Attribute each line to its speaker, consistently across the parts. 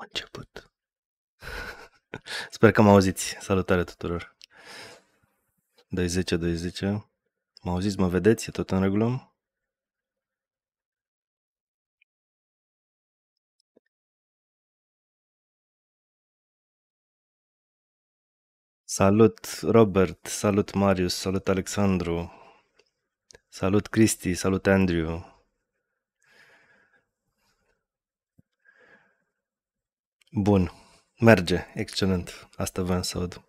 Speaker 1: Am început. Sper că mă auziți. Salutare
Speaker 2: tuturor. 20 20 Mă auziți, mă vedeți? E tot în
Speaker 1: regulă? Salut Robert, salut Marius, salut Alexandru, salut
Speaker 2: Cristi, salut Andrew, Bun. Merge. Excelent. Asta vreau să aud.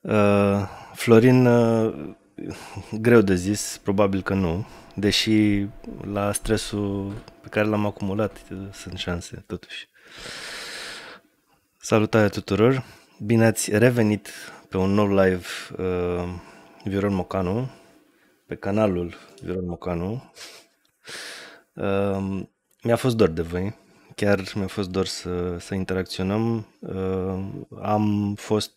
Speaker 2: Uh, Florin, uh, greu de zis, probabil că nu, deși la stresul pe care l-am acumulat uh, sunt șanse, totuși. Salutare tuturor! Bine ați revenit pe un nou live uh, Viron Mocanu, pe canalul Viron Mocanu. Uh, mi-a fost dor de voi, chiar mi-a fost dor să, să interacționăm. Uh, am fost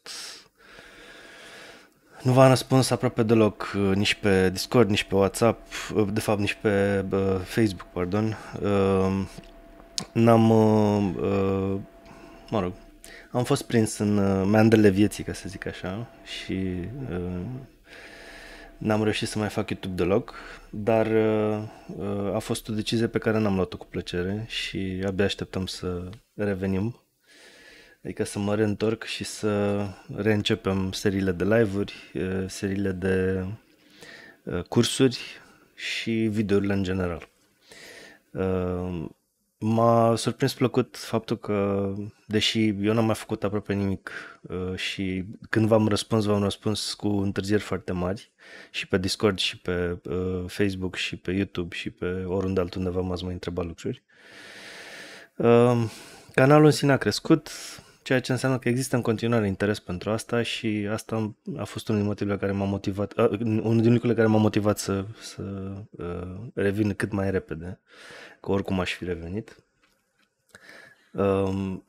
Speaker 2: nu v-am răspuns aproape deloc, uh, nici pe Discord, nici pe WhatsApp, uh, de fapt nici pe Facebook, pardon. N-am, mă rog, am fost prins în meandrele vieții, ca să zic așa, și N-am reușit să mai fac YouTube deloc, dar uh, a fost o decizie pe care n-am luat-o cu plăcere și abia așteptăm să revenim. Adică să mă reîntorc și să reîncepem seriile de live-uri, uh, seriile de uh, cursuri și videourile în general. M-a surprins plăcut faptul că, deși eu n-am mai făcut aproape nimic uh, și când v-am răspuns, v-am răspuns cu întârzieri foarte mari și pe Discord și pe uh, Facebook și pe YouTube și pe oriunde altundeva m-ați mai întrebat lucruri. Uh, canalul în sine a crescut, ceea ce înseamnă că există în continuare interes pentru asta și asta a fost unul din motivele care m-a motivat, uh, unul din lucrurile care m-a motivat să, să uh, revin cât mai repede, că oricum aș fi revenit. Um,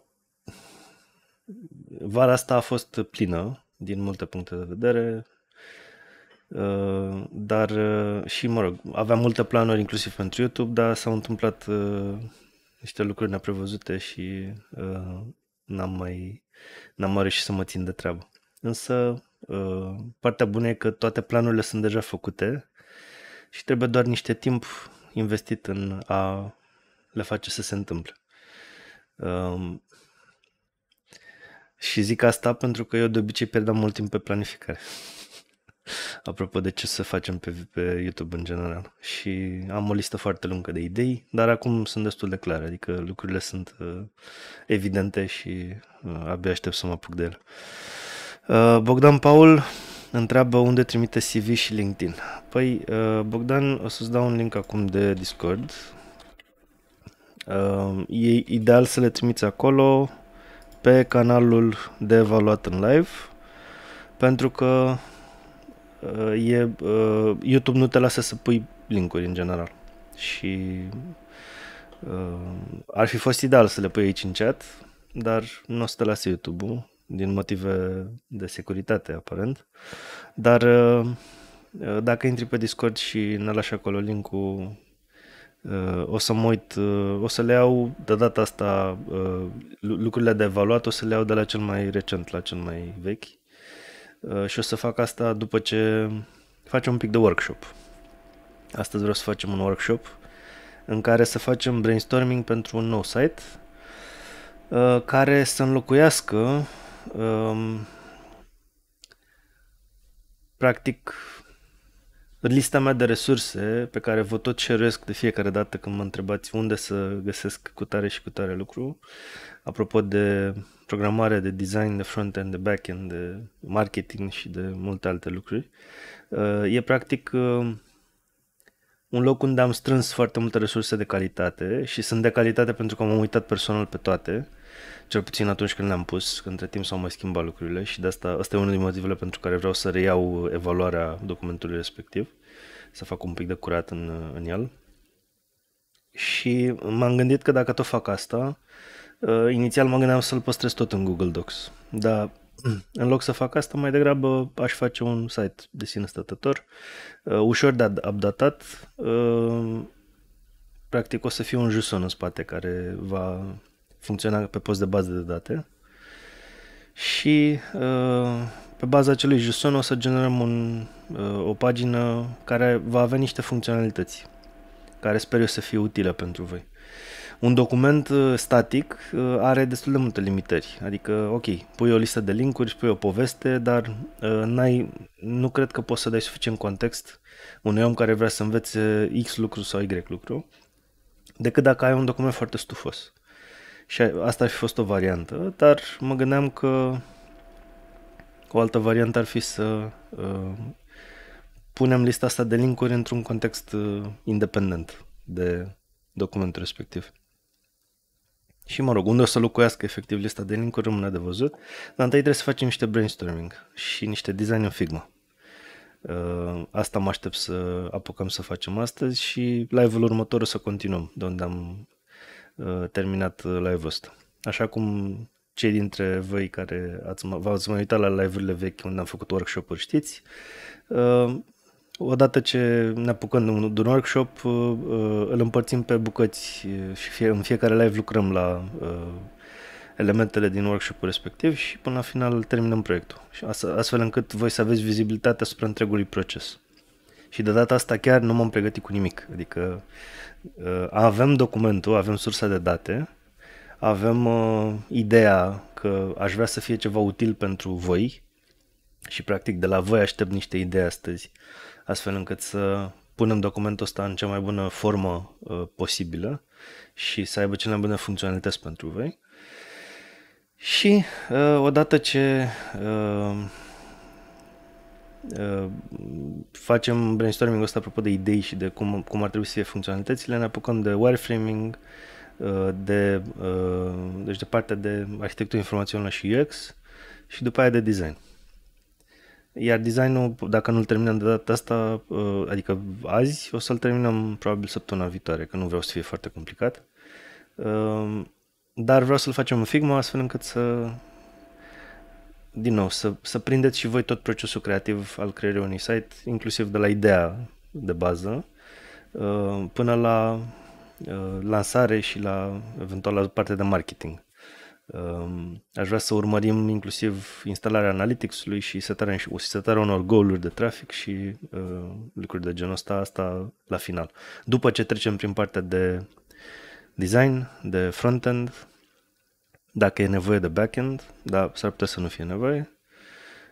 Speaker 2: vara asta a fost plină din multe puncte de vedere, Uh, dar uh, și, mă rog, aveam multe planuri inclusiv pentru YouTube, dar s-au întâmplat uh, niște lucruri neprevăzute și n-am mai, n-am mai reușit să mă țin de treabă. Însă uh, partea bună e că toate planurile sunt deja făcute și trebuie doar niște timp investit în a le face să se întâmple. Um, și zic asta pentru că eu de obicei pierdeam mult timp pe planificare apropo de ce să facem pe, pe YouTube în general. Și am o listă foarte lungă de idei, dar acum sunt destul de clare, adică lucrurile sunt uh, evidente și uh, abia aștept să mă apuc de ele. Uh, Bogdan Paul întreabă unde trimite CV și LinkedIn. Păi, uh, Bogdan, o să-ți dau un link acum de Discord. Uh, e ideal să le trimiți acolo pe canalul de evaluat în live pentru că e, YouTube nu te lasă să pui linkuri în general și ar fi fost ideal să le pui aici în chat, dar nu o să te lasă YouTube-ul din motive de securitate aparent, dar dacă intri pe Discord și ne lași acolo linkul o să mă uit, o să le iau de data asta lucrurile de evaluat, o să le iau de la cel mai recent la cel mai vechi Uh, și o să fac asta după ce facem un pic de workshop. Astăzi vreau să facem un workshop în care să facem brainstorming pentru un nou site uh, care să înlocuiască um, practic lista mea de resurse pe care vă tot ceruiesc de fiecare dată când mă întrebați unde să găsesc cu tare și cu tare lucru, apropo de programare, de design, de front-end, de back-end, de marketing și de multe alte lucruri. Uh, e practic uh, un loc unde am strâns foarte multe resurse de calitate și sunt de calitate pentru că m-am uitat personal pe toate, cel puțin atunci când le-am pus, că între timp s-au mai schimbat lucrurile și de asta, asta e unul din motivele pentru care vreau să reiau evaluarea documentului respectiv, să fac un pic de curat în, în el. Și m-am gândit că dacă tot fac asta, Uh, inițial mă gândeam să-l păstrez tot în Google Docs, dar în loc să fac asta, mai degrabă aș face un site de sine stătător, uh, ușor de updatat. Uh, practic o să fie un JSON în spate care va funcționa pe post de bază de date și uh, pe baza acelui JSON o să generăm un, uh, o pagină care va avea niște funcționalități care sper eu să fie utile pentru voi un document uh, static uh, are destul de multe limitări. Adică, ok, pui o listă de linkuri, pui o poveste, dar uh, n-ai, nu cred că poți să dai suficient context unui om care vrea să învețe X lucru sau Y lucru, decât dacă ai un document foarte stufos. Și asta ar fi fost o variantă, dar mă gândeam că o altă variantă ar fi să punem lista asta de linkuri într-un context independent de documentul respectiv. Și mă rog, unde o să locuiască efectiv lista de link rămâne de văzut, dar întâi trebuie să facem niște brainstorming și niște design în Figma. Uh, asta mă aștept să apucăm să facem astăzi și live-ul următor o să continuăm de unde am uh, terminat uh, live-ul ăsta. Așa cum cei dintre voi care ați, v-ați mai uitat la live-urile vechi unde am făcut workshop-uri știți, Odată ce ne apucăm de un workshop, uh, uh, îl împărțim pe bucăți uh, și fie, în fiecare live lucrăm la elementele din workshopul respectiv și până la final terminăm proiectul. Și astfel încât voi să aveți vizibilitatea asupra întregului proces. Și de data asta chiar nu m-am pregătit cu nimic. Adică avem documentul, avem sursa de date, avem uh, ideea că aș vrea să fie ceva util pentru voi și practic de la voi aștept niște idei astăzi. Uh, astfel încât să punem documentul ăsta în cea mai bună formă uh, posibilă și să aibă cele mai bune funcționalități pentru voi. Și uh, odată ce uh, uh, facem brainstorming-ul ăsta apropo de idei și de cum, cum ar trebui să fie funcționalitățile, ne apucăm de wireframing, uh, de, uh, deci de partea de arhitectură informațională și UX și după aia de design. Iar designul, dacă nu-l terminăm de data asta, uh, adică azi, o să-l terminăm probabil săptămâna viitoare, că nu vreau să fie foarte complicat. Uh, dar vreau să-l facem în Figma astfel încât să, din nou, să, să prindeți și voi tot procesul creativ al creierii unui site, inclusiv de la ideea de bază uh, până la lansare și la eventual la partea de marketing. Aș vrea să urmărim inclusiv instalarea Analytics-ului și setarea, o setarea unor goluri de trafic și uh, lucruri de genul ăsta, asta la final. După ce trecem prin partea de design, de front-end, dacă e nevoie de back-end, dar s-ar putea să nu fie nevoie,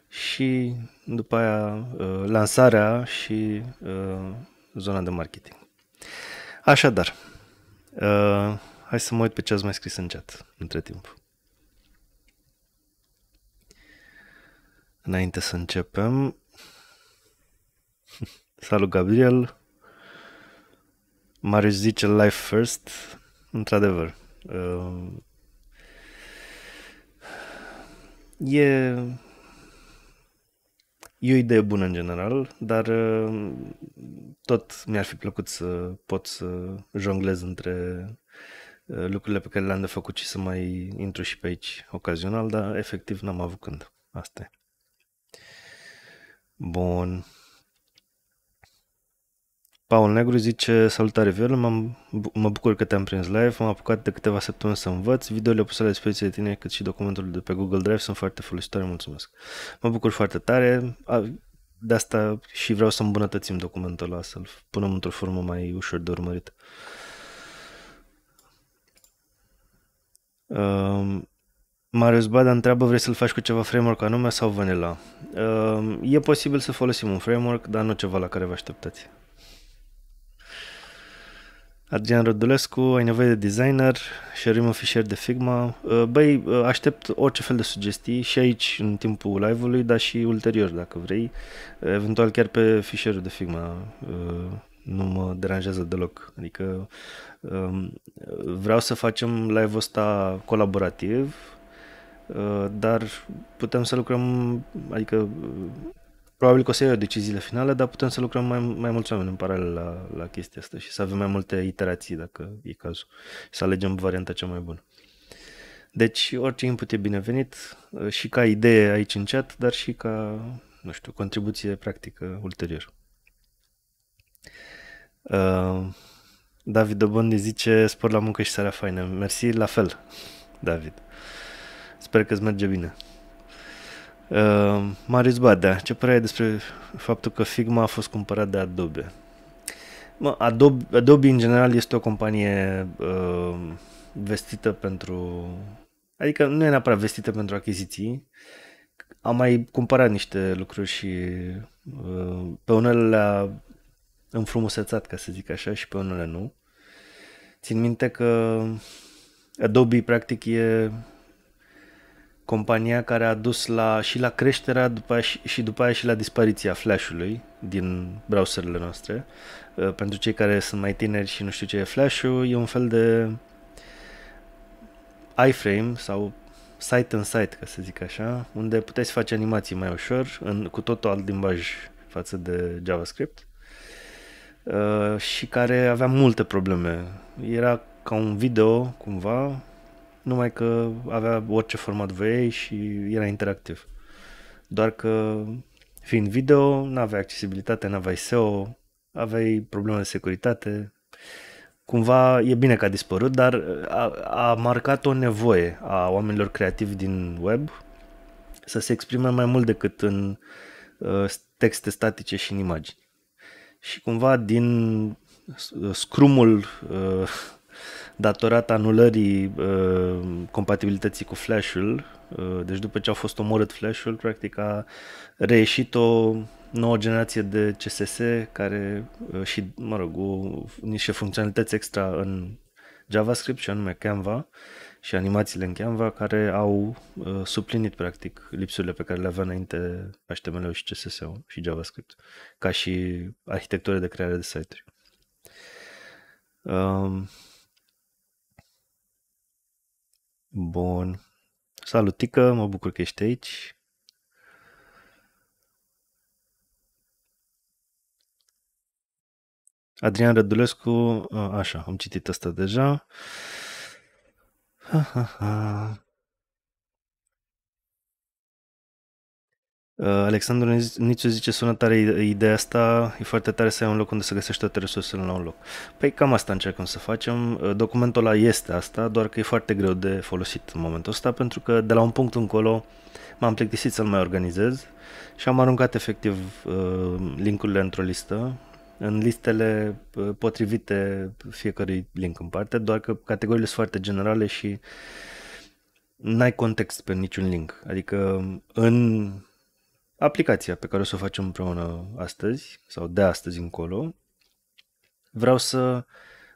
Speaker 2: și după aia uh, lansarea și uh, zona de marketing. Așadar, hai să mă uit pe ce ați mai scris în chat între timp. Înainte să începem, salut Gabriel, Marius zice life first, într-adevăr. Uh, e, e o idee bună în general, dar uh, tot mi-ar fi plăcut să pot să jonglez între uh, lucrurile pe care le-am de făcut și să mai intru și pe aici ocazional, dar efectiv n-am avut când. Asta e. Bun. Paul Negru zice, salutare Viol, mă bucur că te-am prins live, m-am apucat de câteva săptămâni să învăț, videole puse la dispoziție de tine, cât și documentul de pe Google Drive sunt foarte folositoare, mulțumesc. Mă bucur foarte tare, de asta și vreau să îmbunătățim documentul ăla, să-l punem într-o formă mai ușor de urmărit. Um, Marius Bada întreabă, vrei să-l faci cu ceva framework anume sau vanilla? Ehm, e posibil să folosim un framework, dar nu ceva la care vă așteptați. Adrian Rădulescu, ai nevoie de designer, șerim un fișier de Figma. Ehm, băi, ehm, aștept orice fel de sugestii și aici în timpul live-ului, dar și ulterior dacă vrei, eventual chiar pe fișierul de Figma. Nu mă deranjează deloc. Adică vreau să facem live-ul ăsta colaborativ, Uh, dar putem să lucrăm, adică uh, probabil că o să iau deciziile finale, dar putem să lucrăm mai, mai mulți oameni în paralel la, la chestia asta și să avem mai multe iterații dacă e cazul și să alegem varianta cea mai bună. Deci orice input e binevenit uh, și ca idee aici în chat, dar și ca, nu știu, contribuție practică ulterior. Uh, David Dobondi zice spor la muncă și seara faină. Mersi la fel, David. Sper că îți merge bine. Uh, Marius Badea, ce părere ai despre faptul că Figma a fost cumpărat de Adobe? Mă, Adobe, Adobe în general este o companie uh, vestită pentru... Adică nu e neapărat vestită pentru achiziții. Am mai cumpărat niște lucruri și uh, pe unele le-a înfrumusețat, ca să zic așa, și pe unele nu. Țin minte că Adobe practic e compania care a dus la, și la creșterea după aia și, și după aia și la dispariția Flash-ului din browserele noastre. Uh, pentru cei care sunt mai tineri și nu știu ce e Flash-ul, e un fel de iframe sau site în site, ca să zic așa, unde puteți face animații mai ușor, în, cu totul alt limbaj față de JavaScript uh, și care avea multe probleme. Era ca un video, cumva, numai că avea orice format vrei și era interactiv. Doar că fiind video, nu aveai accesibilitate, nu aveai SEO, aveai probleme de securitate. Cumva e bine că a dispărut, dar a, a marcat o nevoie a oamenilor creativi din web să se exprime mai mult decât în uh, texte statice și în imagini. Și cumva din uh, scrumul uh, datorat anulării uh, compatibilității cu Flash-ul, uh, deci după ce a fost omorât Flash-ul, practic a reieșit o nouă generație de CSS care uh, și, mă rog, o, niște funcționalități extra în JavaScript și anume Canva și animațiile în Canva care au uh, suplinit practic lipsurile pe care le avea înainte HTML-ul și CSS-ul și JavaScript ca și arhitectură de creare de site-uri. Uh, Bun. Salut, Tică, mă bucur că ești aici. Adrian Rădulescu, așa, am citit asta deja.
Speaker 3: Ha, ha, ha.
Speaker 2: Uh, Alexandru Nițu zice, sună tare ideea asta, e foarte tare să ai un loc unde să găsești toate resursele la un loc. Păi cam asta încercăm să facem. Uh, documentul ăla este asta, doar că e foarte greu de folosit în momentul ăsta, pentru că de la un punct încolo m-am plictisit să-l mai organizez și am aruncat efectiv uh, linkurile într-o listă, în listele potrivite fiecărui link în parte, doar că categoriile sunt foarte generale și n-ai context pe niciun link. Adică în aplicația pe care o să o facem împreună astăzi sau de astăzi încolo, vreau să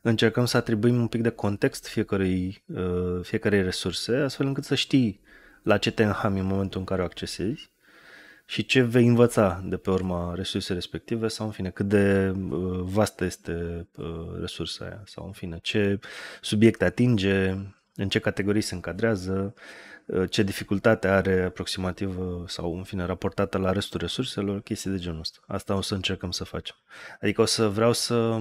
Speaker 2: încercăm să atribuim un pic de context fiecarei, uh, fiecarei resurse, astfel încât să știi la ce te înhami în momentul în care o accesezi și ce vei învăța de pe urma resursei respective sau, în fine, cât de uh, vastă este uh, resursa aia sau, în fine, ce subiect atinge, în ce categorii se încadrează, uh, ce dificultate are aproximativ uh, sau în fine raportată la restul resurselor, chestii de genul ăsta. Asta o să încercăm să facem. Adică o să vreau să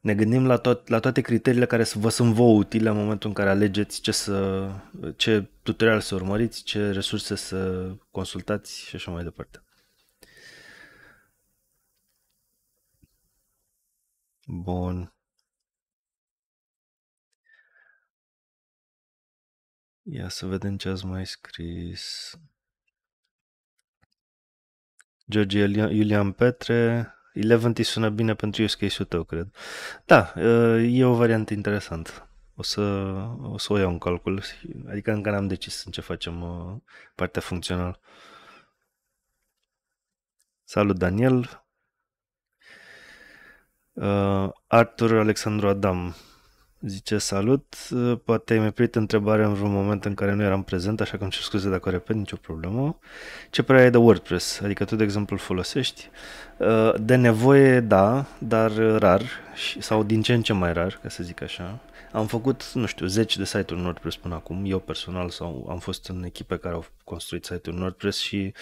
Speaker 2: ne gândim la, tot, la toate criteriile care vă sunt vouă utile în momentul în care alegeți ce, să, ce tutorial să urmăriți, ce resurse să consultați și așa mai departe. Bun. Ia să vedem ce ați mai scris. George Iulian Petre, Eleven sună bine pentru use case-ul tău, cred. Da, e o variantă interesantă. O să, o să o iau în calcul. Adică încă n-am decis în ce facem uh, partea funcțională. Salut, Daniel. Uh, Arthur Alexandru Adam. Zice, salut, uh, poate ai mai primit întrebare în vreun moment în care nu eram prezent, așa că îmi cer scuze dacă repet, nicio problemă. Ce părere ai de WordPress? Adică tu, de exemplu, îl folosești? Uh, de nevoie, da, dar rar sau din ce în ce mai rar, ca să zic așa. Am făcut, nu știu, 10 de site-uri în WordPress până acum, eu personal sau am fost în echipe care au construit site-uri în WordPress și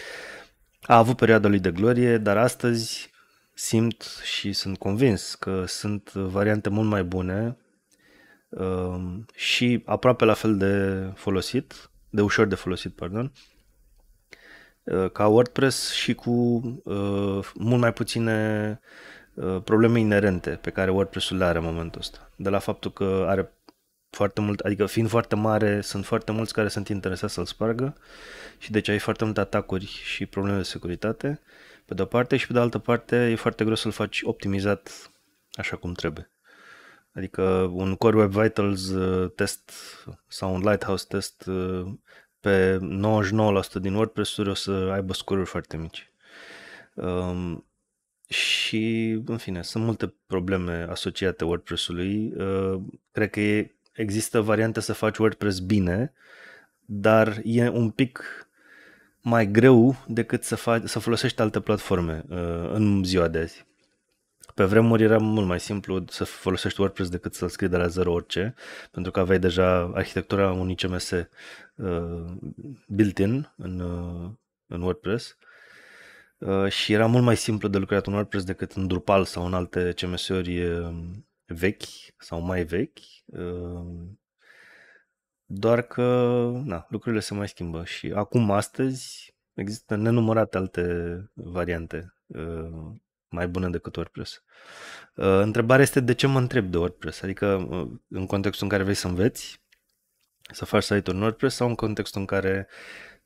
Speaker 2: a avut perioada lui de glorie, dar astăzi simt și sunt convins că sunt variante mult mai bune Um, și aproape la fel de folosit, de ușor de folosit, pardon, uh, ca WordPress și cu uh, mult mai puține uh, probleme inerente pe care WordPress-ul le are în momentul ăsta. De la faptul că are foarte mult, adică fiind foarte mare, sunt foarte mulți care sunt interesați să-l spargă și deci ai foarte multe atacuri și probleme de securitate, pe de-o parte, și pe de altă parte e foarte greu să-l faci optimizat așa cum trebuie. Adică un Core Web Vitals uh, test sau un Lighthouse test uh, pe 99% din WordPress-uri o să aibă scoruri foarte mici. Um, și, în fine, sunt multe probleme asociate WordPress-ului. Uh, cred că e, există variante să faci WordPress bine, dar e un pic mai greu decât să, faci, să folosești alte platforme uh, în ziua de azi. Pe vremuri era mult mai simplu să folosești WordPress decât să scrii de la zero orice, pentru că aveai deja arhitectura unui CMS uh, built-in în, uh, în WordPress uh, și era mult mai simplu de lucrat în WordPress decât în Drupal sau în alte CMS-uri uh, vechi sau mai vechi. Uh, doar că na, lucrurile se mai schimbă și acum, astăzi, există nenumărate alte variante uh, mai bună decât WordPress. Uh, întrebarea este de ce mă întreb de WordPress, adică uh, în contextul în care vrei să înveți, să faci site-uri în WordPress sau în contextul în care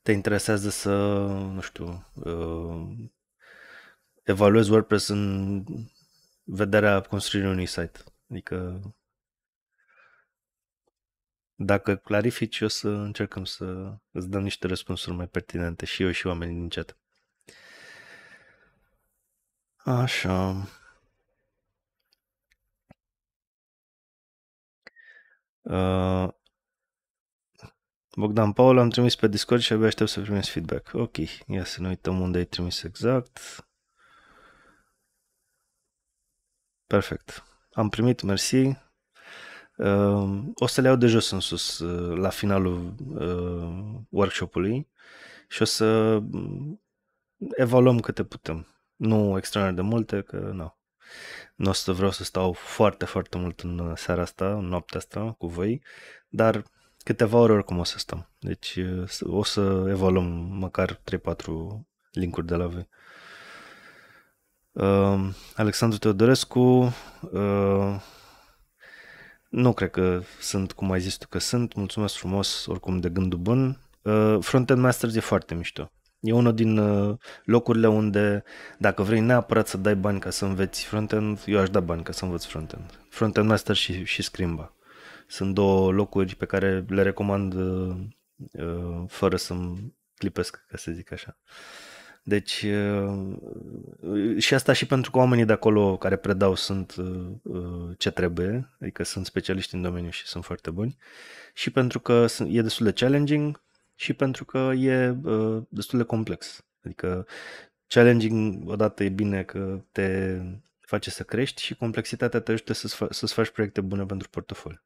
Speaker 2: te interesează să, nu știu, uh, evaluezi WordPress în vederea construirii unui site. Adică dacă clarifici, o să încercăm să îți dăm niște răspunsuri mai pertinente și eu și oamenii din
Speaker 1: chat. Așa. Uh,
Speaker 2: Bogdan Paul, am trimis pe Discord și abia aștept să primesc feedback. Ok, ia să ne uităm unde ai trimis exact. Perfect. Am primit, mersi. Uh, o să le iau de jos în sus uh, la finalul uh, workshop-ului și o să evaluăm câte putem. Nu extraordinar de multe, că nu. Nu o să vreau să stau foarte, foarte mult în uh, seara asta, în noaptea asta cu voi, dar câteva ore oricum o să stăm. Deci uh, o să evaluăm măcar 3-4 linkuri de la voi. Uh, Alexandru Teodorescu, uh, nu cred că sunt cum ai zis tu că sunt, mulțumesc frumos oricum de gândul bun. Uh, Frontend Masters e foarte mișto. E unul din uh, locurile unde, dacă vrei neapărat să dai bani ca să înveți frontend, eu aș da bani ca să învăț frontend. Frontend Master și, și Scrimba. Sunt două locuri pe care le recomand uh, uh, fără să-mi clipesc, ca să zic așa. Deci, uh, și asta și pentru că oamenii de acolo care predau sunt ce trebuie, adică sunt specialiști în domeniu și sunt foarte buni, și pentru că e destul de challenging, și pentru că e uh, destul de complex. Adică challenging odată e bine că te face să crești și complexitatea te ajută să-ți, fa- să faci proiecte bune pentru portofoliu.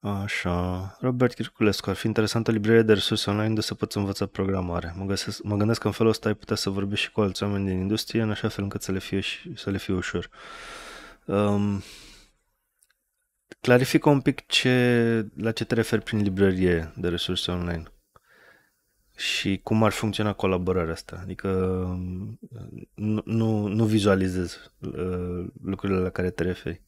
Speaker 2: Așa, Robert Chirculescu, ar fi interesantă librărie de resurse online unde să poți învăța programare. Mă, găsesc, mă gândesc că în felul ăsta ai putea să vorbești și cu alți oameni din industrie, în așa fel încât să le fie, și, să le fie ușor. Um, Clarifică un pic ce, la ce te referi prin librărie de resurse online și cum ar funcționa colaborarea asta. Adică mm, nu, nu, nu vizualizez uh, lucrurile la care te referi.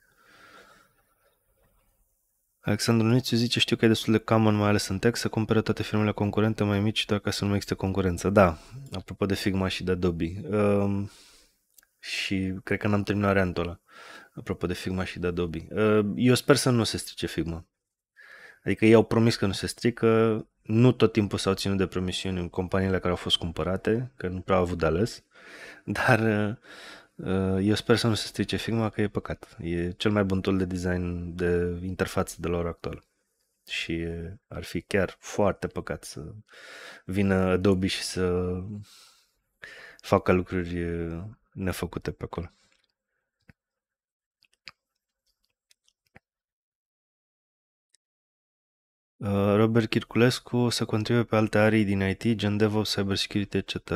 Speaker 2: Alexandru Nițiu zice, știu că e destul de common, mai ales în text, să cumpere toate firmele concurente mai mici, doar ca să nu mai existe concurență. Da, apropo de Figma și de Adobe. Uh, și cred că n-am terminat rentul ăla. Apropo de Figma și de Adobe. Ă, eu sper să nu se strice Figma. Adică ei au promis că nu se strică, nu tot timpul s-au ținut de promisiuni în companiile care au fost cumpărate, că nu prea au avut de ales, dar ă, ă, eu sper să nu se strice Figma, că e păcat. E cel mai bun tool de design de interfață de la ora actuală. Și ar fi chiar foarte păcat să vină Adobe și să facă lucruri nefăcute pe acolo. Uh, Robert Chirculescu să contribuie pe alte arii din IT, gen DevOps, cybersecurity, etc.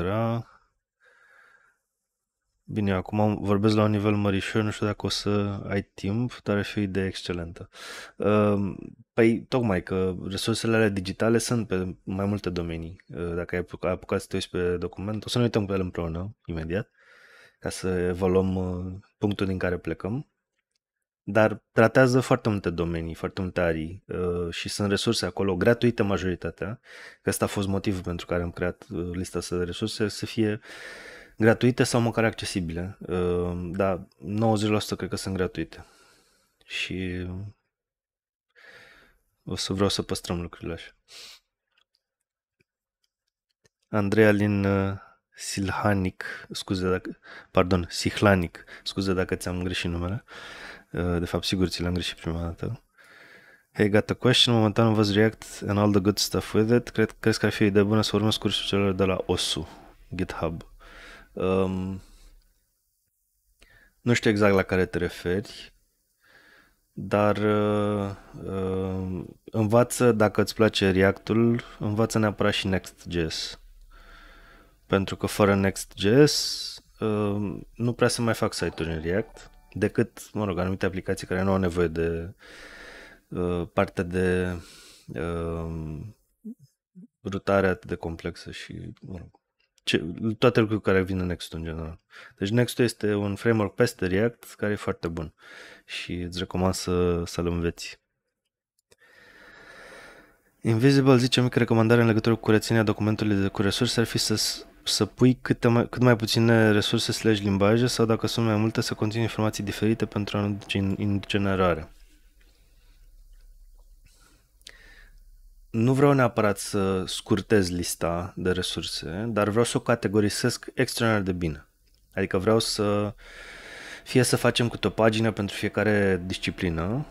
Speaker 2: Bine, acum vorbesc la un nivel mărișor, nu știu dacă o să ai timp, dar ar fi o idee excelentă. Uh, păi, tocmai că resursele alea digitale sunt pe mai multe domenii. Uh, dacă ai apucat să te uiți pe document, o să ne uităm pe el împreună, imediat, ca să evaluăm punctul din care plecăm dar tratează foarte multe domenii, foarte multe arii uh, și sunt resurse acolo, gratuite majoritatea, că asta a fost motivul pentru care am creat uh, lista asta de resurse, să fie gratuite sau măcar accesibile, uh, dar 90% cred că sunt gratuite și o să vreau să păstrăm lucrurile așa. Andreea Lin uh, Silhanic, scuze dacă, pardon, Sihlanic, scuze dacă ți-am greșit numele. Uh, Uh, de fapt, sigur ți l-am greșit prima dată. Hey, got the question. Momentan învăț React and all the good stuff with it. Cred, crezi că ar fi de bună să urmezi cursul celor de la OSU, GitHub. Um, nu știu exact la care te referi, dar uh, uh, învață, dacă îți place React-ul, învață neapărat și Next.js. Pentru că fără Next.js uh, nu prea se mai fac site-uri în React decât, mă rog, anumite aplicații care nu au nevoie de uh, partea de uh, rutare atât de complexă și, mă rog, ce, toate lucrurile care vin în next în general. Deci next este un framework peste React care e foarte bun și îți recomand să, să-l înveți. Invisible zice o mică recomandare în legătură cu curățenia documentului de, cu resurse ar fi să să pui cât mai, cât mai puține resurse slash limbaje sau dacă sunt mai multe să conțin informații diferite pentru a nu duce în, în generare. Nu vreau neapărat să scurtez lista de resurse, dar vreau să o categorisesc extraordinar de bine. Adică vreau să fie să facem câte o pagină pentru fiecare disciplină,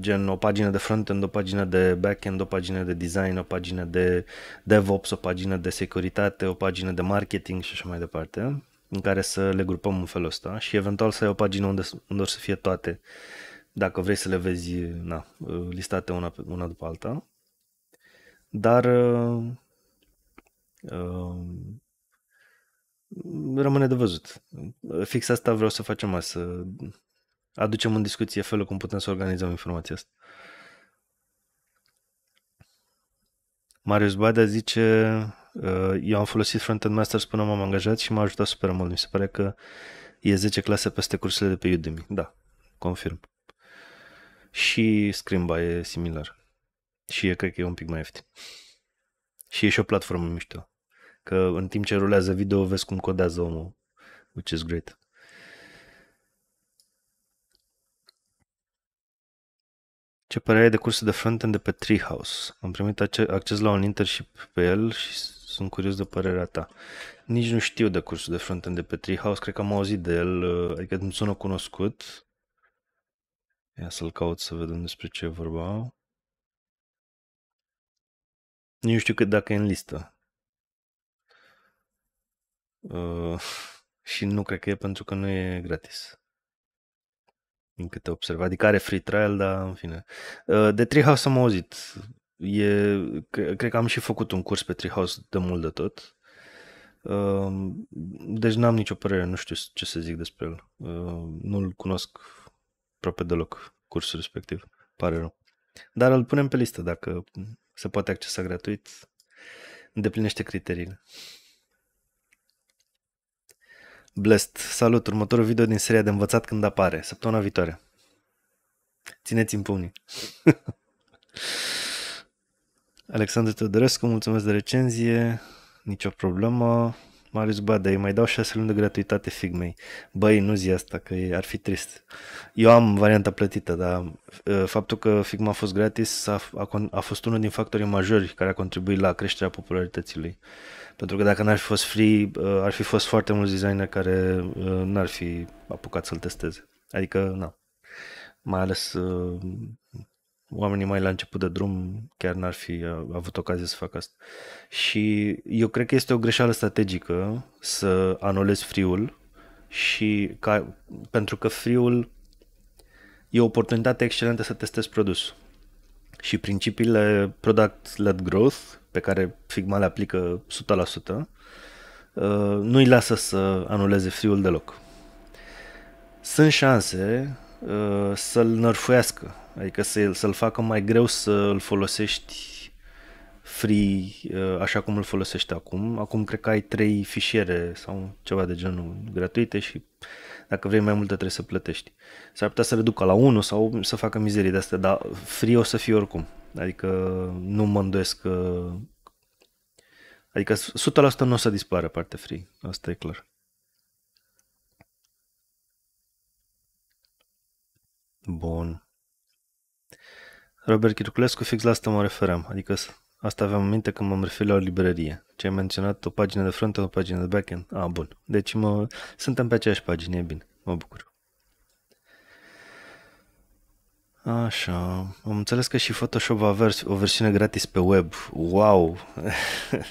Speaker 2: gen o pagină de front-end, o pagină de back-end, o pagină de design, o pagină de DevOps, o pagină de securitate, o pagină de marketing și așa mai departe, în care să le grupăm în felul ăsta și eventual să ai o pagină unde, unde o să fie toate, dacă vrei să le vezi na, listate una, una după alta. Dar uh, uh, rămâne de văzut. Fix asta vreau să facem azi, să aducem în discuție felul cum putem să organizăm informația asta. Marius Badea zice uh, eu am folosit Frontend Masters până m-am angajat și m-a ajutat super mult. Mi se pare că e 10 clase peste cursurile de pe Udemy. Da, confirm. Și Scrimba e similar. Și e, cred că e un pic mai ieftin. Și e și o platformă mișto. Că în timp ce rulează video vezi cum codează omul, which is great. Ce părere ai de cursul de front-end de pe Treehouse? Am primit acces la un internship pe el și sunt curios de părerea ta. Nici nu știu de cursul de front-end de pe Treehouse, cred că am auzit de el, uh, adică îmi sună cunoscut. Ia să-l caut să vedem despre ce vorba. Nu știu cât dacă e în listă. Uh, și nu cred că e pentru că nu e gratis din câte observ. Adică are free trial, dar în fine. Uh, de Treehouse am auzit. E, cred că am și făcut un curs pe Treehouse de mult de tot. Um, deci n-am nicio părere, nu știu ce să zic despre el. Uh, nu-l cunosc aproape deloc, cursul respectiv. Pare rău. Dar îl punem pe listă dacă se poate accesa gratuit. Îndeplinește criteriile. Blest, salut! Următorul video din seria de învățat când apare, săptămâna viitoare. țineți în pumnii. Alexandru Teodorescu, mulțumesc de recenzie, nicio problemă. Marius, bă, îi mai dau șase luni de gratuitate figmei. Băi, nu zi asta, că ar fi trist. Eu am varianta plătită, dar ă, faptul că Figma a fost gratis a, a, a fost unul din factorii majori care a contribuit la creșterea popularității lui. Pentru că dacă n-ar fi fost free, ă, ar fi fost foarte mulți designer care ă, n-ar fi apucat să-l testeze. Adică, nu, mai ales oamenii mai la început de drum chiar n-ar fi uh, avut ocazie să facă asta. Și eu cred că este o greșeală strategică să anulezi friul și ca, pentru că friul e o oportunitate excelentă să testezi produs. Și principiile product-led growth, pe care Figma le aplică 100%, nu îi lasă să anuleze friul deloc. Sunt șanse uh, să-l nărfuiască Adică să, să-l facă mai greu să-l folosești free uh, așa cum îl folosești acum. Acum cred că ai trei fișiere sau ceva de genul gratuite și dacă vrei mai multe trebuie să plătești. S-ar putea să reducă la 1 sau să facă mizerii de astea, dar free o să fie oricum. Adică nu mă îndoiesc că... Adică 100% nu o să dispară partea free, asta e clar. Bun. Robert Chirculescu, fix la asta mă referam, adică asta aveam în minte când m-am referit la o librărie. Ce ai menționat, o pagină de front, o pagină de backend. A, ah, bun. Deci mă, suntem pe aceeași pagină, e bine. Mă bucur. Așa, am înțeles că și Photoshop va avea o versiune gratis pe web. Wow!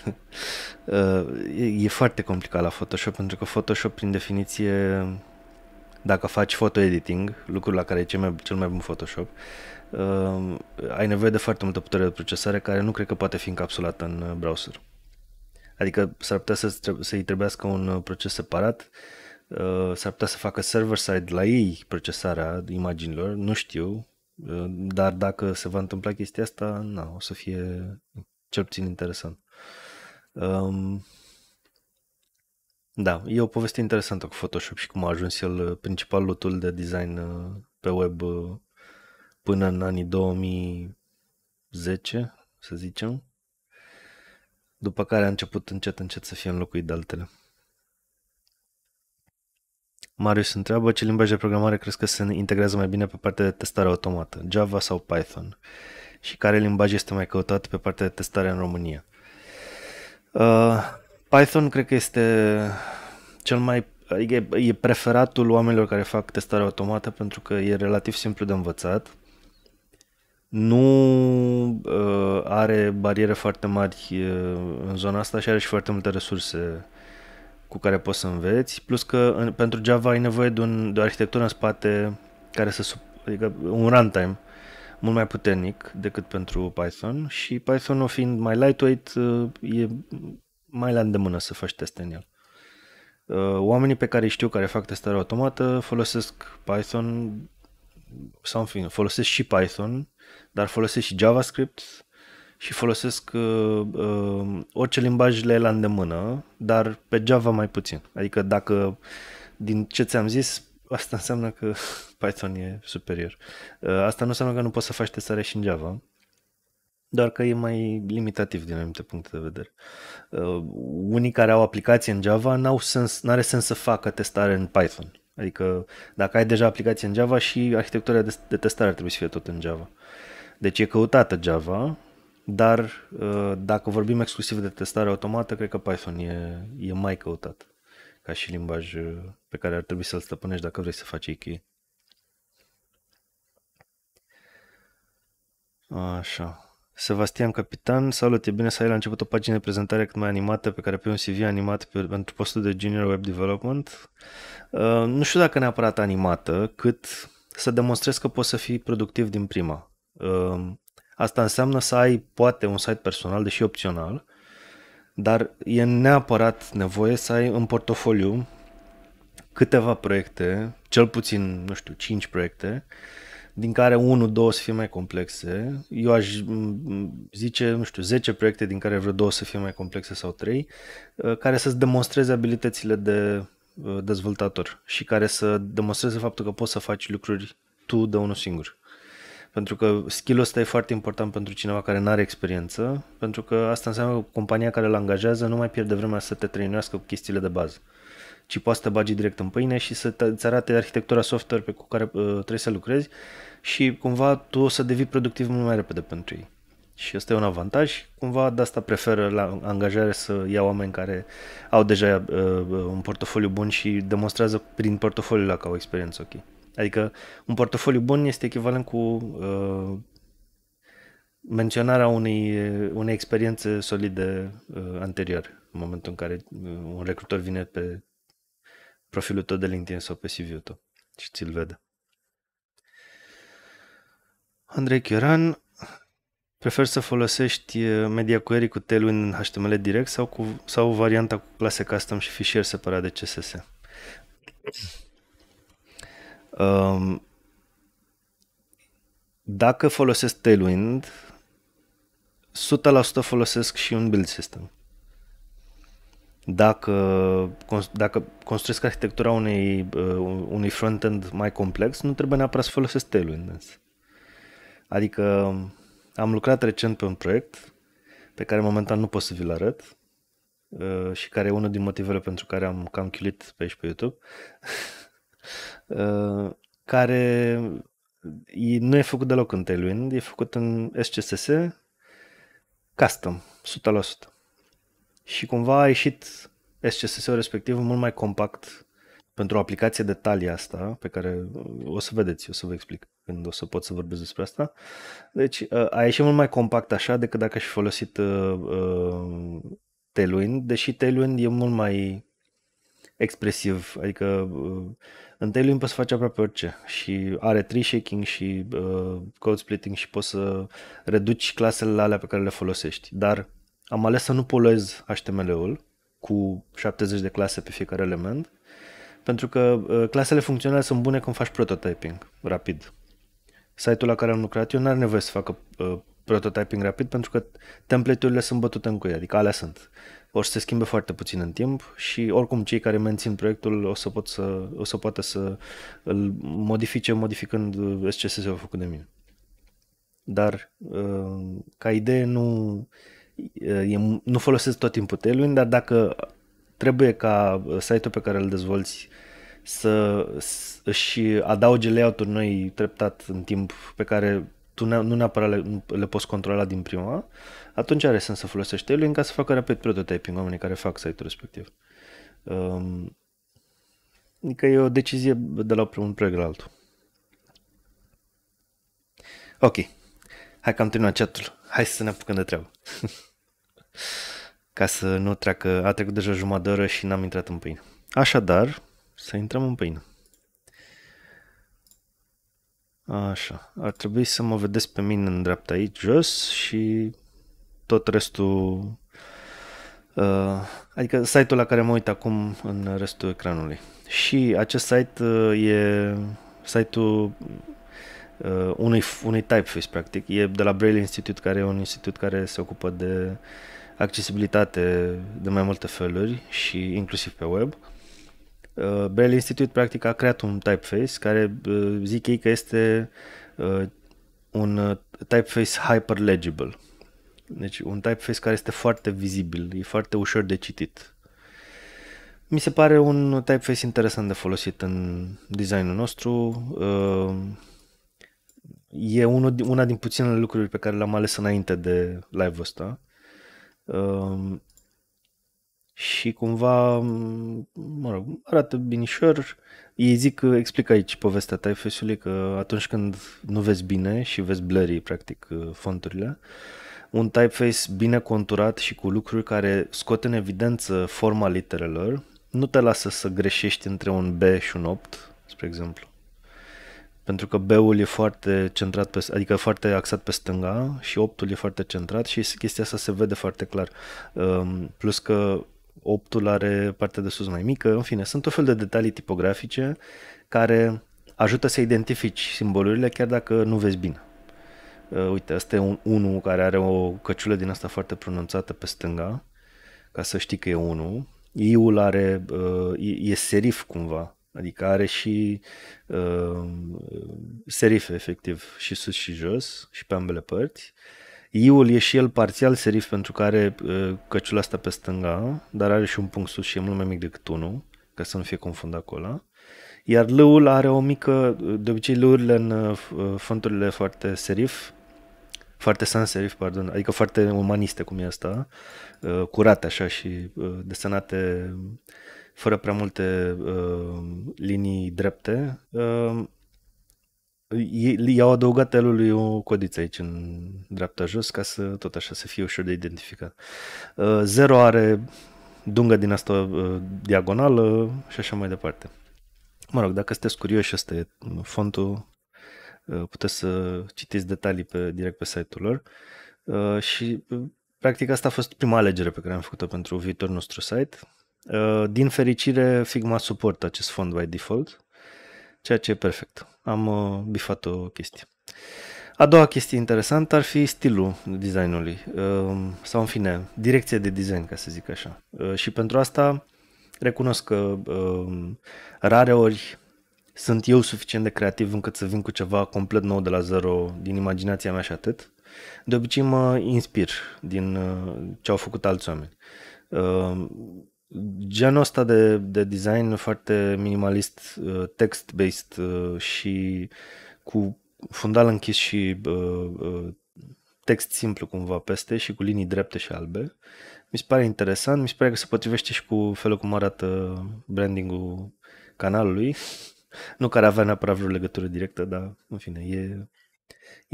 Speaker 2: e, e foarte complicat la Photoshop pentru că Photoshop, prin definiție, dacă faci photo editing, lucrul la care e cel mai, cel mai bun Photoshop, uh, ai nevoie de foarte multă putere de procesare care nu cred că poate fi încapsulată în uh, browser. Adică s-ar putea să, să-i trebuiască un uh, proces separat, uh, s-ar putea să facă server-side la ei procesarea imaginilor, nu știu, uh, dar dacă se va întâmpla chestia asta, na, o să fie cel puțin interesant. Um, da, e o poveste interesantă cu Photoshop și cum a ajuns el uh, principalul tool de design pe web până în anii 2010, să zicem, după care a început încet, încet să fie înlocuit de altele. Marius întreabă ce limbaj de programare crezi că se integrează mai bine pe partea de testare automată, Java sau Python? Și care limbaj este mai căutat pe partea de testare în România? Uh, Python cred că este cel mai adică e preferatul oamenilor care fac testare automată pentru că e relativ simplu de învățat nu uh, are bariere foarte mari uh, în zona asta și are și foarte multe resurse cu care poți să înveți, plus că în, pentru Java ai nevoie de, un, de o arhitectură în spate care să sub, adică un runtime mult mai puternic decât pentru Python și Python-ul fiind mai lightweight uh, e mai la îndemână să faci teste în el. Uh, oamenii pe care îi știu care fac testare automată folosesc Python sau în fine, folosesc și Python dar folosesc și JavaScript și folosesc uh, uh, orice limbaj le la îndemână, dar pe Java mai puțin. Adică dacă, din ce ți-am zis, asta înseamnă că Python e superior. Uh, asta nu înseamnă că nu poți să faci testare și în Java, doar că e mai limitativ din anumite puncte de vedere. Uh, unii care au aplicații în Java n-au sens, n-are sens să facă testare în Python. Adică dacă ai deja aplicație în Java și arhitectura de, de testare ar trebui să fie tot în Java. Uh, deci e căutată Java, dar uh, dacă vorbim exclusiv de testare automată, cred că Python e, e mai căutat ca și limbaj uh, pe care ar trebui să-l stăpânești dacă vrei să faci AK. Așa. Sebastian Capitan, salut, e bine să ai la început o pagină de prezentare cât mai animată pe care pe un CV animat pe, pentru postul de Junior Web Development. Uh, nu știu dacă neapărat animată, cât să demonstrezi că poți să fii productiv din prima. Ehm, asta înseamnă să ai poate un site personal, deși opțional, dar e neapărat nevoie să ai în portofoliu câteva proiecte, cel puțin, nu știu, 5 proiecte, din care 1-2 să fie mai complexe. Eu aș zice, nu știu, 10 proiecte din care vreo 2 să fie mai complexe sau 3, ă, care să-ți demonstreze abilitățile de ă, dezvoltator și care să demonstreze faptul că poți să faci lucruri tu de unul singur. Pentru că skill-ul ăsta e foarte important pentru cineva care nu are experiență, pentru că asta înseamnă că compania care îl angajează nu mai pierde vremea să te trăinească cu chestiile de bază, ci poate să te bagi direct în pâine și să te, îți arate arhitectura software pe cu care uh, trebuie să lucrezi și cumva tu o să devii productiv mult mai repede pentru ei. Și ăsta e un avantaj. Cumva de asta preferă la angajare să ia oameni care au deja uh, un portofoliu bun și demonstrează prin portofoliul la că au experiență ok. Adică un portofoliu bun este echivalent cu uh, menționarea unei, unei experiențe solide uh, anterior, în momentul în care uh, un recrutor vine pe profilul tău de LinkedIn sau pe CV-ul tău și ți-l vede. Andrei Chioran, prefer să folosești uh, media query cu tailwind în HTML direct sau, cu, sau varianta cu clase custom și fișier separat de CSS? Um, dacă folosesc Tailwind, 100% folosesc și un build system. Dacă, dacă construiesc arhitectura unei, uh, unui front-end mai complex, nu trebuie neapărat să folosesc Tailwind. Adică um, am lucrat recent pe un proiect pe care momentan nu pot să vi-l arăt uh, și care e unul din motivele pentru care am cam chiulit pe aici pe YouTube. Uh, care nu e făcut deloc în Tailwind, e făcut în SCSS custom, 100%. Și cumva a ieșit SCSS-ul respectiv mult mai compact pentru o aplicație de talie asta, pe care o să vedeți, o să vă explic când o să pot să vorbesc despre asta. Deci uh, a ieșit mult mai compact așa decât dacă aș fi folosit uh, uh Tailwind, deși Tailwind e mult mai expresiv, adică uh, în Tailwind poți să faci aproape orice și are tree shaking și uh, code splitting și poți să reduci clasele alea pe care le folosești, dar am ales să nu poluez HTML-ul cu 70 de clase pe fiecare element, pentru că uh, clasele funcționale sunt bune când faci prototyping rapid. Site-ul la care am lucrat eu nu are nevoie să facă uh, prototyping rapid pentru că template-urile sunt bătute în cuie, adică alea sunt. O să se schimbe foarte puțin în timp și oricum cei care mențin proiectul o să, pot să, o să poată să îl modifice modificând SCSS-ul făcut de mine. Dar uh, ca idee nu, uh, nu folosesc tot timpul tailwind, dar dacă trebuie ca site-ul pe care îl dezvolți să își adauge layout-uri noi treptat în timp pe care tu ne- nu neapărat le, le poți controla din prima, atunci are sens să folosești el ca să facă rapid prototyping oamenii care fac site-ul respectiv. Um, adică e o decizie de la un proiect la altul. Ok. Hai că am terminat chat Hai să ne apucăm de treabă. ca să nu treacă... A trecut deja jumătate de oră și n-am intrat în pâine. Așadar, să intrăm în pâine. Așa, ar trebui să mă vedeți pe mine în dreapta aici, jos și tot restul, uh, adică site-ul la care mă uit acum în restul ecranului. Și acest site uh, e site-ul uh, unui, unui typeface, practic. E de la Braille Institute, care e un institut care se ocupă de accesibilitate de mai multe feluri și inclusiv pe web. Uh, Braille Institute practic a creat un typeface care uh, zic ei că este uh, un uh, typeface hyperlegible. Deci un typeface care este foarte vizibil, e foarte ușor de citit. Mi se pare un typeface interesant de folosit în designul nostru. E una din puținele lucruri pe care le-am ales înainte de live-ul ăsta și cumva, mă rog, arată binișor. Ei zic că explică aici povestea ta, Efesiului, că atunci când nu vezi bine și vezi blurry, practic, fonturile, un typeface bine conturat și cu lucruri care scot în evidență forma literelor, nu te lasă să greșești între un B și un 8, spre exemplu. Pentru că B-ul e foarte centrat, pe, adică foarte axat pe stânga și 8-ul e foarte centrat și chestia asta se vede foarte clar. Ehm, plus că 8-ul are partea de sus mai mică, în fine, sunt tot fel de detalii tipografice care ajută să identifici simbolurile chiar dacă nu vezi bine. Uh, uite, asta e un 1 care are o căciulă din asta foarte pronunțată pe stânga, ca să știi că e 1. I-ul are, uh, e serif cumva, adică are și uh, serif efectiv și sus și jos și pe ambele părți. Iul e și el parțial serif pentru că are uh, asta pe stânga, dar are și un punct sus și e mult mai mic decât unul, ca să nu fie confundat acolo. Iar lăul are o mică, de obicei lăurile în uh, fonturile uh, foarte serif, foarte sans serif, pardon, adică foarte umaniste cum e asta, uh, curate așa și uh, desenate fără prea multe uh, linii drepte. Uh, I-au adăugat elul lui o codiță aici în dreapta jos ca să tot așa să fie ușor de identificat. Uh, zero are dungă din asta uh, diagonală și așa mai departe. Mă rog, dacă sunteți curioși, ăsta e fontul, uh, puteți să citiți detalii pe, direct pe site-ul lor și practic asta a fost prima alegere pe care am făcut-o pentru viitorul nostru site. Din fericire, Figma suportă acest fond by default, ceea ce e perfect. Am uh, bifat o chestie. A doua chestie interesantă ar fi stilul designului uh, sau în fine, direcția de design, ca să zic așa. Uh, și pentru asta recunosc că uh, rare ori sunt eu suficient de creativ încât să vin cu ceva complet nou de la zero din imaginația mea și atât. De obicei mă inspir din uh, ce au făcut alți oameni. Uh, genul ăsta de, de design foarte minimalist, uh, text-based uh, și cu fundal închis și uh, text simplu cumva peste și cu linii drepte și albe. Mi se pare interesant, mi se pare că se potrivește și cu felul cum arată brandingul canalului. Nu care avea neapărat vreo legătură directă, dar în fine, e,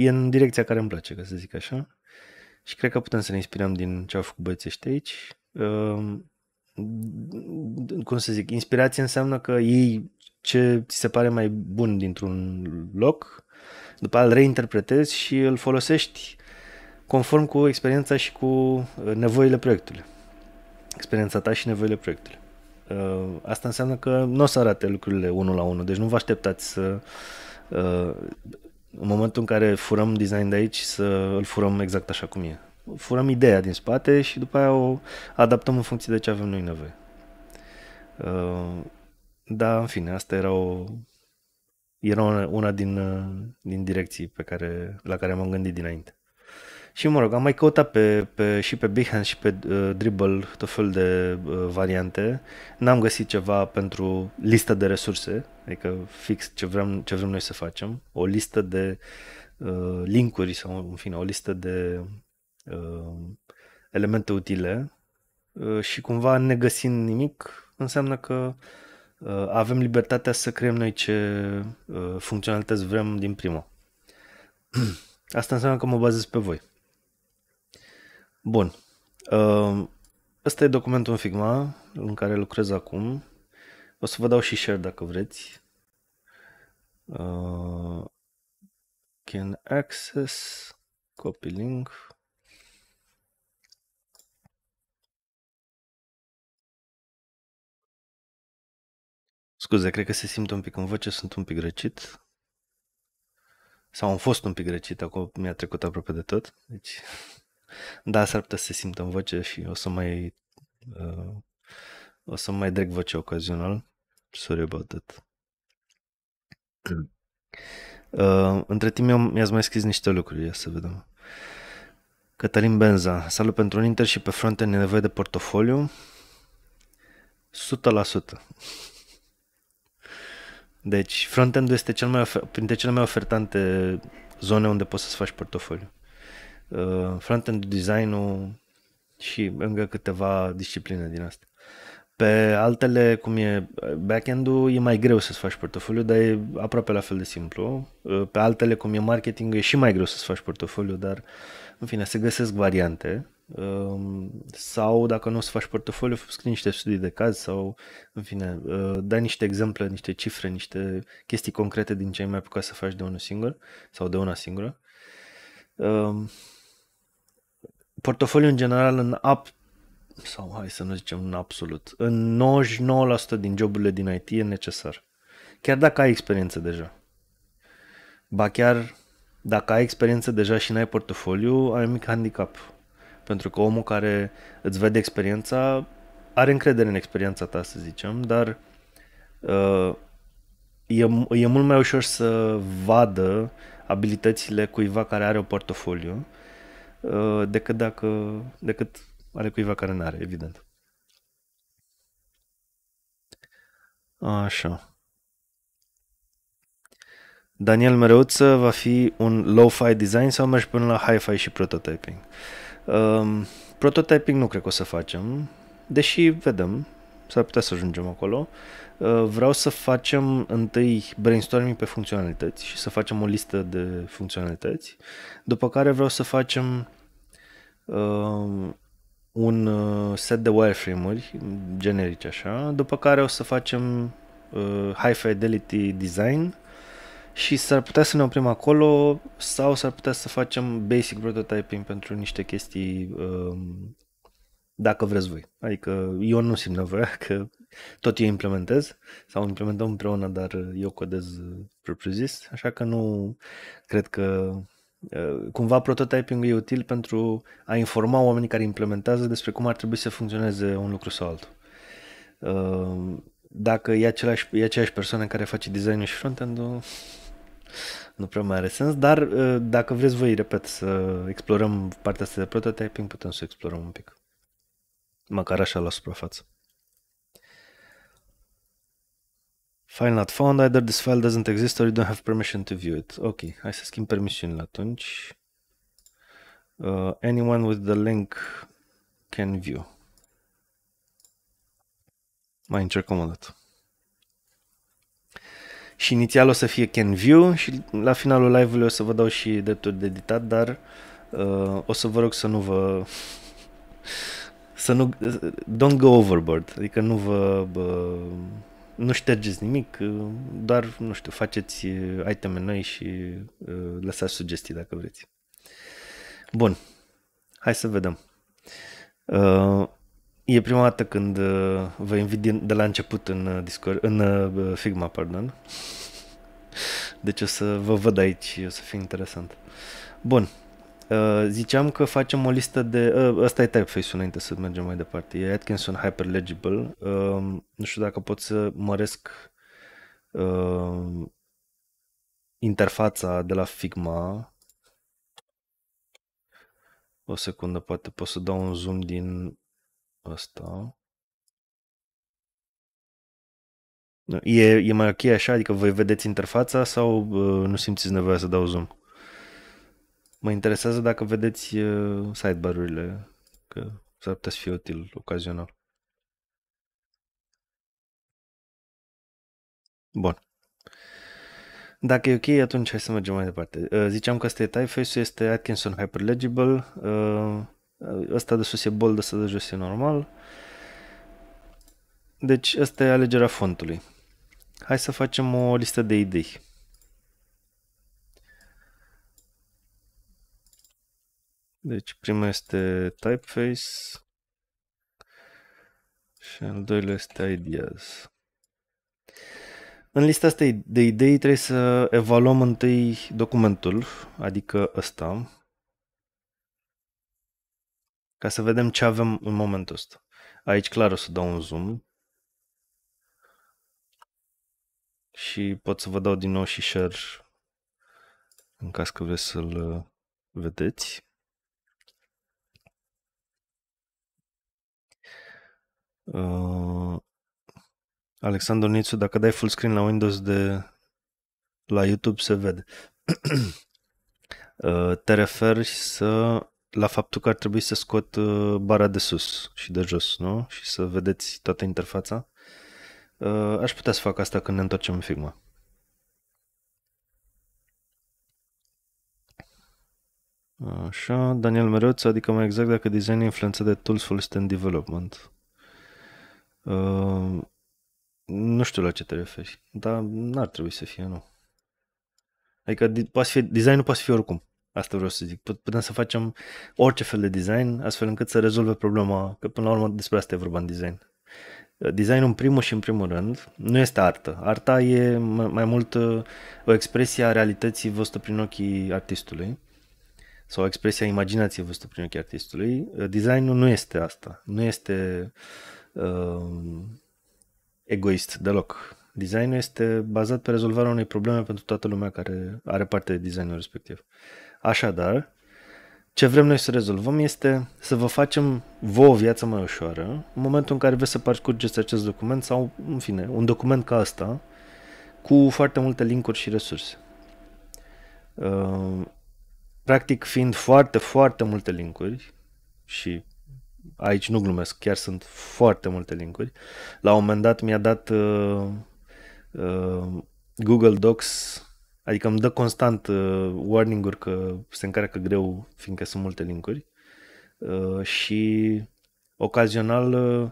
Speaker 2: e în direcția care îmi place, ca să zic așa. Și cred că putem să ne inspirăm din ce au făcut băieții ăștia aici cum să zic, inspirație înseamnă că ei ce ți se pare mai bun dintr-un loc, după îl reinterpretezi și îl folosești conform cu experiența și cu uh, nevoile proiectului. Experiența ta și nevoile proiectului. Uh, asta înseamnă că nu o să arate lucrurile unul la unul, deci nu vă așteptați să uh, în momentul în care furăm design de aici să îl furăm exact așa cum e furăm ideea din spate și după aia o adaptăm în funcție de ce avem noi nevoie. Uh, da, în fine, asta era o era una din, uh, din direcții pe care, la care m-am gândit dinainte. Și mă rog, am mai căutat pe, pe, și pe Behance și pe uh, dribble tot fel de uh, variante. N-am găsit ceva pentru lista de resurse, adică fix ce vrem, ce vrem noi să facem. O listă de uh, linkuri sau, în fine, o listă de uh, elemente utile uh, și cumva ne găsim nimic înseamnă că uh, avem libertatea să creăm noi ce uh, funcționalități vrem din prima. Asta înseamnă că mă bazez pe voi. Bun. Uh, Ăsta e documentul în Figma în care lucrez acum. O să vă dau și share dacă vreți. Uh, can
Speaker 1: access copy link. Scuze, cred că se simt un pic în voce, sunt un pic răcit. Sau am fost un
Speaker 2: pic răcit, acum mi-a trecut aproape de tot. Deci, da, s-ar putea să se simt în voce și o să mai... Uh, o să mai drec voce ocazional. Sorry about that. Hmm. Uh, între timp mi-ați mai scris niște lucruri, ia să vedem. Cătălin Benza, salut pentru un Inter și pe front e nevoie de portofoliu? 100%. Deci frontend-ul este cel mai ofer- printre cele mai ofertante zone unde poți să-ți faci portofoliu. Uh, frontend design-ul și încă câteva discipline din asta. Pe altele, cum e backend-ul, e mai greu să-ți faci portofoliu, dar e aproape la fel de simplu. Uh, pe altele, cum e marketing e și mai greu să-ți faci portofoliu, dar, în fine, se găsesc variante. Ehm, sau dacă nu o să faci portofoliu, scrii niște studii de caz sau, în fine, ehm, dai niște exemple, niște cifre, niște chestii concrete din ce ai mai apucat să faci de unul singur sau de una singură. Ehm, portofoliu în general în app sau hai să nu zicem în absolut, în 99% din joburile din IT e necesar. Chiar dacă ai experiență deja. Ba chiar dacă ai experiență deja și n-ai portofoliu, ai un mic handicap pentru că omul care îți vede experiența are încredere în experiența ta, să zicem, dar uh, e, e mult mai ușor să vadă abilitățile cuiva care are un portofoliu uh, decât, dacă, decât are cuiva care nu are, evident. Așa. Daniel Mereuță va fi un low-fi design sau mergi până la hi-fi și prototyping? Uh, Um, prototyping nu cred că o să facem, deși vedem, s-ar putea să ajungem acolo. Uh, vreau să facem întâi brainstorming pe funcționalități și să facem o listă de funcționalități, după care vreau să facem ehm, uh, un set de wireframe-uri generice așa, după care o să facem uh, high fidelity design și s-ar putea să ne oprim acolo sau s-ar putea să facem basic prototyping pentru niște chestii um, dacă vreți voi. Adică eu nu simt nevoia că tot eu implementez sau implementăm împreună, dar eu codez propriu-zis, așa că nu cred că uh, cumva prototyping e util pentru a informa oamenii care implementează despre cum ar trebui să funcționeze un lucru sau altul. Uh, dacă e, același, e aceeași persoană care face design ul și front-end-ul, nu prea mai are sens, dar uh, dacă vreți voi, repet, să explorăm partea asta de prototyping, putem să o explorăm un pic. Măcar așa la suprafață. File not found, either this file doesn't exist or you don't have permission to view it. Ok, hai să schimb permisiunile atunci. Uh, anyone with the link can view. Mai încercăm o dată și inițial o să fie Can View și la finalul live-ului o să vă dau și drepturi de editat, dar uh, o să vă rog să nu vă să nu don't go overboard, adică nu vă bă, nu ștergeți nimic, doar nu știu, faceți uh, iteme noi și uh, lăsați sugestii dacă vreți. Bun. Hai să vedem. Uh, E prima dată când uh, vă invit din, de la început în, uh, Discord, în uh, Figma, pardon. Deci o să vă văd aici, o să fie interesant. Bun, ziceam că facem o listă de... Ăsta asta e typeface-ul înainte să mergem mai departe. E Atkinson Hyperlegible. nu știu dacă pot să măresc interfața de la Figma. O secundă, poate pot să dau un zoom din ăsta. E, e mai ok așa? Adică voi vedeți interfața sau uh, nu simțiți nevoia să dau zoom? Mă interesează dacă vedeți uh, sidebar-urile, că s-ar putea să fie util ocazional. Bun. Dacă e ok, atunci hai să mergem mai departe. Uh, ziceam că asta e Typeface, este Atkinson Hyperlegible. Uh, Ăsta de sus e bold, ăsta de jos e normal. Deci asta e alegerea fontului. Hai să facem o listă de idei. Deci prima este typeface și al doilea este ideas. În lista asta de idei trebuie să evaluăm întâi documentul, adică ăsta, ca să vedem ce avem în momentul ăsta. Aici clar o să dau un zoom și pot să vă dau din nou și share în caz că vreți să-l uh, vedeți. Uh, Alexandru Nițu, dacă dai full screen la Windows de la YouTube se vede. uh, te referi să la faptul că ar trebui să scot uh, bara de sus și de jos, nu? Și să vedeți toată interfața. Uh, aș putea să fac asta când ne întoarcem în Figma. Așa, Daniel Mereuț, adică mai exact dacă design e influențat de tools folosite în development. Uh, nu știu la ce te referi, dar n-ar trebui să fie, nu. Adică poate fi, designul poate fi oricum. Asta vreau să zic. Putem să facem orice fel de design astfel încât să rezolve problema, că până la urmă despre asta e vorba în design. Uh, designul în primul și în primul rând nu este artă. Arta e mai mult uh, o expresie a realității văzută prin ochii artistului sau o expresie a imaginației văzută prin ochii artistului. Uh, designul nu este asta. Nu este uh, egoist deloc. Designul este bazat pe rezolvarea unei probleme pentru toată lumea care are parte de designul respectiv. Uh, Așadar, ce vrem noi să rezolvăm este să vă facem vouă o viață mai ușoară în momentul în care veți să parcurgeți acest document sau, în fine, un document ca asta cu foarte multe linkuri și resurse. Uh, practic, fiind foarte, foarte multe linkuri și aici nu glumesc, chiar sunt foarte multe linkuri. La un moment dat mi-a dat uh, uh, Google Docs Adică îmi dă constant uh, warning-uri că se încarcă greu, fiindcă sunt multe linkuri. Uh, și ocazional, uh,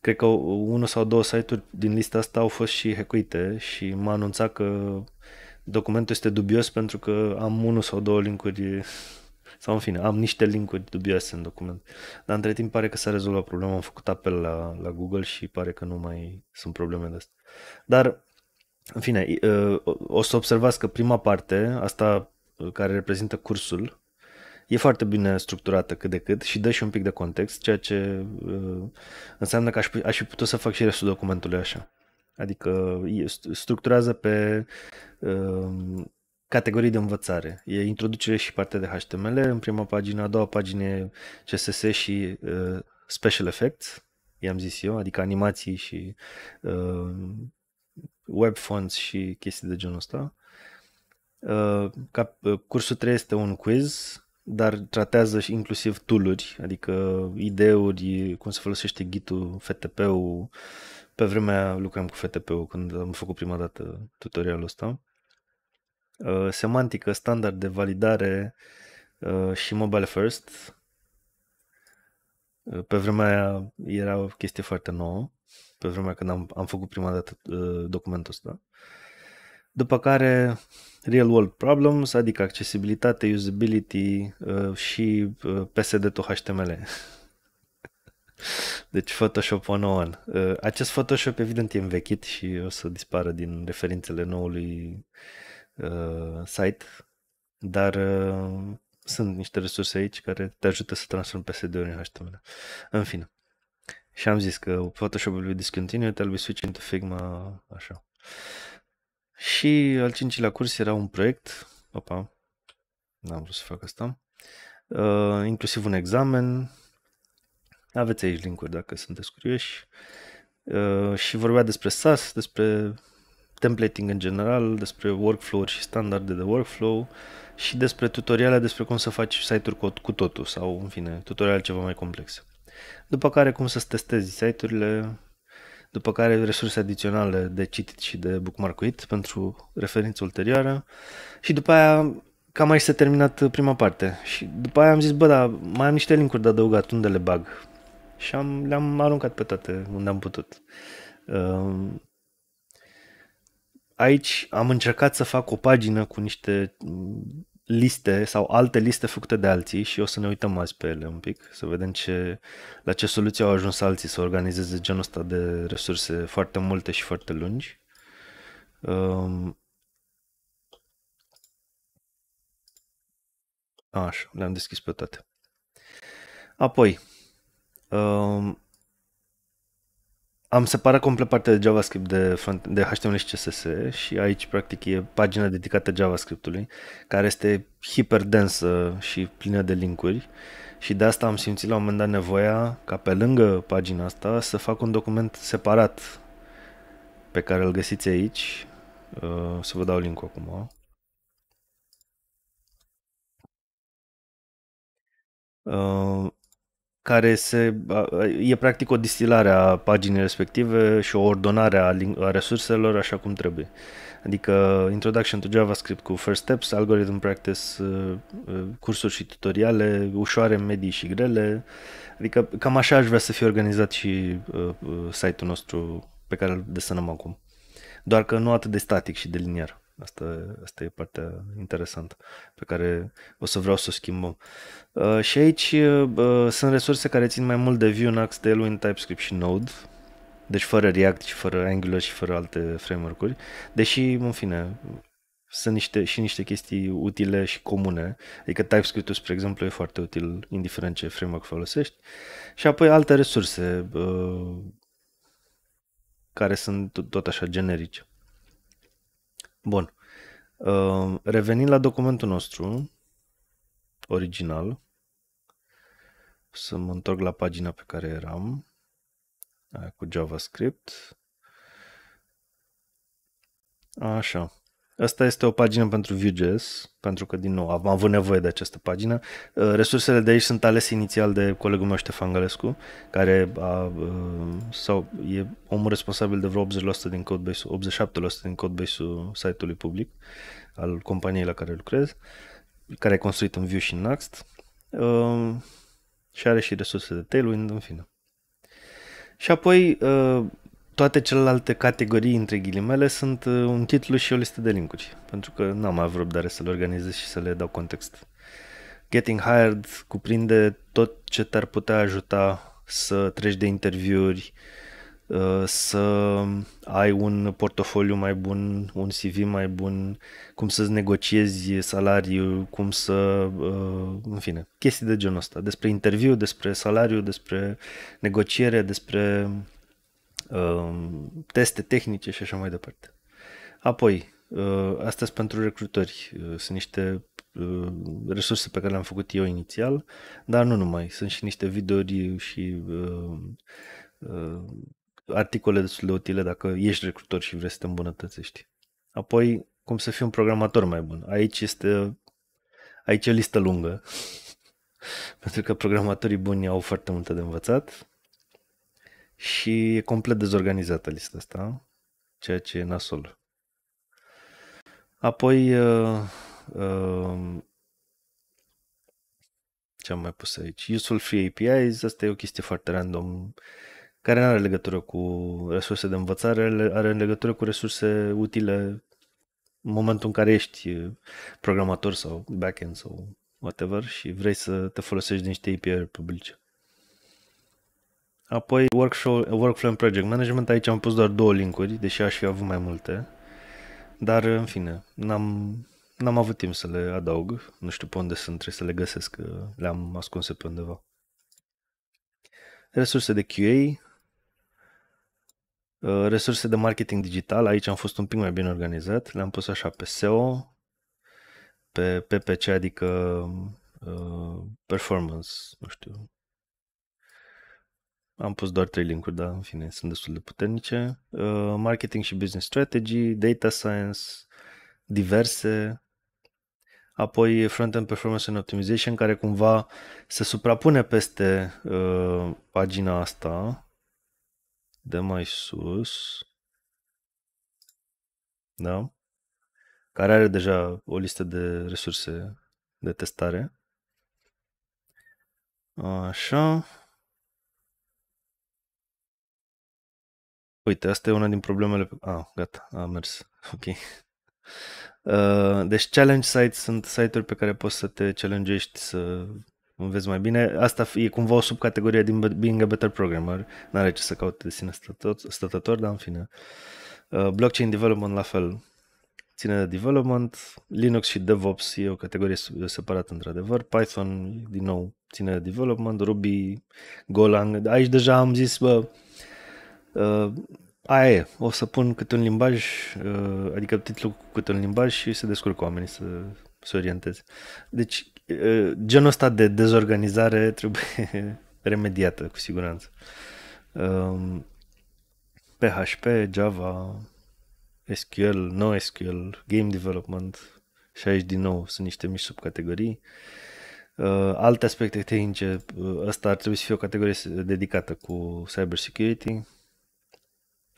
Speaker 2: cred că unul sau două site-uri din lista asta au fost și hecuite și m-a anunțat că documentul este dubios pentru că am unul sau două linkuri sau în fine, am niște linkuri dubioase în document. Dar între timp pare că s-a rezolvat problema, am făcut apel la, la Google și pare că nu mai sunt probleme de asta. Dar în fine, ă, o să observați că prima parte, asta ă, care reprezintă cursul, e foarte bine structurată cât de cât și dă și un pic de context, ceea ce ă, înseamnă că aș, fi putut să fac și restul documentului așa. Adică structurează pe categorii de învățare. E introducere și partea de HTML în prima pagină, a doua pagină CSS și special effects, i-am zis eu, adică animații și web fonts și chestii de genul ăsta. Uh, uh, cursul 3 este un quiz, dar tratează și inclusiv tooluri, adică ideuri, cum se folosește git-ul, FTP-ul. Pe vremea lucram cu FTP-ul când am făcut prima dată tutorialul ăsta. Uh, semantică, standard de validare și mobile first. Pe vremea aia era o chestie foarte nouă pe vremea când am, am făcut prima dată uh, documentul ăsta. După care Real World Problems, adică accesibilitate, usability uh, și uh, PSD to HTML. deci Photoshop 101. Uh, acest Photoshop evident e învechit și o să dispară din referințele noului uh, site, dar uh, sunt niște resurse aici care te ajută să transformi PSD-uri în HTML. În fine. Și am zis că Photoshop will be discontinued, I'll be switching to Figma, așa. Și al cincilea curs era un proiect, opa, n-am vrut să fac asta, uh, inclusiv un examen, aveți aici linkuri dacă sunteți curioși, uh, și vorbea despre SAS, despre templating în general, despre workflow-uri și standarde de workflow și despre tutoriale despre cum să faci site-uri cu, cu totul sau, în fine, tutoriale ceva mai complexe după care cum să-ți testezi site-urile, după care resurse adiționale de citit și de bookmarkuit pentru referință ulterioară și după aia cam aici s-a terminat prima parte și după aia am zis, bă, da, mai am niște linkuri de adăugat, unde le bag? Și am, le-am aruncat pe toate unde am putut. Ehm, aici am încercat să fac o pagină cu niște liste sau alte liste făcute de alții și o să ne uităm azi pe ele un pic, să vedem ce, la ce soluție au ajuns alții să organizeze genul ăsta de resurse foarte multe și foarte lungi. Um, așa, le-am deschis pe toate. Apoi, um, am separat complet partea de JavaScript de, front, de HTML și CSS și aici practic e pagina dedicată JavaScriptului care este hiperdensă și plină de linkuri și de asta am simțit la un moment dat nevoia ca pe lângă pagina asta să fac un document separat pe care îl găsiți aici. Uh, să vă dau link acum. Uh, care se, e practic o distilare a paginii respective și o ordonare a, a resurselor așa cum trebuie. Adică Introduction to JavaScript cu First Steps, Algorithm Practice, uh, uh, cursuri și tutoriale, ușoare, medii și grele. Adică cam așa aș vrea să fie organizat și uh, site-ul nostru pe care îl desenăm acum. Doar că nu atât de static și de liniar. Asta, asta e partea interesantă pe care o să vreau să o schimbăm. Uh, și aici uh, uh sunt resurse care țin mai mult de Vue, în Axel, în TypeScript și Node, deci fără React și fără Angular și fără alte framework-uri, deși, în fine, sunt niște, și niște chestii utile și comune. Adică TypeScript-ul, spre exemplu, e foarte util, indiferent ce framework folosești. Și apoi alte resurse uh, care sunt tot, tot așa generice. Bun. Uh, revenind la documentul nostru original, să mă întorc la pagina pe care eram, cu JavaScript. Așa. Asta este o pagină pentru Vue.js, pentru că, din nou, am avut nevoie de această pagină. Uh, resursele de aici sunt alese inițial de colegul meu Ștefan Galescu, care a, uh, sau e omul responsabil de vreo 80% din codebase-ul, 87% din codebase-ul site-ului public al companiei la care lucrez, care e construit în Vue și în Next uh, și are și resurse de tailwind, în fine. Și apoi toate celelalte categorii, între ghilimele, sunt uh, un titlu și o listă de linkuri, pentru că n-am mai vreo răbdare să le organizez și să le dau context. Getting Hired cuprinde tot ce te-ar putea ajuta să treci de interviuri, uh, să ai un portofoliu mai bun, un CV mai bun, cum să-ți negociezi salariul, cum să... Uh, în fine, chestii de genul ăsta. Despre interviu, despre salariu, despre negociere, despre Um, teste tehnice și așa mai departe. Apoi, uh, astăzi sunt pentru recrutori. Uh, sunt niște uh, resurse pe care le-am făcut eu inițial, dar nu numai. Sunt și niște videouri și articole destul de utile dacă ești recrutor și vrei să te îmbunătățești. Apoi, cum să fii un programator mai bun. Aici este aici e o listă lungă, pentru că programatorii buni au foarte multe de învățat și e complet dezorganizată lista asta, ceea ce e nasol. Apoi, uh, uh, ce am mai pus aici? Useful Free APIs, asta e o chestie foarte random, care nu are legătură cu resurse de învățare, are legătură cu resurse utile în momentul în care ești uh, programator sau backend sau whatever și vrei să te folosești de niște API-uri publice. Apoi workflow, workflow and Project Management, aici am pus doar două linkuri, deși aș fi avut mai multe. Dar, în fine, n-am, n-am avut timp să le adaug. Nu știu pe unde sunt, trebuie să le găsesc, că le-am ascunse pe undeva. Resurse de QA, uh, resurse de marketing digital, aici am fost un pic mai bine organizat, le-am pus așa pe SEO, pe PPC, adică uh, performance, nu știu, am pus doar trei linkuri, dar în fine, sunt destul de puternice. Uh, marketing și business strategy, data science, diverse, apoi front-end performance and optimization, care cumva se suprapune peste uh, pagina asta de mai sus. Da? Care are deja o listă de resurse de testare. Așa. Uite, asta e una din problemele pe... Ah, gata, a mers. Ok. Uh, deci challenge sites sunt site-uri pe care poți să te challengești să înveți mai bine. Asta e cumva o subcategorie din Being a Better Programmer. N-are ce să caute de sine stătător, dar în fine. Uh, blockchain development la fel. Ține de development. Linux și DevOps e o categorie separată într-adevăr. Python, din nou, ține de development. Ruby, Golang. Aici deja am zis, bă, Aia e, o să pun cât un limbaj, uh, adică titlul cu cât un limbaj și se cu oamenii să se orienteze. Deci, uh, genul ăsta de dezorganizare trebuie remediată, cu siguranță. PHP, um, Java, SQL, NoSQL, Game Development și aici din nou sunt niște mici subcategorii. Uh, alte aspecte tehnice, asta ar trebui să fie o categorie dedicată cu cybersecurity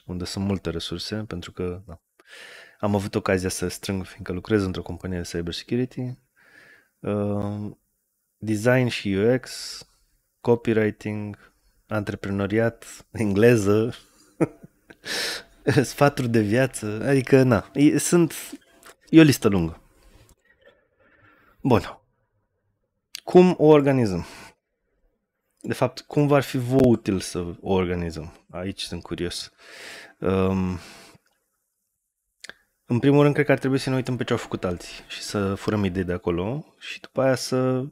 Speaker 2: unde sunt multe resurse, pentru că da, am avut ocazia să strâng, fiindcă lucrez într-o companie de cybersecurity, uh, design și UX, copywriting, antreprenoriat, engleză, sfaturi de viață, adică, na, sunt, e o listă lungă. Bun. Cum o organizăm? De fapt, cum v-ar fi vă util să o organizăm? aici sunt curios. Um, în primul rând, cred că ar trebui să ne uităm pe ce au făcut alții și să furăm idei de acolo și după aia să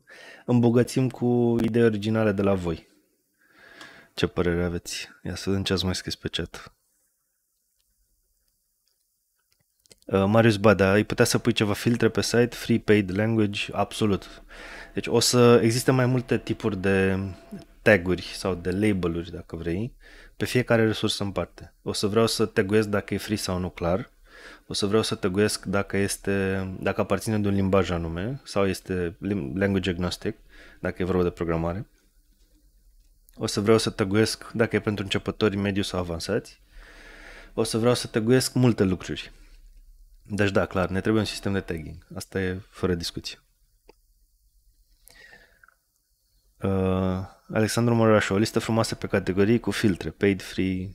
Speaker 2: îmbogățim cu idei originale de la voi. Ce părere aveți? Ia să vedem ce ați mai scris pe chat. Uh, Marius Bada, ai putea să pui ceva filtre pe site, free paid language, absolut. Deci o să existe mai multe tipuri de taguri sau de labeluri, dacă vrei. Uh, pe fiecare resursă în parte. O să vreau să teguiesc dacă e free sau nu clar, o să vreau să teguiesc dacă, este, dacă aparține de un limbaj anume sau este language agnostic, dacă e vorba de programare. O să vreau să teguiesc dacă e pentru începători mediu sau avansați. O să vreau să teguiesc multe lucruri. Deci da, clar, ne trebuie un sistem de tagging. Asta e fără discuție. Uh, Alexandru Mărărașu, o listă frumoasă pe categorii cu filtre, paid, free.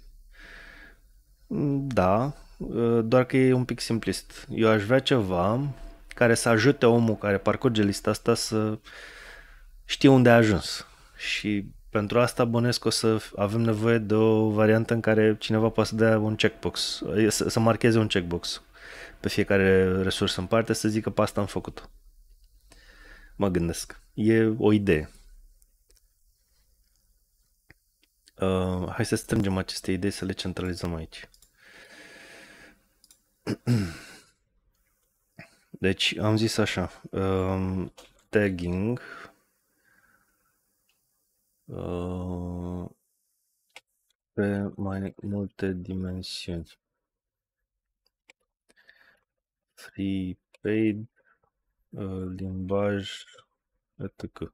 Speaker 2: Mm, da, uh, doar că e un pic simplist. Eu aș vrea ceva care să ajute omul care parcurge lista asta să știe unde a ajuns. Și pentru asta bănesc o să avem nevoie de o variantă în care cineva poate să dea un checkbox, să, să marcheze un checkbox pe fiecare resursă în parte, să zică pe asta am făcut-o. Mă gândesc. E o idee. Uh, hai să strângem aceste idei, să le centralizăm aici. Deci am zis așa, um, tagging, uh, pe mai multe dimensiuni. Free, paid, uh, limbaj, etc.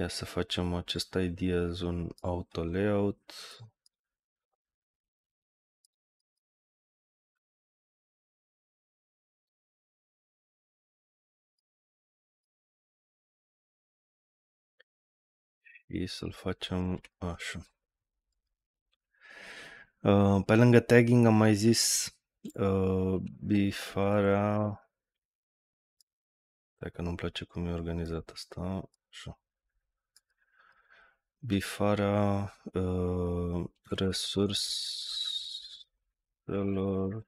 Speaker 2: Ia să facem acest ideas
Speaker 1: un auto layout. Și să-l facem așa. Uh, pe lângă tagging am mai zis
Speaker 2: uh, bifarea. Dacă nu-mi place cum e organizat asta, așa bifarea uh, resurselor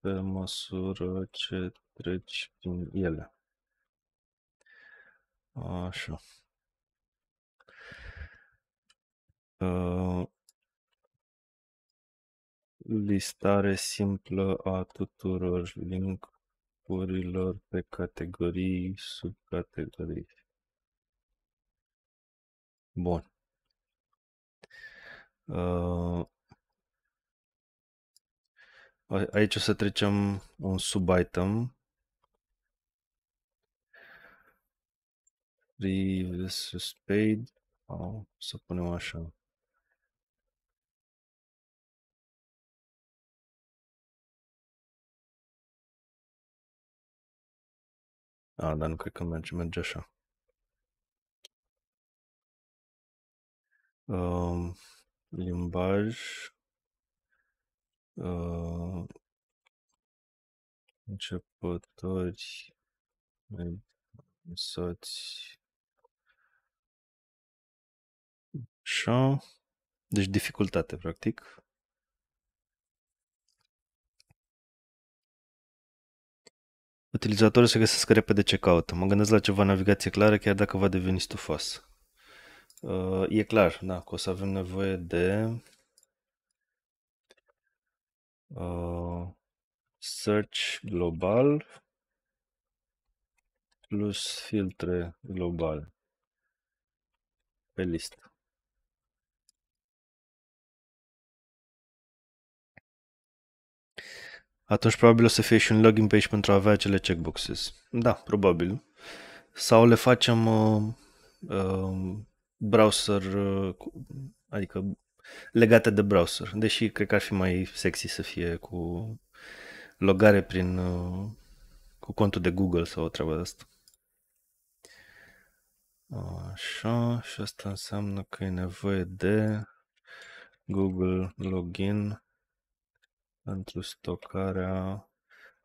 Speaker 2: pe măsură ce treci prin ele.
Speaker 1: Așa. Uh, listare
Speaker 2: simplă a tuturor linkurilor pe categorii,
Speaker 1: subcategorii. Bun. Ă,
Speaker 2: aici o să trecem un sub-item.
Speaker 1: Reverse spade. Oh, să punem așa. A, dar nu cred că merge, merge așa.
Speaker 2: Um, limbaj, uh,
Speaker 1: începători, lăsați, așa, deci dificultate practic. Utilizatorul să găsească repede ce caută.
Speaker 2: Mă gândesc la ceva navigație clară, chiar dacă va deveni stufos. Uh, e clar, da, că o să avem nevoie de uh, search global
Speaker 1: plus filtre globale pe listă. Atunci probabil o să fie și un login page pentru a avea acele checkboxes. Da, probabil.
Speaker 2: Sau le facem uh, uh, browser, uh, adică legate de browser, deși cred că ar fi mai sexy să fie cu logare prin uh, cu contul de Google sau o treabă de asta. Așa, și asta înseamnă că e nevoie de Google Login pentru
Speaker 1: stocarea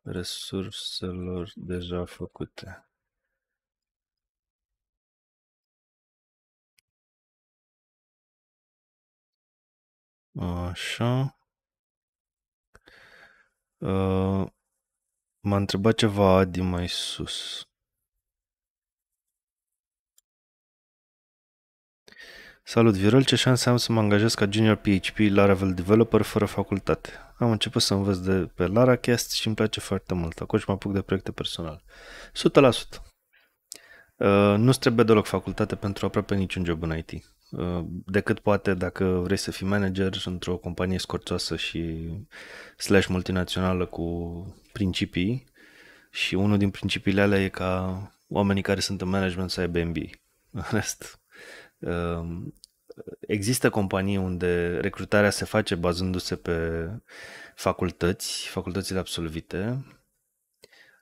Speaker 1: resurselor deja făcute. Așa.
Speaker 2: Uh, m-a întrebat ceva Adi mai sus. Salut, Virul, ce șanse am să mă angajez ca junior PHP Laravel developer fără facultate? Am început să învăț de pe LaraCast și îmi place foarte mult. Acum și mă apuc de proiecte personal. 100%. Uh, nu-ți trebuie deloc facultate pentru aproape niciun job în IT decât poate dacă vrei să fii manager într-o companie scorțoasă și slash multinațională cu principii și unul din principiile alea e ca oamenii care sunt în management să aibă MBA. În rest, um, există companii unde recrutarea se face bazându-se pe facultăți, facultățile absolvite,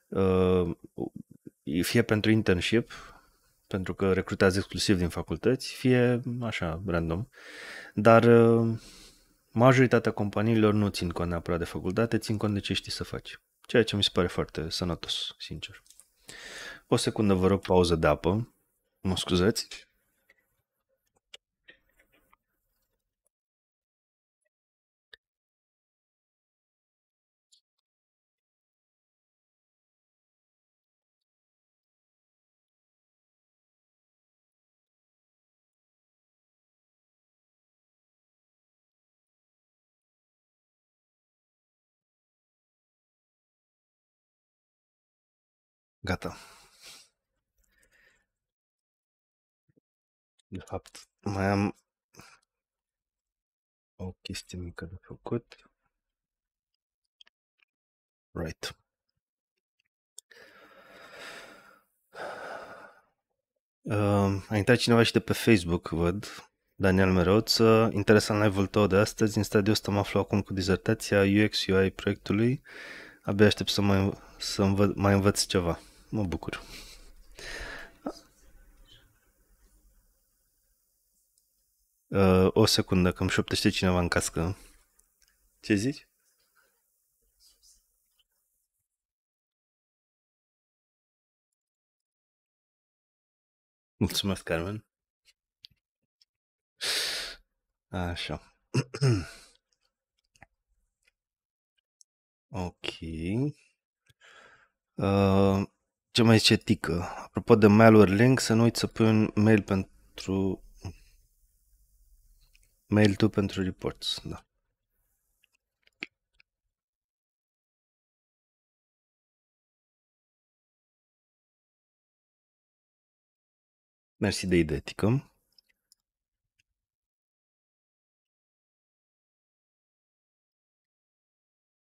Speaker 2: uh, fie pentru internship, pentru că recrutează exclusiv din facultăți, fie așa, random. Dar uh, majoritatea companiilor nu țin cont neapărat de facultate, țin cont de ce știi să faci. Ceea ce mi se pare foarte sănătos, sincer. O secundă
Speaker 1: vă rog pauză de apă, mă scuzați. Gata. De fapt, mai am o chestie mică de făcut. Right.
Speaker 2: Uh, a intrat cineva și de pe Facebook, văd, Daniel Meroță. Interesant live-ul tău de astăzi. În stadiul ăsta mă aflu acum cu dizertația UX-UI proiectului. Abia aștept să mai, să învă- mai învăț ceva. Mă bucur. Uh, o secundă, că îmi șoptește cineva în cască. Ce zici?
Speaker 1: Mulțumesc, Carmen. Așa.
Speaker 2: ok. Uh, ce mai zice Tică? Apropo de malware link, să nu uiți să pui un mail pentru
Speaker 1: mail tu pentru reports, da. Mersi de idee, Tică.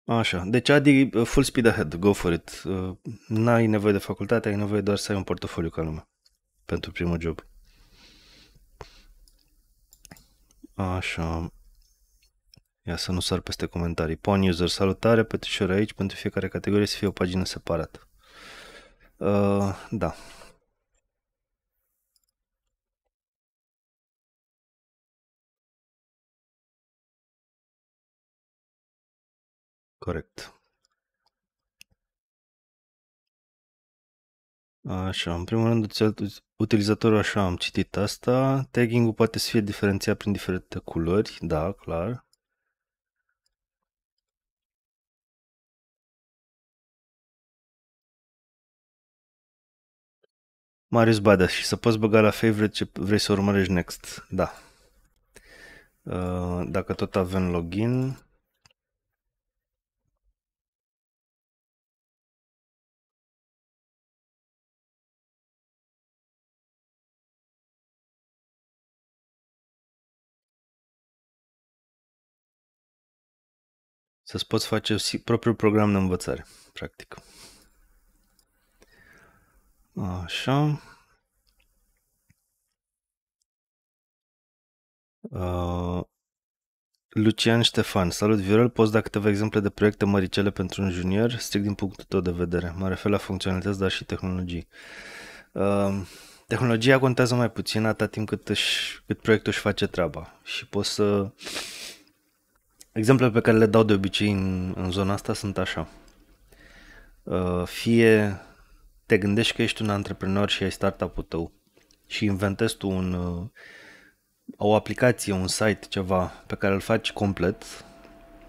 Speaker 1: Așa,
Speaker 2: deci Adi, uh, full speed ahead, go for it. Uh, n-ai nevoie de facultate, ai nevoie doar să ai un portofoliu ca lume pentru primul job. Așa. Ia să nu sar peste comentarii. Pon user, salutare, petrișor aici, pentru fiecare categorie să fie o pagină separată. Uh, da,
Speaker 1: Corect. Așa,
Speaker 2: în primul rând, utilizatorul așa, am citit asta. Tagging-ul poate să fie diferențiat prin
Speaker 1: diferite culori, da, clar. Marius Badea, și să poți băga la favorite ce vrei să urmărești next. Da. Uh, dacă tot avem login, Să-ți poți face propriul program de învățare, practic. Așa.
Speaker 2: Uh, Lucian Ștefan, salut Viorel, poți da câteva exemple de proiecte măricele pentru un junior, strict din punctul tău de vedere. Mă refer la funcționalități, dar și tehnologii. Uh, tehnologia contează mai puțin atât timp cât, își, cât proiectul își face treaba și poți să Exemplele pe care le dau de obicei în, în zona asta sunt așa. Uh, fie te gândești că ești un antreprenor și ai startup-ul tău și inventezi tu un, uh, o aplicație, un site, ceva pe care îl faci complet,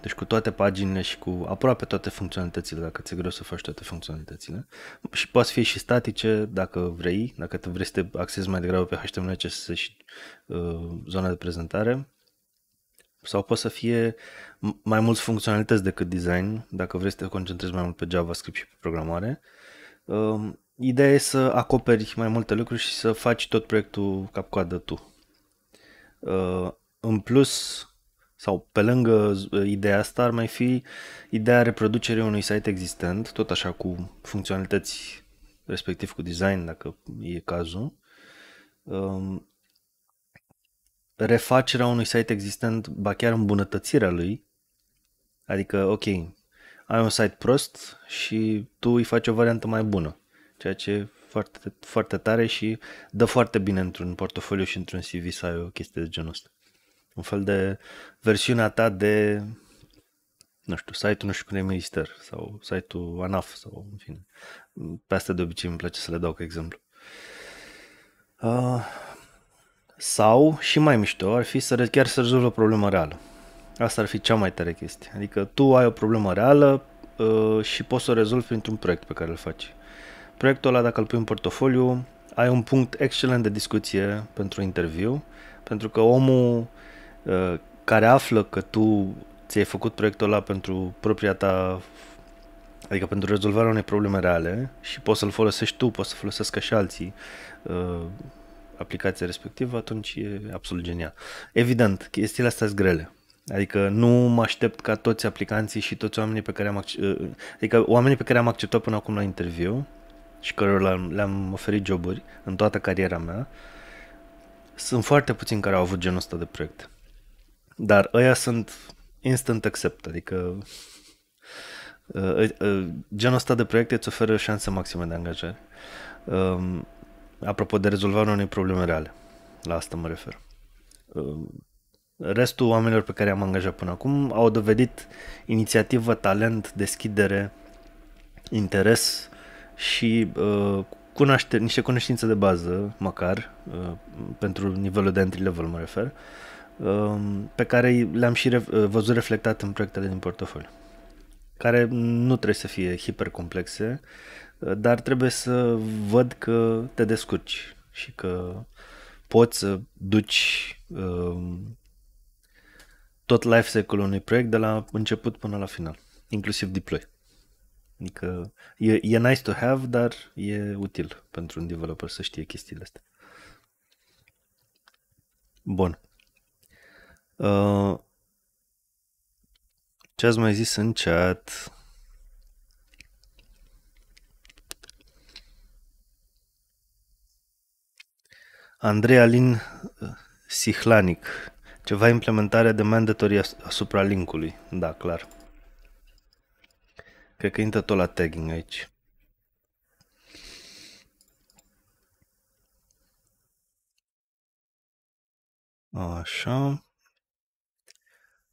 Speaker 2: deci cu toate paginile și cu aproape toate funcționalitățile, dacă ți-e greu să faci toate funcționalitățile. Și poate fi și statice, dacă vrei, dacă te vrei să te mai degrabă pe HTML, CSS și uh, zona de prezentare sau poate să fie mai mulți funcționalități decât design, dacă vrei să te concentrezi mai mult pe JavaScript și pe programare. Um, ideea e să acoperi mai multe lucruri și să faci tot proiectul cap-coadă tu. Uh, în plus, sau pe lângă uh, ideea asta ar mai fi ideea reproducerii unui site existent, tot așa cu funcționalități, respectiv cu design, dacă e cazul, um, refacerea unui site existent, ba chiar îmbunătățirea lui. Adică, ok, ai un site prost și tu îi faci o variantă mai bună, ceea ce e foarte, foarte tare și dă foarte bine într-un portofoliu și într-un CV să ai o chestie de genul ăsta. Un fel de versiunea ta de, nu știu, site-ul nu știu cum e minister sau site-ul ANAF sau în fine. Pe asta de obicei îmi place să le dau ca exemplu. Uh, sau, și mai mișto, ar fi să chiar să rezolvi o problemă reală. Asta ar fi cea mai tare chestie. Adică tu ai o problemă reală uh, și poți să o rezolvi printr-un proiect pe care îl faci. Proiectul ăla, dacă îl pui în portofoliu, ai un punct excelent de discuție pentru interviu, pentru că omul uh, care află că tu ți-ai făcut proiectul ăla pentru propria ta, adică pentru rezolvarea unei probleme reale și poți să-l folosești tu, poți să folosească și alții, uh, aplicația respectivă, atunci e absolut genial. Evident, chestiile astea sunt grele. Adică nu mă aștept ca toți aplicanții și toți oamenii pe care am acceptat, ă, adică oamenii pe care am acceptat până acum la interviu și cărora le-am, le-am oferit joburi în toată cariera mea, sunt foarte puțini care au avut genul ăsta de proiect. Dar ăia sunt instant accept, adică ă, ă, genul ăsta de proiecte îți oferă șanse maxime de angajare. Apropo de rezolvarea unei probleme reale. La asta mă refer. Ehm, restul oamenilor pe care am angajat până acum au dovedit inițiativă, talent, deschidere, interes și uh, cunoaște, niște cunoștințe de bază, măcar, uh, pentru nivelul de entry level mă refer, uh, pe care le-am și re- văzut reflectat în proiectele din portofoliu, care nu trebuie să fie hipercomplexe, dar trebuie să văd că te descurci și că poți să duci um, tot life ul unui proiect de la început până la final, inclusiv deploy. Adică e, e nice to have, dar e util pentru un developer să știe chestiile astea. Bun. Uh, ce ați mai zis în chat? Andrei Alin uh, Sihlanic, ceva implementare de mandatory asupra linkului. Da, clar. Cred că intră tot la tagging aici. Așa.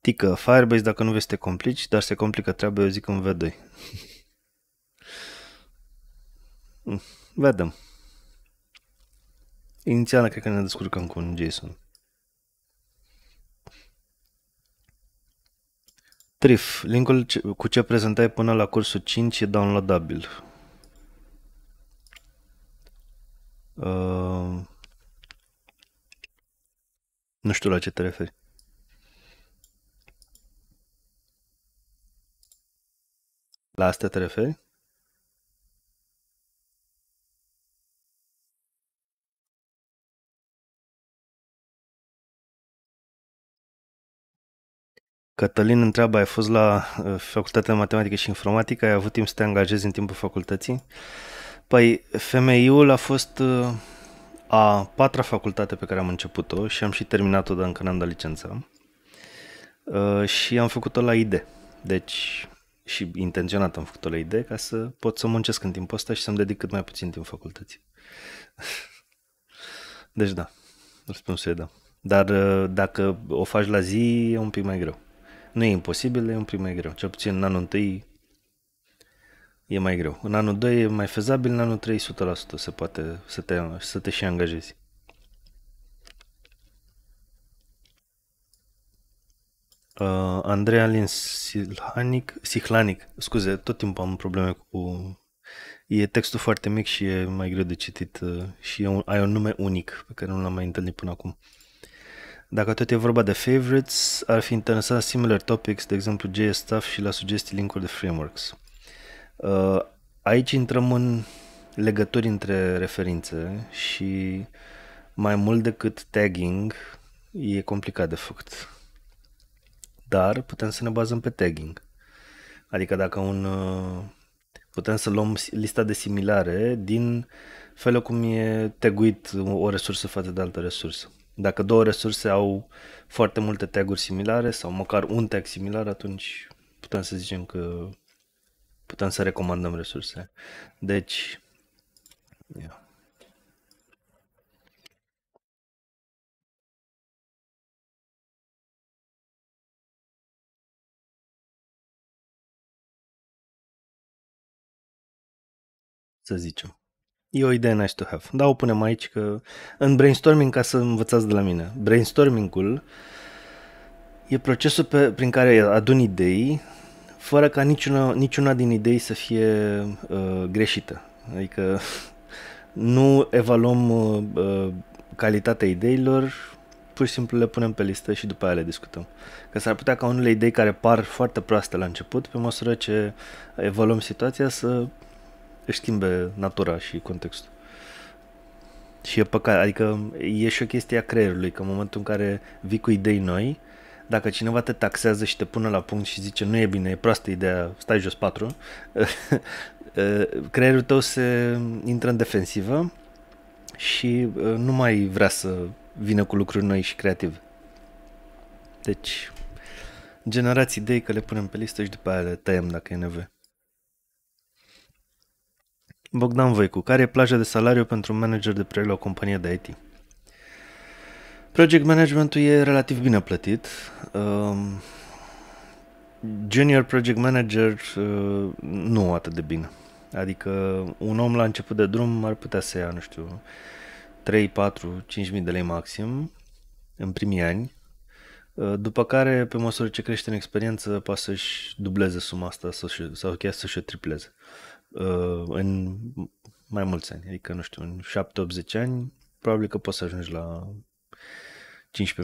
Speaker 2: Tică Firebase dacă nu vezi te complici, dar se complică treaba, eu zic în V2. Vedem. Inițial, cred că ne descurcăm cu un JSON. Trif. Linkul cu ce prezentai până la cursul 5 e downloadabil. Uh, nu știu la ce te referi.
Speaker 1: La asta te referi? Cătălin întreabă, ai fost la uh, Facultatea de Matematică și
Speaker 2: Informatică, ai avut timp să te angajezi în timpul facultății? Păi, FMI-ul a fost uh, a patra facultate pe care am început-o și am și terminat-o, dar încă n-am dat licența. Uh, și am făcut-o la ID. Deci, și intenționat am făcut-o la ID ca să pot să muncesc în timpul ăsta și să-mi dedic cât mai puțin timp facultății. Deci da, răspunsul e da. Dar dacă o faci la zi, e un pic mai greu nu e imposibil, e un pic mai greu. Cel puțin în anul întâi e mai greu. În anul 2 e mai fezabil, în anul 3 100% se poate să te, să te și angajezi. Uh, Andreea Lin Sihlanic, Sihlanic, scuze, tot timpul am probleme cu... E textul foarte mic și e mai greu de citit uh, și e un, ai un nume unic pe care nu l-am mai întâlnit până acum. Uh, dacă tot e vorba de favorites, ar fi interesant similar topics, de exemplu JS Stuff și la sugestii link-uri de frameworks. Uh, aici intrăm în legături între referințe și mai mult decât tagging e complicat de făcut. Dar putem să ne bazăm pe tagging. Adică dacă un uh, putem să luăm lista de similare din felul cum e taguit o resursă față de altă resursă. Dacă două resurse au foarte multe taguri similare sau măcar un tag similar, atunci putem să zicem că
Speaker 1: putem să recomandăm resurse. Deci, yeah. să zicem. E o idee nice to have.
Speaker 2: Da, o punem aici că în brainstorming ca să învățați de la mine. Brainstorming-ul e procesul pe, prin care adun idei fără ca niciuna, niciuna din idei să fie uh, greșită. Adică nu evaluăm uh, uh calitatea ideilor, pur și simplu le punem pe listă și după aia le discutăm. Că s-ar putea ca unele idei care par foarte proaste la început, pe măsură ce evaluăm situația, să își schimbe natura și contextul. Și e păcat, adică e și o chestie a creierului, că în momentul în care vii cu idei noi, dacă cineva te taxează și te pune la punct și zice nu e bine, e proastă ideea, stai jos patru, eh, creierul tău se intră în defensivă și eh, nu mai vrea să vină cu lucruri noi și creative. Deci, generați idei că le punem pe listă și după aia le tăiem dacă e nevoie. Bogdan Voicu, care e plaja de salariu pentru un manager de proiect la o companie de IT? Project managementul e relativ bine plătit. Um, junior project manager uh, nu atât de bine. Adică un om la început de drum ar putea să ia, nu știu, 3, 4, 5 mii de lei maxim în primii ani. Uh, după care, pe măsură ce crește în experiență, poate să-și dubleze suma asta sau chiar să-și o tripleze. Uh, în mai mulți ani, adică, nu știu, în 7-80 ani, probabil că poți să ajungi la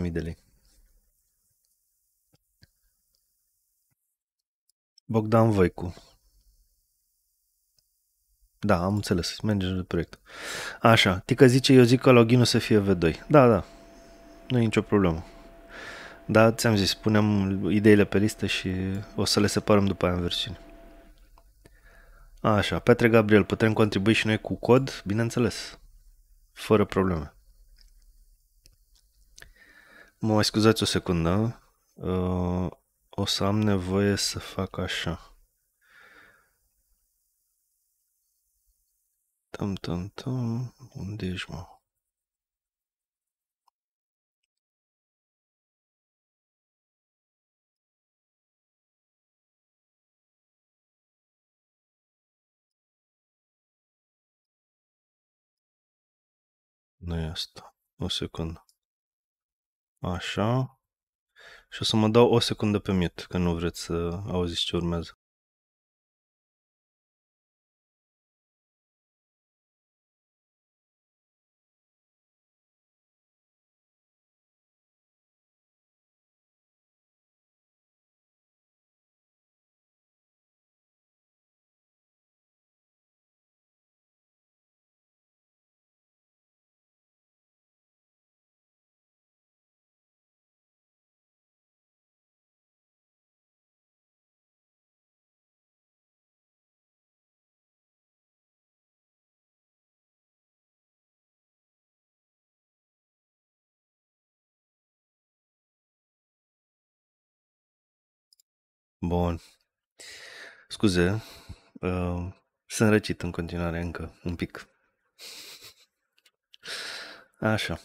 Speaker 2: 15.000 de lei. Bogdan Voicu. Da, am înțeles, manager de proiect. Așa, Tica zice, eu zic că login să fie V2. Da, da, nu e nicio problemă. Da, ți-am zis, punem ideile pe listă și o să le separăm după aia în versiune. Așa, Petre Gabriel, putem contribui și noi cu cod? Bineînțeles. Fără probleme. Mă mai scuzați o secundă. Uh, o să am nevoie să fac așa.
Speaker 1: Tam, tam, tam. Unde ești, mă? nu e asta. O secundă. Așa. Și o să mă dau o secundă pe mit, că nu vreți să auziți ce urmează. Bun. Scuze,
Speaker 2: uh, sunt răcit în continuare încă, un pic.
Speaker 1: Așa.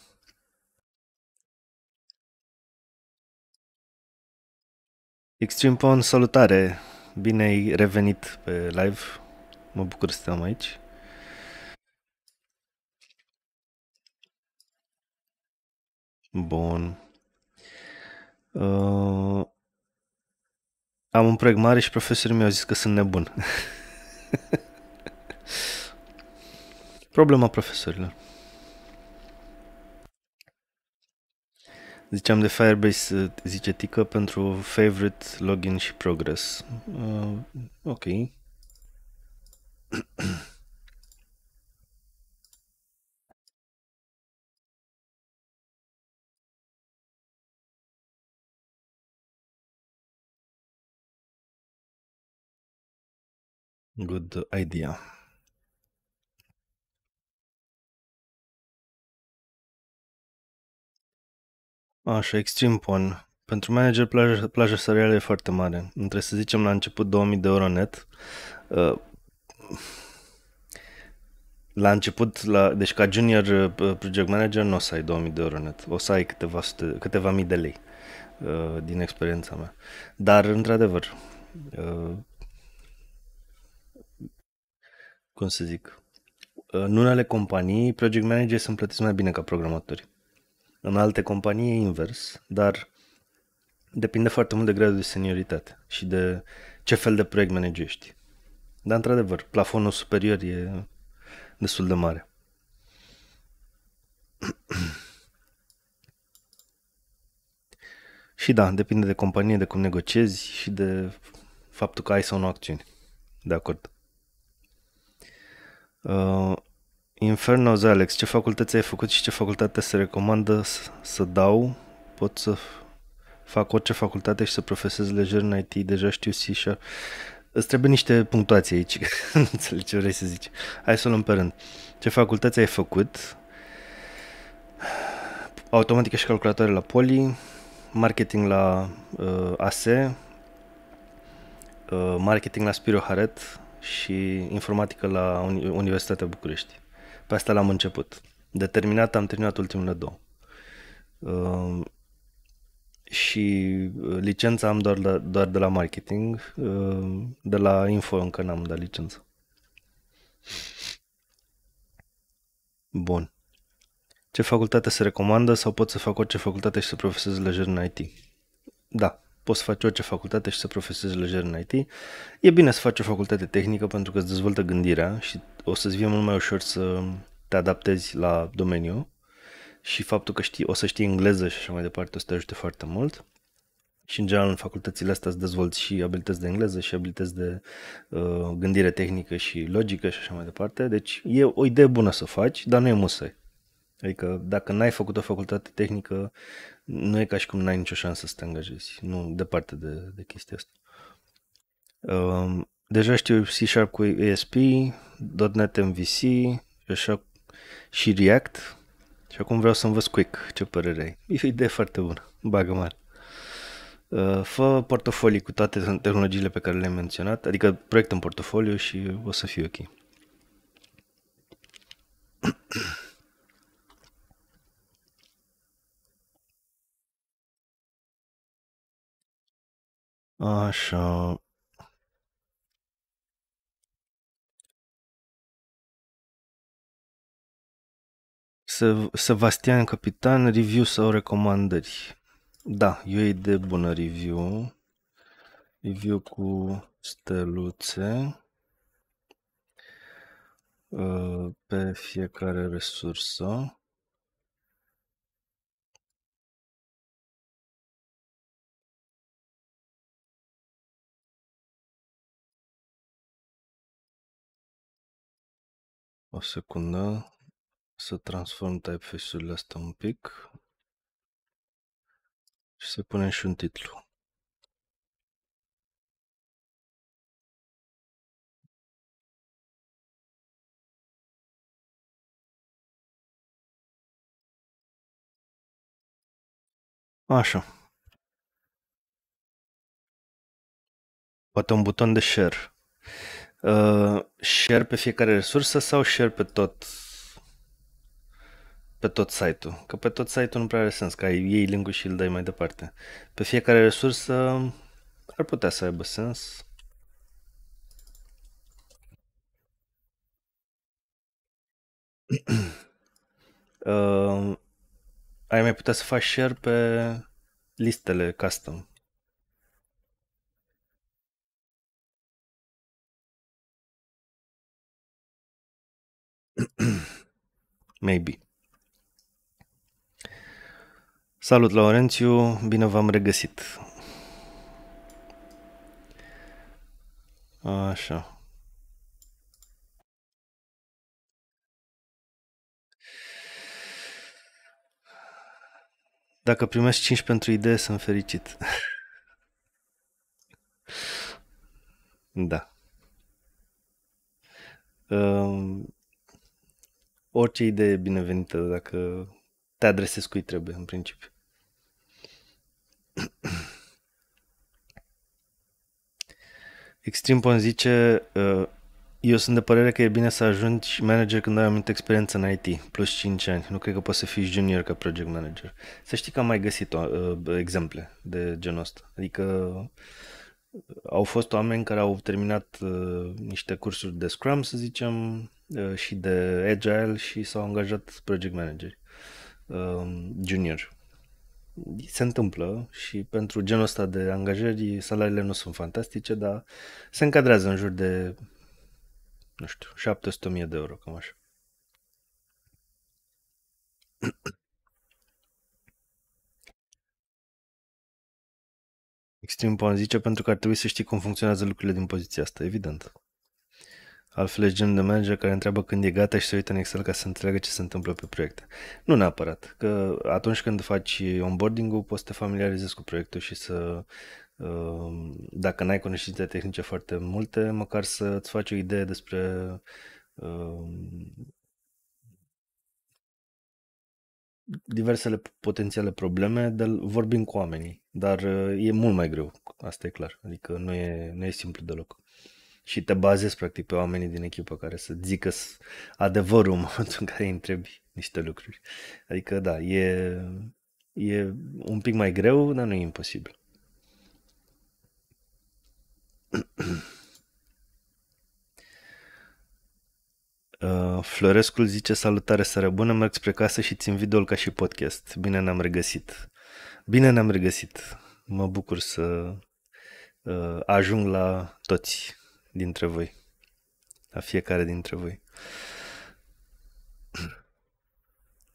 Speaker 1: Extreme Pond, salutare! Bine ai revenit
Speaker 2: pe live. Mă bucur să te aici. Bun. Uh, am un proiect mare și profesorii mi au zis că sunt nebun. Problema profesorilor. Ziceam de Firebase, uh, zice tică, pentru favorite, login și progress. Uh, ok.
Speaker 1: Good idea. Așa, Extreme Pon.
Speaker 2: Pentru manager, plaja, plaja salarială e foarte mare. Între, să zicem, la început 2000 de euro net. Uh, la început, la, deci ca junior uh, project manager nu o să ai 2000 de euro net. O să ai câteva, sute, câteva mii de lei uh, din experiența mea. Dar, într-adevăr, cum să zic, în unele companii, project manageri sunt plătiți mai bine ca programatori. În alte companii e invers, dar depinde foarte mult de gradul de senioritate și de ce fel de proiect managești. Dar, într-adevăr, plafonul superior e destul de mare. și da, depinde de companie, de cum negociezi și de faptul că ai sau nu acțiuni. De acord. Uh, Inferno Alex, ce facultăți ai făcut și ce facultate se recomandă să, să dau? Pot să fac orice facultate și să profesez lejer în IT, deja știu C și Îți trebuie niște punctuații aici, nu înțeleg ce vrei să zici. Hai să o luăm pe rând. Ce facultăți ai făcut? Automatică și calculatoare la Poli, marketing la uh, ASE, uh, marketing la Spiro Haret, și informatică la Universitatea București. Pe asta l-am început. De terminat am terminat ultimele două. Uh, și uh, licența am doar, la, doar de la marketing, uh, de la info încă n-am dat licență. Bun. Ce facultate se recomandă sau pot să fac orice facultate și să profesez lejer în IT? Da, poți să faci orice facultate și să profesezi lejer în IT. E bine să faci o facultate tehnică pentru că îți dezvoltă gândirea și o să-ți fie mult mai ușor să te adaptezi la domeniu și faptul că știi, o să știi engleză și așa mai departe o să te ajute foarte mult. Și în general în facultățile astea îți dezvolți și abilități de engleză și abilități de uh, gândire tehnică și logică și așa mai departe. Deci e o idee bună să faci, dar nu e musai. Adică dacă n-ai făcut o facultate tehnică, nu e ca și cum n-ai nicio șansă să te angajezi. Nu, departe de, de chestia asta. Um, deja știu C Sharp cu ESP, .NET MVC și așa și React și acum vreau să învăț Quick. Ce părere ai? E o idee foarte bună. Bagă mare. Uh, fă portofolii cu toate tehnologiile pe care le-am menționat, adică proiect în portofoliu și o să fie ok.
Speaker 1: Așa. Sebastian Capitan, review sau recomandări? Da, eu
Speaker 2: e de bună review. Review cu steluțe
Speaker 1: uh, pe fiecare resursă. O secundă. Să transform typeface-urile astea un pic. Și să punem și un titlu. Așa. Poate un buton de share.
Speaker 2: Uh, share pe fiecare resursă sau share pe tot pe tot site-ul? Că pe tot site-ul nu prea are sens, că ai iei link și îl dai mai departe. Pe fiecare resursă ar putea să aibă sens. uh, ai mai putea să faci share pe listele
Speaker 1: custom. Maybe. Salut, Laurențiu! Bine v-am regăsit! Așa.
Speaker 2: Dacă primești 5 pentru idee, sunt fericit. da. Um, orice idee e binevenită dacă te adresezi cui trebuie, în principiu. Extreme Pon zice, uh, eu sunt de părere că e bine să ajungi manager când ai anumită experiență în IT, plus 5 ani. Nu cred că poți să fii junior ca project manager. Să știi că am mai găsit o, uh, exemple de genul ăsta. Adică uh, au fost oameni care au terminat niște cursuri de Scrum, să zicem, Uh, și de Agile și s-au angajat project manageri um, junior. Se întâmplă și pentru genul ăsta de angajări salariile nu sunt fantastice, dar se încadrează în jur de, nu știu, 700.000 de euro, cam așa. Extreme Pond zice pentru că ar trebui să știi cum funcționează lucrurile din poziția asta, evident. Altfel ești genul de manager care întreabă când e gata și se uită în Excel ca să înțeleagă ce se întâmplă pe proiecte. Nu neapărat, că atunci când faci onboarding-ul poți să te familiarizezi cu proiectul și să, uh, dacă n-ai cunoștințe tehnice foarte multe, măcar să-ți faci o idee despre uh, diversele potențiale probleme, de, vorbim cu oamenii, dar uh, e mult mai greu, asta e clar, adică nu e, nu e simplu deloc și te bazezi practic pe oamenii din echipă care să zică adevărul în momentul în care îi întrebi niște lucruri. Adică da, e, e un pic mai greu, dar nu e imposibil. Uh, Florescul zice salutare, seară bună, merg spre casă și țin video ca și podcast. Bine ne-am regăsit. Bine ne-am regăsit. Mă bucur să uh, ajung la toți dintre voi. La fiecare dintre voi.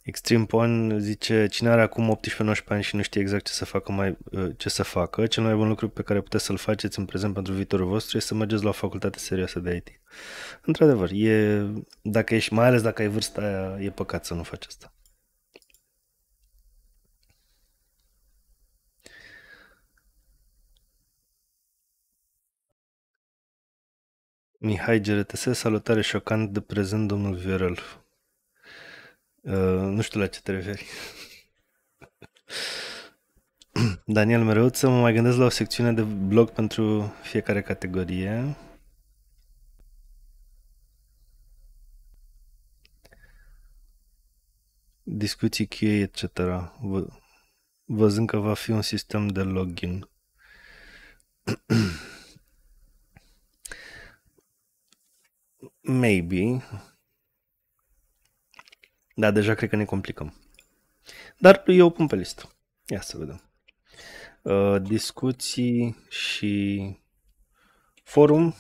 Speaker 2: Extreme Pon zice, cine are acum 18-19 ani și nu știe exact ce să facă, mai, uh, ce să facă, cel mai bun lucru pe care puteți să-l faceți în prezent pentru viitorul vostru este să mergeți la o facultate serioasă de IT. Într-adevăr, e, dacă ești, mai ales dacă ai vârsta aia, e păcat să nu faci asta. Mihai GRTS, salutare șocant de prezent, domnul Viorel. Uh, nu știu la ce te referi. Daniel Mereuță, mă mai gândesc la o secțiune de blog pentru fiecare categorie. Discuții cheie, etc. V- văzând că va fi un sistem de login. Maybe. Da, deja cred că ne complicăm. Dar eu o pun pe listă. Ia să vedem. Uh, discuții și forum.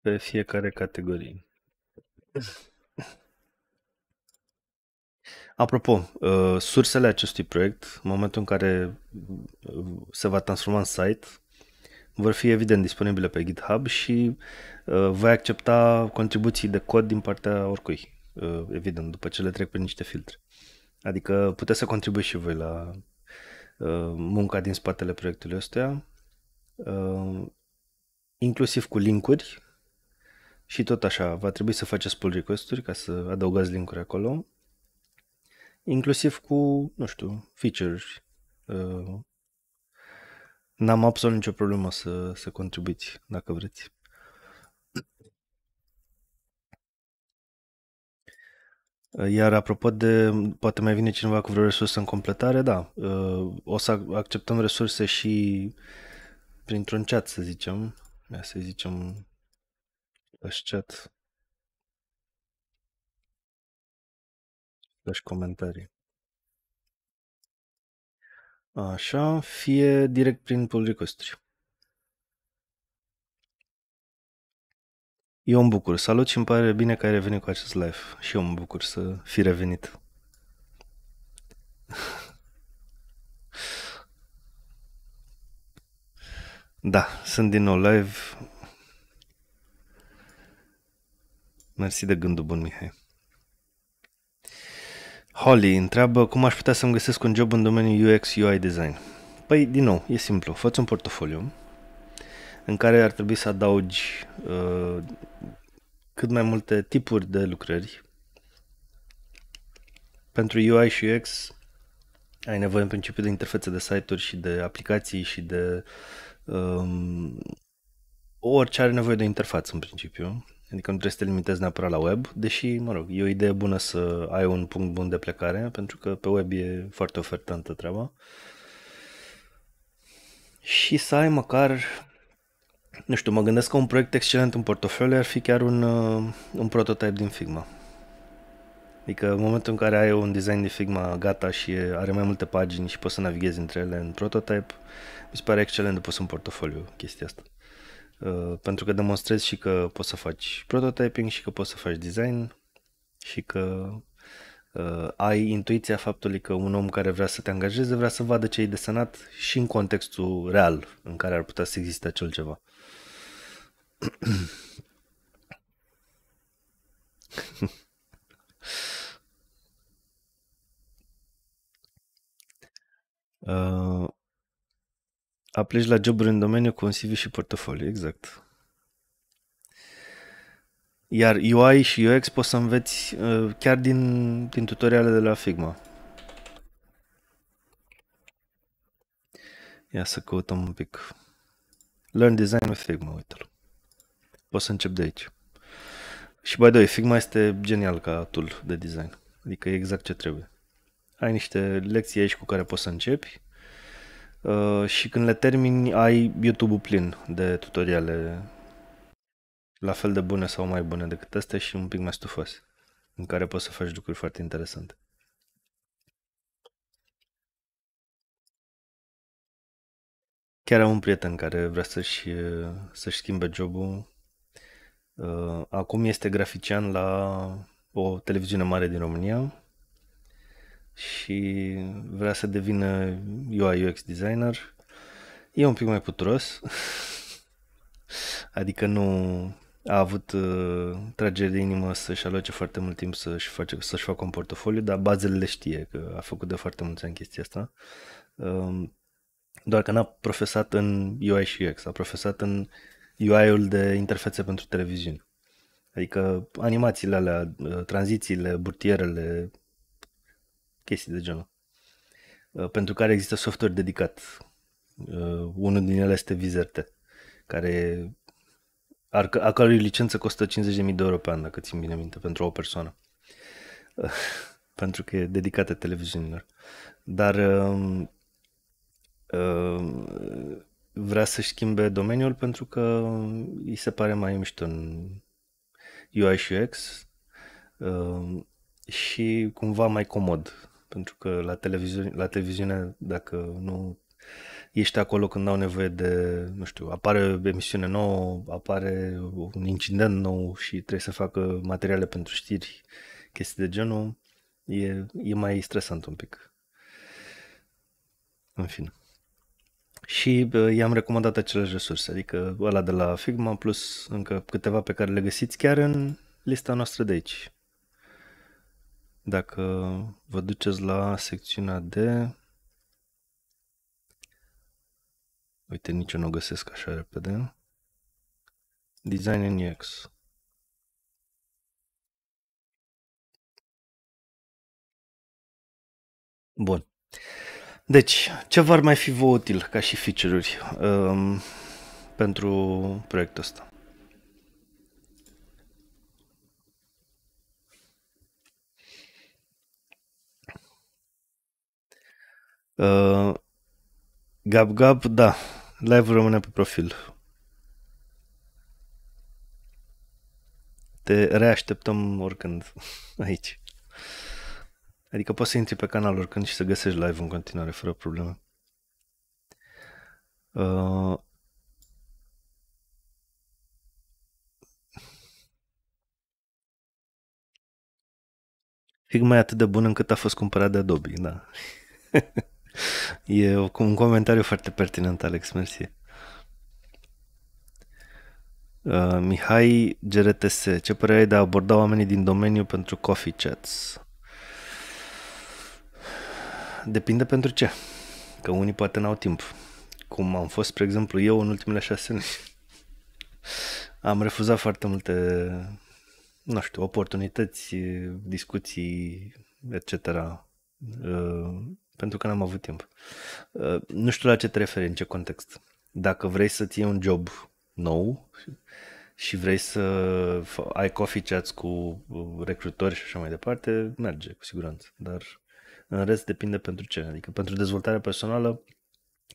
Speaker 2: Pe fiecare categorie. Apropo, uh, sursele acestui proiect, în momentul în care uh, se va transforma în site, vor fi evident disponibile pe GitHub și uh, voi accepta contribuții de cod din partea oricui, uh, evident, după ce le trec prin niște filtre. Adică puteți să contribuiți și voi la uh, munca din spatele proiectului ăsta, uh, inclusiv cu linkuri și tot așa, va trebui să faceți pull request-uri ca să adăugați linkuri acolo, inclusiv cu, nu știu, features, uh, N-am absolut nicio problemă să, să contribuiți, dacă vreți. Iar apropo de, poate mai vine cineva cu vreo resursă în completare, da, uh, o să acceptăm resurse și printr-un chat, să zicem. Ia să zicem
Speaker 1: lași chat lași comentarii. Așa, fie direct
Speaker 2: prin pull request Eu îmi bucur. Salut și îmi pare bine că ai revenit cu acest live. Și eu mă bucur să fi revenit. da, sunt din nou live. Mersi de gândul bun, Mihai. Holly întreabă cum aș putea să-mi găsesc un job în domeniul UX UI design. Păi, din nou, e simplu. Fă-ți un portofoliu în care ar trebui să adaugi uh, cât mai multe tipuri de lucrări. Pentru UI și UX ai nevoie în principiu de interfețe de site-uri și de aplicații și de um, orice are nevoie de interfață în principiu. Adică nu trebuie să te limitezi neapărat la web, deși, mă rog, e o idee bună să ai un punct bun de plecare, pentru că pe web e foarte ofertantă treaba. Și să ai măcar, nu știu, mă gândesc că un proiect excelent în portofoliu ar fi chiar un, uh, un prototip din Figma. Adică în momentul în care ai un design de Figma gata și are mai multe pagini și poți să navighezi între ele în prototip, mi se pare excelent de pus în portofoliu chestia asta. Uh, pentru că demonstrezi și că poți să faci prototyping și că poți să faci design și că uh, ai intuiția faptului că un om care vrea să te angajeze vrea să vadă ce ai desenat și în contextul real în care ar putea să existe acel ceva. uh, Aplici la joburi în domeniu cu un CV și portofoliu, exact. Iar UI și UX poți să înveți uh, chiar din, din tutoriale de la Figma. Ia să căutăm un pic. Learn Design with Figma, uite-l. Poți să încep de aici. Și, by the way, Figma este genial ca tool de design. Adică e exact ce trebuie. Ai niște lecții aici cu care poți să începi Uh, și când le termini ai YouTube-ul plin de tutoriale la fel de bune sau mai bune decât astea și un pic mai stufos, în care poți să faci lucruri foarte interesante. Chiar am un prieten care vrea să-și, să-și schimbe jobul. Uh, acum este grafician la o televiziune mare din România și vrea să devină UI UX designer, e un pic mai puturos, adică nu a avut uh, trageri de inimă să-și aloce foarte mult timp să-și, face, să-și facă un portofoliu, dar bazele le știe că a făcut de foarte mulți ani chestia asta. Uh, doar că n-a profesat în UI și UX, a profesat în UI-ul de interfețe pentru televiziuni. Adică animațiile alea, uh, tranzițiile, burtierele, chestii de genul, uh, pentru care există software dedicat. Uh, unul din ele este Vizerte, care a cărui licență costă 50.000 de euro pe an, dacă țin bine minte, pentru o persoană. Uh, pentru că e dedicată televiziunilor. Dar uh, uh, vrea să schimbe domeniul pentru că îi se pare mai mișto în UI și UX uh, și cumva mai comod pentru că la, televiziune, la televiziune, dacă nu ești acolo când au nevoie de, nu știu, apare emisiune nouă, apare un incident nou și trebuie să facă materiale pentru știri, chestii de genul, e, e mai stresant un pic. În fine. Și i-am recomandat aceleași resurse, adică ăla de la Figma plus încă câteva pe care le găsiți chiar în lista noastră de aici. Dacă vă duceți la secțiunea de...
Speaker 1: Uite, nici eu nu o găsesc așa repede. Design in UX. Bun. Deci, ce v-ar mai fi vă util ca și feature-uri
Speaker 2: um, pentru proiectul ăsta? Uh, gab gab da, live-ul rămâne pe profil. Te reașteptăm oricând aici. Adică poți să intri pe canal oricând și să găsești live în continuare fără probleme. Uh, Figma e atât de bun încât a fost cumpărat de Adobe, da. E un comentariu foarte pertinent, Alex, mersi. Uh, Mihai GRTS, ce părere ai de a aborda oamenii din domeniu pentru coffee chats? Depinde pentru ce. Că unii poate n-au timp. Cum am fost, spre exemplu, eu în ultimele șase luni. Am refuzat foarte multe, nu știu, oportunități, discuții, etc. Uh, pentru că n-am avut timp. Uh, nu știu la ce te referi, în ce context. Dacă vrei să-ți iei un job nou și vrei să ai coffee chats cu uh, recrutori și așa mai departe, merge cu siguranță, dar în rest depinde pentru ce. Adică pentru dezvoltarea personală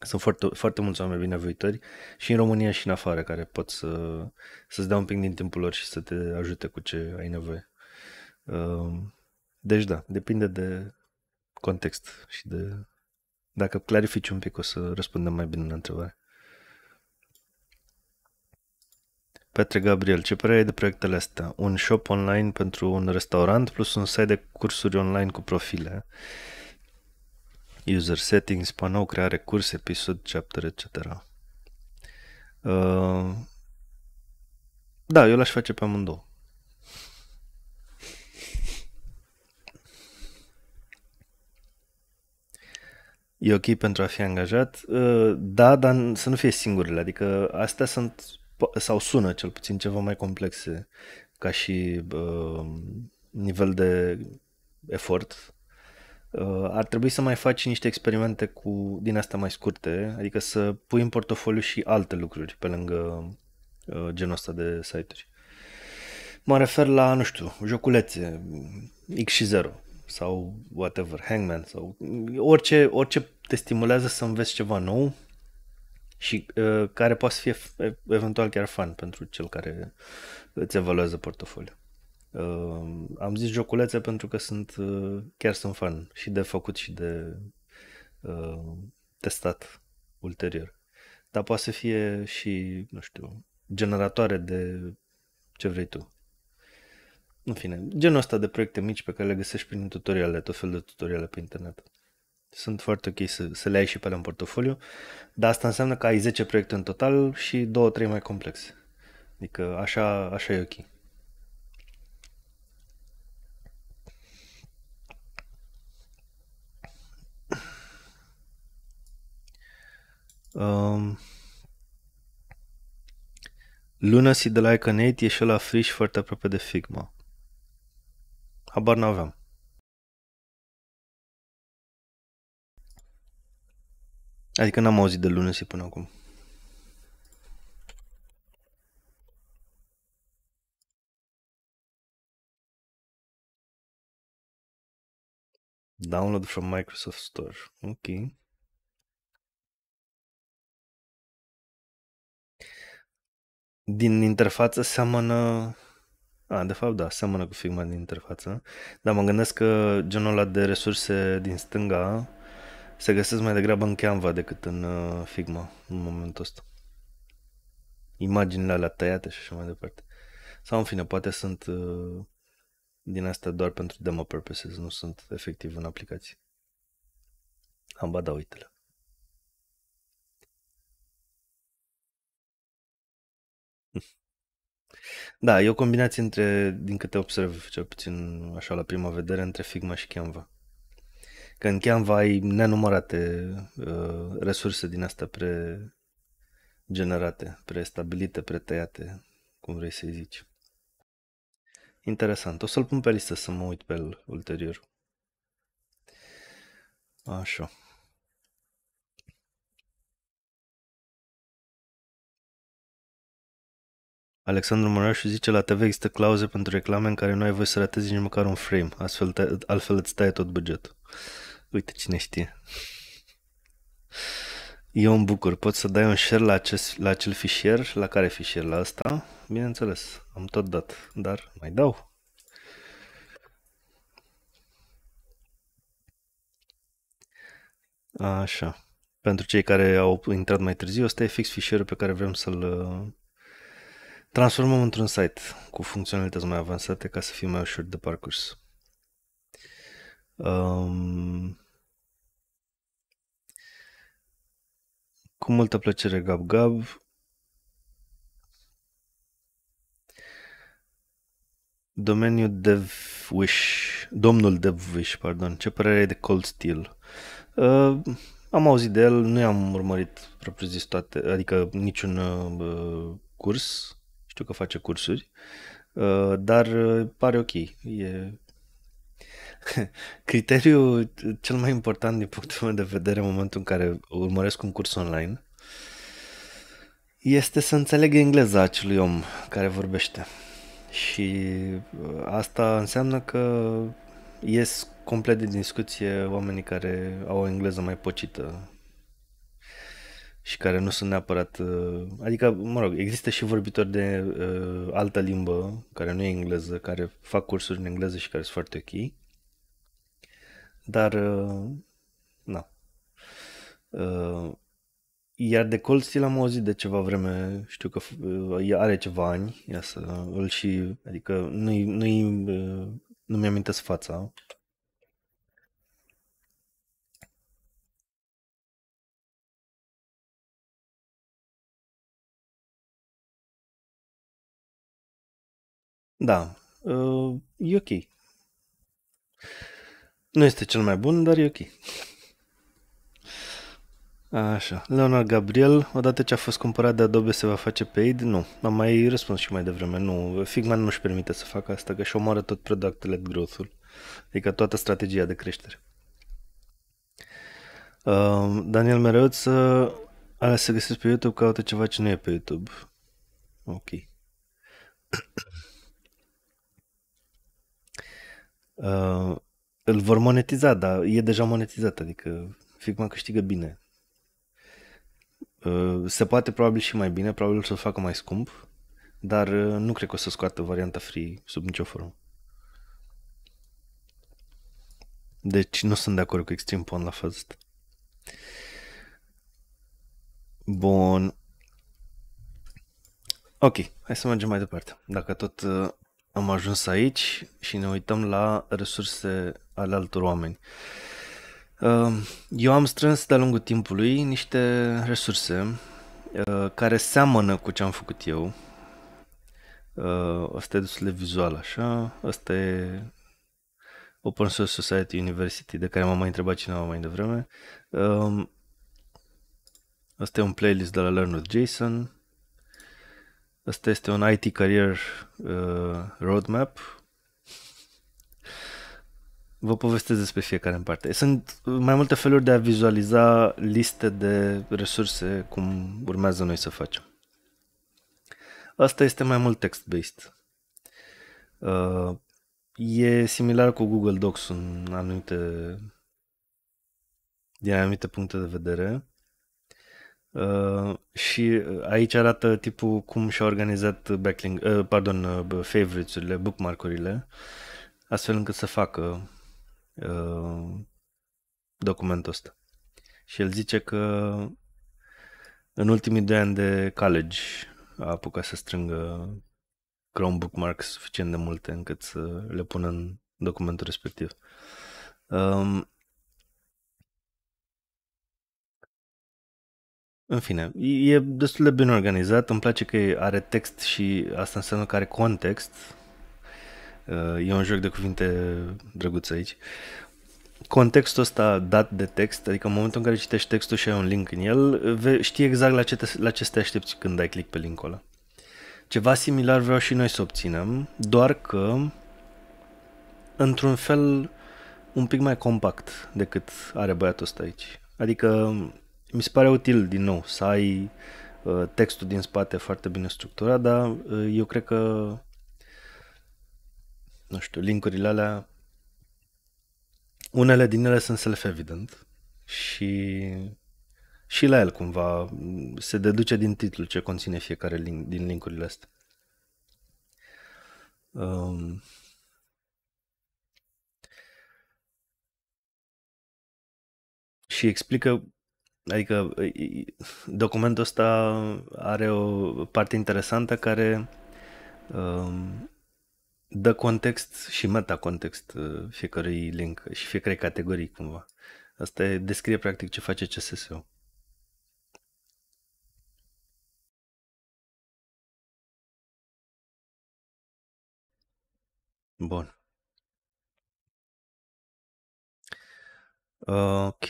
Speaker 2: sunt foarte, foarte mulți oameni binevoitori și în România și în afară care pot să, să-ți dea un pic din timpul lor și să te ajute cu ce ai nevoie. Uh, deci da, depinde de context și de... Dacă clarifici un pic, o să răspundem mai bine la întrebare. Petre Gabriel, ce părere ai de proiectele astea? Un shop online pentru un restaurant plus un site de cursuri online cu profile. User settings, panou, creare curs, episod, chapter, etc. Uh, da, eu l-aș face pe amândouă. e ok pentru a fi angajat, ă, da, dar să nu fie singurele, adică astea sunt, sau sună cel puțin ceva mai complexe ca și uh, nivel de efort. Uh, ar trebui să mai faci niște experimente cu din asta mai scurte, adică să pui în portofoliu și alte lucruri pe lângă uh, genul ăsta de site-uri. Mă refer la, nu știu, joculețe, X și 0 sau whatever, hangman sau orice, orice te stimulează să înveți ceva nou și uh, care poate să fie uh, eventual chiar fan pentru cel care îți evaluează portofoliu Uh, am zis joculețe pentru că sunt uh, chiar sunt fan și de făcut și de uh, testat ulterior. Dar poate să fie și, nu știu, generatoare de ce vrei tu. În fine, genul ăsta de proiecte mici pe care le găsești prin tutoriale, tot felul de tutoriale pe internet. Sunt foarte ok să, să le ai și pe alea în portofoliu, dar asta înseamnă că ai 10 proiecte în total și 2-3 mai complexe. Adică așa, așa e ok. Um, Lunacy de la Icon e și la free și foarte
Speaker 1: aproape de Figma. Habar n-aveam. Adică n-am auzit de și până acum. Download from Microsoft Store. Ok.
Speaker 2: Din interfață seamănă a, de fapt, da, seamănă cu Figma din interfață. Dar mă gândesc că genul ăla de resurse din stânga se găsesc mai degrabă în Canva decât în uh, Figma în momentul ăsta. Imaginile alea tăiate și așa mai departe. Sau, în fine, poate sunt uh, din astea doar pentru demo purposes, nu sunt efectiv în aplicații. Am da, uite-le. Da, e o combinație între, din câte observ, cel puțin așa la prima vedere, între Figma și Canva. Că în Canva ai nenumărate uh, resurse din asta pre generate, prestabilite, pretăiate, cum vrei să-i zici. Interesant. O să-l pun pe listă să mă uit pe el ulterior.
Speaker 1: Așa. Alexandru Mărașu zice, la TV există
Speaker 2: clauze pentru reclame în care nu ai voie să ratezi nici măcar un frame, astfel te, altfel îți taie tot bugetul. Uite cine știe. Eu îmi bucur. Poți să dai un share la, acest, la acel fișier? La care fișier? La asta? Bineînțeles, am tot dat, dar mai dau. Așa. Pentru cei care au intrat mai târziu, ăsta e fix fișierul pe care vrem să-l transformăm într-un site cu funcționalități mai avansate ca să fie mai ușor de parcurs. Um, cu multă plăcere, Gab Gab. Domeniul Wish, domnul DevWish, pardon, ce părere ai de Cold Steel? Uh, am auzit de el, nu i-am urmărit propriu zis toate, adică niciun uh, curs, știu că face cursuri, uh, dar uh, pare ok. E... Criteriul cel mai important din punctul meu de vedere în momentul în care urmăresc un curs online este să înțeleg engleza acelui om care vorbește. Și uh, asta înseamnă că ies complet din discuție oamenii care au o engleză mai pocită și care nu sunt neapărat... Uh, adică, mă rog, există și vorbitori de uh, altă limbă, care nu e engleză, care fac cursuri în engleză și care sunt foarte ok. Dar, uh, na. Uh, iar de Cold Steel am auzit de ceva vreme, știu că uh, are ceva ani, ia să îl și...
Speaker 1: Adică nu-i... nu-i uh, nu mi-am fața, Da, uh, e ok. Nu este cel mai
Speaker 2: bun, dar e ok. Așa, Leonard Gabriel, odată ce a fost cumpărat de Adobe se va face paid? Nu, am mai răspuns și mai devreme, nu, Figma nu își permite să facă asta, că și omoară tot product-led growth-ul, adică toată strategia de creștere. Uh, Daniel Mereuț, uh, alea se găsesc pe YouTube, caută ceva ce nu e pe YouTube. Ok. Uh, îl vor monetiza, dar e deja monetizat, adică Figma câștigă bine. Uh, se poate probabil și mai bine, probabil să-l facă mai scump, dar uh, nu cred că o să scoată varianta free sub nicio formă. Deci nu sunt de acord cu Extreme Pond la fază asta. Bun. Ok, hai să mergem mai departe. Dacă tot uh, am ajuns aici și ne uităm la resurse ale altor oameni. Ehm, eu am strâns de-a lungul timpului niște resurse ehm, care seamănă cu ce am făcut eu. Ehm, asta e destul de vizual, așa. Asta e Open Source Society University, de care m-a mai întrebat cineva mai devreme. Asta e un playlist de la Learn with Jason. Asta este un IT Career uh, Roadmap. Vă povestesc despre fiecare în parte. Sunt mai multe feluri de a vizualiza liste de resurse cum urmează noi să facem. Asta este mai mult text-based. Uh, e similar cu Google Docs în anumite, din anumite puncte de vedere Uh, și uh, aici arată tipul cum și-a organizat backlink, uh, pardon, uh, favorites-urile, bookmark-urile, astfel încât să facă uh, documentul ăsta. Și el zice că în ultimii doi ani de college a apucat să strângă Chrome bookmarks suficient de multe încât să le pună în documentul respectiv. Um, În fine, e destul de bine organizat, îmi place că are text și asta înseamnă că are context. Uh, e un joc de cuvinte drăguț aici. Contextul ăsta dat de text, adică în momentul în care citești textul și ai un link în el, știi exact la ce, te, la ce te aștepți când dai click pe linkul ăla. Ceva similar vreau și noi să obținem, doar că într-un fel un pic mai compact decât are băiatul ăsta aici. Adică mi se pare util din nou să ai uh, textul din spate foarte bine structurat, dar uh, eu cred că nu știu, linkurile alea unele din ele sunt self-evident și și la el cumva se deduce din titlu ce conține fiecare link, din linkurile astea. Um, și explică Adică documentul ăsta are o parte interesantă care um, dă context și metacontext uh, fiecărui link și fiecare categorii
Speaker 1: cumva. Asta descrie practic ce face CSS-ul. Bun.
Speaker 2: Ok.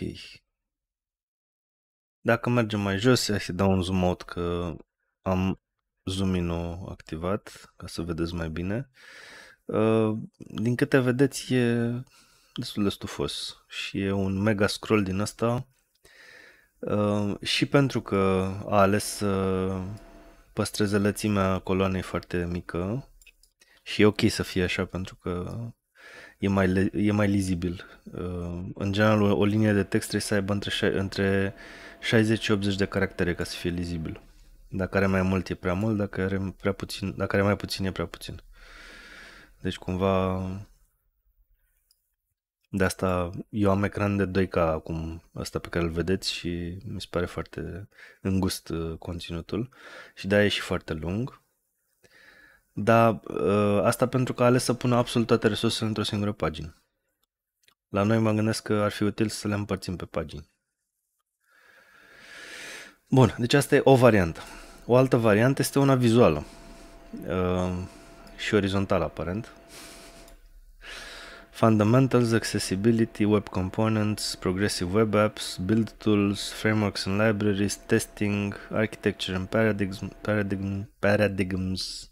Speaker 2: Dacă mergem mai jos, ia să dau un zoom out că am zoom activat ca să vedeți mai bine. Uh, din câte vedeți e destul de stufos și e un mega scroll din asta uh, și pentru că a ales să păstreze lățimea coloanei foarte mică și e ok să fie așa pentru că e mai, e mai lizibil. Uh, în general, o linie de text trebuie să aibă între, între 60-80 de caractere ca să fie lizibil. Dacă are mai mult e prea mult, dacă are, prea puțin, dacă are mai puțin e prea puțin. Deci cumva de asta eu am ecran de 2K acum, asta pe care îl vedeți și mi se pare foarte îngust uh, conținutul și de-aia e și foarte lung. Dar uh, asta pentru că a ales să pună absolut toate resursele într-o singură pagină. La noi mă gândesc că ar fi util să le împărțim pe pagini. Bun, deci asta e o variantă. O altă variantă este una vizuală uh, și orizontală aparent. Fundamentals, Accessibility, Web Components, Progressive Web Apps, Build Tools, Frameworks and Libraries, Testing, Architecture and Paradigms, paradigm, Paradigms,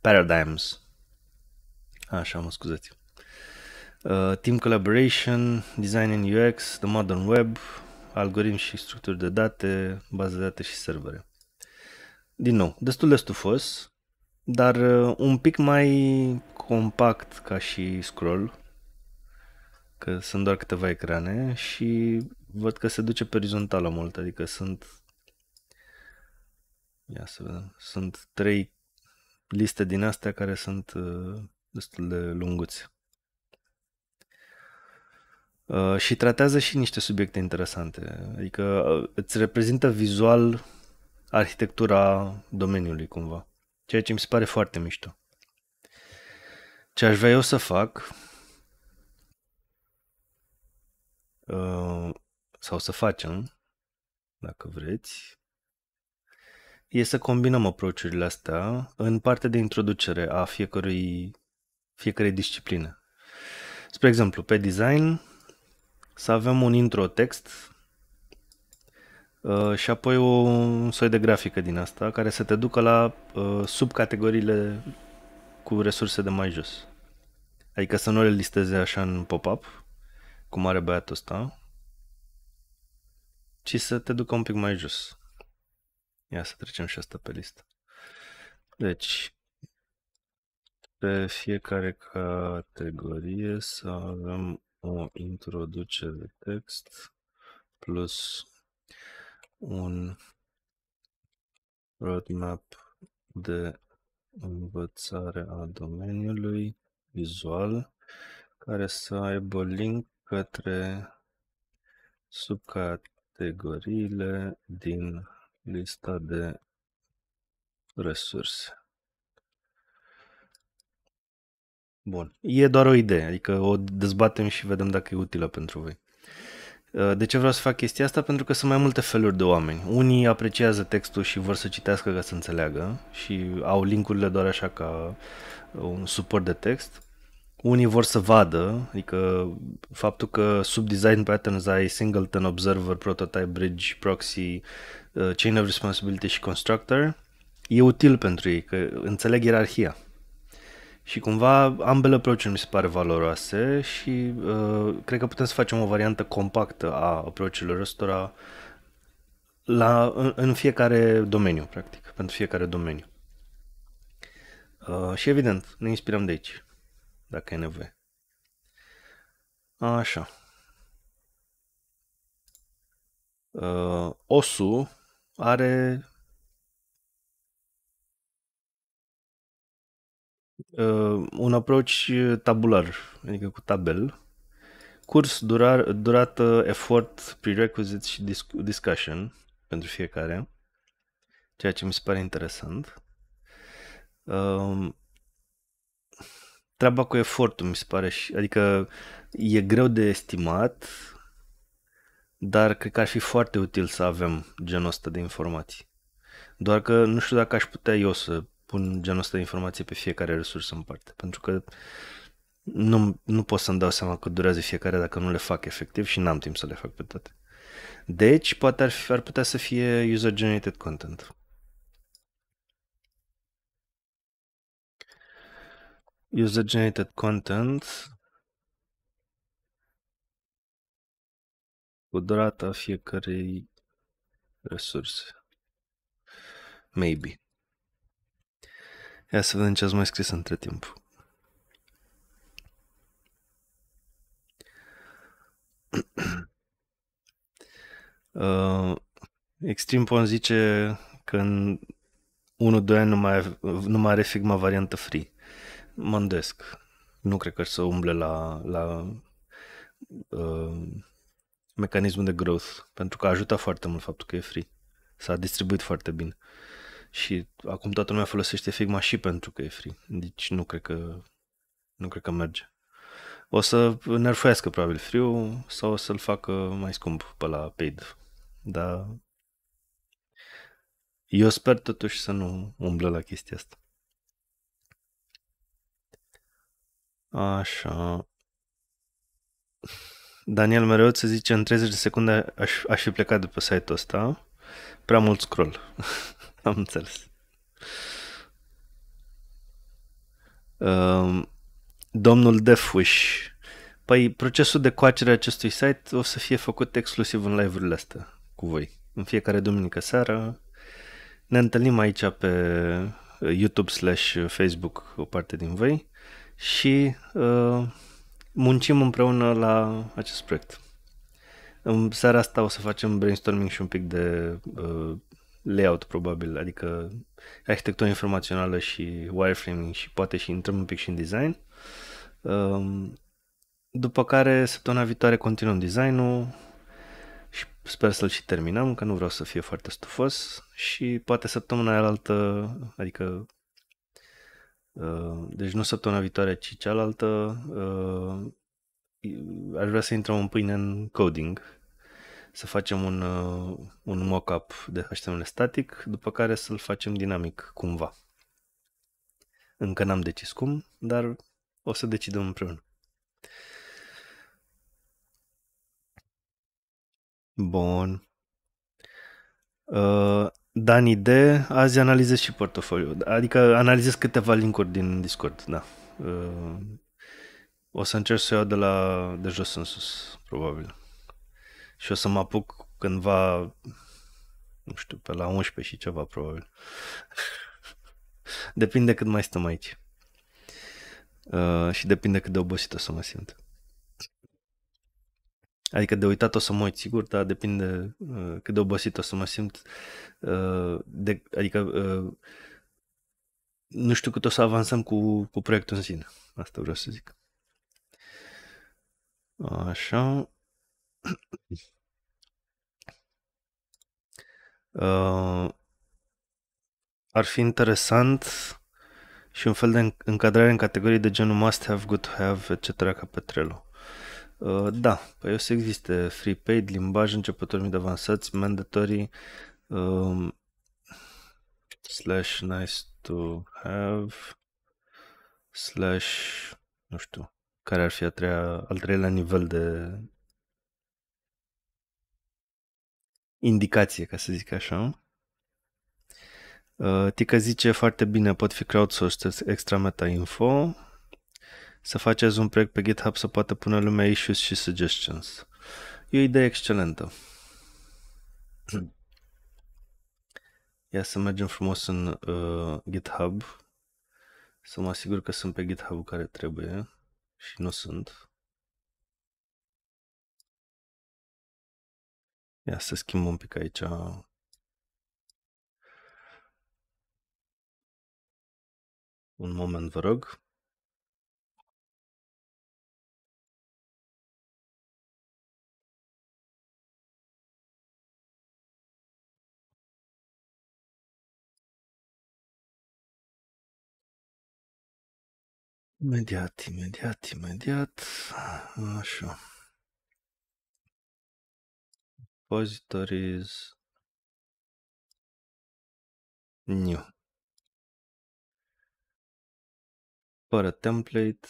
Speaker 2: Paradigms. Așa, mă scuzați. Uh, team Collaboration, Design and UX, The Modern Web, algoritmi și structuri de date, baze de date și servere. Din nou, destul de stufos, dar uh, un pic mai compact ca și scroll, că sunt doar câteva ecrane și văd că se duce pe orizontală mult, adică sunt ia să vedem, sunt trei liste din astea care sunt uh, destul de lunguțe. Uh, și tratează și niște subiecte interesante, adică uh, îți reprezintă vizual arhitectura domeniului cumva, ceea ce mi se pare foarte mișto. Ce aș vrea eu să fac uh, sau să facem, dacă vreți, e să combinăm approachurile astea în partea de introducere a fiecărui, fiecărei discipline. Spre exemplu, pe design să avem un intro text uh, și apoi o, un soi de grafică din asta care să te ducă la uh, subcategoriile cu resurse de mai jos. Adică să nu le listeze așa în pop-up, cum are băiatul ăsta, ci să te ducă un pic mai jos. Ia să trecem și asta pe listă. Deci, pe fiecare categorie să avem o introducere de text plus un roadmap de învățare a domeniului vizual care să aibă link către subcategoriile din lista de resurse. Bun. E doar o idee, adică o dezbatem și vedem dacă e utilă pentru voi. Uh, de ce vreau să fac chestia asta? Pentru că sunt mai multe feluri de oameni. Unii apreciază textul și vor să citească ca să înțeleagă și au linkurile doar așa ca uh, un suport de text. Unii vor să vadă, adică faptul că sub design patterns ai singleton, observer, prototype, bridge, proxy, uh, chain of responsibility și constructor, e util pentru ei, că înțeleg ierarhia. Și cumva ambele approach mi se pare valoroase și uh, cred că putem să facem o variantă compactă a approach-urilor ăstora la, în, în fiecare domeniu, practic, pentru fiecare domeniu. Uh, și evident, ne inspirăm de aici, dacă e nevoie. Așa. Uh, osu are Uh, un approach tabular, adică cu tabel, curs, durar, durată, efort, prerequisites și disc- discussion pentru fiecare, ceea ce mi se pare interesant. Um, treaba cu efortul mi se pare și, adică e greu de estimat, dar cred că ar fi foarte util să avem genul ăsta de informații. Doar că nu știu dacă aș putea eu să pun genul ăsta de informație pe fiecare resursă în parte, pentru că nu, nu pot să-mi dau seama că durează fiecare dacă nu le fac efectiv și n-am timp să le fac pe toate. Deci, poate ar, fi, ar putea să fie user-generated content. User-generated content cu durata fiecarei resurse. Maybe. Ia să vedem ce ați mai scris între timp. Uh, Extreme Pond zice că în 1-2 ani nu mai, nu mai are Figma variantă free. Mă îndesc. Nu cred că să umble la, la uh, mecanismul de growth, pentru că ajută foarte mult faptul că e free. S-a distribuit foarte bine. Uh, și acum toată lumea folosește Figma și pentru că e free. Deci nu cred că, nu cred că merge. O să nerfuiască probabil free sau o să-l facă mai scump pe la paid. Dar eu sper totuși să nu umblă la chestia asta. Așa. Daniel mereu să zice în 30 de secunde aș, aș fi plecat de pe site-ul ăsta. Prea mult scroll. Am înțeles. Um, domnul Defwish, Păi procesul de coacere a acestui site o să fie făcut exclusiv în live-urile astea cu voi. În fiecare duminică seară ne întâlnim aici pe eh, YouTube slash Facebook o parte din voi și uh, muncim împreună la acest proiect. În seara asta o să facem brainstorming și un pic de uh, layout probabil, adică arhitectura informațională și wireframing și poate și intrăm un pic și în design. Um, după care săptămâna viitoare continuăm designul și sper să-l și terminăm, că nu vreau să fie foarte stufos și poate săptămâna altă, adică uh, deci nu săptămâna viitoare, ci cealaltă, uh, aș vrea să intrăm în pâine în coding, să facem un, uh, un mock-up de HTML static, după care să-l facem dinamic cumva. Încă n-am decis cum, dar o să decidem împreună. Bun. Uh, Dani D, azi analizez și portofoliu, adică analizez câteva linkuri din Discord, da. Uh, o să încerc să iau de la de jos în sus, probabil și o să mă apuc cândva, nu știu, pe la 11 și ceva probabil. depinde cât mai stăm aici. Uh, și depinde cât de obosit o să mă simt. Adică de uitat o să mă uit sigur, dar depinde uh, cât de obosit o să mă simt. Uh, de, adică uh, nu știu cât o să avansăm cu, cu proiectul în sine. Asta vreau să zic. Așa. Uh, ar fi interesant și un fel de încadrare în categorii de genul must have, good to have, etc. ca pe Trello. Uh, da, pe păi eu să existe free paid, limbaj, începători mid avansați, mandatorii, um, slash nice to have, slash, nu știu, care ar fi a treia, al treilea nivel de indicație, ca să zic așa. Uh, Tica zice foarte bine, pot fi crowdsourced extra meta info, să faceți un proiect pe GitHub să poată pune lumea issues și suggestions. E o idee excelentă. Ia să mergem frumos în uh, GitHub, să mă asigur că sunt pe GitHub care trebuie și nu sunt.
Speaker 1: Ia să schimb un pic aici. Un moment, vă rog. Imediat, imediat, imediat. Așa repositories new. Fără template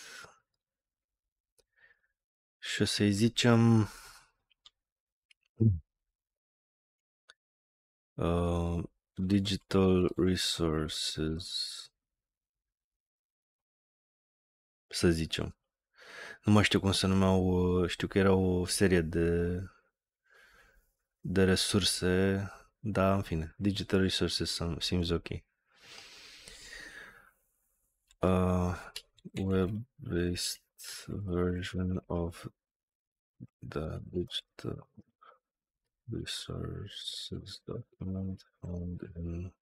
Speaker 1: și o să-i zicem uh, digital resources
Speaker 2: să zicem. Nu mai știu cum se numeau, uh, știu că era o serie de de resurse, dar în fine, digital resources seems ok. Uh, web-based version of
Speaker 1: the digital resources document found in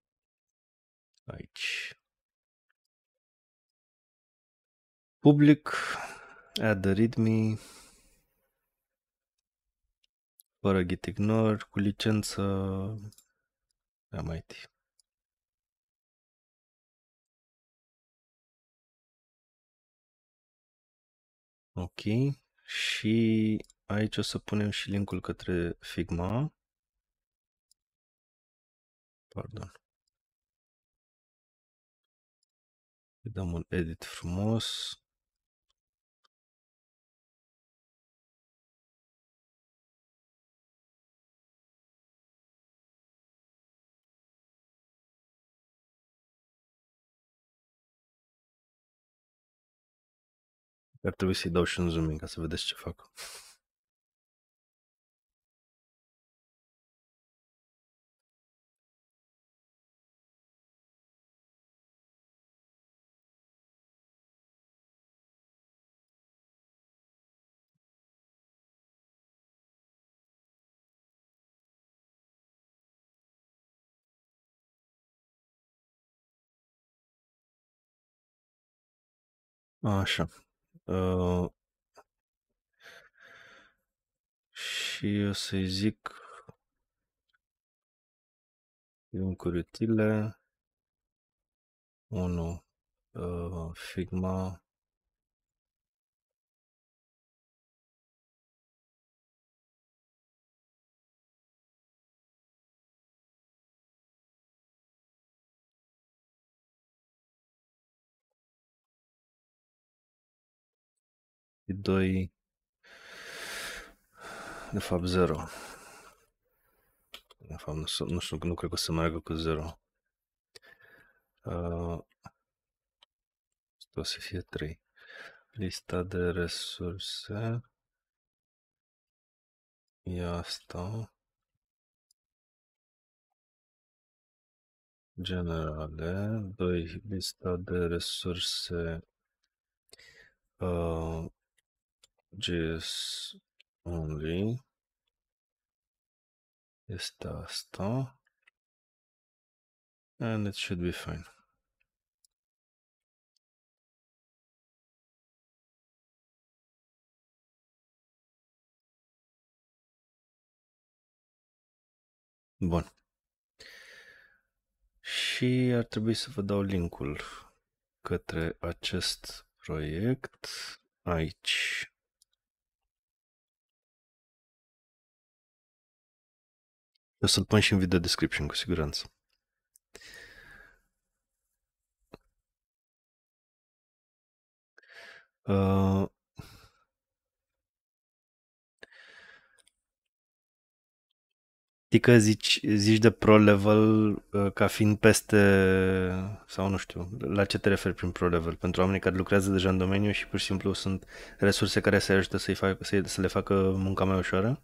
Speaker 1: H. Public add the readme fără git ignore, cu licență MIT. Ok, și aici o să punem și linkul către Figma. Pardon. Dăm un edit frumos. Ar trebui să-i dau și un zoom ca să vedeți ce fac. Așa. Э, și o să-i zic un curutile, 1 uh, Figma 2,
Speaker 2: de fapt 0. De fapt, nu, nu știu, nu cred că o să meargă cu 0. Uh, o
Speaker 1: să fie 3. Lista de resurse e asta. Generale, 2. Lista de resurse uh, JS only este asta and it should be fine. Bun. Și ar trebui să vă dau linkul către
Speaker 2: acest
Speaker 1: proiect aici. O să-l pun și în video description, cu siguranță. Uh, Tică zici, zici de pro-level
Speaker 2: uh, ca fiind peste, sau nu știu, la ce te referi prin pro-level? Pentru oamenii care lucrează deja în domeniu și pur și simplu sunt resurse care se ajută să, fac, să, să le facă munca
Speaker 1: mai ușoară?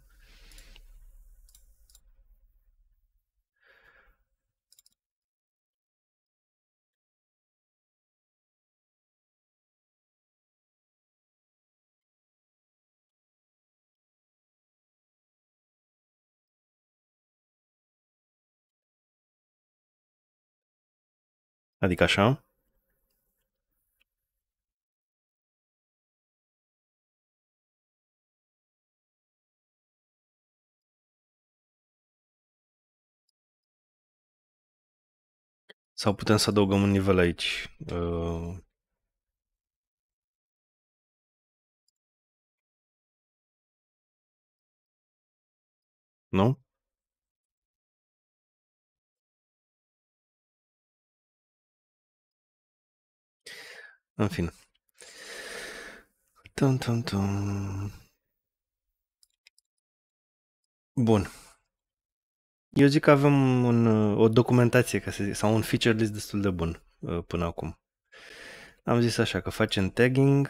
Speaker 1: A de caixão? Sau putem să adăugăm un nivel aici. Uh... Nu? În fine. Tum, tum, tum.
Speaker 2: Bun. Eu zic că avem un, o documentație, ca să zic, sau un feature list destul de bun uh, până acum. Am zis așa că facem tagging,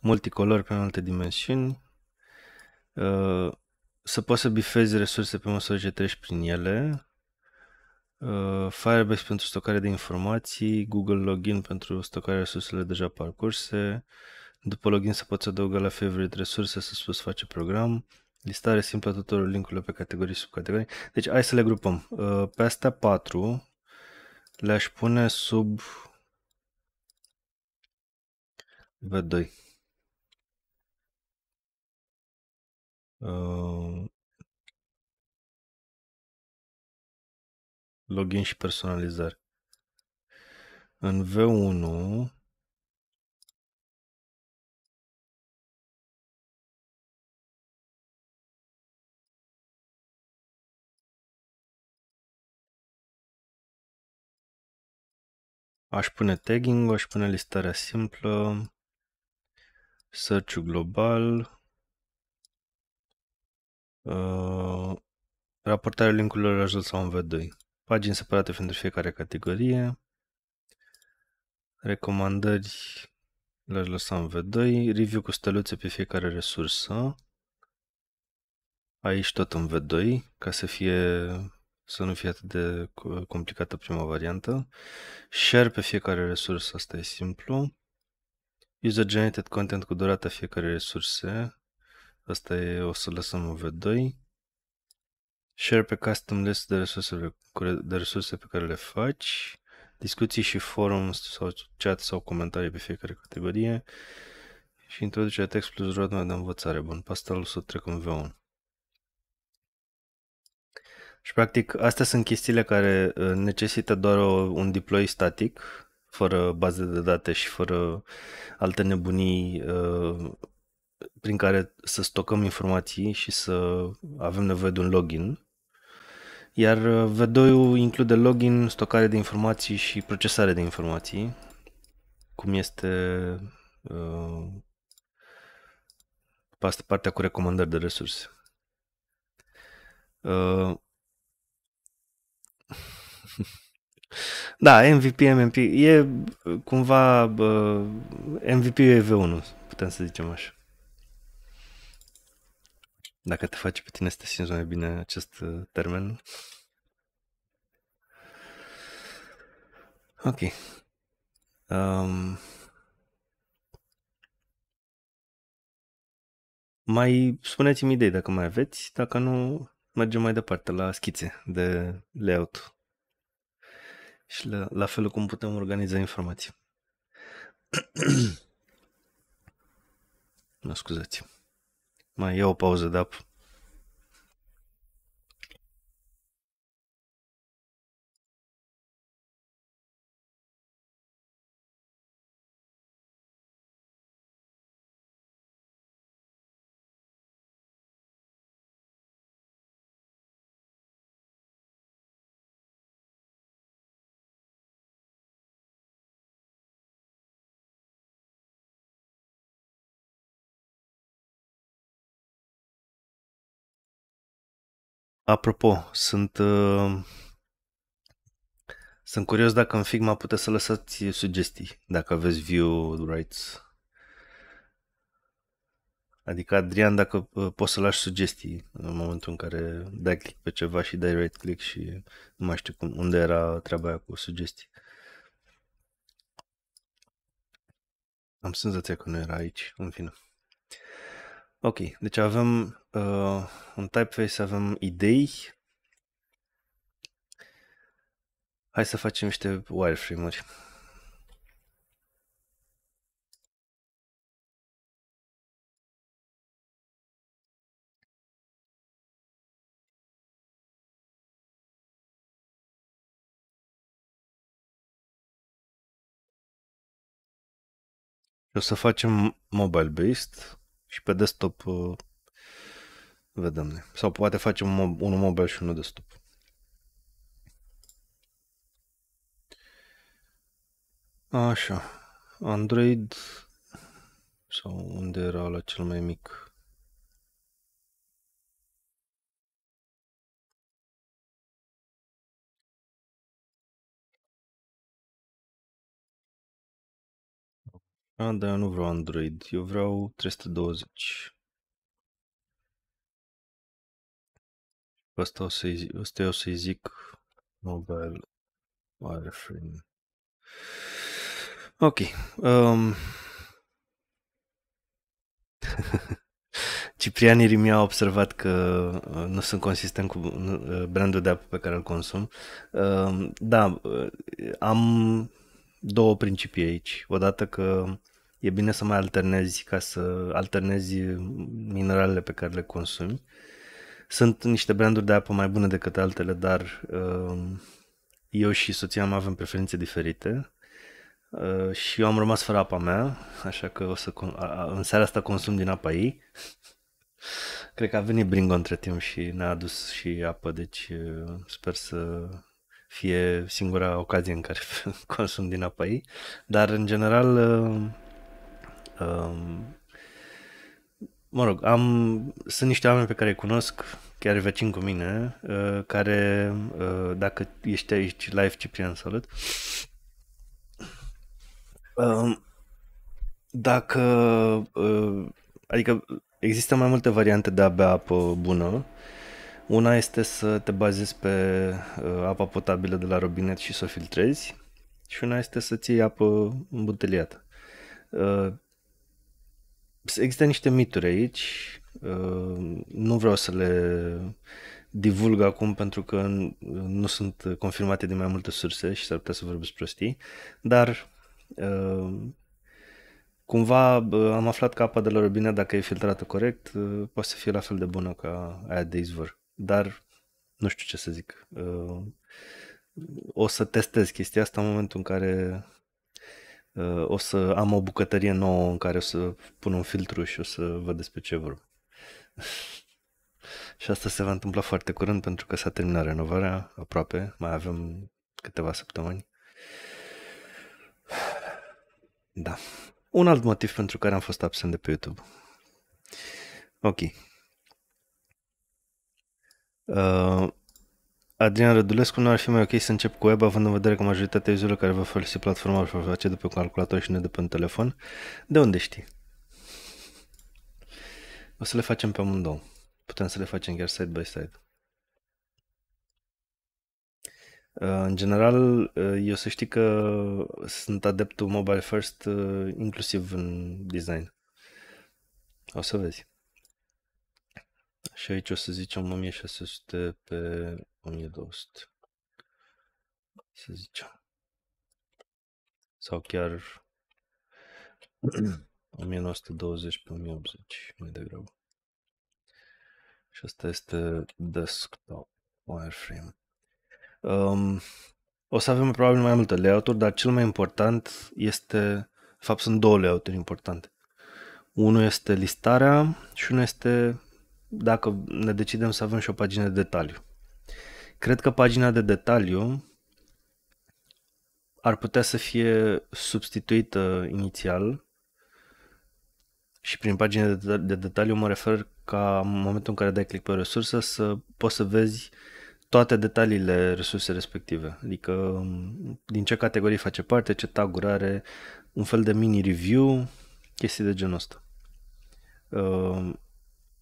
Speaker 2: multicolor pe multe dimensiuni, uh, să poți să bifezi resurse pe măsură ce treci prin ele, uh, Firebase pentru stocare de informații, Google Login pentru stocarea resurselor deja parcurse, după login se poate adăuga la favorite resurse să spus face program, listare simplă a tuturor linkurilor pe categorii și subcategorii. Deci hai să le grupăm. Uh, pe astea 4 le-aș pune sub
Speaker 1: V2. Uh, Login și personalizare. În V1 aș pune tagging aș pune listarea simplă, search global,
Speaker 2: uh, raportarea linkurilor aș lăsa un V2 pagini separate pentru fiecare categorie, recomandări le lăsăm V2, review cu steluțe pe fiecare resursă, aici tot în V2, ca să fie să nu fie atât de complicată prima variantă. Share pe fiecare resursă, asta e simplu. User generated content cu durata fiecare resurse, asta e, o să lăsăm în V2 share pe custom list de resursele, de resurse pe care le faci, discuții și forum sau chat sau comentarii pe fiecare categorie și introducerea text plus roadmap de învățare. Bun, pe asta o să trec în V1. Și practic astea sunt chestiile care uh, necesită doar o, un deploy static, fără baze de date și fără alte nebunii uh, prin care să stocăm informații și să avem nevoie de un login. Iar uh, v 2 include login, stocare de informații și procesare de informații, cum este uh, asta partea cu recomandări de resurse. Uh, da, MVP, MMP, e uh, cumva uh, MVP e V1, putem să zicem așa. Dacă te faci pe tine să te simți mai bine acest uh, termen.
Speaker 1: Ok. Um,
Speaker 2: mai spuneți-mi idei dacă mai aveți, dacă nu, mergem mai departe la schițe de layout și la, la felul cum putem organiza informații. mă scuzați.
Speaker 1: my yo, pose it up. Apropo, sunt, uh,
Speaker 2: sunt curios dacă în Figma puteți să lăsați sugestii, dacă aveți view rights. Adică, Adrian, dacă uh, poți să lași sugestii în momentul în care dai click pe ceva și dai right click și nu mai știu cum, unde era treaba aia cu sugestii. Am senzația că nu era aici, în fine. Ok, deci avem uh, un typeface, avem idei. Hai să facem niște wireframe-uri.
Speaker 1: O să facem mobile-based și pe desktop uh,
Speaker 2: vedem ne. Sau poate facem un, mob, unul mobile și unul desktop. Așa. Android sau unde era la cel mai mic?
Speaker 1: A, dar eu nu vreau Android, eu vreau 320.
Speaker 2: Asta o să-i, asta o să-i zic mobile wireframe. Ok. Um... Ciprian Irimia a observat că uh, nu sunt consistent cu uh, brandul de apă pe care îl consum. Um, da, uh, am două principii aici. Odată că e bine să mai alternezi ca să alternezi mineralele pe care le consumi. Sunt niște branduri de apă mai bune decât altele, dar uh, eu și soția mea avem preferințe diferite uh, și eu am rămas fără apa mea, așa că o să, în seara asta consum din apa ei. Cred că a venit Bringo între timp și ne-a adus și apă, deci uh, sper să fie singura ocazie în care consum din apa ei. Dar, în general, Um, mă rog, am, sunt niște oameni pe care îi cunosc, chiar vecin cu mine, uh, care, uh, dacă ești aici live, Ciprian, salut, um, dacă, uh, adică există mai multe variante de a bea apă bună, una este să te bazezi pe uh, apa potabilă de la robinet și să o filtrezi și una este să ții apă îmbuteliată. Uh, Păi, există niște mituri aici, uh, nu vreau să le divulg acum pentru că nu sunt confirmate din mai multe surse și s-ar putea să vorbesc prostii, dar uh, cumva am aflat că apa de la robinet, dacă e filtrată corect, uh, poate să fie la fel de bună ca aia de izvor. Dar nu știu ce să zic. O să testez chestia asta în momentul în care Uh, o să am o bucătărie nouă în care o să pun un filtru și o să văd despre ce vorbim. și asta se va întâmpla foarte curând pentru că s-a terminat renovarea aproape, mai avem câteva săptămâni. Da. Un alt motiv pentru care am fost absent de pe YouTube. Ok. Uh, Adrian Rădulescu, nu ar fi mai ok să încep cu web, având în vedere că majoritatea uzerilor care vă folosi platforma își vor face de pe un calculator și nu de pe un telefon. De unde știi? O să le facem pe amândouă. Putem să le facem chiar side by side. Uh, în general, uh, eu să știi că sunt adeptul mobile first, uh, inclusiv în design. O să vezi. Și aici o să zicem 1600 pe 1200
Speaker 3: să zicem.
Speaker 2: Sau chiar 1920 pe 1080 mai degrabă. Și asta este desktop wireframe. Um, o să avem probabil mai multe layout-uri, dar cel mai important este, de fapt sunt două layout-uri importante. Unul este listarea și unul este dacă ne decidem să avem și o pagină de detaliu. Cred că pagina de detaliu ar putea să fie substituită inițial și prin pagina de detaliu mă refer ca în momentul în care dai click pe o resursă să poți să vezi toate detaliile resursei respective, adică um, din ce categorie face parte, ce taguri are, un fel de mini review, chestii de genul ăsta. Uh,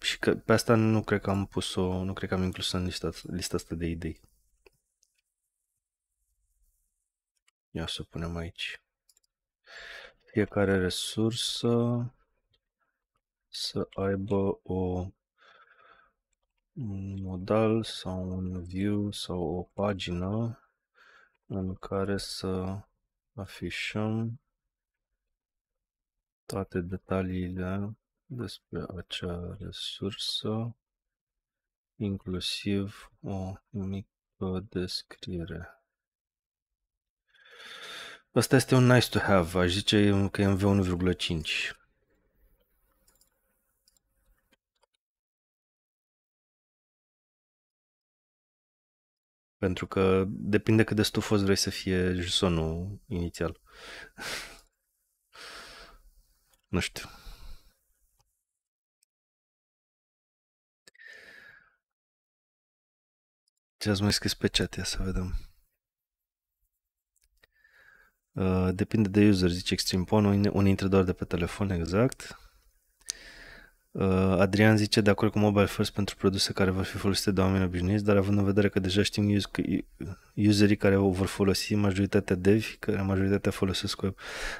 Speaker 2: și că pe asta nu cred că am pus-o, nu cred că am inclus în lista, lista asta de idei. Ia să punem aici. Fiecare resursă să aibă o un modal sau un view sau o pagină în care să afișăm toate detaliile despre acea resursă, inclusiv o mică
Speaker 1: descriere.
Speaker 2: Asta este un nice to have, aș zice
Speaker 1: că e v 15 Pentru că depinde cât de stufos vrei să fie JSON-ul inițial. nu știu. Ce ați mai scris pe chat, ia să
Speaker 2: vedem. Uh, depinde de user, zice Extreme Pon, unii intră doar de pe telefon, exact. Uh, Adrian zice de acord cu Mobile First pentru produse care vor fi folosite de oameni obișnuiți, dar având în vedere că deja știm use, că userii care o vor folosi, majoritatea devi, care majoritatea folosesc web.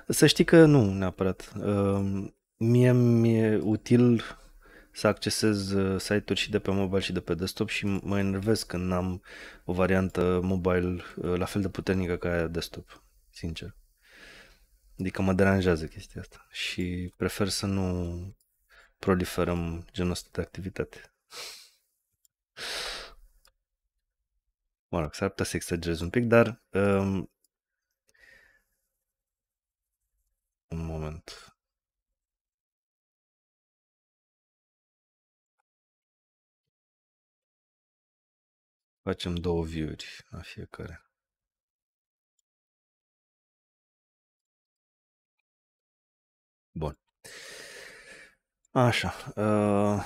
Speaker 2: Să știi că nu neapărat. Uh, mie mi-e util să accesez uh, site-uri și de pe mobile și de pe desktop și mă enervez când n-am o variantă mobile uh, la fel de puternică ca aia desktop, sincer. Adică mă deranjează chestia asta și prefer să nu proliferăm genul ăsta de activitate. Mă rog, s-ar putea să exagerez un pic, dar um,
Speaker 1: un moment. Facem două view-uri la fiecare. Bun. Așa. Ă,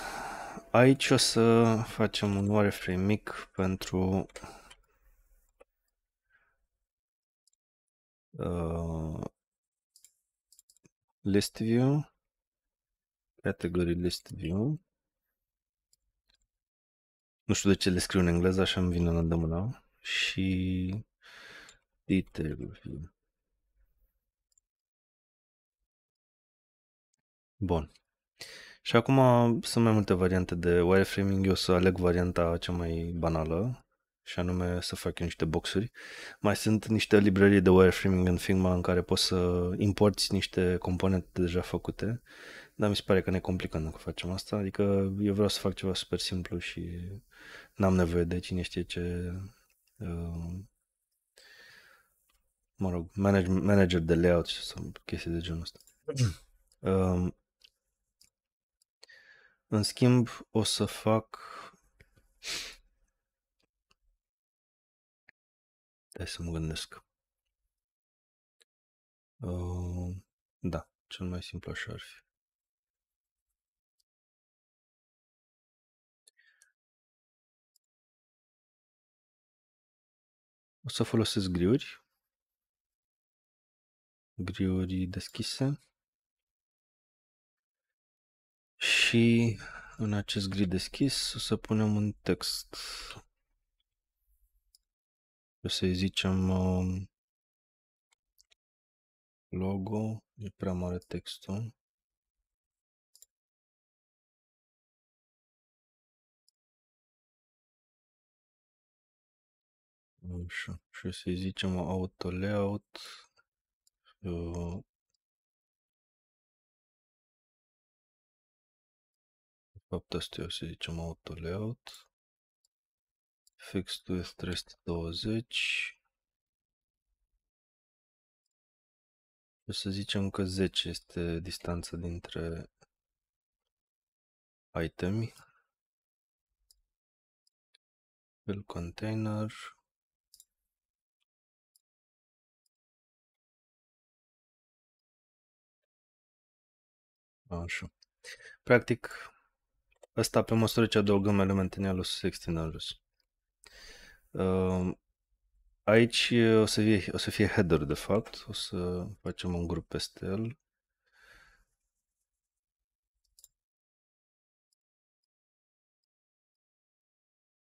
Speaker 2: aici o să facem un wireframe mic pentru ă, list view, category list view nu știu de ce le scriu în engleză, așa îmi vine la îndemână. Și titlul film. Bun. Și acum sunt mai multe variante de wireframing. Eu o să aleg varianta cea mai banală și anume să fac eu niște boxuri. Mai sunt niște librării de wireframing în Figma în care poți să importi niște componente deja făcute dar mi se pare că ne complicăm dacă facem asta. Adică eu vreau să fac ceva super simplu și n-am nevoie de cine știe ce uh, mă rog, manage, manager de layout și chestii de genul ăsta. Uh, în schimb,
Speaker 1: o să fac Hai să mă gândesc. Uh, da, cel mai simplu așa ar fi. O să folosesc griuri. Griuri deschise. Și în
Speaker 2: acest grid deschis o să punem un text.
Speaker 1: O să-i zicem um, logo, e prea mare textul. Așa. Și să zicem auto layout. De fapt, asta o să zicem auto layout. Fixed width 320.
Speaker 2: O să zicem că 10 este distanța dintre itemi.
Speaker 1: Fill container. Așa. Practic, asta
Speaker 2: pe măsură ce adăugăm elemente în el, se extindă în jos. Ehm, aici o să, fie, o să fie header, de fapt. O să facem un grup peste
Speaker 1: el.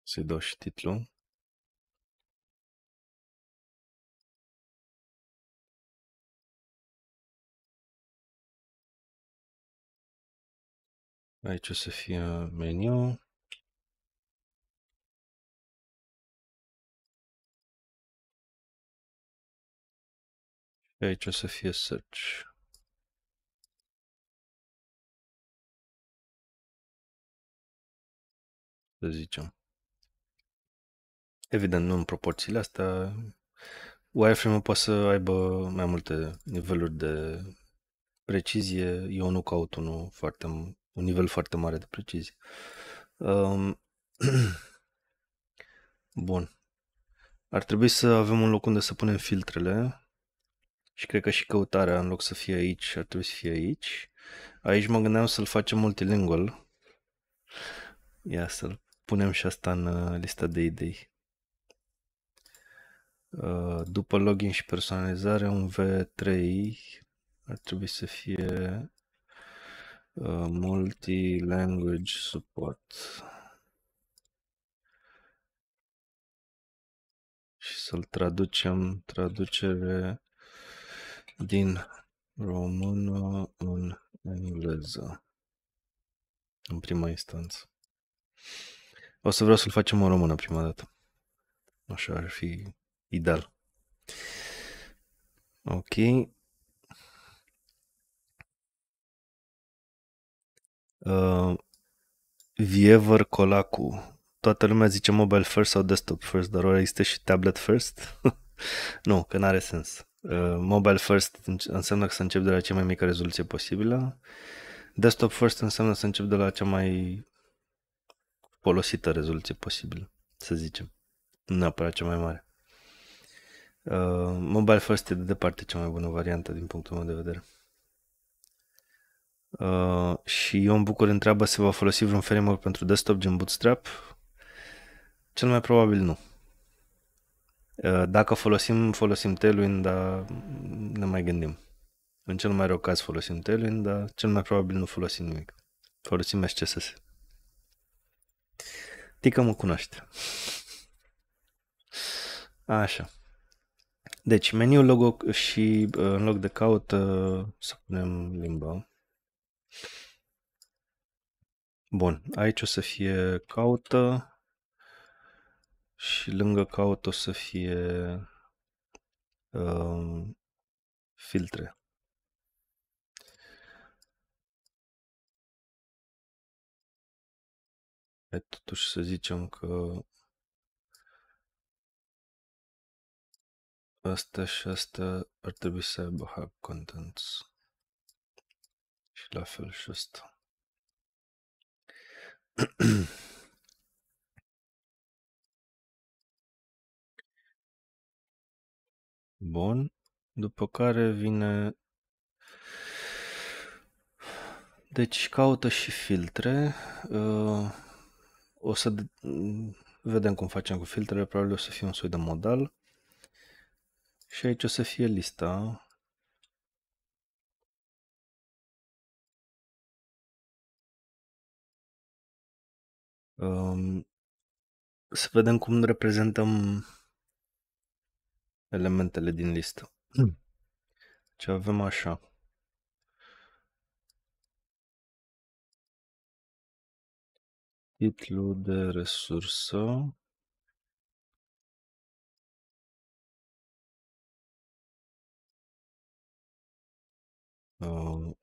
Speaker 1: Să-i dau și titlul. Aici o să fie meniu. aici o să fie search. Să zicem. Evident, nu în proporțiile
Speaker 2: astea. Wireframe-ul poate să aibă mai multe niveluri de precizie. Eu nu caut unul foarte un nivel foarte mare de precizie. Um, bun. Ar trebui să avem un loc unde să punem filtrele și cred că și căutarea, în loc să fie aici, ar trebui să fie aici. Aici mă gândeam să-l facem multilingual. Ia să-l punem și asta în uh, lista de idei. Uh, după login și personalizare, un V3 ar trebui să fie multi-language support. Și să-l traducem, traducere din română în engleză, în prima instanță. O să vreau să-l facem în română prima dată. Așa ar fi
Speaker 1: ideal. Ok. Uh,
Speaker 2: Viever Colacu. Toată lumea zice mobile first sau desktop first, dar ori există și tablet first? nu, că n-are sens. Uh, mobile first înseamnă că să încep de la cea mai mică rezoluție posibilă. Desktop first înseamnă să încep de la cea mai folosită rezoluție posibilă, să zicem. Nu neapărat cea mai mare. Uh, mobile first e de departe cea mai bună variantă din punctul meu de vedere. Uh, și eu îmi bucur întreabă se va folosi vreun framework pentru desktop gen Bootstrap? Cel mai probabil nu. Uh, dacă folosim, folosim Tailwind, dar ne mai gândim. În cel mai rău caz folosim Tailwind, dar cel mai probabil nu folosim nimic. Folosim SCSS. Tică mă cunoaște. Așa. Deci, meniul logo și uh, în loc de caut să punem limba. Bun, aici o să fie caută și lângă caută o să fie
Speaker 1: um, filtre. E totuși să zicem că asta și asta ar trebui să aibă hub contents și la fel și asta. Bun. După care vine...
Speaker 2: Deci caută și filtre. Uh, o să vedem cum facem cu filtrele. Probabil o să fie un soi de modal.
Speaker 1: Și aici o să fie lista Um, să vedem cum reprezentăm elementele din listă. Hmm. Ce avem așa. Titlu de resursă. Uh,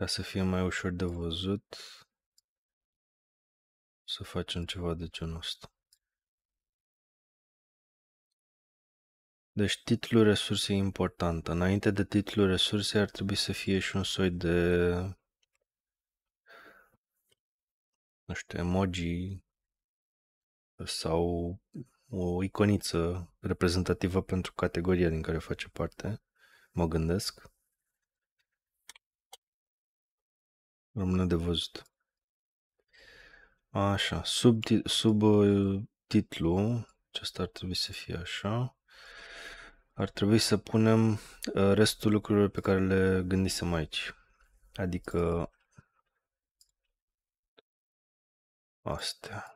Speaker 1: Ca să fie mai ușor de văzut, să facem ceva de genul ăsta.
Speaker 2: Deci titlul resurse e important. Înainte de titlul resurse ar trebui să fie și un soi de nu știu, emoji sau o iconiță reprezentativă pentru categoria din care face parte, mă gândesc. Rămâne de văzut. Așa, sub, sub uh, titlu, acesta ar trebui să fie așa, ar trebui să punem uh, restul lucrurilor pe care le gândisem aici.
Speaker 1: Adică astea.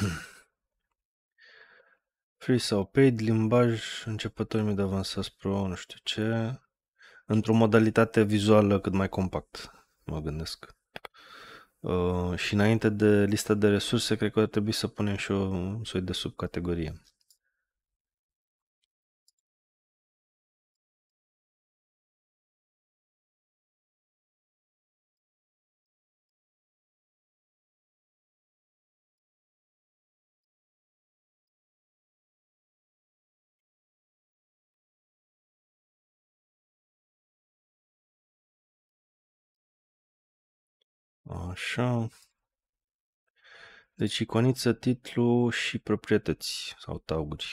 Speaker 2: Mm-hmm. Free sau paid, limbaj începător, mid avansat pro, nu știu ce. Într-o modalitate vizuală cât mai compact, mă gândesc. Uh, și înainte de lista de resurse, cred că ar trebui să punem și o soi de subcategorie.
Speaker 1: Așa. Deci iconiță, titlu și proprietăți sau tauguri.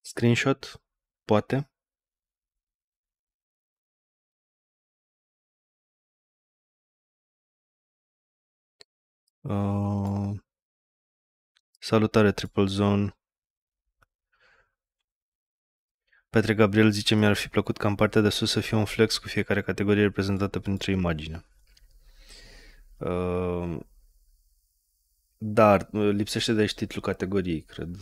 Speaker 1: Screenshot? Poate. Uh, salutare Triple Zone.
Speaker 2: Petre Gabriel zice, mi-ar fi plăcut ca în partea de sus să fie un flex cu fiecare categorie reprezentată printr-o imagine. Uh, dar uh, lipsește de aici titlul categoriei, cred.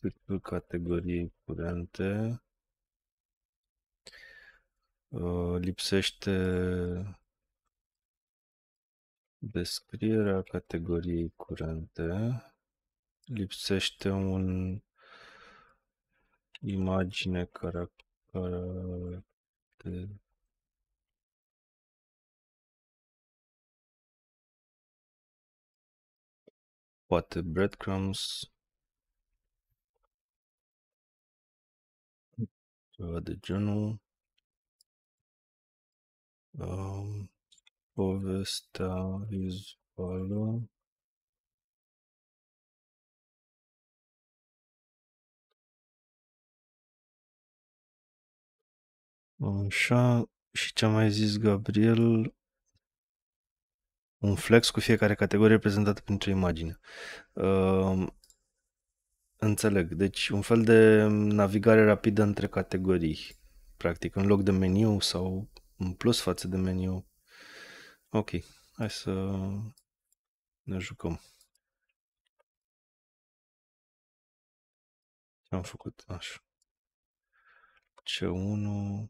Speaker 2: Titlul categoriei curente. Uh, lipsește descrierea categoriei curente lipsește
Speaker 1: un imagine care, care te... poate breadcrumbs ceva de genul um, povestea vizuală Așa, și ce-a mai zis Gabriel?
Speaker 2: Un flex cu fiecare categorie reprezentată printr-o imagine. Uh, înțeleg. Deci un fel de navigare rapidă între categorii, practic, în loc de meniu sau în plus față de meniu. Ok, hai să
Speaker 1: ne jucăm. Ce am făcut? Așa. C1,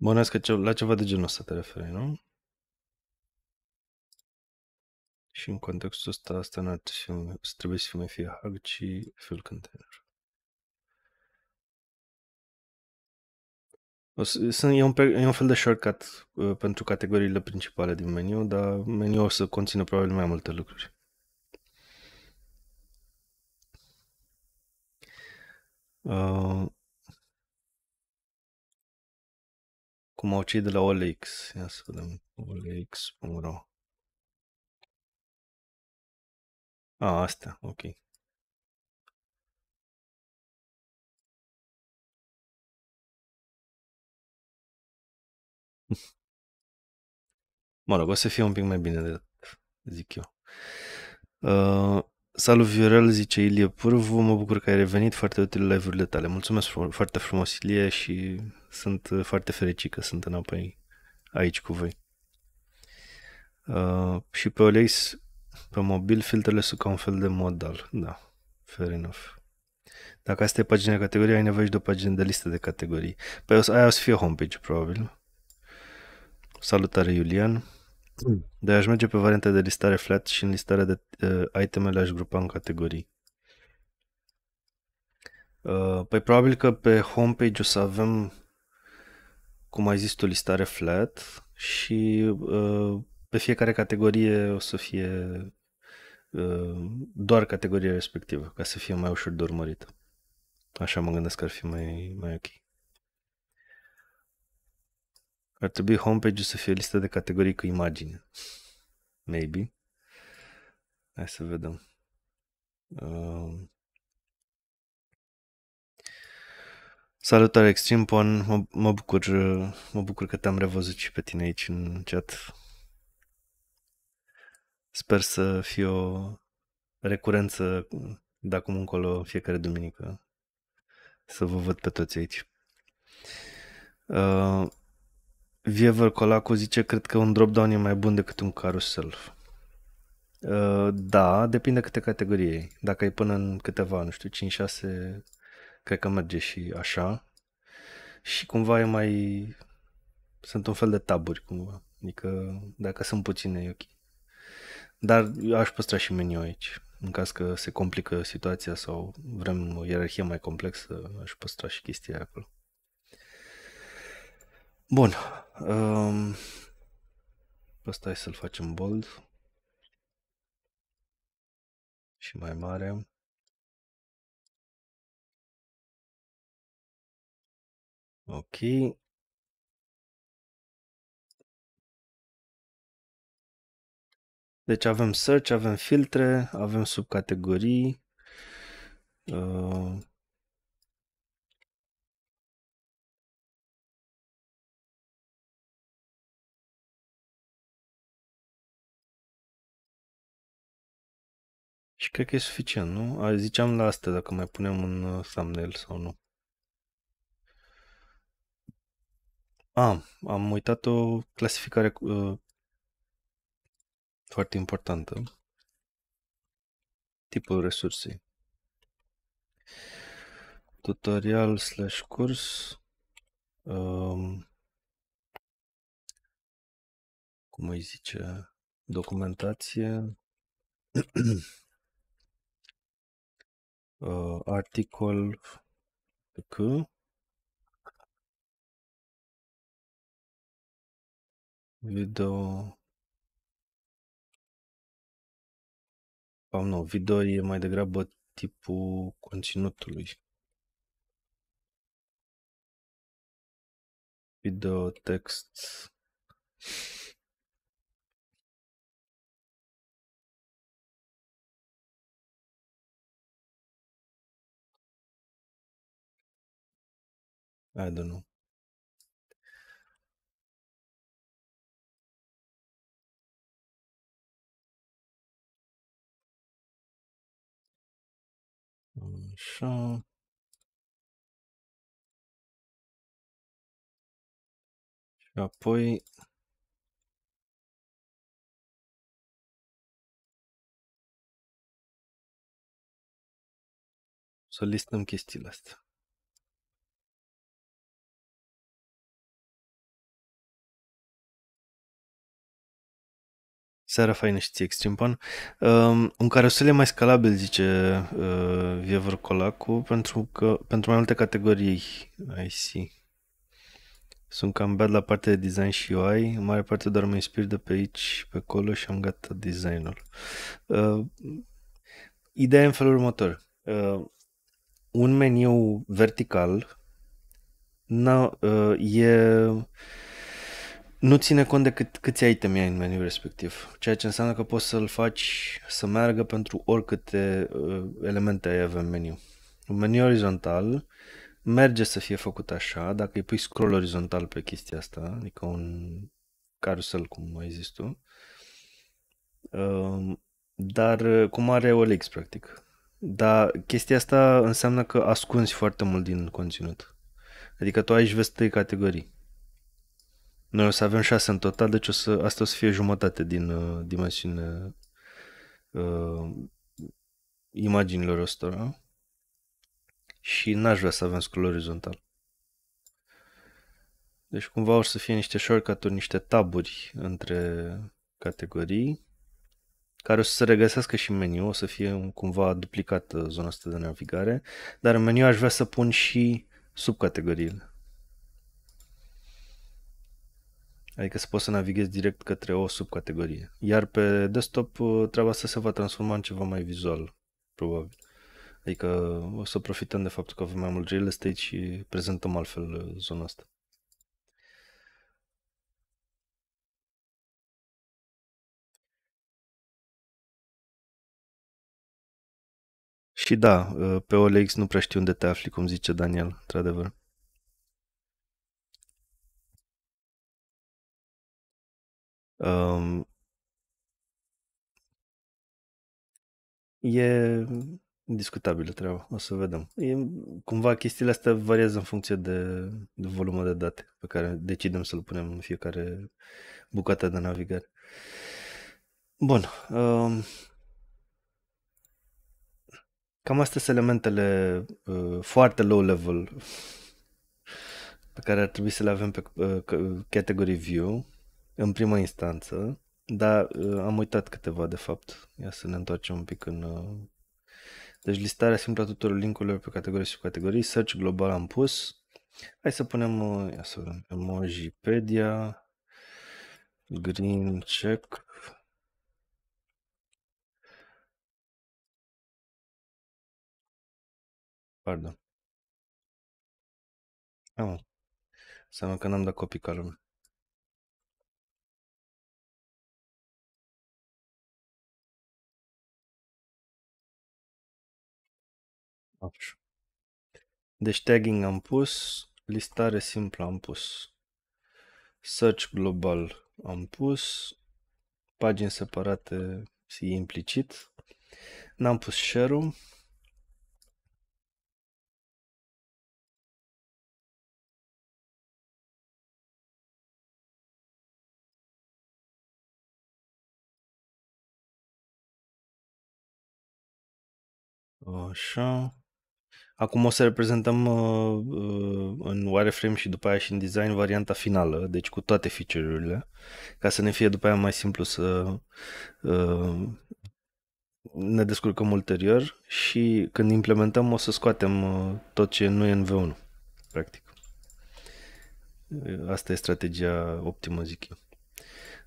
Speaker 1: Bănuiesc că ce, la ceva de genul ăsta te referi, nu? Și în contextul ăsta, asta n-ar
Speaker 2: trebuie să mai fie hug, ci fill Container. Sunt, e, un, e un fel de shortcut uh, pentru categoriile principale din meniu, dar meniul o să conțină probabil mai multe lucruri. Uh,
Speaker 1: cum au cei de la OLX. Ia să vedem. OLX.ro A, asta, ok. mă rog, o să fie un pic mai bine de zic eu. Uh, salut
Speaker 2: Viorel, zice Ilie Pârvu, mă bucur că ai revenit, foarte util live-urile tale. Mulțumesc frum- foarte frumos, Ilie, și sunt uh, foarte fericit că sunt înapoi aici cu voi. Uh, și pe Oleis, pe mobil, filtrele sunt ca un fel de modal. Da, fair enough. Dacă asta e pagina de categorie, ai nevoie și de o pagină de listă de categorii. Păi aia o să fie homepage, probabil. Salutare, Iulian. De aș merge pe varianta de listare flat și în listarea de uh, le aș grupa în categorii. Uh, păi probabil că pe homepage o să avem cum ai zis tu, listare flat și uh, pe fiecare categorie o să fie uh, doar categoria respectivă, ca să fie mai ușor de urmărit. Așa mă gândesc că ar fi mai, mai ok. Ar trebui homepage-ul să fie o listă de categorii cu imagine. Maybe. Hai să vedem. Uh, Salutare Pon, mă, mă, bucur, mă bucur că te-am revăzut și pe tine aici în chat. Sper să fie o recurență de acum încolo fiecare duminică să vă văd pe toți aici. Uh, Viever Colacu zice, cred că un drop-down e mai bun decât un carusel. Uh, da, depinde câte categorie Dacă e până în câteva, nu știu, 5-6 Cred că merge și așa. Și cumva e mai... Sunt un fel de taburi, cumva. Adică dacă sunt puține, e ok. Dar aș păstra și meniu aici. În caz că se complică situația sau vrem o ierarhie mai complexă, aș păstra și chestia acolo. Bun. Um,
Speaker 1: ăsta e să-l facem bold. Și mai mare. Ok. Deci avem search, avem filtre, avem subcategorii. Uh, Și cred că e suficient, nu? Ziceam la asta dacă mai punem un uh, thumbnail sau nu.
Speaker 2: Am, ah, am uitat o clasificare uh, foarte importantă. Tipul resursei. Tutorial slash curs. Um, cum îi zice? Documentație.
Speaker 1: uh, articol C Video Pam nu, video e mai degrabă tipul conținutului. Video, text. I don't know. Așa. Și apoi să listăm chestiile astea. seara faină și ție, ehm, un în e mai scalabil, zice
Speaker 2: eh, Viever Colacu, pentru, că, pentru mai multe categorii see. Sunt cam bad la partea de design și UI, în mare parte doar mă inspir de pe aici, pe acolo și am gata designul. Ehm, ideea e în felul următor. Ehm, un meniu vertical uh, e nu ține cont de cât, câți item ai în meniu respectiv, ceea ce înseamnă că poți să-l faci să meargă pentru oricâte uh, elemente ai avea în meniu. Un meniu orizontal merge să fie făcut așa, dacă îi pui scroll orizontal pe chestia asta, adică un carusel cum mai zis tu, um, uh, dar cum are OLX practic. Dar chestia asta înseamnă că ascunzi foarte mult din conținut. Adică tu aici vezi trei categorii noi o să avem șase în total, deci o să, asta o să fie jumătate din uh, dimensiune uh, imaginilor ăstora și n-aș vrea să avem scroll orizontal. Deci cumva o să fie niște shortcut niște taburi între categorii care o să se regăsească și în meniu, o să fie cumva duplicată uh, zona asta de navigare, dar în meniu aș vrea să pun și subcategoriile. Adică să poți să navighezi direct către o subcategorie. Iar pe desktop uh, treaba asta se va transforma în ceva mai vizual, probabil. Adică o să profităm de faptul că avem mai mult real estate și prezentăm altfel
Speaker 1: uh, zona asta. Și da, uh, pe OLX nu prea știu unde te afli, cum zice Daniel, într-adevăr. Um, e
Speaker 2: discutabilă treaba, o să vedem. E, cumva chestiile astea variază în funcție de, de volumul de date pe care decidem să-l punem în fiecare bucată de navigare. Bun. Um, cam astea sunt elementele uh, foarte low level pe care ar trebui să le avem pe uh, category view în prima instanță, dar uh, am uitat câteva de fapt. Ia să ne întoarcem un pic în... Uh, deci listarea simplă a tuturor linkurilor pe categorii și categorii, search global am pus. Hai să punem, uh, ia să vedem, emojipedia, green
Speaker 1: check, Pardon. Am. Înseamnă că n-am dat copii ca Așa. Deci tagging am pus,
Speaker 2: listare simplă am pus, search global am pus, pagini separate si implicit, n-am pus share-ul,
Speaker 1: Așa. Acum o să reprezentăm uh, uh, în
Speaker 2: wireframe și după aia și în design varianta finală, deci cu toate feature-urile, ca să ne fie după aia mai simplu să uh, ne descurcăm ulterior și când implementăm o să scoatem uh, tot ce nu e în V1, practic. Uh, asta e strategia optimă, zic eu.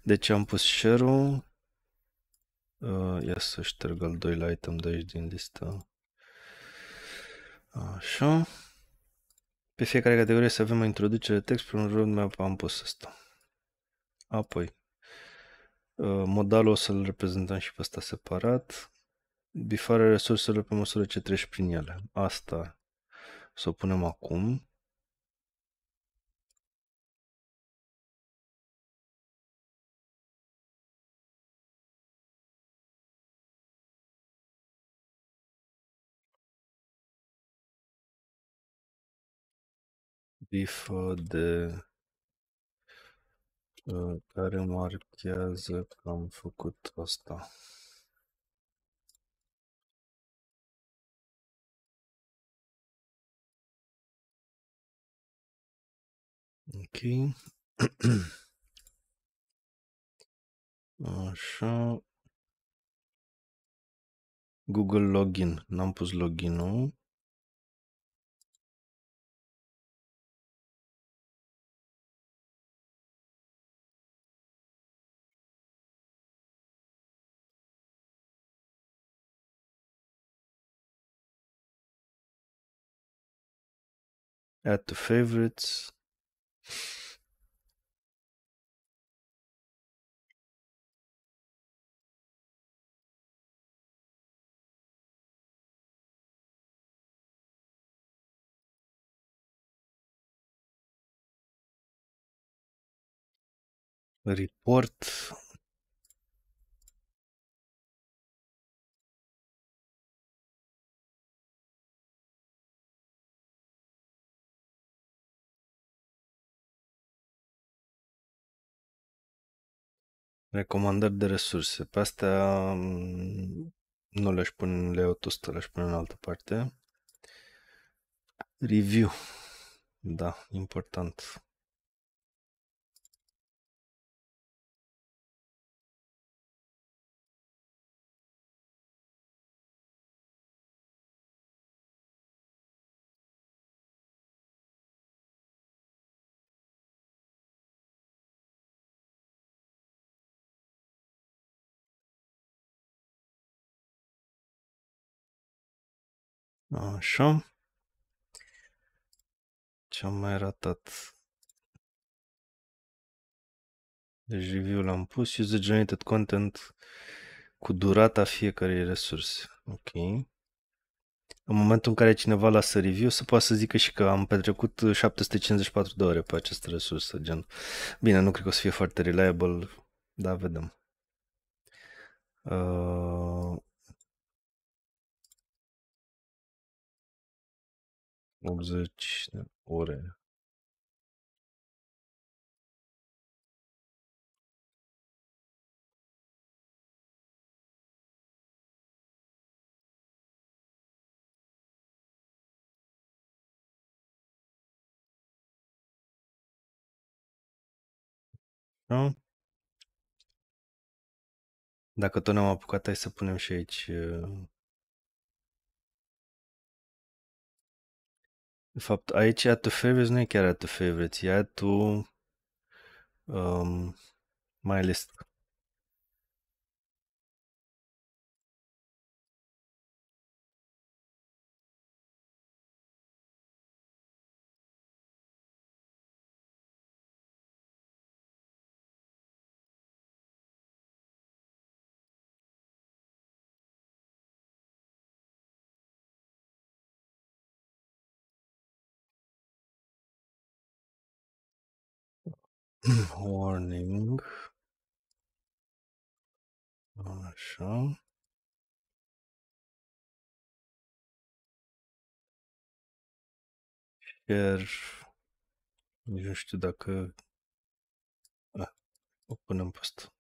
Speaker 2: Deci am pus share-ul. Uh, ia să șterg al doilea item de aici din listă. Așa. Pe fiecare categorie să avem o introducere de text pe un roadmap am pus asta. Apoi, uh, modalul o să-l reprezentăm și pe ăsta separat. Bifarea resurselor
Speaker 1: pe măsură ce treci prin ele. Asta să o punem acum. bifă de ă, care marchează că am făcut asta. Ok. Așa. Google login. N-am pus login-ul. add to favorites report Recomandări de resurse. Pe astea mm, nu le-aș pune în layout-ul ăsta, le-aș pune în altă parte. Review. Da, important. Așa. Ce am mai ratat? Deci review l-am pus.
Speaker 2: User generated content cu durata fiecarei resurse. Ok. În momentul în care cineva lasă review, să poată să zică și că am petrecut 754 de ore pe această resursă, gen. Bine, nu cred că o să fie foarte reliable, dar
Speaker 1: vedem. Uh, 80 de ore. Da? Dacă tot ne-am apucat, hai să punem și aici uh, De fapt, aici At the Favorites nu e chiar At the Favorites, e At the... um, My List. Warning. Așa. Share. Nici nu știu dacă... Ah, o punem pe asta.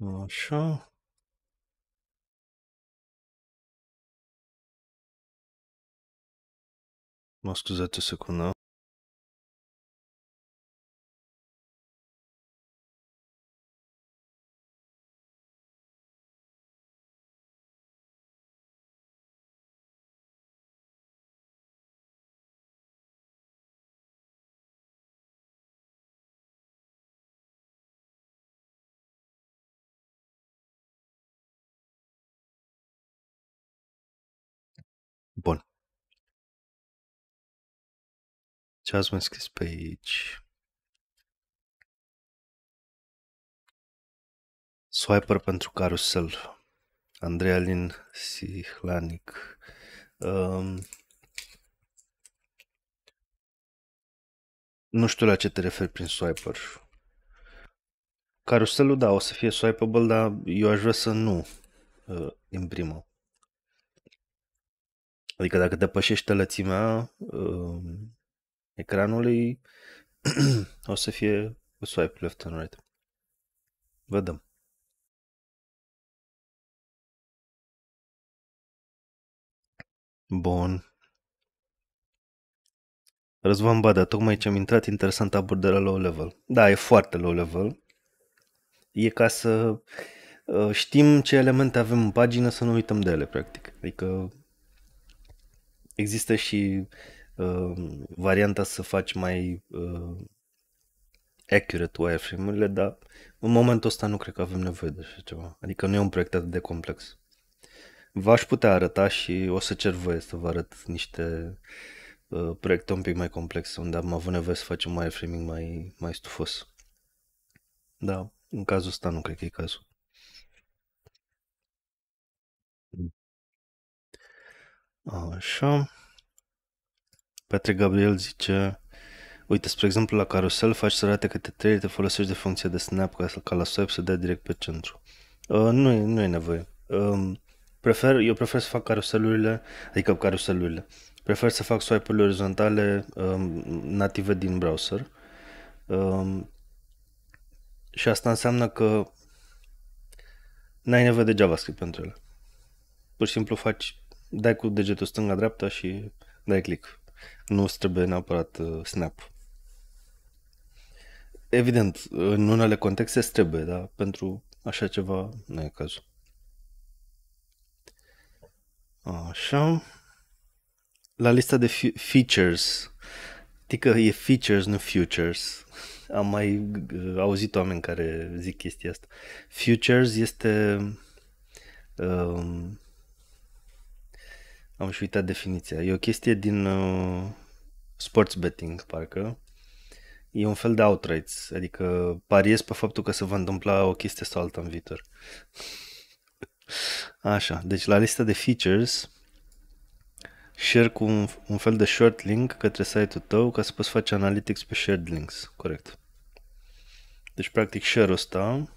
Speaker 1: Machin. vous êtes ce qu'on a. Ce ați mai scris pe aici? Swiper pentru carusel. Andrei
Speaker 2: Alin Sihlanic. Um, nu știu la ce te referi prin swiper. Caruselul, da, o să fie swipeable, dar eu aș vrea să nu uh, ă, din primă. Adică dacă depășești lățimea, ă, ecranului o să fie cu swipe left and right.
Speaker 1: Vedem. Bun.
Speaker 2: Răzvan Bada, tocmai ce am intrat, interesant abordarea low level. Da, e foarte low level. E ca să uh, știm ce elemente avem în pagină, să nu uităm de ele, practic. Adică există și Uh, varianta să faci mai uh, accurate wireframe-urile, dar în momentul ăsta nu cred că avem nevoie de așa ceva. Adică nu e un proiect atât de complex. V-aș putea arăta și o să cer voie să vă arăt niște uh, proiecte un pic mai complexe, unde am avut nevoie să facem wireframing mai, mai stufos. Da, în cazul ăsta nu cred că e cazul. Așa. Petre Gabriel zice Uite, spre exemplu, la carusel faci să arate câte trei te folosești de funcție de snap ca, ca la swipe să dea direct pe centru. Uh, nu, e, nu e nevoie. uh, prefer, eu prefer să fac caruselurile, adică caruselurile. Prefer să fac swipe-urile orizontale uh, native din browser. Uh, și asta înseamnă că n-ai nevoie de JavaScript pentru ele. Pur și simplu faci, dai cu degetul stânga-dreapta și dai click nu îți trebuie neapărat uh, Snap. Evident, în unele contexte îți trebuie, dar pentru așa ceva nu e cazul. Așa. La lista de features, adică e features, nu futures. Am mai uh, auzit oameni care zic chestia asta. Futures este uh, am și uitat definiția. E o chestie din uh, sports betting, parcă. E un fel de outrights, adică pariez pe faptul că se va întâmpla o chestie sau alta în viitor. Așa, deci la lista de features share cu un, un fel de short link către site-ul tău ca să poți face analytics pe shared links, corect. Deci practic share-ul ăsta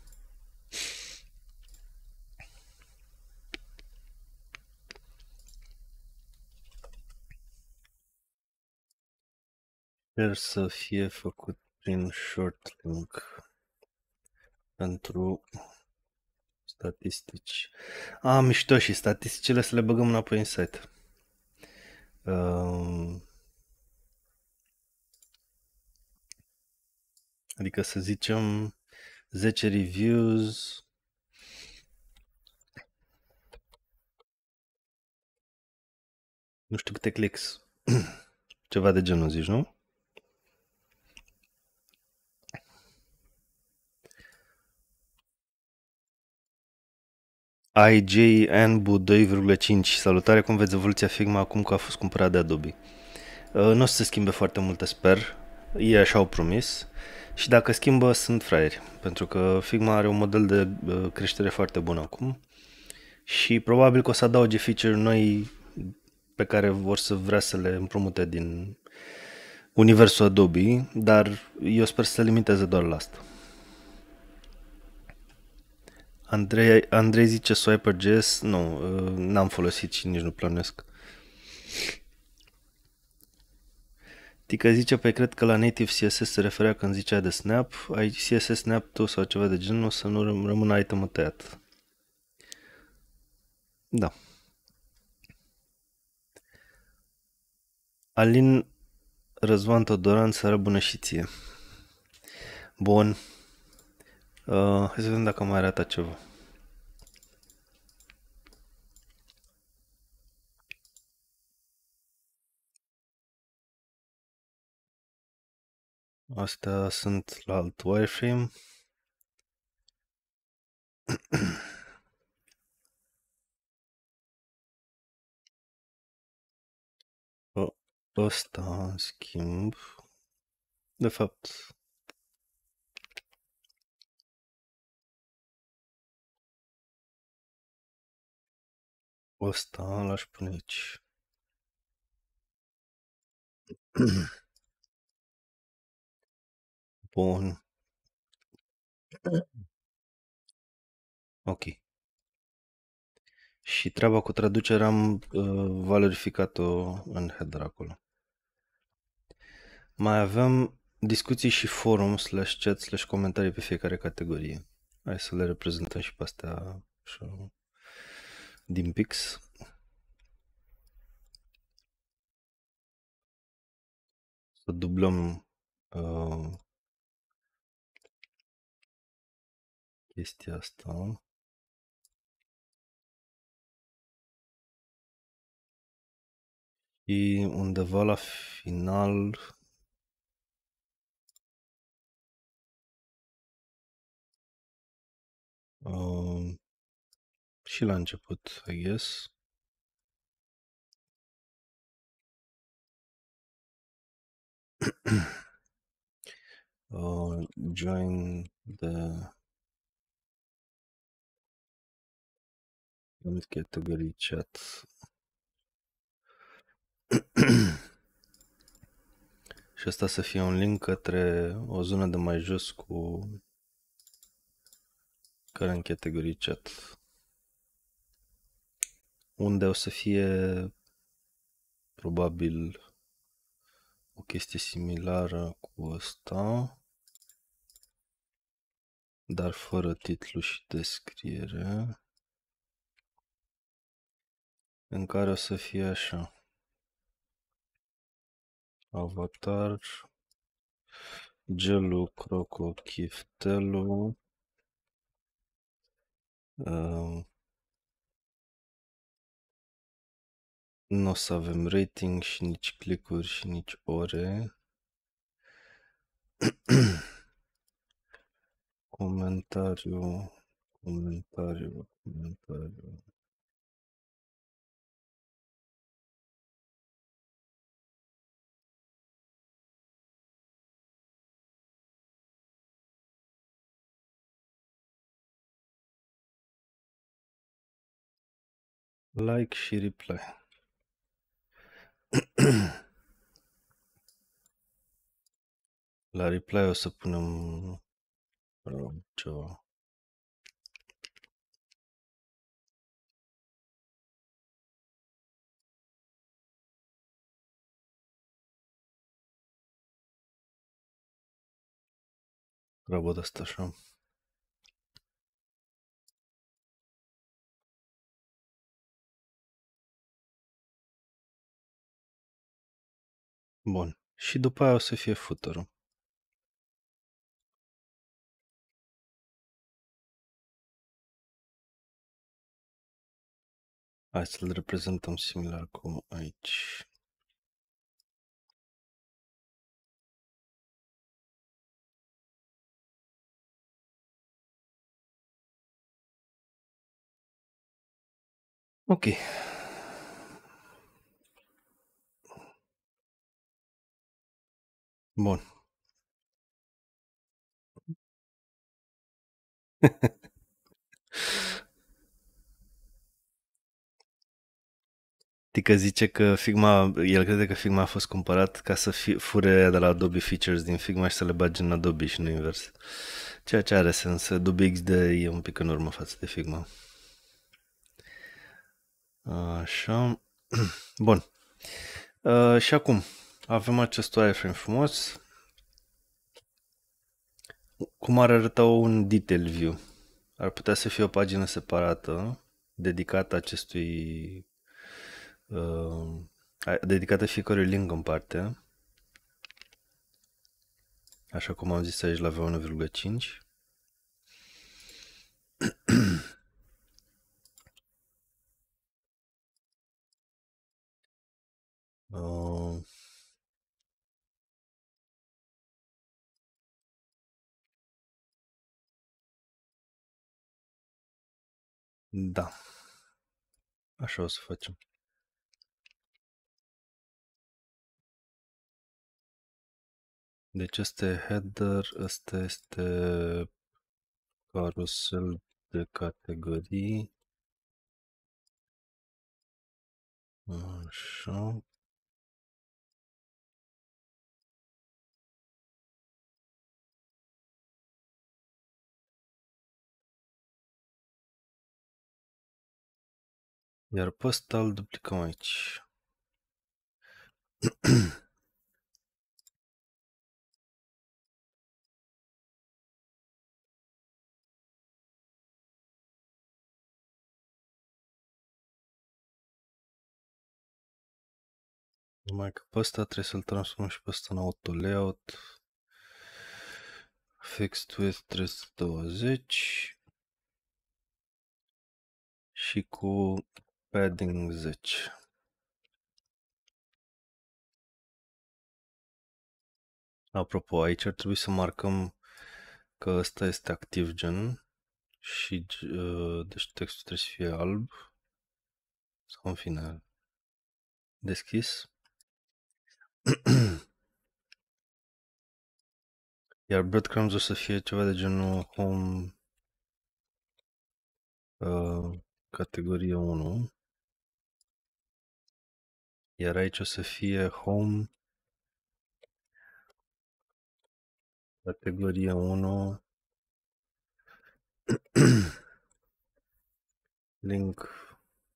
Speaker 2: Sper să fie făcut prin link pentru statistici. A, ah, mișto și statisticile să le băgăm înapoi în site. Um, adică să zicem 10 reviews, nu știu câte clicks, ceva de genul zici, nu? IJ 2.5 Salutare, cum veți evoluția Figma acum că a fost cumpărat de Adobe? Uh, nu o să se schimbe foarte multe, sper. Ei așa au promis. Și dacă schimbă, sunt fraieri. Pentru că Figma are un model de uh, creștere foarte bun acum. Și probabil că o să adauge feature noi pe care vor să vrea să le împrumute din universul Adobe, dar eu sper să se limiteze doar la asta. Andrei, Andrei zice Swiper JS, nu, uh, n-am folosit și nici nu plănesc. Tică zice, pe păi cred că la native CSS se referea când zicea de snap, aici CSS snap tu sau ceva de genul, să nu rămână item tăiat. Da. Alin Răzvan Todoran, seara bună și ție. Bun, Uh, hai să vedem dacă mai arată ceva.
Speaker 1: Astea sunt la alt wireframe. Ăsta, în schimb, de fapt, ăsta l-aș pune aici. Bun. Ok. Și
Speaker 2: treaba cu traducerea am uh, valorificat-o în header acolo. Mai avem discuții și forum slash chat slash comentarii pe fiecare categorie. Hai să le reprezentăm și pe astea și din
Speaker 1: Pix. Să dublăm uh, chestia asta. Și undeva la final Uh, și la început, I guess. uh, join the Let's get to category chat.
Speaker 2: și asta să fie un link către o zonă de mai jos cu care în category chat unde o să fie probabil o chestie similară cu ăsta, dar fără titlu și descriere, în care o să fie așa. Avatar, Gelu, Croco, Chiftelu,
Speaker 1: uh, Nu o să avem rating și nici clicuri și nici
Speaker 2: ore.
Speaker 1: comentariu, comentariu, comentariu. Like și reply. La reply o să punem ceva. Работа с ташом. Bun. Și după aia o să fie futurul. Hai să-l reprezentăm similar cum aici. Ok, Bun.
Speaker 2: Tică zice că Figma, el crede că Figma a fost cumpărat ca să fi, fure de la Adobe Features din Figma și să le bage în Adobe și nu invers. Ceea ce are sens. Adobe XD e un pic în urmă față de Figma. Așa. Bun. Uh, și acum, avem acest wireframe frumos cum ar arăta un detail view. Ar putea să fie o pagină separată dedicată acestui uh, dedicată fiecare link în parte. Așa cum am zis aici la V1,5.
Speaker 1: uh, Da. Așa o să facem. Deci este header, ăsta este carusel de categorii. Așa. Iar pe ăsta îl duplicăm aici. Numai că pe ăsta trebuie să-l transform și pe ăsta în auto layout. Fixed width 320 și cu Padding 10.
Speaker 2: Apropo, aici ar trebui să marcăm că ăsta este activ gen și uh, deci textul trebuie să fie alb sau în final deschis. Iar breadcrumbs o să fie ceva de genul home uh, categorie 1
Speaker 1: iar aici o să fie Home, categorie 1, link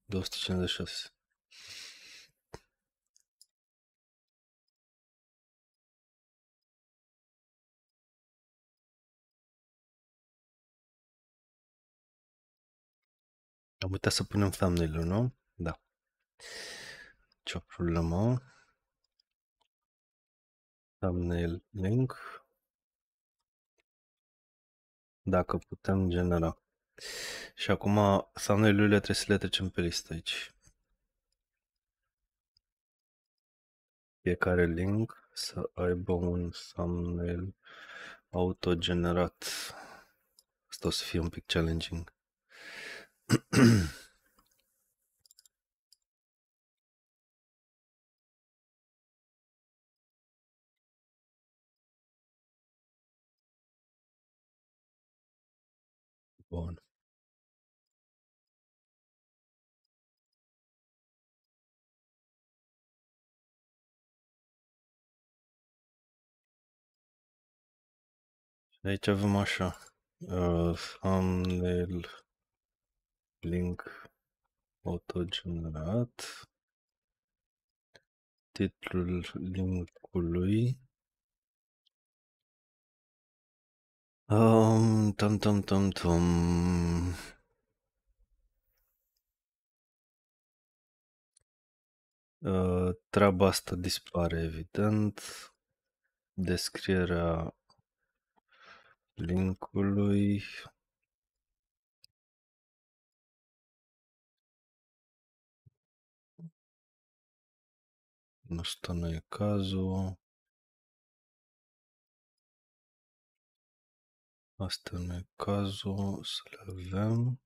Speaker 1: 256. Am putea să punem thumbnail-ul, nu? Da nicio problemă. Thumbnail link.
Speaker 2: Dacă putem genera. Și acum thumbnail-urile trebuie să le trecem pe listă aici. Fiecare link să aibă un thumbnail autogenerat.
Speaker 1: Asta o să fie un pic challenging. Bun. Aici avem așa, uh, thumbnail link autogenerat, titlul linkului, Um, tum, tum, tum, tum.
Speaker 2: Uh, ă, treaba asta dispare, evident.
Speaker 1: Descrierea linkului. Nu, stă nu e cazul. Asta nu e cazul să le avem.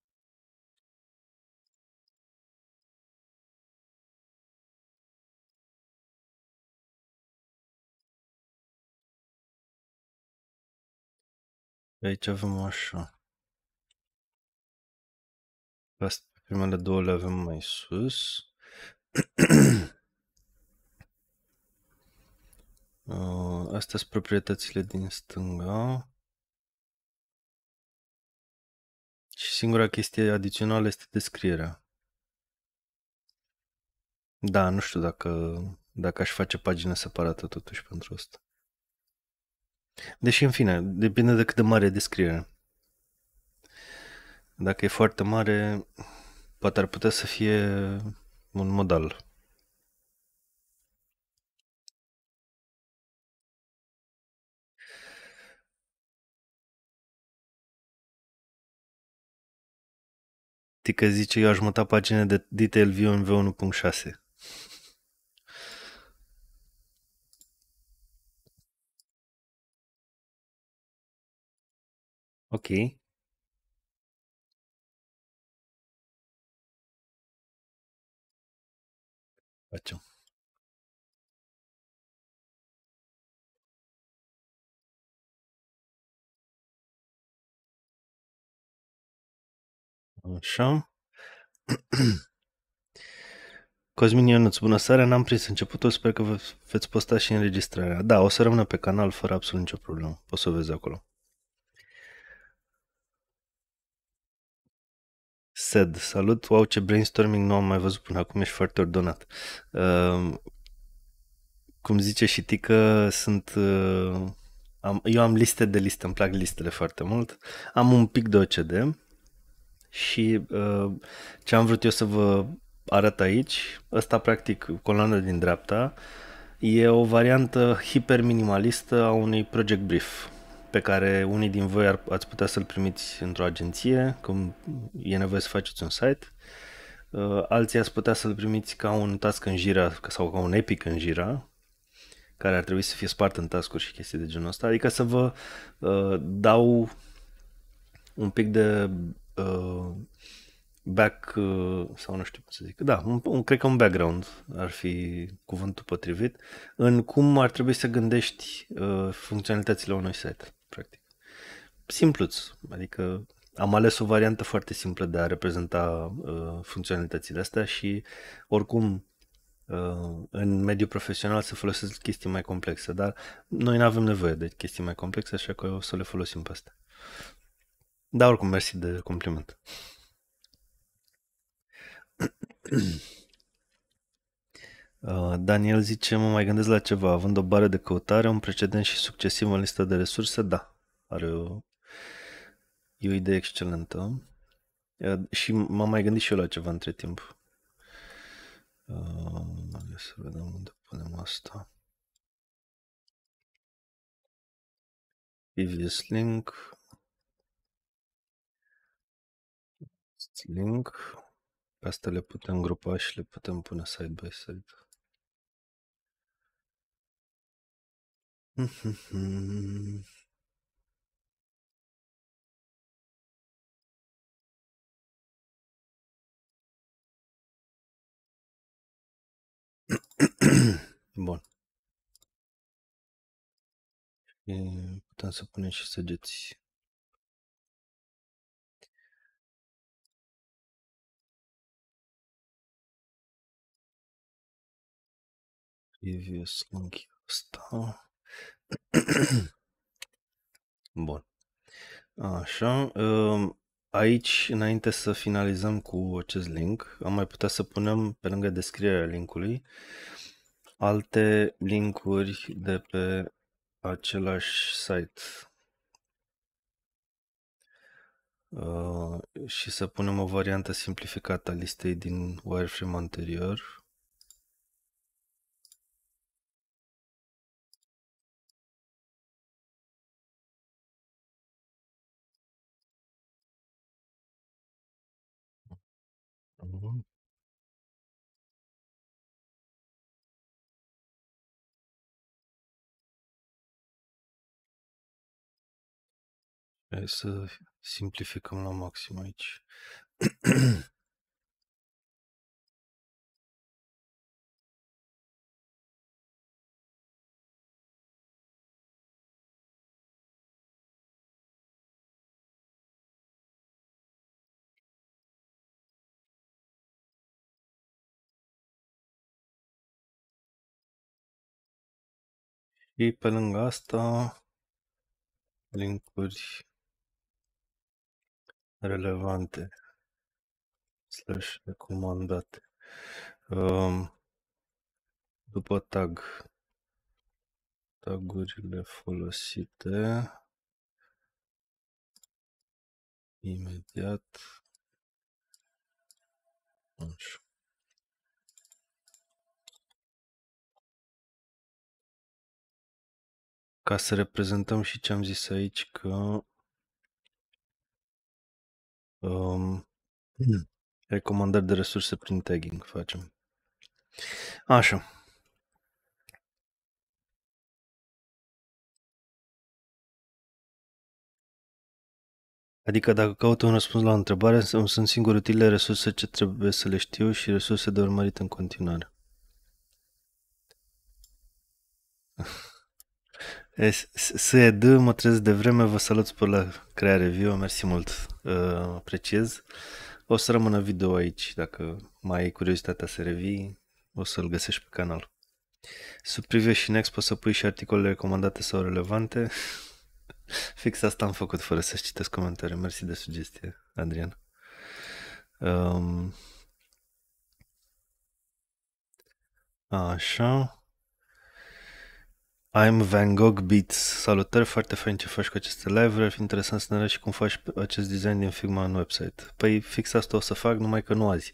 Speaker 1: Aici avem așa. Asta primele două le avem mai
Speaker 2: sus. Uh, astea sunt proprietățile din stânga. Singura chestie adițională este descrierea. Da, nu știu dacă, dacă aș face pagină separată totuși pentru asta. Deși, în fine, depinde de cât de mare e descrierea. Dacă e foarte mare, poate ar putea să fie
Speaker 1: un modal că zice eu aș muta pagina de detail view în V1.6. Ok. Facem. Așa.
Speaker 2: Cosmin Ionuț, bună seara, n-am prins începutul, sper că vă veți posta și înregistrarea. Da, o să rămână pe canal fără absolut nicio problemă, poți să o vezi acolo. Sed, salut, wow ce brainstorming nu am mai văzut până acum, ești foarte ordonat. Uh, cum zice și Tică, sunt... Uh, am, eu am liste de liste, îmi plac listele foarte mult. Am un pic de OCD, și uh, ce am vrut eu să vă arăt aici, ăsta practic coloana din dreapta, e o variantă hiperminimalistă a unui project brief pe care unii din voi ar, ați putea să-l primiți într-o agenție, când e nevoie să faceți un site. Uh, alții ați putea să-l primiți ca un task în jira sau ca un epic în jira, care ar trebui să fie spart în task și chestii de genul ăsta. Adică să vă uh, dau un pic de uh, back, uh, sau nu știu cum să zic, da, un, un, cred că un background ar fi cuvântul potrivit, în cum ar trebui să gândești uh, funcționalitățile unui site, practic. Simpluț, adică am ales o variantă foarte simplă de a reprezenta uh, funcționalitățile astea și oricum uh, în mediul profesional se folosesc chestii mai complexe, dar noi nu avem nevoie de chestii mai complexe, așa că o să le folosim pe astea. Da, oricum, mersi de compliment. Uh, Daniel zice, mă mai gândesc la ceva, având o bară de căutare, un precedent și succesiv în listă de resurse, da, are o, e o idee excelentă. Uh, și m-am mai gândit și eu la ceva între timp.
Speaker 1: Uh, să vedem unde punem asta. Previous link. link. Pe astea le putem grupa și le putem pune side by side. Bun. putem să punem și săgeți Evius închid ăsta. Bun. Așa.
Speaker 2: Aici, înainte să finalizăm cu acest link, am mai putea să punem pe lângă descrierea linkului alte linkuri de pe același site. Uh, și să punem o variantă simplificată a listei din wireframe
Speaker 1: anterior Hai să simplificăm la maxim aici. Și pe lângă asta, linkuri
Speaker 2: relevante slash recomandate. După tag,
Speaker 1: tagurile folosite, imediat, Așa. ca să reprezentăm și ce am zis aici, că
Speaker 2: Um, recomandări de resurse prin tagging
Speaker 1: facem. Așa. Adică dacă caut un răspuns la o întrebare, sunt singur utile resurse ce trebuie să le știu și resurse
Speaker 2: de urmărit în continuare dă, mă trezesc de vreme, vă salut pe la creare viu, mersi mult, uh, apreciez. O să rămână video aici, dacă mai ai curiozitatea să revii, o să-l găsești pe canal. Sub privire și next poți să pui și articole recomandate sau relevante. Fix asta am făcut fără să-și citesc comentarii. Mersi de sugestie, Adrian. Um, așa. I'm Van Gogh Beats. Salutări, foarte fain ce faci cu aceste live-uri, ar fi interesant să ne arăți și cum faci acest design din Figma în website. Păi fix asta o să fac, numai că nu azi,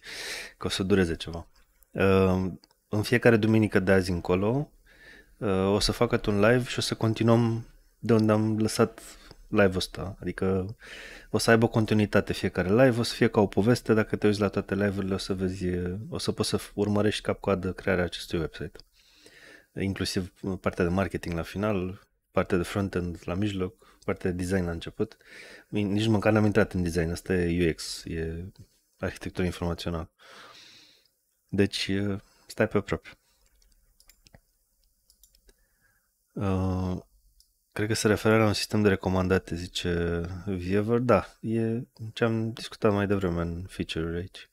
Speaker 2: că o să dureze ceva. Uh, în fiecare duminică de azi încolo uh, o să fac un live și o să continuăm de unde am lăsat live-ul ăsta, adică o să aibă continuitate fiecare live, o să fie ca o poveste, dacă te uiți la toate live-urile o să vezi, o să poți să urmărești cap-coadă crearea acestui website inclusiv uh, partea de marketing la final, partea de front-end la mijloc, partea de design la început. Nici măcar n-am intrat în design, asta e UX, e arhitectură informațională. Deci, uh, stai pe propriu. Uh, cred că se referă la un sistem de recomandate, zice Viewer. Da, e ce am discutat mai devreme în feature aici.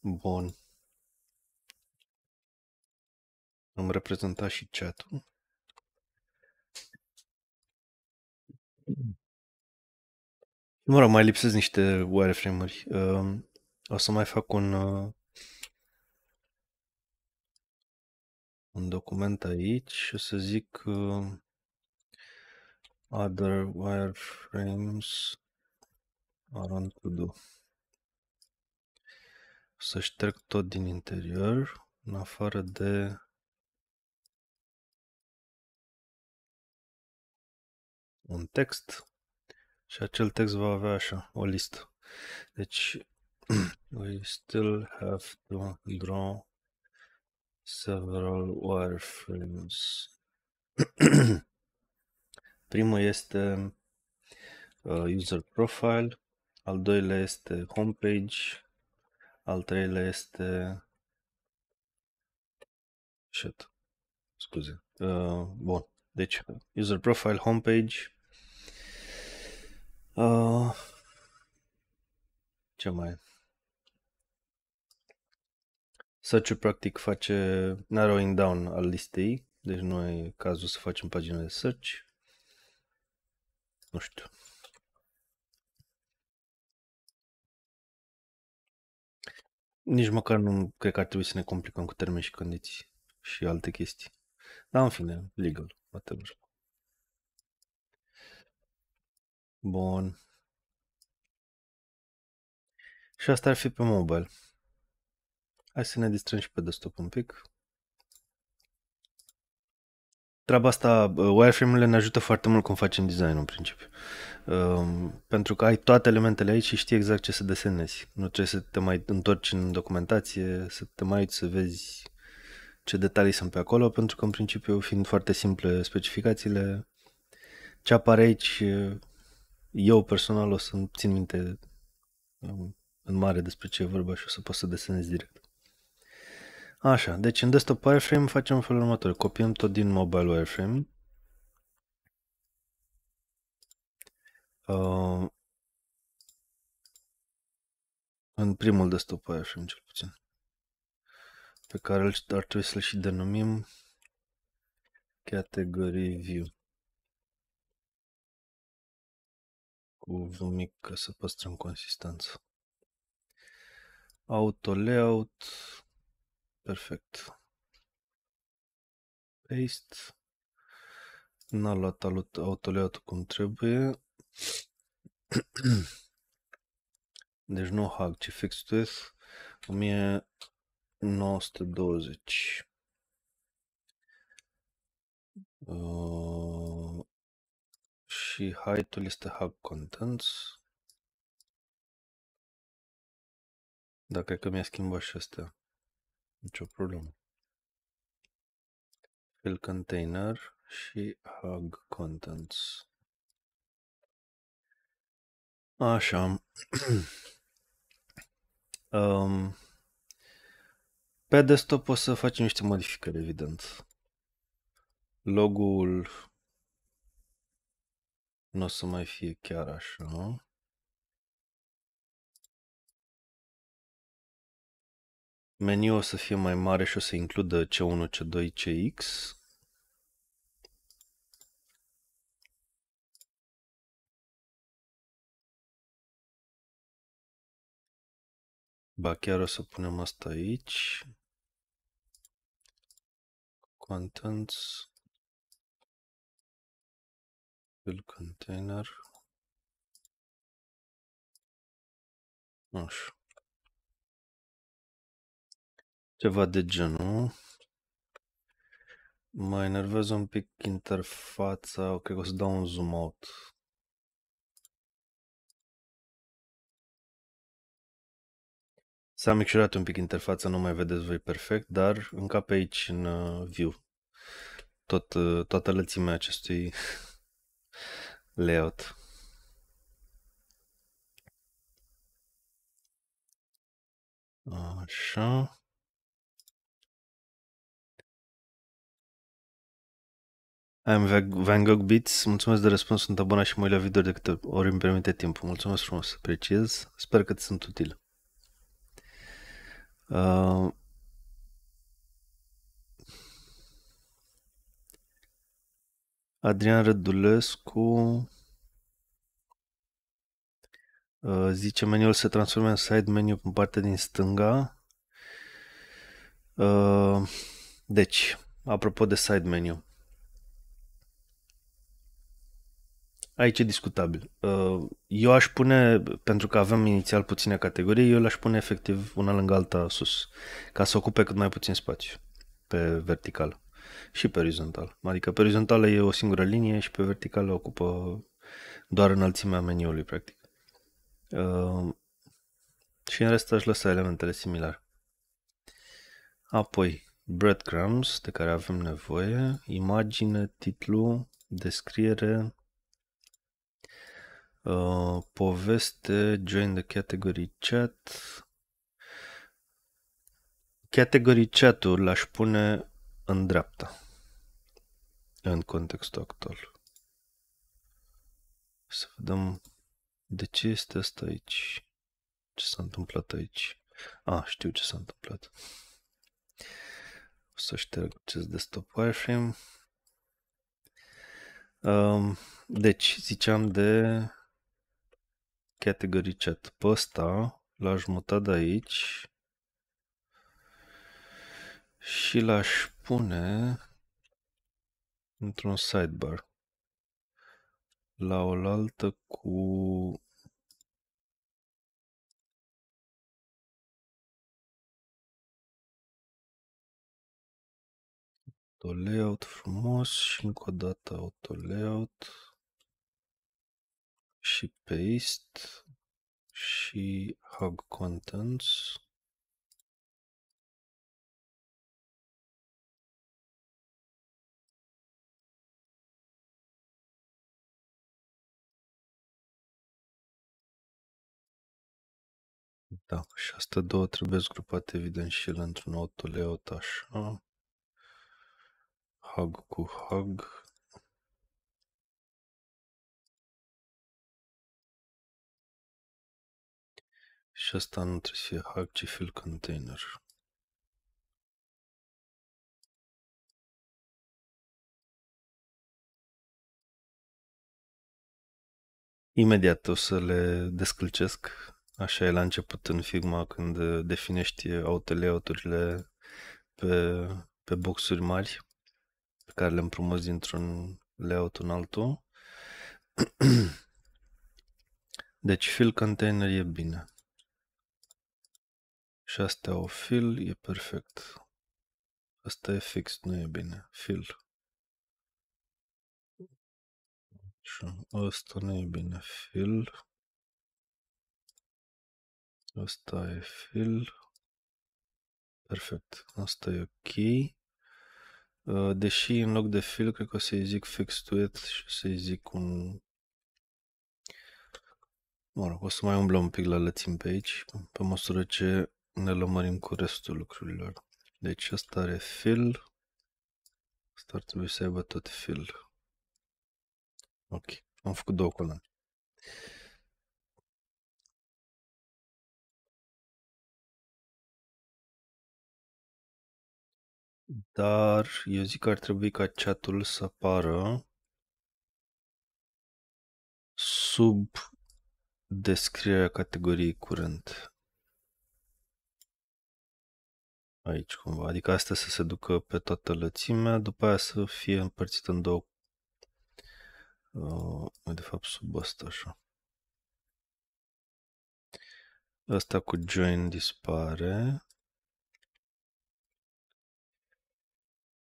Speaker 2: Bun.
Speaker 1: Am reprezentat și chat-ul. Mă rog, mai lipsesc niște wireframe-uri. Uh,
Speaker 2: o să mai fac un, uh, un document aici și o să zic uh, other wireframes are on to do.
Speaker 1: O să șterg tot din interior, în afară de un text și acel text va avea așa, o listă. Deci,
Speaker 2: we still have to draw several wireframes. Primul este uh, user profile, al doilea este homepage, al treilea este... Shit. Scuze. Uh, bun. Deci, user profile, homepage. Uh, ce mai? Search practic face narrowing down al listei, deci nu e cazul să facem pagina de search. Nu știu. Nici măcar nu cred că ar trebui să ne complicăm cu termeni și condiții și alte chestii.
Speaker 1: Dar în fine,
Speaker 2: legal atunci. Bun. Și asta ar fi pe mobile. Hai să ne distrăm și pe desktop un pic. Treaba asta, uh, wireframe-urile ne ajută foarte mult cum facem design în principiu. Um, pentru că ai toate elementele aici și știi exact ce să desenezi. Nu trebuie să te mai întorci în documentație, să te mai uiți să vezi ce detalii sunt pe acolo, pentru că în principiu, fiind foarte simple specificațiile, ce apare aici, eu personal o să țin minte um, în mare despre ce e vorba și o să pot să desenez direct. Așa, deci în desktop wireframe facem felul următor. Copiem tot din mobile wireframe. Uh, în primul desktop wireframe cel puțin pe care ar trebui să-l și
Speaker 1: denumim Category View. Cu V mic ca să păstrăm consistență.
Speaker 2: Auto layout. Perfect. Paste. N-a luat auto layout cum trebuie. Deci nu hack, ci fixed with 1000 920.
Speaker 1: Uh, și height-ul este hub contents.
Speaker 2: Da, cred că mi-a schimbat și astea. Nicio problemă. Fill container și hug contents. Așa. um, pe desktop o să facem niște modificări, evident. Logul nu o să mai fie chiar așa, nu? Meniul o să fie mai mare și o să includă C1,
Speaker 1: C2, CX. Ba chiar o să punem asta aici contents fill container Așa. Ceva de genul.
Speaker 2: Mă enervează un pic interfața, cred că o să dau un zoom out
Speaker 1: S-a micșorat un pic interfața, nu mai vedeți voi perfect, dar încă pe aici în
Speaker 2: uh, view tot, uh, toată lățimea acestui
Speaker 1: layout. Așa. Am Van Gogh Beats, mulțumesc de răspuns, sunt
Speaker 2: abonat și mă uit la video de câte ori îmi permite timpul. Mulțumesc frumos, precis. sper că ți sunt util. Uh, Adrian Rădulescu uh, zice meniul se transformă în side menu în partea din stânga. Uh, deci, apropo de side menu. aici e discutabil. Uh, eu aș pune, pentru că avem inițial puține categorii, eu le-aș pune efectiv una lângă alta sus, ca să ocupe cât mai puțin spațiu pe vertical și pe orizontal. Adică pe orizontală e o singură linie și pe verticală ocupă doar înălțimea meniului, practic. Uh, și în rest aș lăsa elementele similare. Apoi, breadcrumbs de care avem nevoie, imagine, titlu, descriere, Uh, poveste, join the category chat. Category chat-ul l-aș pune în dreapta, în contextul actual. Să vedem de ce este asta aici, ce s-a întâmplat aici. A, ah, știu ce s-a întâmplat. O să șterg acest desktop wireframe. Um, deci, ziceam de category chat pe ăsta, l-aș muta de aici și l-aș pune într-un sidebar
Speaker 1: la oaltă cu auto layout frumos și încă o dată auto layout și paste și hug contents. Da, și astea două trebuie grupate evident și ele într-un auto layout așa. Hug cu hug Și asta nu trebuie să fie hack, ci fill container. Imediat o să le descălcesc. Așa e la început în
Speaker 2: Figma când definești autoleauturile pe, pe boxuri mari pe care le împrumuți dintr-un layout în altul. deci fill container e bine. Și astea o fil e perfect. Asta e fix,
Speaker 1: nu e bine. Fil. Asta ăsta nu e bine. Fil. Asta
Speaker 2: e fil. Perfect. Asta e ok. Uh, deși în loc de fil, cred că o să-i zic fix to it și o să-i zic un... Mă rog, o să mai umblăm un pic la lățim pe aici, pe măsură ce ne lămărim cu restul lucrurilor. Deci asta are fill. Asta ar trebui să aibă tot fill. Ok. Am făcut
Speaker 1: două coloane. Dar eu zic că ar trebui ca chatul să apară
Speaker 2: sub descrierea categoriei curent. aici cumva. Adică asta să se ducă pe toată lățimea, după aia să fie împărțit în două uh, de fapt sub asta așa. Asta cu join dispare.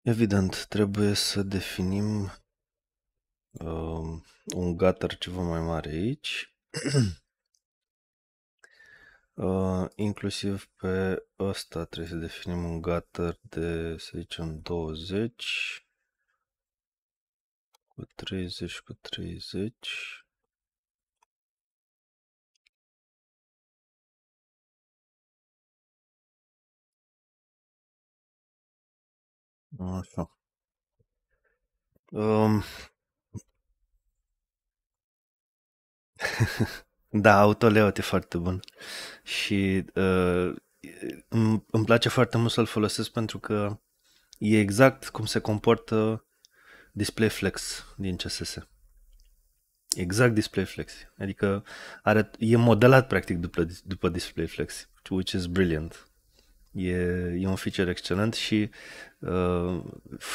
Speaker 2: Evident, trebuie să definim uh, un gutter ceva mai mare aici. Uh, inclusiv pe ăsta trebuie să definim un gutter de, să zicem,
Speaker 1: 20 cu 30 cu 30 Așa. Um.
Speaker 2: Da, Autolayout e foarte bun și uh, îmi, îmi place foarte mult să-l folosesc pentru că e exact cum se comportă Display Flex din CSS. Exact Display Flex. Adică are, e modelat practic după, după Display Flex, which is brilliant. E, e un feature excelent și uh,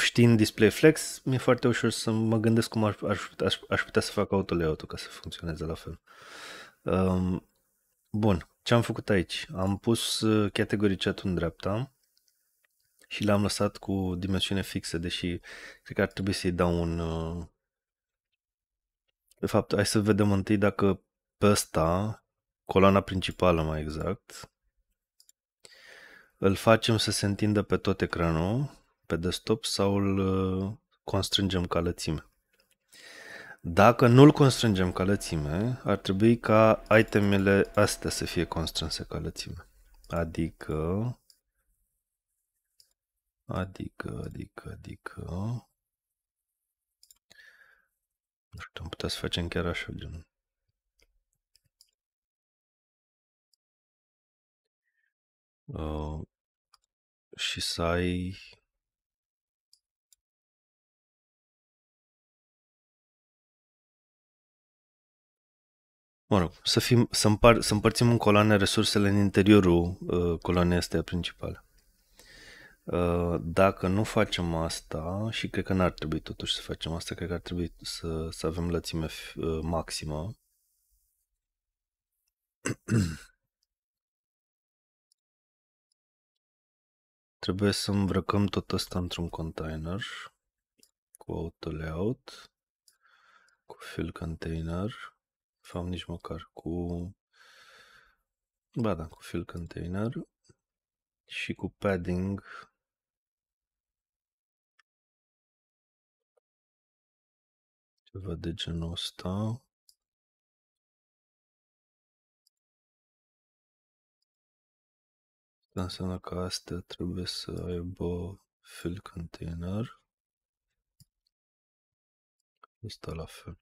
Speaker 2: știind Display Flex, mi-e foarte ușor să mă gândesc cum aș, aș, aș, putea să fac auto layout ca să funcționeze la fel. Uh, Um, bun, ce am făcut aici? Am pus uh, category chat în dreapta și l-am lăsat cu dimensiune fixă, deși cred că ar trebui să-i dau un... Uh... De fapt, hai să vedem întâi dacă pe ăsta, coloana principală mai exact, îl facem să se întindă pe tot ecranul, pe desktop, sau îl uh, constrângem ca lățime. Dacă nu-l constrângem ca lățime, ar trebui ca itemele astea să fie constrânse ca lățime. Adică... Adică, adică,
Speaker 1: adică... Nu știu, am putea să facem chiar așa, gen... Uh, și să ai Mă rog, să, fim, să, împar, să împărțim în coloane resursele în
Speaker 2: interiorul uh, coloanei astea principale. Uh, dacă nu facem asta, și cred că n-ar trebui totuși să facem asta, cred că ar trebui să, să avem lățime uh,
Speaker 1: maximă. trebuie să îmbrăcăm tot asta într-un
Speaker 2: container cu auto layout, cu fill container, fapt nici măcar cu, ba da, cu fill
Speaker 1: container și cu padding ceva de genul ăsta. Asta înseamnă că astea trebuie să aibă fill container. ăsta la fel.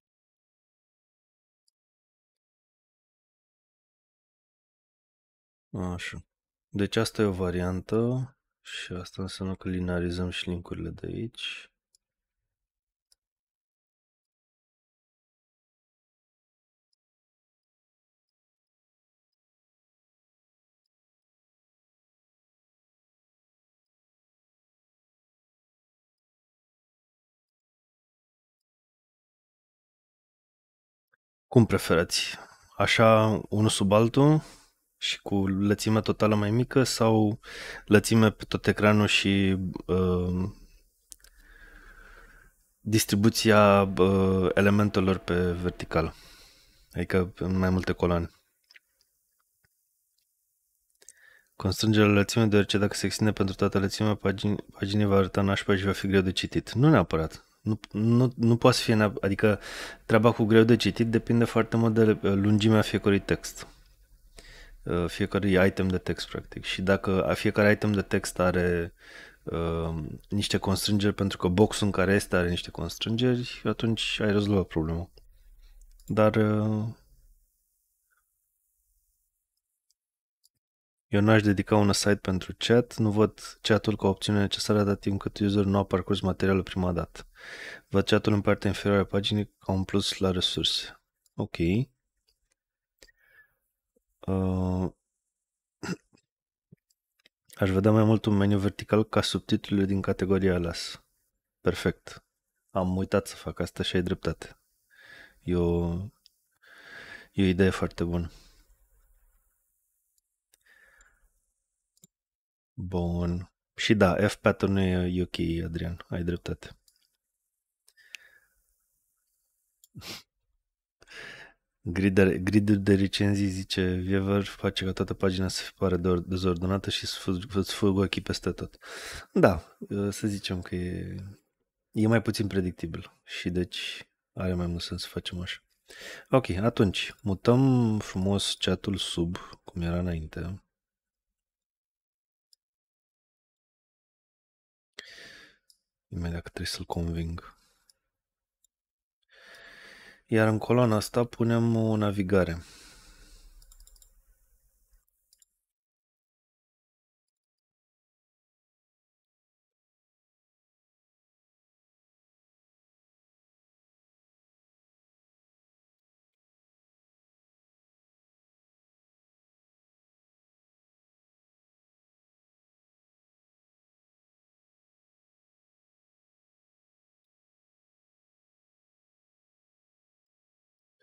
Speaker 1: Așa. Deci asta e o variantă și asta înseamnă că linearizăm și linkurile de aici. Cum preferați? Așa, unul sub altul? și cu lățimea
Speaker 2: totală mai mică sau lățime pe tot ecranul și uh, distribuția uh, elementelor pe verticală, adică în mai multe coloane. Constrângerea lățimei deoarece dacă se extinde pentru toată lățimea, pagini, paginii va arăta nașpa și va fi greu de citit. Nu neapărat. Nu, nu, nu poate fi, adică treaba cu greu de citit depinde foarte mult de uh, lungimea fiecărui text. Uh, fiecărui item de text, practic. Și dacă fiecare item de text are uh, niște constrângeri, pentru că boxul în care este are niște constrângeri, atunci ai rezolvat problema. Dar uh, eu n-aș dedica un site pentru chat, nu văd chatul ca opțiune necesară atât timp cât userul nu a parcurs materialul prima dată. Văd chatul în partea inferioară a paginii ca un plus la resurse. Ok. Uh, aș vedea mai mult un meniu vertical ca subtitlurile din categoria alas. Perfect. Am uitat să fac asta și ai dreptate. E o, e o idee foarte bună. Bun. Și da, F4 nu e ok, Adrian. Ai dreptate. Gridul grid de recenzii zice Viewer face ca toată pagina să pare dezordonată și să fugă ochii peste tot. Da, ă, să zicem că e, e mai puțin predictibil și deci are mai mult sens să facem așa. Ok, atunci mutăm frumos chatul sub, cum era înainte.
Speaker 1: Imediat că trebuie să-l conving. Iar în coloana asta punem o navigare.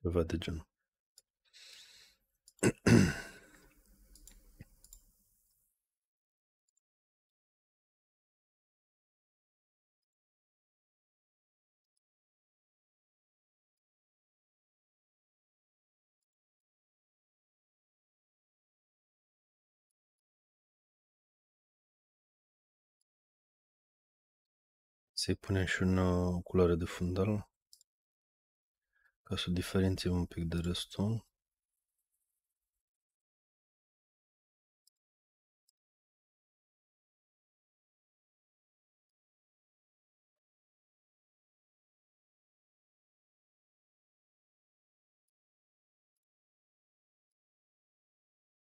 Speaker 1: Ceva de genul. Să-i punem și un, uh, culoare de fundal ca să diferențiem un pic de restul.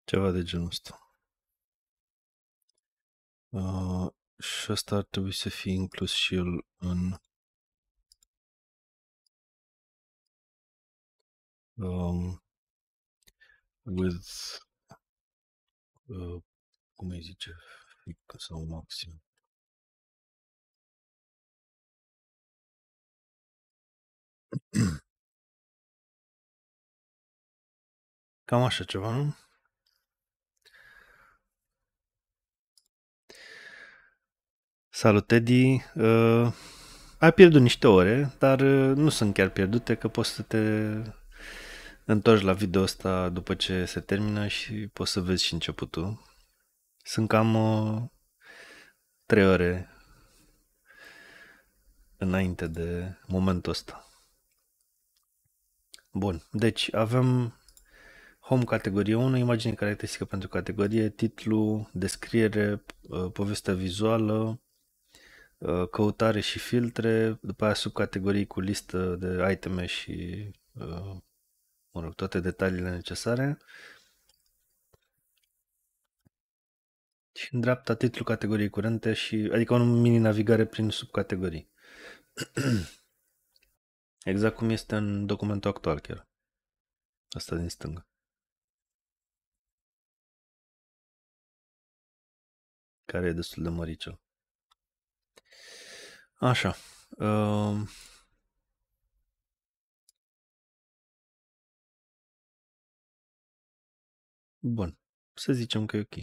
Speaker 1: Ceva de genul ăsta. Uh, și asta ar trebui să fie inclus și el în um, with uh, cum îi zice fix sau maxim. Cam așa ceva, nu? Salut, Teddy!
Speaker 2: Uh, ai pierdut niște ore, dar uh, nu sunt chiar pierdute, că poți să te întorci la video asta după ce se termină și poți să vezi și începutul. Sunt cam uh, 3 ore înainte de momentul ăsta. Bun, deci avem Home categorie 1, imagine caracteristică pentru categorie, titlu, descriere, uh, povestea vizuală, uh, căutare și filtre, după aia subcategorii cu listă de iteme și uh, mă rog, toate detaliile necesare. Și în dreapta titlul categoriei curente și, adică un mini-navigare prin subcategorii. exact cum este în documentul actual
Speaker 1: chiar. Asta din stânga. Care e destul de măricel. Așa. Uh... Bun, să zicem că e ok. Cu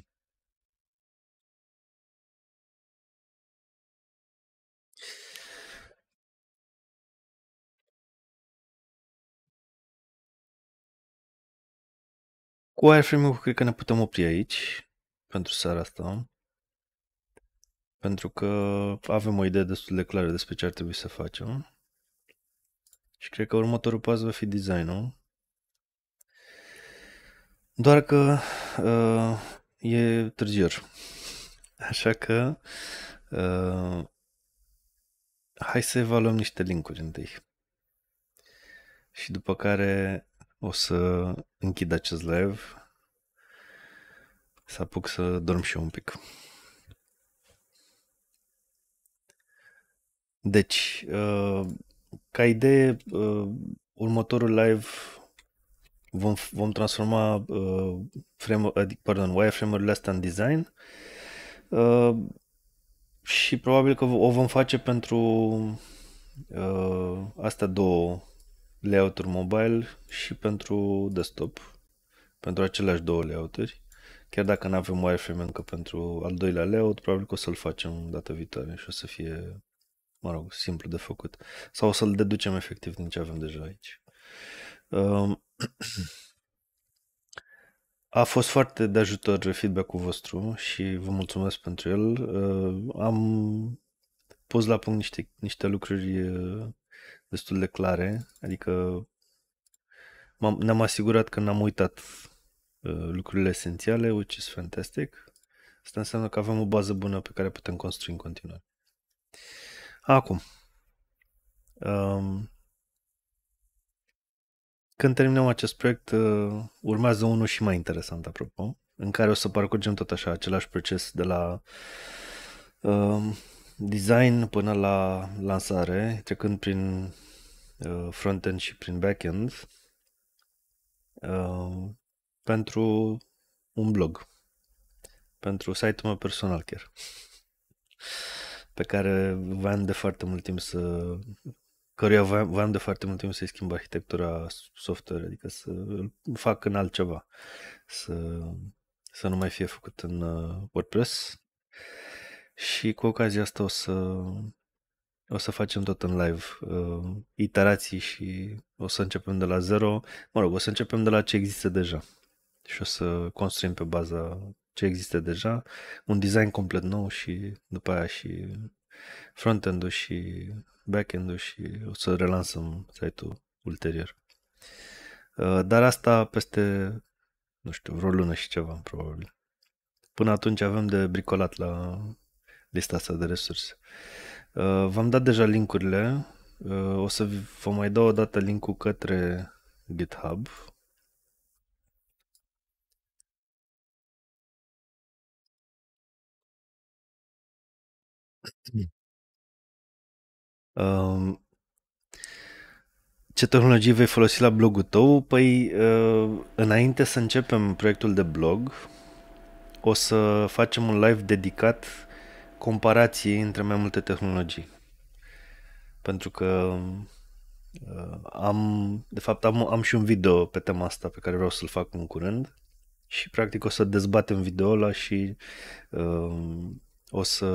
Speaker 1: wireframe-ul cred că ne putem opri aici
Speaker 2: pentru seara asta. Pentru că avem o idee destul de clară despre ce ar trebui să facem. Și cred că următorul pas va fi designul. Doar că uh, e târziu. Așa că uh, hai să evaluăm niște linkuri întâi. Și după care o să închid acest live să apuc să dorm și eu un pic. Deci, uh, ca idee, uh, următorul live vom, vom transforma uh, frame, adic, pardon, wireframe-urile astea în design uh, și probabil că o vom face pentru uh, astea două layout-uri mobile și pentru desktop, pentru aceleași două layout-uri. Chiar dacă nu avem wireframe încă pentru al doilea layout, probabil că o să-l facem data viitoare și o să fie, mă rog, simplu de făcut. Sau o să-l deducem efectiv din ce avem deja aici. Uh, A fost foarte de ajutor feedback-ul vostru și vă mulțumesc pentru el. Uh, am pus la punct niște, niște lucruri uh, destul de clare, adică m-am, ne-am asigurat că n-am uitat uh, lucrurile esențiale, which is fantastic. Asta înseamnă că avem o bază bună pe care putem construi în continuare. Acum, um, când terminăm acest proiect, uh, urmează unul și mai interesant, apropo, în care o să parcurgem tot așa același proces de la uh, design până la lansare, trecând prin uh, front-end și prin back-end, uh, pentru un blog, pentru site-ul meu personal chiar, pe care voiam de foarte mult timp să căruia voiam, voiam de foarte mult timp să-i schimb arhitectura software, adică să îl fac în altceva, să, să nu mai fie făcut în uh, WordPress. Și cu ocazia asta o să, o să facem tot în live uh, iterații și o să începem de la zero. Mă rog, o să începem de la ce există deja și o să construim pe baza ce există deja un design complet nou și după aia și frontend-ul și backend-ul și o să relansăm site-ul ulterior. Uh, dar asta peste, nu știu, vreo lună și ceva, probabil. Până atunci avem de bricolat la lista asta de resurse. Uh, v-am dat deja linkurile. Uh, o să vă mai dau o dată linkul către
Speaker 1: GitHub, Um, ce tehnologii vei folosi la blogul
Speaker 2: tău? Păi, uh, înainte să începem proiectul de blog, o să facem un live dedicat comparației între mai multe tehnologii. Pentru că uh, am, de fapt, am, am și un video pe tema asta pe care vreau să-l fac în curând și practic o să dezbatem video ăla și uh, o să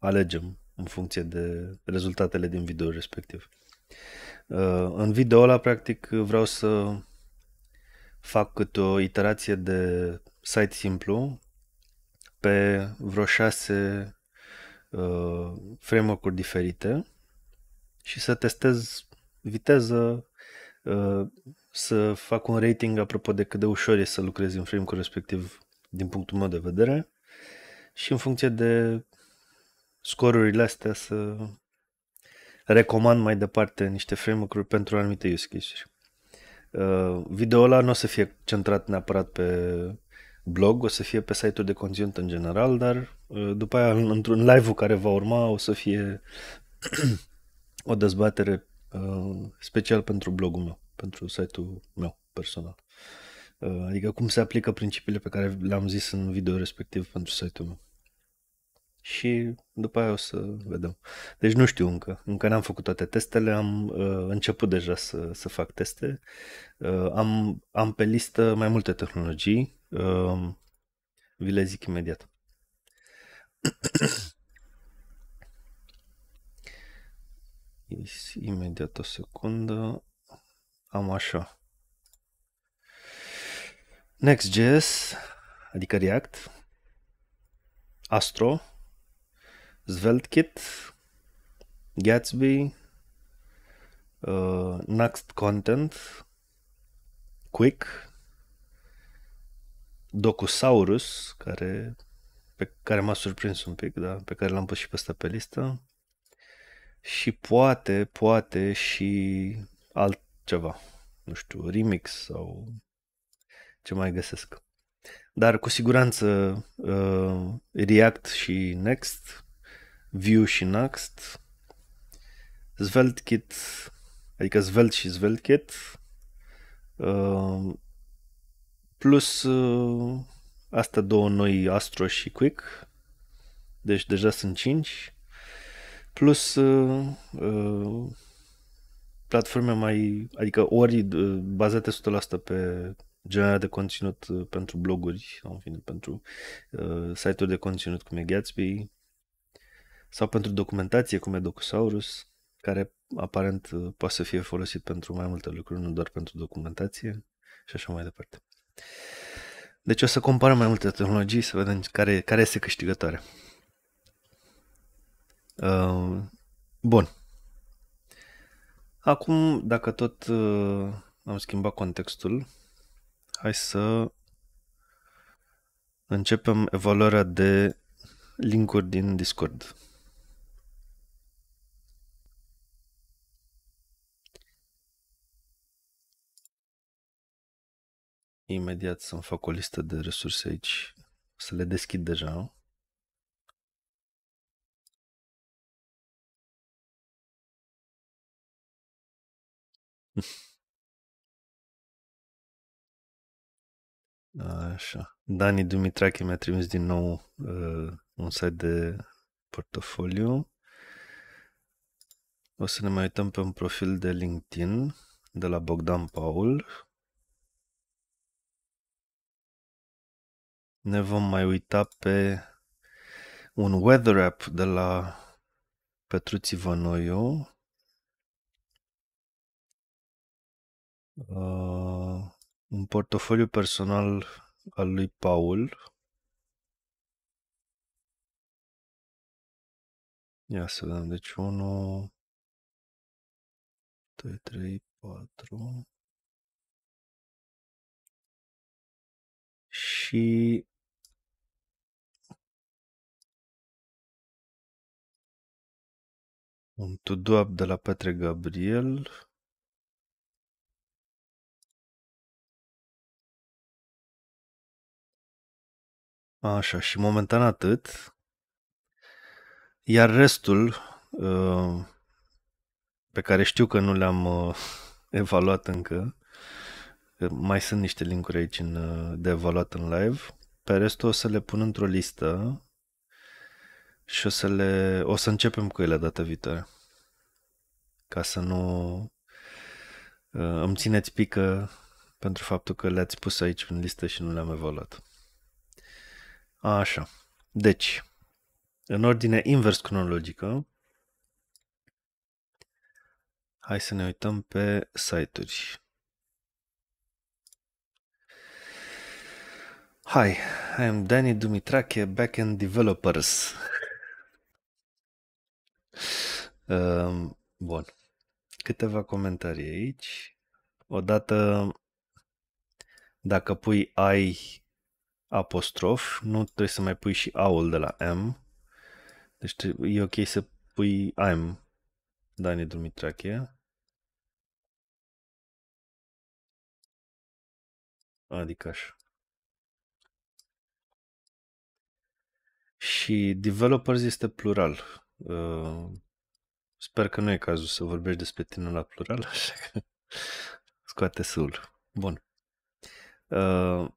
Speaker 2: alegem în funcție de rezultatele din video respectiv. Uh, în video ăla, practic, vreau să fac câte o iterație de site simplu pe vreo șase uh, framework-uri diferite și să testez viteză, uh, să fac un rating apropo de cât de ușor e să lucrezi în framework respectiv din punctul meu de vedere și în funcție de scorurile astea să recomand mai departe niște framework-uri pentru anumite use case-uri. Uh, video ăla nu o să fie centrat neapărat pe blog, o să fie pe site-uri de conținut în general, dar uh, după aia, într-un live-ul care va urma, o să fie o dezbatere uh, special pentru blogul meu, pentru site-ul meu personal. Uh, adică cum se aplică principiile pe care le-am zis în video respectiv pentru site-ul meu și după aia o să vedem. Deci nu știu încă, încă n-am făcut toate testele, am uh, început deja să, să fac teste. Uh, am, am pe listă mai multe tehnologii, uh, vi le zic imediat. imediat o secundă, am așa. Next.js, adică React, Astro, SvelteKit, Gatsby, uh, Next Content, Quick, Docusaurus, care, pe care m-a surprins un pic, da, pe care l-am pus și pe asta pe listă, și poate, poate și altceva, nu știu, remix sau ce mai găsesc. Dar cu siguranță uh, React și Next Vue și Next, SvelteKit, adică Svelte și SvelteKit, uh, plus uh, astea două noi, Astro și Quick, deci deja sunt 5, plus uh, uh, platforme mai, adică ori uh, bazate 100% pe generarea de conținut uh, pentru bloguri, în fine, pentru uh, site-uri de conținut cum e Gatsby, sau pentru documentație cum e Docusaurus, care aparent uh, poate să fie folosit pentru mai multe lucruri, nu doar pentru documentație și așa mai departe. Deci o să comparăm mai multe tehnologii să vedem care, care este câștigătoare. Uh, bun. Acum, dacă tot uh, am schimbat contextul, hai să începem evaluarea de linkuri din Discord.
Speaker 1: Imediat să-mi fac o listă de resurse aici, să le deschid deja. Așa. Dani Dumitrache mi-a
Speaker 2: trimis din nou uh, un site de portofoliu. O să ne mai uităm pe un profil de LinkedIn de la Bogdan Paul, ne vom mai uita pe un weather app de la Petruți Vănoiu. Uh, un portofoliu personal al lui Paul.
Speaker 1: Ia să vedem, deci 1, 2, 3, 4 și un to de la Petre Gabriel. Așa, și momentan atât. Iar restul,
Speaker 2: uh, pe care știu că nu le-am uh, evaluat încă, mai sunt niște linkuri aici uh, de evaluat în live, pe restul o să le pun într-o listă și o să, le, o să începem cu ele data viitoare. Ca să nu uh, îmi țineți pică pentru faptul că le-ați pus aici în listă și nu le-am evaluat. Așa. Deci, în ordine invers cronologică, hai să ne uităm pe site-uri. Hi, I'm Danny Dumitrache, backend developers. Ehm, bun. Câteva comentarii aici. Odată, dacă pui ai apostrof, nu trebuie să mai pui și aul de la M. Deci e ok să pui I'm,
Speaker 1: Dani Dumitrache. Adică așa.
Speaker 2: Și developers este plural. Uh, sper că nu e cazul să vorbești despre tine la plural, așa că scoate sul. Bun. Uh,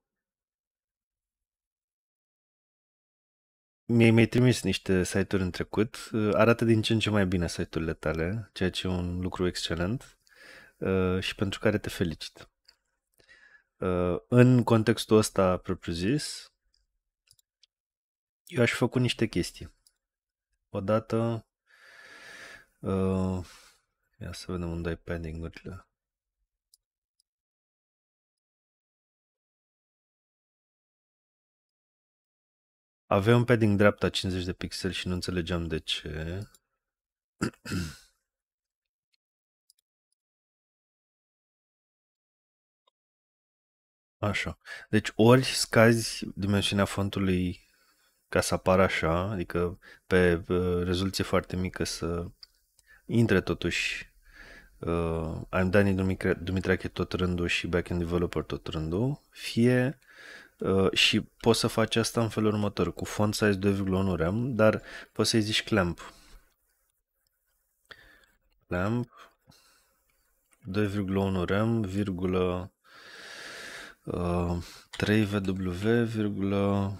Speaker 2: mi-ai mai trimis niște site-uri în trecut. Ă, arată din ce în ce mai bine site-urile tale, ceea ce e un lucru excelent uh, și pentru care te felicit. Uh, în contextul ăsta propriu-zis, eu aș făcut niște chestii. Odată,
Speaker 1: uh, ia să vedem unde ai padding-urile. Avea un padding dreapta 50 de pixeli și nu înțelegeam de ce. Așa. Deci ori scazi dimensiunea fontului
Speaker 2: ca să apară așa, adică pe rezoluție foarte mică să intre totuși uh, I'm Danny Dumitrache tot rândul și backend developer tot rândul, fie uh, și poți să faci asta în felul următor, cu font size 2.1 RAM, dar poți să-i zici clamp. Clamp 2,1 RAM, virgulă, uh, 3 VW, virgulă,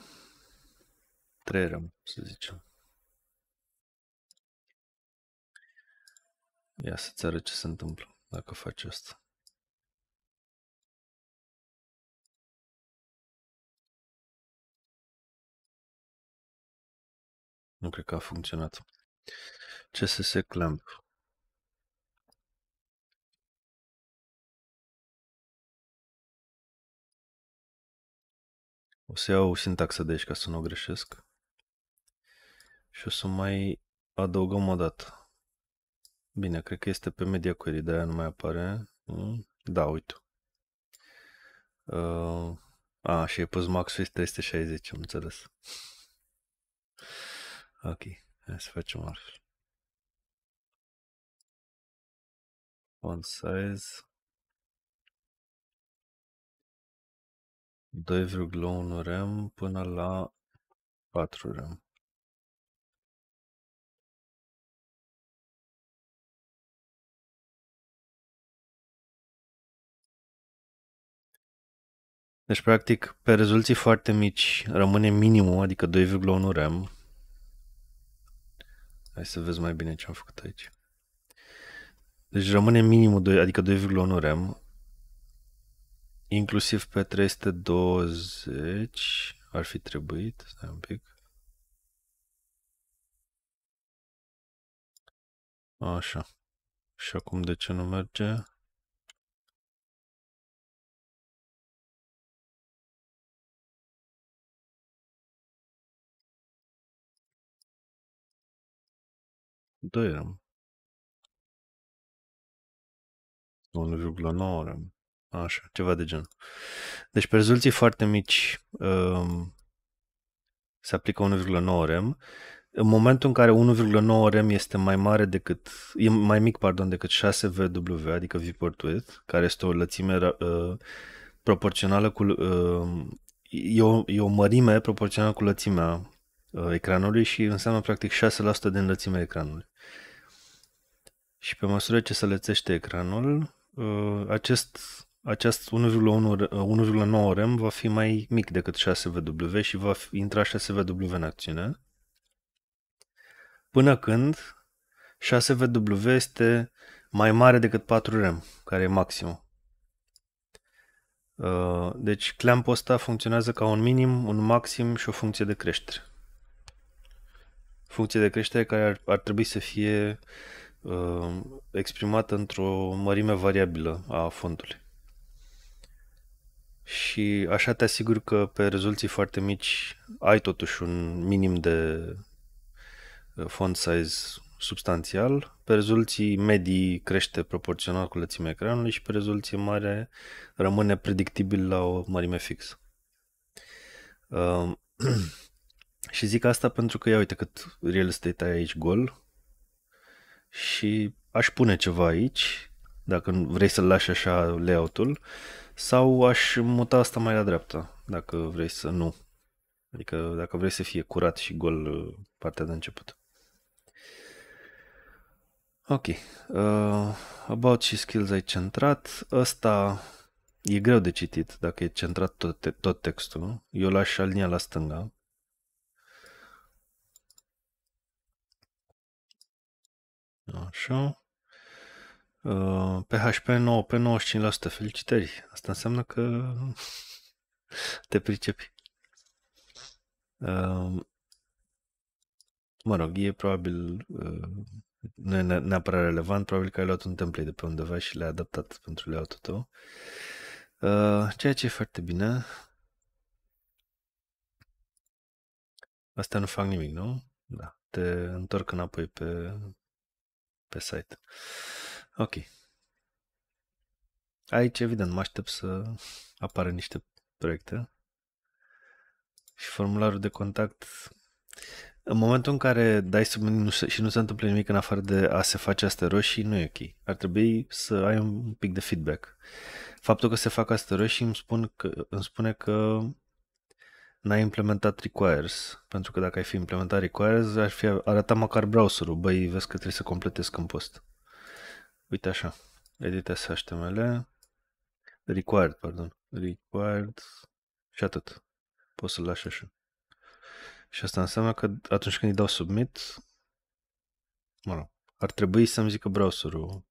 Speaker 1: ram, să zicem. Ia să-ți arăt ce se întâmplă dacă faci asta. Nu cred că a funcționat. CSS Clamp. O să iau sintaxa de aici ca să nu o greșesc și o să mai adăugăm o dată.
Speaker 2: Bine, cred că este pe media query, de-aia nu mai apare. Da, uite. Uh, a, și e pus maxul 360, am înțeles.
Speaker 1: Ok, hai să facem altfel. Font size 2,1 RAM până la 4 RAM. Deci, practic, pe rezoluții foarte mici rămâne minimul,
Speaker 2: adică 2,1 RAM. Hai să vezi mai bine ce am făcut aici. Deci rămâne minimul 2, adică 2,1 RAM, inclusiv pe 320 ar fi trebuit,
Speaker 1: stai un pic. Așa. Și acum de ce nu merge? Det 1,9
Speaker 2: Așa, ceva de genul. Deci pe rezoluții foarte mici um, se aplică 1,9 rem. În momentul în care 1,9 rem este mai mare decât, e mai mic, pardon, decât 6 VW, adică v width, care este o lățime uh, proporțională cu, uh, e, o, e o mărime proporțională cu lățimea Uh, ecranului și înseamnă practic 6% din lățimea ecranului. Și pe măsură ce se lățește ecranul, uh, acest, acest 1,9 RAM uh, va fi mai mic decât 6W și va intra 6W în acțiune. Până când 6W este mai mare decât 4 RAM, care e maximum. Deci clampul ăsta funcționează ca un minim, un maxim și o funcție de creștere funcție de creștere care ar, ar trebui să fie uh, exprimată într-o mărime variabilă a fondului. Și așa te asigur că pe rezoluții foarte mici ai totuși un minim de uh, font size substanțial. Pe rezoluții medii crește proporțional cu lățimea ecranului și pe rezoluție mare rămâne predictibil la o mărime fixă. Uh, Și zic asta pentru că, ia uite cât real estate ai aici gol și aș pune ceva aici, dacă vrei să-l lași așa layout-ul, sau aș muta asta mai la dreapta, dacă vrei să nu. Adică dacă vrei să fie curat și gol uh, partea de început. Ok. Uh, about și skills ai centrat. Asta e greu de citit dacă e centrat tot, te- tot textul. Eu l-aș alinia la stânga,
Speaker 3: Așa.
Speaker 2: PHP 9 pe 95%. Felicitări. Asta înseamnă că te pricepi. Uh, mă rog, e probabil uh, nu e neapărat relevant, probabil că ai luat un template de pe undeva și l-ai adaptat pentru layout-ul tău. Uh, ceea ce e foarte bine. Asta nu fac nimic, nu? Da. Te întorc înapoi pe pe site. Ok. Aici, evident, mă aștept să apară niște proiecte și formularul de contact. În momentul în care dai sub nu se, și nu se întâmplă nimic în afară de a se face roșii, nu e ok. Ar trebui să ai un pic de feedback. Faptul că se fac roșii îmi, spun că, îmi spune că n-ai implementat requires, pentru că dacă ai fi implementat requires, ar fi arătat măcar browserul, băi, vezi că trebuie să completez câmpul post. Uite așa, edit HTML, required, pardon, required și atât. Poți să-l lași așa. Și asta înseamnă că atunci când îi dau submit, mă rog, ar trebui să-mi zică browserul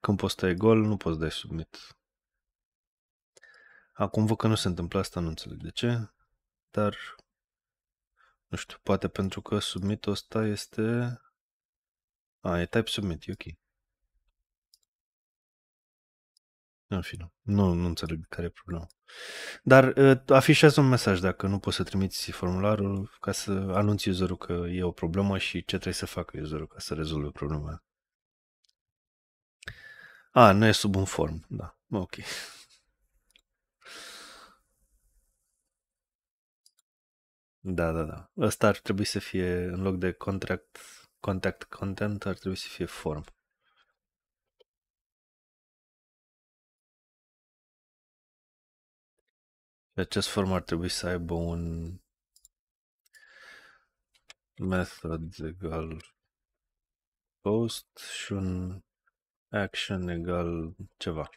Speaker 2: când postul e gol, nu poți da submit. Acum văd că nu se întâmplă asta, nu înțeleg de ce dar nu știu, poate pentru că submit ăsta este... A, e type submit, e ok. În fine, nu, nu înțeleg care e problema. Dar uh, afișează un mesaj dacă nu poți să trimiți formularul ca să anunți userul că e o problemă și ce trebuie să facă userul ca să rezolve problema. A, nu e sub un form, da. Ok. Da, da, da. Ăsta ar trebui să fie, în loc de contract, contact content, ar trebui să fie
Speaker 1: form. Și acest form ar trebui să aibă un
Speaker 2: method egal post
Speaker 1: și un action egal ceva.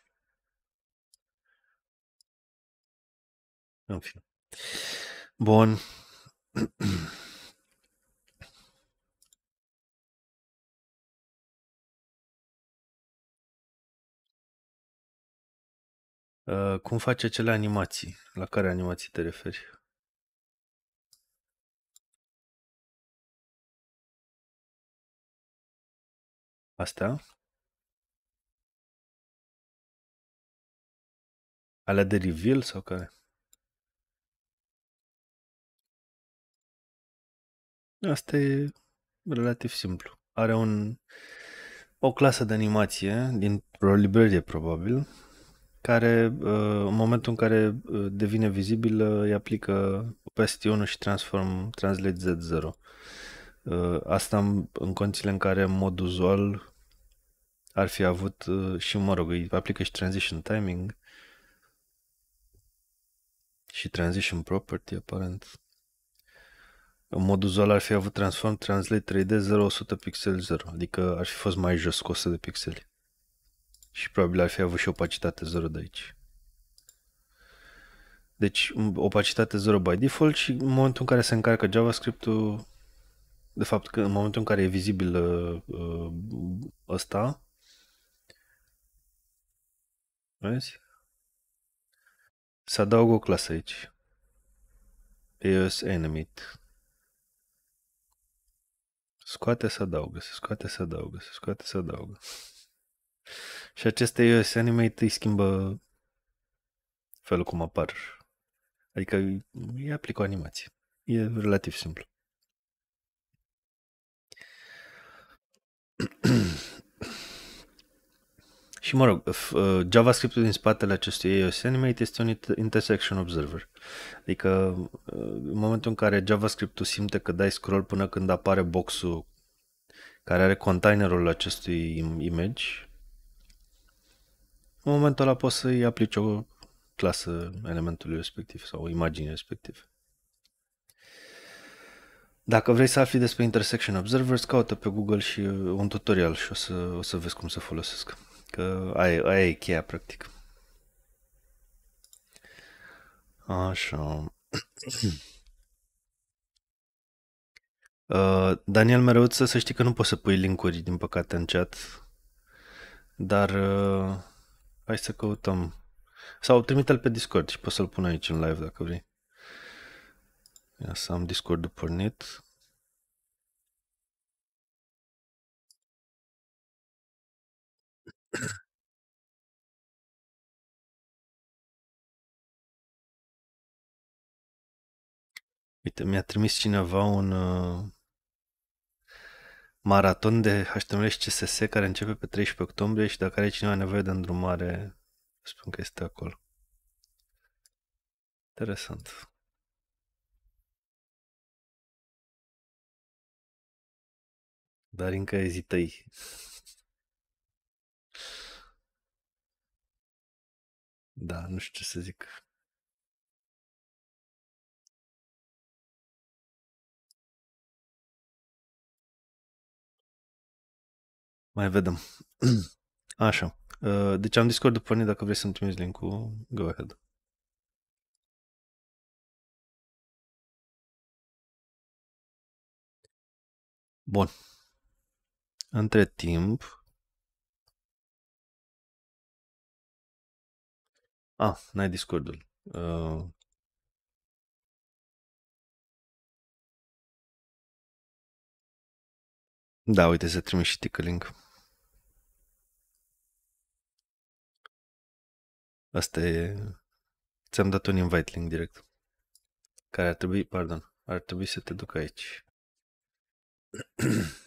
Speaker 1: În fine. Bun. Uh, cum face acele animații? La care animații te referi? Astea? Alea de reveal sau care? Asta e relativ simplu. Are un,
Speaker 2: o clasă de animație din o librărie, probabil, care uh, în momentul în care uh, devine vizibil, îi aplică peste 1 și transform translate Z0. Uh, asta în condițiile în care mod uzual ar fi avut și, mă rog, îi aplică și transition timing și transition property, aparent în mod uzual ar fi avut Transform Translate 3D 0 100 pixel 0, adică ar fi fost mai jos cu 100 de pixeli. Și probabil ar fi avut și opacitate 0 de aici. Deci opacitate 0 by default și în momentul în care se încarcă JavaScript-ul, de fapt că în momentul în care e vizibil uh, uh, ăsta, vezi? Se adaugă o clasă aici. EOS Animate scoate să adaugă, se scoate să adaugă, se scoate să adaugă. Și aceste iOS Animate îi schimbă felul cum apar. Adică îi aplic o animație. E relativ simplu. Și mă rog, uh, JavaScript-ul din spatele acestui EOS Animate este un intersection observer. Adică uh, în momentul în care JavaScript-ul simte că dai scroll până când apare boxul care are containerul acestui image, în momentul ăla poți să-i aplici o clasă elementului respectiv sau o imagine respectiv. Dacă vrei să afli despre Intersection Observers, caută pe Google și uh, un tutorial și o să, o să vezi cum să folosesc. Că aia, aia e cheia, practic. Așa. Uh, Daniel Mereuță, să știi că nu poți să pui linkuri, din păcate, în chat. Dar uh, hai să căutăm. Sau trimite-l pe Discord și poți să-l pun aici în live dacă vrei. Ia să am Discord-ul
Speaker 1: pornit. Uite, mi-a trimis cineva un uh, maraton de HTML și CSS
Speaker 2: care începe pe 13 octombrie și dacă are cineva nevoie de îndrumare, spun că este acolo.
Speaker 1: Interesant. Dar încă ezităi. da, nu știu ce să zic. Mai vedem. Așa. Ă, deci am Discord după dacă vrei să-mi trimiți link-ul, go ahead. Bun. Între timp, Ah, n-ai Discordul. Uh... Da, uite, să trimis și link. Asta e...
Speaker 2: Ți-am dat un invite link direct. Care ar trebui, pardon, ar trebui să te duc aici.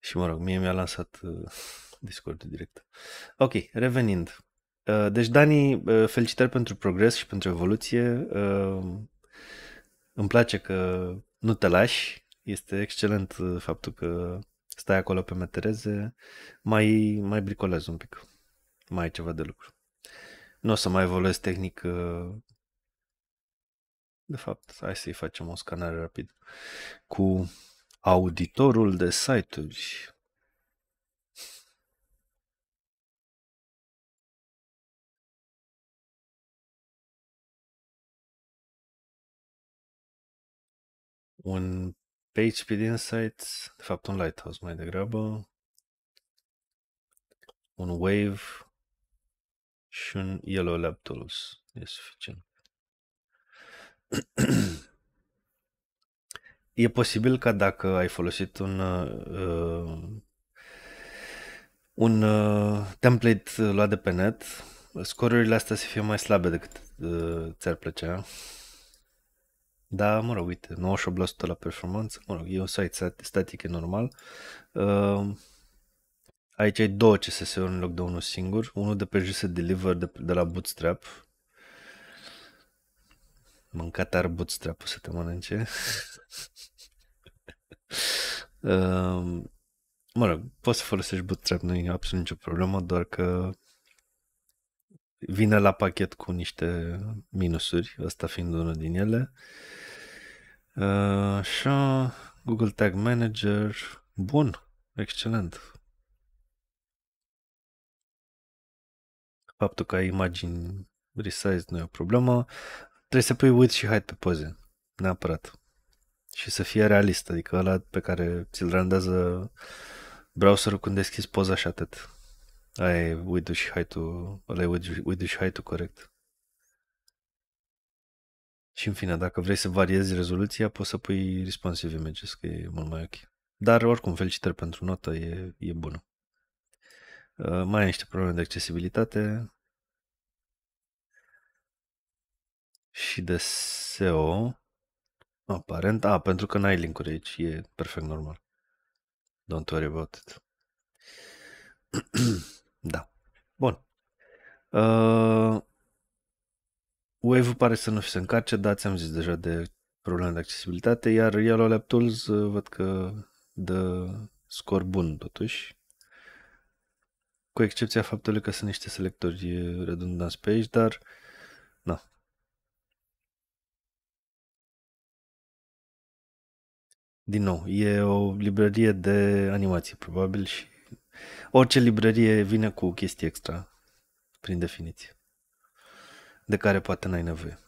Speaker 2: și mă rog, mie mi-a lansat uh Discord direct. Ok, revenind. Uh, deci, Dani, uh, felicitări pentru progres și pentru evoluție. Uh, îmi place că nu te lași. Este excelent faptul că stai acolo pe metereze. Mai, mai bricolezi un pic. Mai ai ceva de lucru. Nu o să mai evoluez tehnic. De fapt, hai să-i facem o scanare rapid. Cu auditorul
Speaker 1: de site-uri. un speed Insights, de fapt
Speaker 2: un Lighthouse mai degrabă, un Wave și un Yellow Lab Tools. E suficient. e posibil ca dacă ai folosit un uh, un uh, template luat de pe net, scorurile astea să fie mai slabe decât uh, ți-ar plăcea. Da, mă rog, uite, 98% la performanță, mă rog, e un site static, e normal. Ehm, aici ai două CSS-uri în loc de unul singur, unul de pe se Deliver de, de la Bootstrap. Mâncat ar Bootstrap să te mănânce. Ehm, mă rog, poți să folosești Bootstrap, nu e absolut nicio problemă, doar că vine la pachet cu niște minusuri, ăsta fiind unul din ele. Uh, așa, Google Tag Manager, bun, excelent. Faptul că ai imagini resize nu e o problemă. Trebuie să pui width și height pe poze, neapărat. Și să fie realist, adică ăla pe care ți-l randează browserul când deschizi poza și atât. Ai e uidu și haitu, ăla e uidu și haitu corect. Și în fine, dacă vrei să variezi rezoluția, poți să pui responsive images, că e mult mai ok. Dar oricum, felicitări pentru notă, e, e bună. Uh, mai ai niște probleme de accesibilitate și de SEO. Aparent, a, pentru că n-ai linkuri aici, e perfect normal. Don't worry about it. Da. Bun. Uh, Wave pare să nu se încarce, dar ți-am zis deja de probleme de accesibilitate, iar Yellow Lab Tools văd că dă scor bun totuși. Cu excepția faptului că sunt niște selectori redundanți pe aici, dar na. Din nou, e o librărie de animații probabil și Orice librărie vine cu chestii extra, prin definiție, de care poate n-ai nevoie.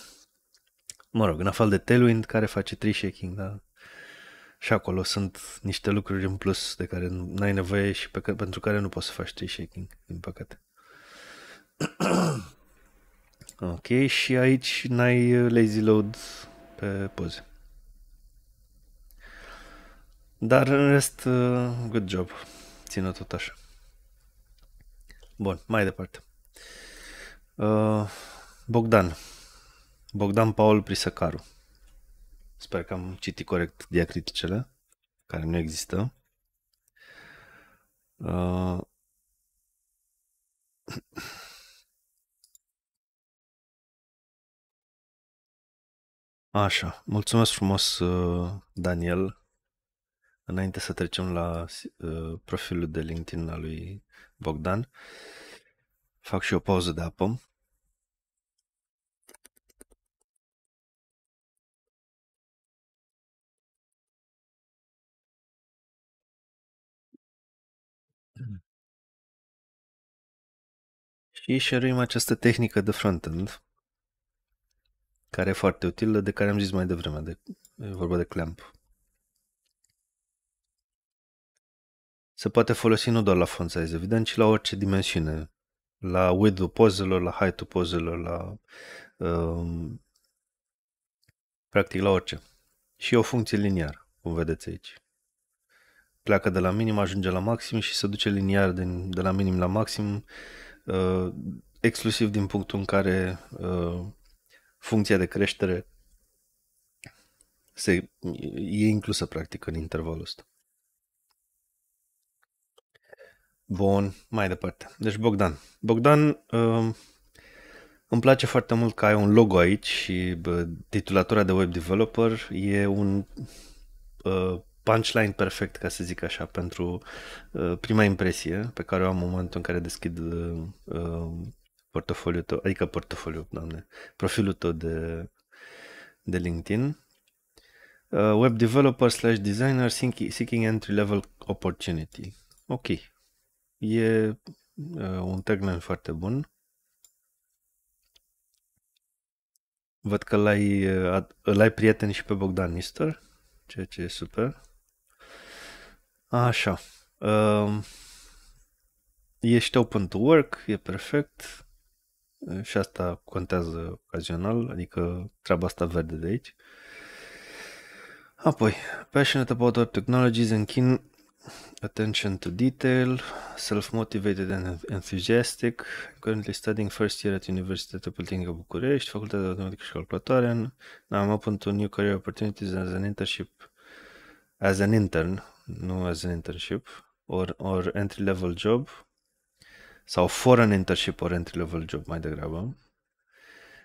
Speaker 2: mă rog, în afară de Tailwind, care face tree shaking, da. și acolo sunt niște lucruri în plus de care n-ai nevoie și pe care, pentru care nu poți să faci tree shaking, din păcate. ok, și aici n-ai lazy load pe poze. Dar în rest, uh, good job. Țină tot așa. Bun, mai departe. Uh, Bogdan. Bogdan Paul Prisăcaru. Sper că am citit corect diacriticele,
Speaker 1: care nu există. Uh, așa, mulțumesc frumos, Daniel,
Speaker 2: Înainte să trecem la uh, profilul de LinkedIn al lui Bogdan,
Speaker 1: fac și o pauză de apă. Și șeruim această tehnică de frontend,
Speaker 2: care e foarte utilă, de care am zis mai devreme, de, e vorba de clamp. se poate folosi nu doar la font size, evident, ci la orice dimensiune. La width-ul pozelor, la height-ul pozelor, la... Um, practic la orice. Și e o funcție liniară, cum vedeți aici. Pleacă de la minim, ajunge la maxim și se duce liniar din, de la minim la maxim, uh, exclusiv din punctul în care uh, funcția de creștere se, e inclusă practic în intervalul ăsta. Bun, mai departe. Deci Bogdan. Bogdan, um, îmi place foarte mult că ai un logo aici și titulatura de web developer e un uh, punchline perfect, ca să zic așa, pentru uh, prima impresie pe care o am în momentul în care deschid uh, portofoliul tău, adică portofoliul, doamne, profilul tău de, de LinkedIn. web developer slash designer seeking entry level opportunity. Ok, E uh, un tagline foarte bun. Văd că l-ai, l-ai prieten și pe Bogdan Nistor, ceea ce e super. Așa. Uh, ești open to work, e perfect. Și asta contează ocazional, adică treaba asta verde de aici. Apoi, passionate about web technologies and keen attention to detail, self-motivated and enthusiastic, currently studying first year at Universitatea Politehnică București, Facultatea de Automatică și Calculatoare, and I'm open to new career opportunities as an internship, as an intern, nu as an internship, or, or entry-level job, sau for an internship or entry-level job mai degrabă,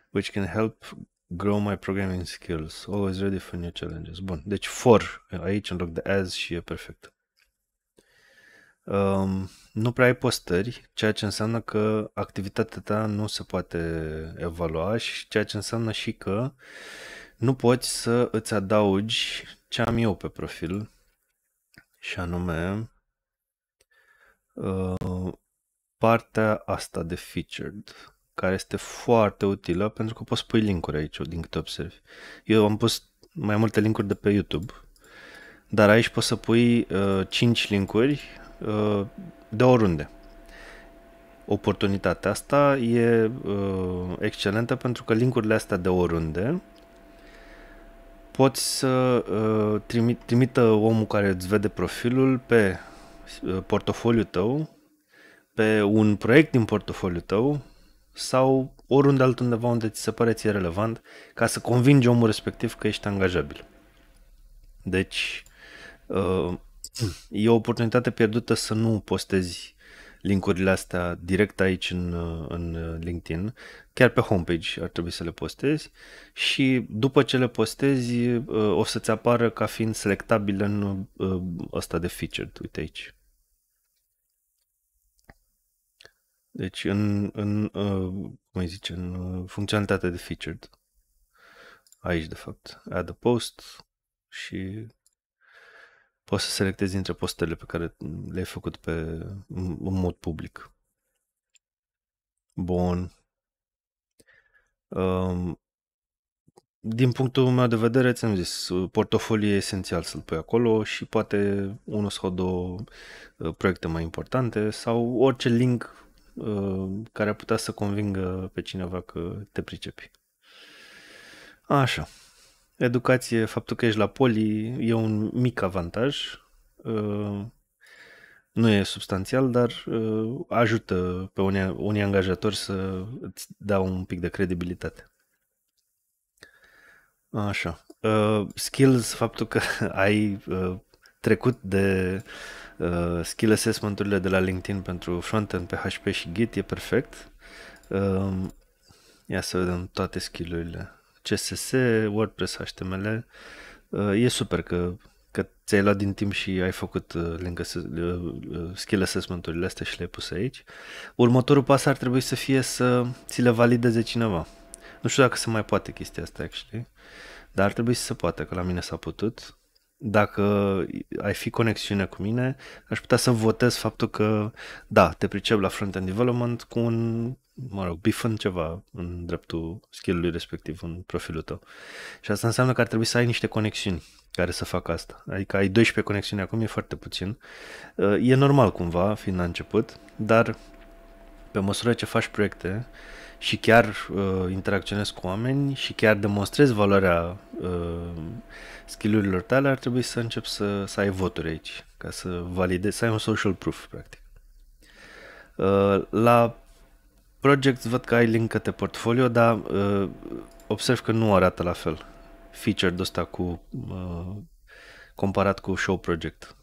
Speaker 2: which can help grow my programming skills, always ready for new challenges. Bun, deci for, aici în loc de as și e perfect um, nu prea ai postări, ceea ce înseamnă că activitatea ta nu se poate evalua și ceea ce înseamnă și că nu poți să îți adaugi ce am eu pe profil și anume uh, partea asta de featured care este foarte utilă pentru că poți pui linkuri aici din câte observi. Eu am pus mai multe linkuri de pe YouTube, dar aici poți să pui uh, 5 linkuri de oriunde. Oportunitatea asta e uh, excelentă pentru că linkurile astea de oriunde poți să uh, trimit, trimită omul care îți vede profilul pe uh, portofoliul tău, pe un proiect din portofoliul tău sau oriunde altundeva unde ți se pare ție relevant ca să convingi omul respectiv că ești angajabil. Deci, e o oportunitate pierdută să nu postezi linkurile astea direct aici în, în LinkedIn, chiar pe homepage ar trebui să le postezi și după ce le postezi uh, o să-ți apară ca fiind selectabil în uh, ăsta de featured, uite aici. Deci în, în uh, cum zice, în funcționalitatea de featured. Aici, de fapt, add a post și poți să selectezi dintre postele pe care le-ai făcut pe, în mod public. Bun. Um, din punctul meu de vedere, ți-am zis, portofoliu e esențial să-l pui acolo și poate unul sau două uh, proiecte mai importante sau orice link uh, care ar putea să convingă pe cineva că te pricepi. Așa. Educație, faptul că ești la poli e un mic avantaj. Uh, nu e substanțial, dar uh, ajută pe unii, unii angajatori să îți dau un pic de credibilitate. Așa. Uh, skills, faptul că ai trecut de skill assessment-urile de la LinkedIn pentru frontend, PHP și Git e perfect. ia să vedem toate skillurile. CSS, WordPress, HTML. Uh, e super că, că ți-ai luat din timp și ai făcut uh, lângă uh, skill assessment-urile astea și le-ai pus aici. Următorul pas ar trebui să fie să ți le valideze cineva. Nu știu dacă se mai poate chestia asta, actually, dar ar trebui să se poate, că la mine s-a putut. Dacă ai fi conexiune cu mine, aș putea să votez faptul că, da, te pricep la front-end development cu un mă rog, bifând ceva în dreptul skill-ului respectiv, în profilul tău. Și asta înseamnă că ar trebui să ai niște conexiuni care să facă asta. Adică ai 12 conexiuni acum, e foarte puțin. E normal cumva, fiind la început, dar pe măsură ce faci proiecte și chiar uh, interacționezi cu oameni și chiar demonstrezi valoarea uh, skill-urilor tale, ar trebui să începi să, să ai voturi aici, ca să validezi, să ai un social proof, practic. Uh, la Projects văd că ai link către portfolio, dar uh, observ că nu arată la fel feature-ul ăsta cu, uh, comparat cu show project.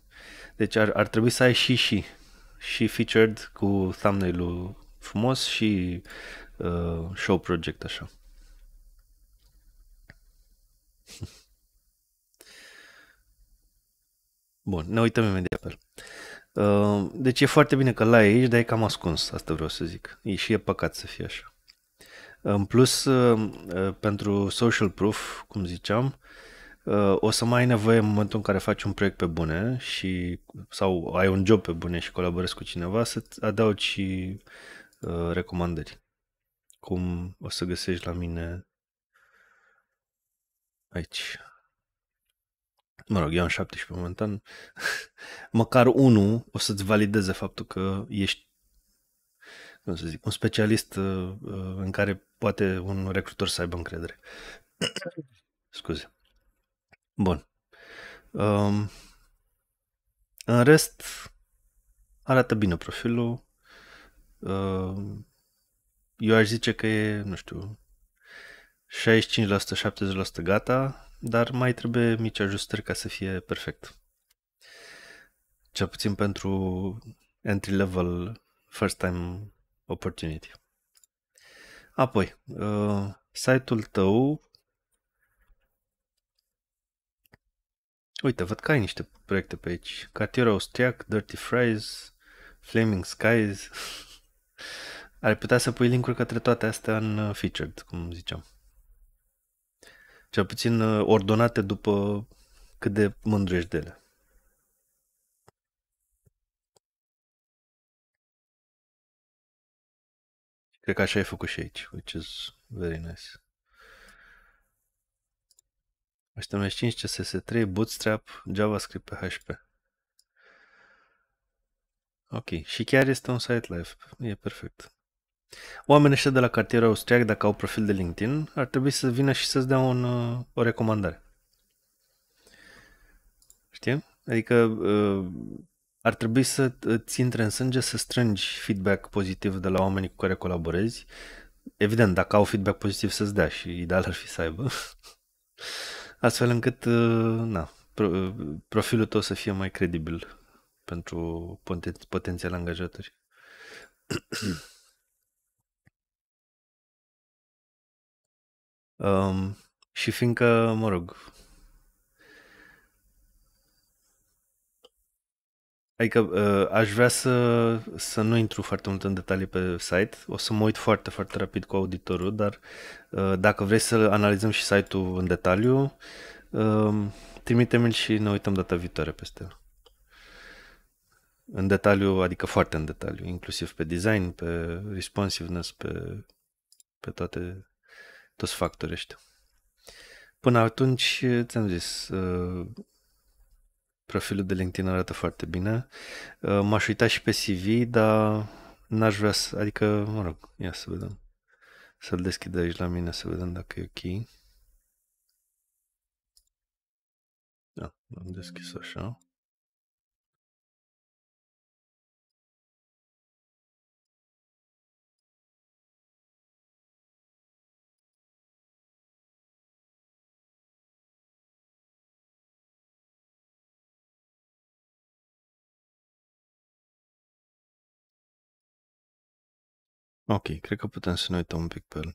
Speaker 2: Deci ar, ar trebui să ai și și și featured cu thumbnail-ul frumos și uh, show project așa. Bun, ne uităm imediat pe el. Uh, deci e foarte bine că la e aici, dar e cam ascuns, asta vreau să zic. E și e păcat să fie așa. În plus, uh, uh, pentru social proof, cum ziceam, o să mai ai nevoie în momentul în care faci un proiect pe bune și sau ai un job pe bune și colaborezi cu cineva să adaugi și recomandări. Cum o să găsești la mine aici mă rog, eu am 17 momentan, măcar unul o să-ți valideze faptul că ești, cum să zic, un specialist uh, uh, în care poate un recrutor să aibă încredere. Scuze. Bun. Um, în rest, arată bine profilul. Uh, eu aș zice că e, nu știu, 65%-70% gata, dar mai trebuie mici ajustări ca să fie perfect. Cel puțin pentru entry-level first-time opportunity. Apoi, uh, site-ul tău Uite, văd că ai niște proiecte pe aici. Cartier austriac, Dirty Fries, Flaming Skies. Ar putea să pui linkuri către toate astea în uh, featured, cum ziceam. Cel puțin uh, ordonate după cât de mândru ești de ele.
Speaker 1: Cred că așa ai făcut și aici, which is very nice.
Speaker 2: HTML5, CSS3, Bootstrap, JavaScript, PHP. Ok, și chiar este un site live. E perfect. Oamenii ăștia de la cartierul austriac, dacă au profil de LinkedIn, ar trebui să vină și să-ți dea un, uh, o recomandare. Știi? Adică uh, ar trebui să ți intre în sânge să strângi feedback pozitiv de la oamenii cu care colaborezi. Evident, dacă au feedback pozitiv să-ți dea și ideal ar fi să aibă. Astfel încât, uh, na, profilul tău să fie mai credibil pentru potențial angajatori.
Speaker 1: Um, și fiindcă, mă rog,
Speaker 2: Adică uh, aș vrea să, să nu intru foarte mult în detalii pe site, o să mă uit foarte, foarte rapid cu auditorul, dar uh, dacă vrei să analizăm și site-ul în detaliu, uh, ă, trimite-mi și ne uităm data viitoare peste el. În detaliu, adică foarte în detaliu, inclusiv pe design, pe responsiveness, pe, pe toate toți factorii ăștia. Până atunci, ți-am zis, uh, profilul de LinkedIn arată foarte bine. Uh, m-aș uita și pe CV, dar n-aș vrea să... Adică, mă rog, ia să vedem. Să-l deschid aici la mine, să vedem dacă e ok.
Speaker 1: Da, am deschis așa. Ok, cred că putem să ne uităm un pic pe el.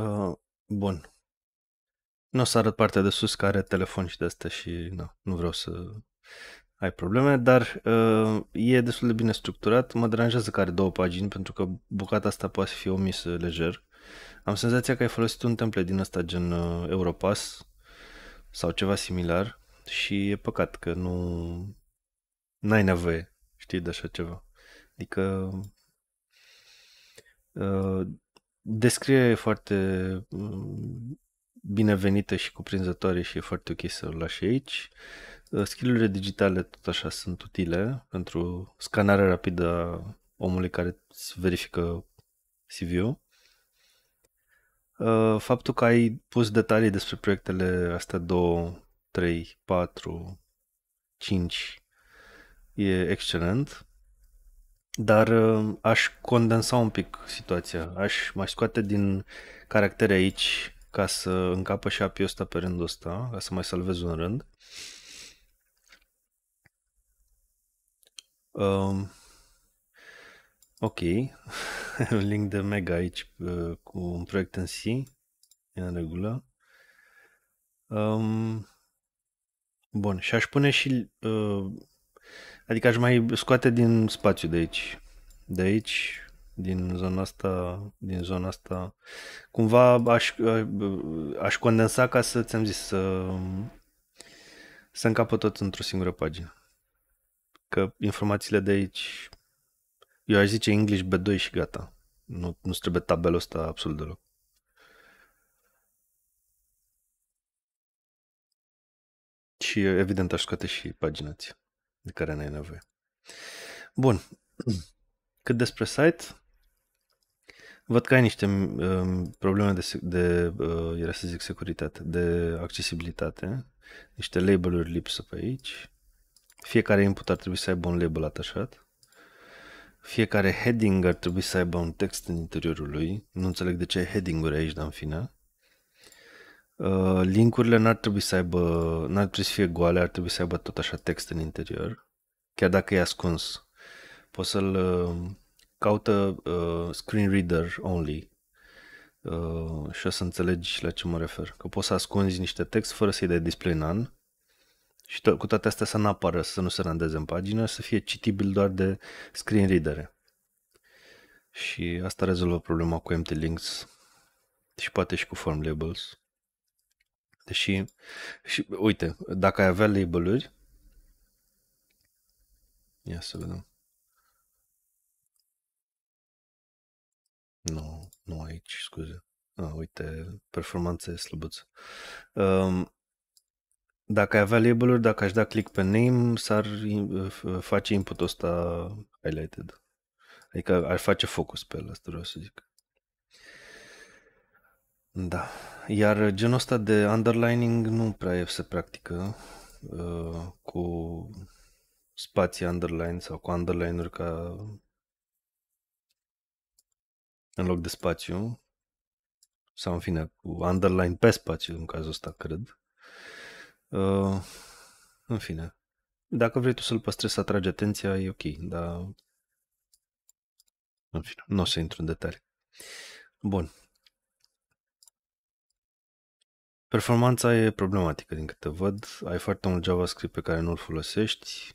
Speaker 2: uh, bun. Nu o să arăt partea de sus care are telefon și de asta și na, nu vreau să ai probleme, dar uh, e destul de bine structurat. Mă deranjează că are două pagini pentru că bucata asta poate fi omisă lejer. Am senzația că ai folosit un template din asta gen uh, Europass sau ceva similar și e păcat că nu... N-ai nevoie, știi, de așa ceva. Adică... Uh, descrie foarte mm, binevenită și cuprinzătoare și e foarte ok să o lași aici. Uh, skillurile digitale tot așa sunt utile pentru scanarea rapidă a omului care îți verifică CV-ul. Uh, faptul că ai pus detalii despre proiectele astea două 3, 4, 5 e excelent, dar uh, aș condensa un pic situația, aș mai scoate din caractere aici ca să încapă și apiul ăsta pe rândul ăsta, ca să mai salvez un rând. Um, ok, un link de mega aici uh, cu un proiect în C, e în regulă. Um, Bun, și aș pune și... Uh, adică aș mai scoate din spațiu de aici. De aici, din zona asta, din zona asta. Cumva aș, uh, aș condensa ca să, ți-am zis, să, să încapă tot într-o singură pagină. Că informațiile de aici, eu aș zice English B2 și gata. Nu, nu trebuie tabelul ăsta absolut deloc. și evident aș scoate și paginați de care n-ai nevoie. Bun. Cât despre site, văd că ai niște mm, um, probleme de, de uh, era să zic, securitate, de accesibilitate, niște label-uri lipsă pe aici. Fiecare input ar trebui să aibă un label atașat. Fiecare heading ar trebui să aibă un text în interiorul lui. Nu înțeleg de ce ai heading-uri aici, dar în fine. Uh, linkurile n-ar trebui să aibă, n-ar trebui să fie goale, ar trebui să aibă tot așa text în interior, chiar dacă e ascuns. Poți să-l uh, caută uh, screen reader only uh, și o să înțelegi la ce mă refer. Că poți să ascunzi niște text fără să-i dai display none și to- cu toate astea să nu apară, să nu se randeze în pagină, să fie citibil doar de screen reader. Și asta rezolvă problema cu empty links și poate și cu form labels. Deși, și, uite, dacă ai avea label-uri, ia să vedem.
Speaker 1: Nu, nu aici, scuze. A,
Speaker 2: uite, performanțe slăbuță. Um, dacă ai avea label dacă aș da click pe name, s-ar face input-ul ăsta highlighted. Adică ar face focus pe el, asta vreau să zic. Da. Iar genul ăsta de underlining nu prea e se practică uh, cu spații underline sau cu underline-uri ca în loc de spațiu sau în fine cu underline pe spațiu în cazul ăsta, cred. Uh, în fine, dacă vrei tu să-l păstrezi să atragi atenția, e ok, dar în fine, nu o să intru în detalii. Bun, Performanța e problematică din câte văd. Ai foarte mult JavaScript pe care nu-l folosești.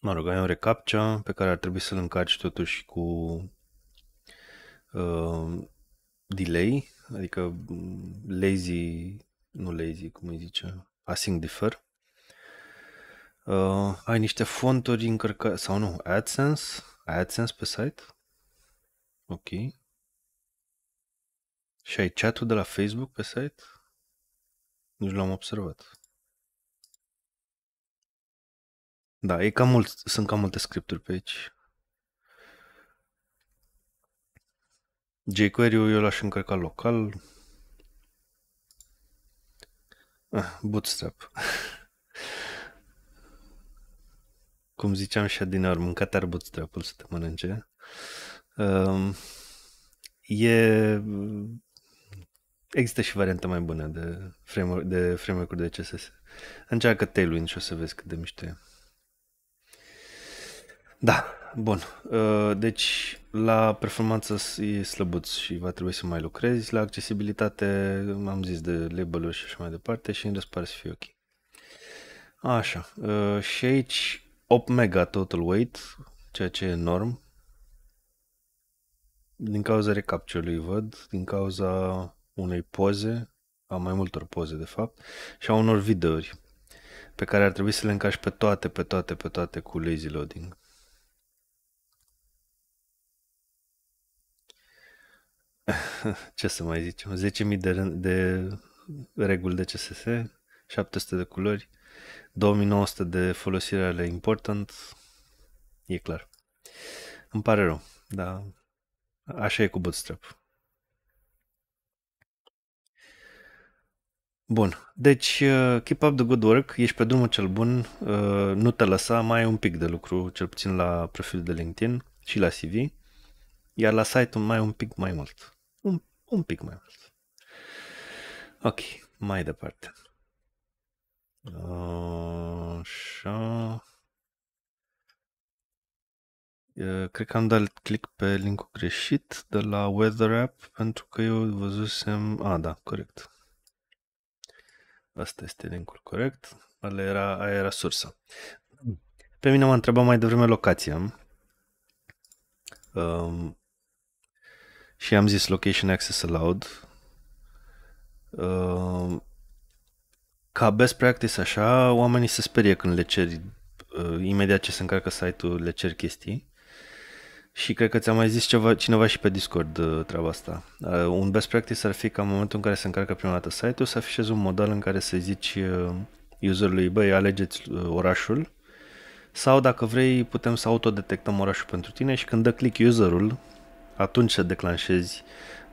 Speaker 2: Mă rog, ai un recaptcha pe care ar trebui să-l încarci totuși cu uh, delay, adică mm, lazy, nu lazy, cum îi zice, async defer. Uh, ai niște fonturi încărcate, sau nu, AdSense, AdSense pe site. Ok, și ai chat de la Facebook pe site? Nici l-am observat. Da, e cam mult, sunt cam multe scripturi pe aici. jQuery-ul eu l-aș încărca local. Ah, bootstrap. Cum ziceam și din ori, mâncat ar bootstrap-ul să te mănânce. Um, e Există și varianta mai bună de, framework, de framework-uri de CSS. Încearcă Tailwind și o să vezi cât de mișto e. Da, bun. Uh, deci la performanță e slăbuț și va trebui să mai lucrezi. La accesibilitate am zis de label și așa mai departe și în rest pare să fie ok. Așa. Uh, și aici 8 mega total weight, ceea ce e enorm. Din cauza recapture-ului văd, din cauza unei poze, a mai multor poze de fapt, și a unor videouri pe care ar trebui să le încași pe toate, pe toate, pe toate cu lazy loading. Ce să mai zicem? 10.000 de, de reguli de CSS, 700 de culori, 2900 de folosire ale important, e clar. Îmi pare rău, dar așa e cu Bootstrap. Bun, deci uh, keep up the good work, ești pe drumul cel bun, uh, nu te lăsa, mai ai un pic de lucru, cel puțin la profil de LinkedIn și la CV, iar la site-ul mai un pic mai mult. Un, un pic mai mult. Ok, mai departe. Așa. Uh, cred că am dat click pe linkul greșit de la Weather App pentru că eu văzusem... A, ah, da, corect. Asta este linkul corect. Ale era, aia era sursa. Pe mine m-a întrebat mai devreme locația. Um, și am zis location access allowed. Um, ca best practice așa, oamenii se sperie când le ceri uh, imediat ce se încarcă site-ul, le ceri chestii. Și cred că ți-a mai zis ceva, cineva și pe Discord uh, treaba asta. Uh, un best practice ar fi ca în momentul în care se încarcă prima dată site-ul să afișezi un modal în care să zici uh, userului, băi, alegeți orașul sau dacă vrei putem să autodetectăm orașul pentru tine și când dă click userul, atunci să declanșezi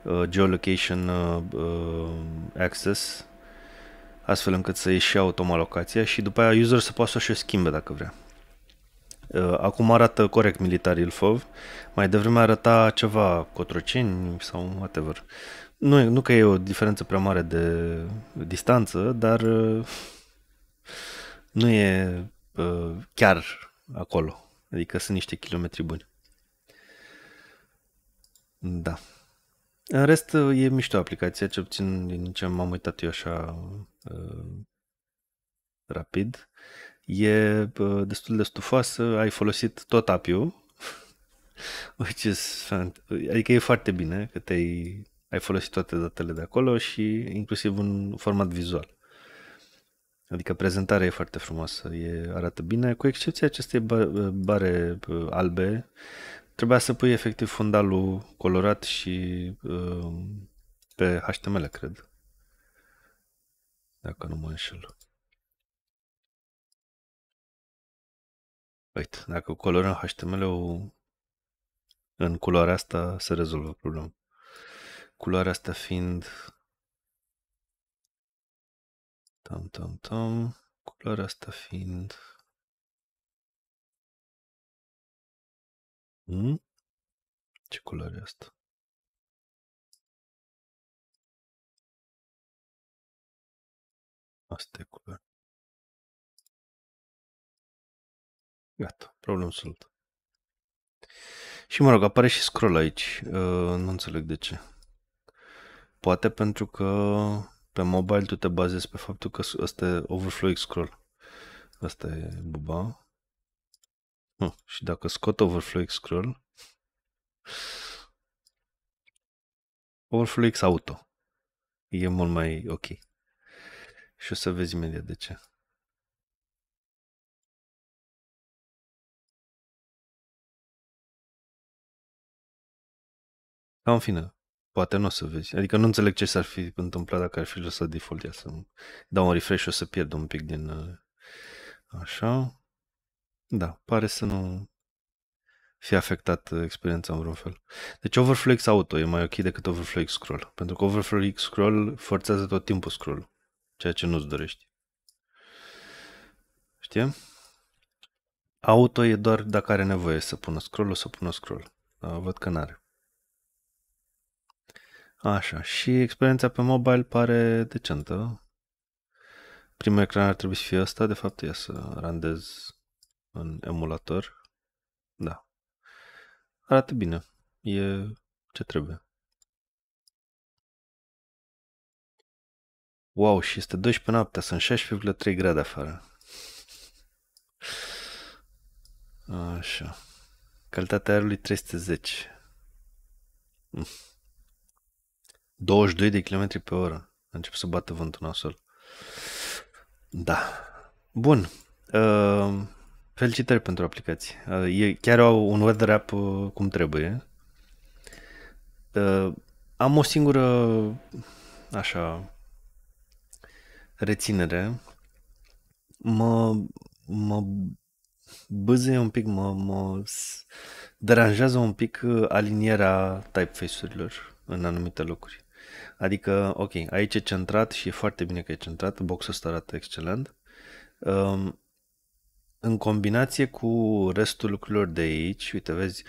Speaker 2: uh, geolocation uh, access astfel încât să ieși automat locația și după aia user să poată să o schimbe dacă vrea. Uh, acum arată corect militar Ilfov, mai devreme arăta ceva Cotroceni sau whatever. Nu, nu că e o diferență prea mare de distanță, dar uh, nu e uh, chiar acolo. Adică sunt niște kilometri buni. Da. În rest, e mișto aplicația, ce obțin din ce m-am uitat eu așa uh, rapid e destul de stufoasă, ai folosit tot apiu, which is adică e foarte bine că te-ai ai folosit toate datele de acolo și inclusiv un format vizual. Adică prezentarea e foarte frumoasă, e, arată bine, cu excepția acestei bare albe, trebuia să pui efectiv fundalul colorat
Speaker 1: și ă, pe HTML, cred. Dacă nu mă înșel.
Speaker 2: Uite, dacă colorăm HTML-ul în culoarea asta, se rezolvă problema. Culoarea asta fiind...
Speaker 1: Tam, tam, tam. Culoarea asta fiind... Hmm? Ce culoare asta? Asta e culoare. Gata, problem sunt. Și mă rog, apare și scroll aici. Uh, nu
Speaker 2: înțeleg de ce. Poate pentru că pe mobile tu te bazezi pe faptul că ăsta e overflow scroll. Asta e buba. Uh, și dacă scot overflow scroll overflow auto. E mult mai ok.
Speaker 1: Și o să vezi imediat de ce. Ca în fine, poate nu o să vezi. Adică nu înțeleg ce s-ar fi întâmplat dacă ar fi lăsat default. Ia să
Speaker 2: dau un refresh și o să pierd un pic din... Uh, așa. Da, pare să nu fie afectat uh, experiența în vreun fel. Deci Overflow X Auto e mai ok decât Overflow X Scroll, pentru că Overflow X Scroll forțează tot timpul scroll ceea ce nu-ți dorești. Știi? Auto e doar dacă are nevoie să pună scroll, o să pună scroll. Dar văd că n-are. Așa, și experiența pe mobile pare decentă. Primul ecran ar trebui să fie ăsta, de fapt ia să randez în
Speaker 1: emulator. Da. Arată bine. E ce trebuie. Wow, și este
Speaker 2: 12 noaptea, sunt 16,3 grade afară. Așa. Calitatea aerului 310. 22 de km pe oră. A început să bată vântul nasol. Da. Bun. Uh, felicitări pentru aplicații. Uh, e, chiar au un weather app uh, cum trebuie. Uh, am o singură așa reținere. Mă, mă băze un pic, mă, mă deranjează un pic uh, alinierea typeface-urilor în anumite locuri. Adică, ok, aici e centrat și e foarte bine că e centrat, boxul ăsta arată excelent. Um, în combinație cu restul lucrurilor de aici, uite, vezi,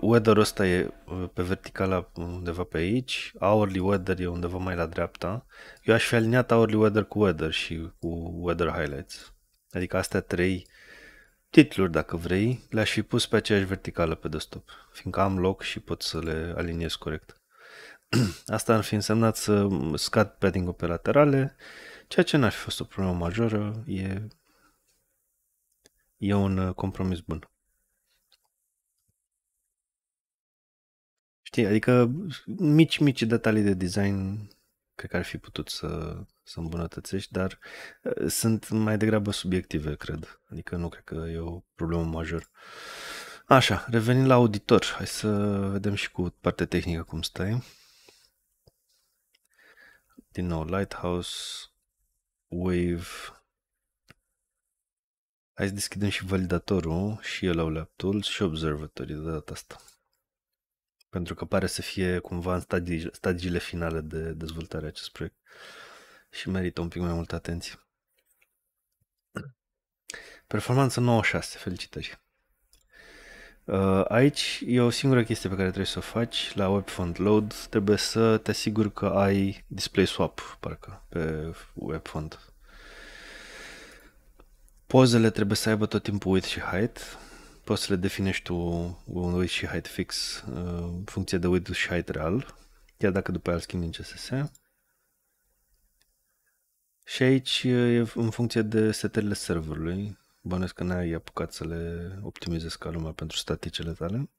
Speaker 2: weather ăsta e uh, pe verticala undeva pe aici, hourly weather e undeva mai la dreapta. Eu aș fi aliniat hourly weather cu weather și cu weather highlights. Adică astea trei titluri, dacă vrei, le-aș fi pus pe aceeași verticală pe desktop, fiindcă am loc și pot să le aliniez corect. Asta ar fi însemnat să scad padding-ul pe laterale, ceea ce n-ar fi fost o problemă majoră, e, e un uh, compromis bun. Știi, adică mici, mici detalii de design cred că ar fi putut să, să îmbunătățești, dar uh, sunt mai degrabă subiective, cred. Adică nu cred că e o problemă majoră. Așa, revenind la auditor, hai să vedem și cu partea tehnică cum stai din nou, Lighthouse, Wave. Hai să deschidem și validatorul și el au lab și observatorii de data asta. Pentru că pare să fie cumva în stadii, stadiile finale de dezvoltare acest proiect și merită un pic mai multă atenție. Performanță 96, felicitări! Uh, aici e o singură chestie pe care trebuie să o faci la Web Font Load, trebuie să te asiguri că ai display swap, parcă, pe Web Font. Pozele trebuie să aibă tot timpul width și height. Poți să le definești tu un width și height fix uh, în funcție de width și height real, chiar dacă după aia îl schimbi în CSS. Și aici uh, e în funcție de setările serverului, Bănesc că n-ai apucat să le optimizezi ca lumea pentru staticele tale.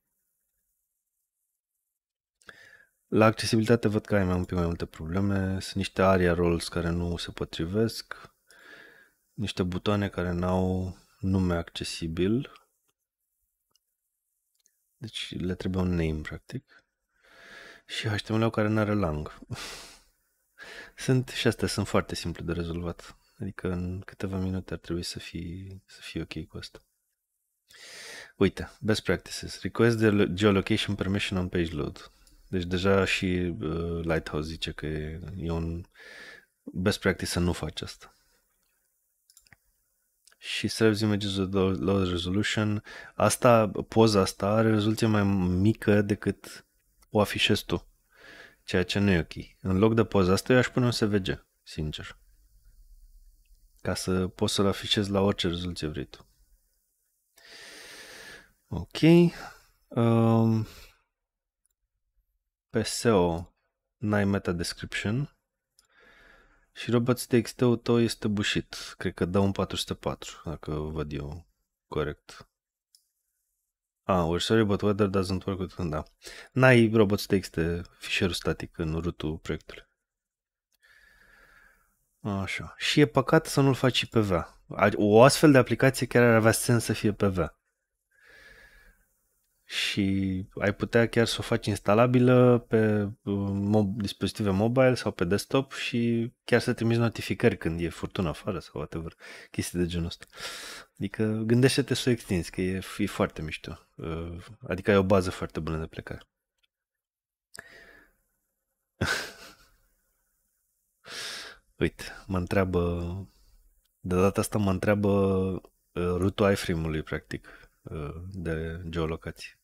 Speaker 2: La accesibilitate văd că ai mai un pic mai multe probleme. Sunt niște aria roles care nu se potrivesc, niște butoane care n-au nume accesibil. Deci le trebuie un name, practic. Și html care nu are lang. sunt și astea sunt foarte simple de rezolvat. Adică în câteva minute ar trebui să fie să fie ok cu asta. Uite, best practices. Request the geolocation permission on page load. Deci deja și uh, Lighthouse zice că e, e un best practice să nu faci asta. Și serves images with low resolution. Asta, poza asta are rezoluție mai mică decât o afișezi tu. Ceea ce nu e ok. În loc de poza asta eu aș pune un SVG, sincer ca să poți să-l afișezi la orice rezoluție vrei tu. Ok. Um, pe SEO n-ai meta description și robots.txt-ul tău este bușit. Cred că dă un 404, dacă văd eu corect. A, ah, or sorry, but weather doesn't work with... Da. N-ai robots.txt fișierul static în rutul proiectului. Așa. Și e păcat să nu-l faci P.V. O astfel de aplicație chiar ar avea sens să fie P.V. Și ai putea chiar să o faci instalabilă pe uh, mob- dispozitive mobile sau pe desktop și chiar să trimiți notificări când e furtună afară sau whatever, chestii de genul ăsta. Adică gândește-te să o extinzi, că e, e foarte mișto. Uh, adică ai o bază foarte bună de plecare. Uite, mă întreabă, de data asta mă întreabă uh, rutul iframe-ului, practic, uh, de geolocație.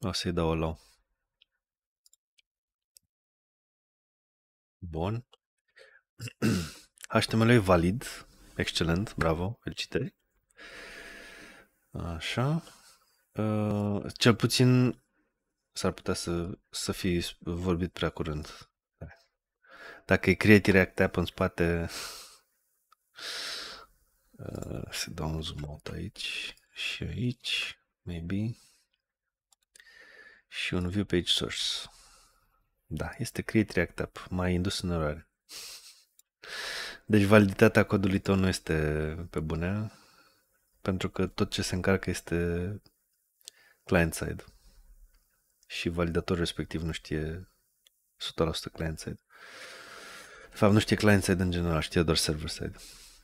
Speaker 2: O să-i dau o lau. Bun. HTML e valid. Excelent, bravo, felicitări. Așa. Uh, cel puțin s-ar putea să, să fi vorbit prea curând dacă e creezi React App în spate, uh, să dau un zoom out aici și aici, maybe, și un view page source. Da, este create React App, mai indus în eroare. Deci validitatea codului tău nu este pe bune, pentru că tot ce se încarcă este client-side și validatorul respectiv nu știe 100% client-side. De fapt, nu știe client-side în general, știe doar server-side.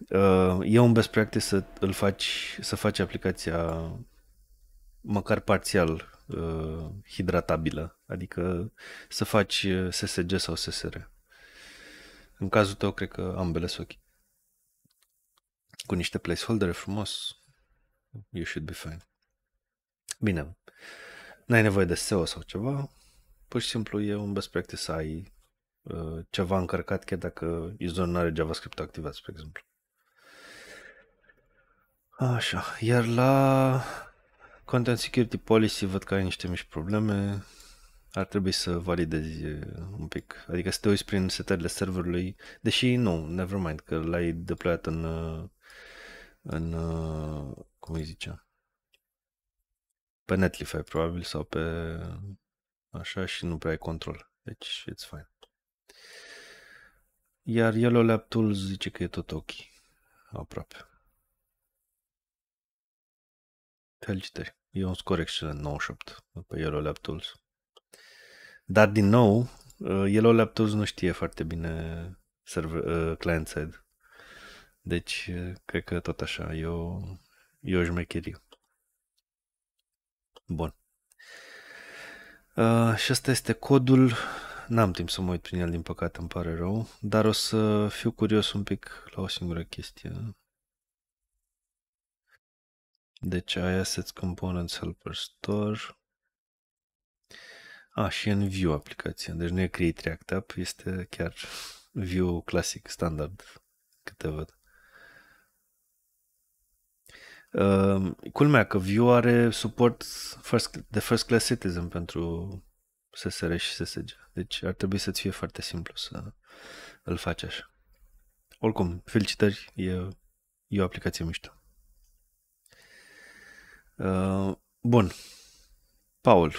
Speaker 2: Uh, e un best practice să îl faci, să faci aplicația măcar parțial uh, hidratabilă, adică să faci uh, SSG sau SSR. În cazul tău, cred că ambele sunt ok. Cu niște placeholder frumos, you should be fine. Bine, n-ai nevoie de SEO sau ceva, pur și simplu e un best practice să ai Uh, ceva încărcat chiar dacă Izon nu are JavaScript activat, spre exemplu. Așa, iar la Content Security Policy văd că ai niște mici probleme, ar trebui să validezi uh, un pic, adică să te uiți prin setările serverului, deși nu, never mind, că l-ai deployat în, uh, în cum îi zicea, pe Netlify probabil sau pe așa și nu prea ai control, deci it's fine. Iar Yellow Lab Tools zice că e tot ok. Aproape. Felicitări. E un scor excelent, 98 pe Yellow Lab Tools. Dar, din nou, uh, Yellow Lab Tools nu știe foarte bine server, uh, client-side. Deci, uh, cred că tot așa, Eu, o, șmecherie. Bun. Uh, și asta este codul N-am timp să mă uit prin el, din păcate, îmi pare rău, dar o să fiu curios un pic la o singură chestie. Deci ai Assets Components Helper Store. A, și în View aplicația, deci nu e Create React App, este chiar View clasic, standard, câte văd. Uh, culmea că view are suport first, de first class citizen pentru SSR și SSG. Deci ar trebui să-ți fie foarte simplu să îl faci așa. Oricum, felicitări, e, e o aplicație mișto. Uh, bun. Paul.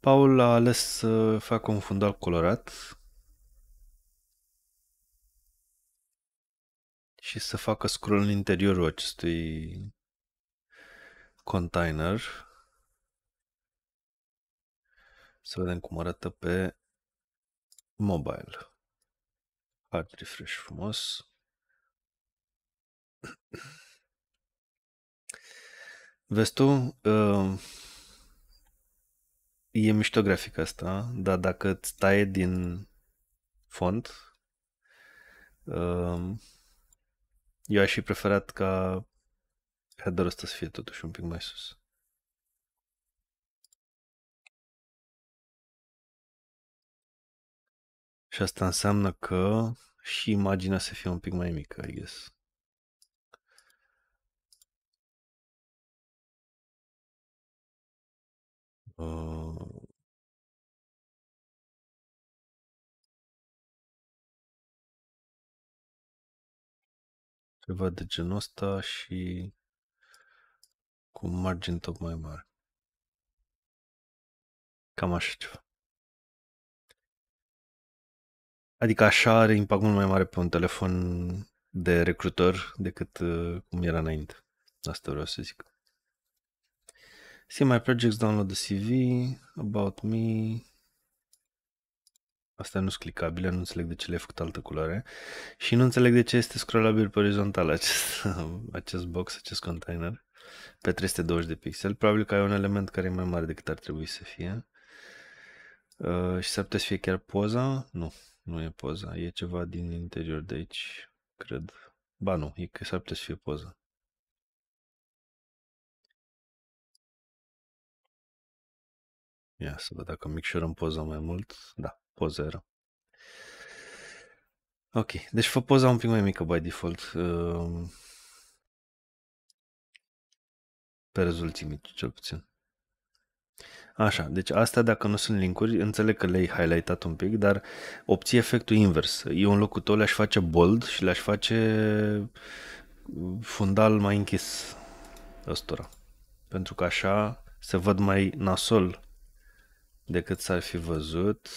Speaker 2: Paul a ales să facă un fundal colorat și să facă scroll în interiorul acestui container să vedem cum arată pe mobile. Hard refresh frumos. Vezi tu, uh, e mișto grafica asta, dar dacă îți taie din font, uh,
Speaker 1: eu aș fi preferat ca header-ul ăsta să fie totuși un pic mai sus. Și asta înseamnă că și imaginea să fie un pic mai mică, I guess. Uh... Ceva de genul ăsta și cu margini tot mai mari. Cam așa ceva. Adică așa are impact mult mai mare pe un telefon de recrutor
Speaker 2: decât uh, cum era înainte. Asta vreau să zic. See my projects, download the CV, about me. Asta nu sunt clicabile, nu înțeleg de ce le-ai făcut altă culoare și nu înțeleg de ce este scrollabil pe orizontal acest, acest box, acest container pe 320 de pixel. Probabil că ai un element care e mai mare decât ar trebui să fie. Uh, și s-ar putea să fie chiar poza? Nu, nu e poza, e ceva din interior de aici, cred. Ba nu, e
Speaker 1: că s-ar putea să fie poza. Ia să văd dacă micșorăm poza mai mult. Da, poza era.
Speaker 2: Ok, deci fă poza un pic mai mică by default. Uh, pe rezultimit, cel puțin. Așa, deci astea dacă nu sunt linkuri, înțeleg că le-ai highlightat un pic, dar obții efectul invers. Eu în locul tău le-aș face bold și le-aș face fundal mai închis ăstora. Pentru că așa se
Speaker 1: văd mai nasol decât s-ar fi văzut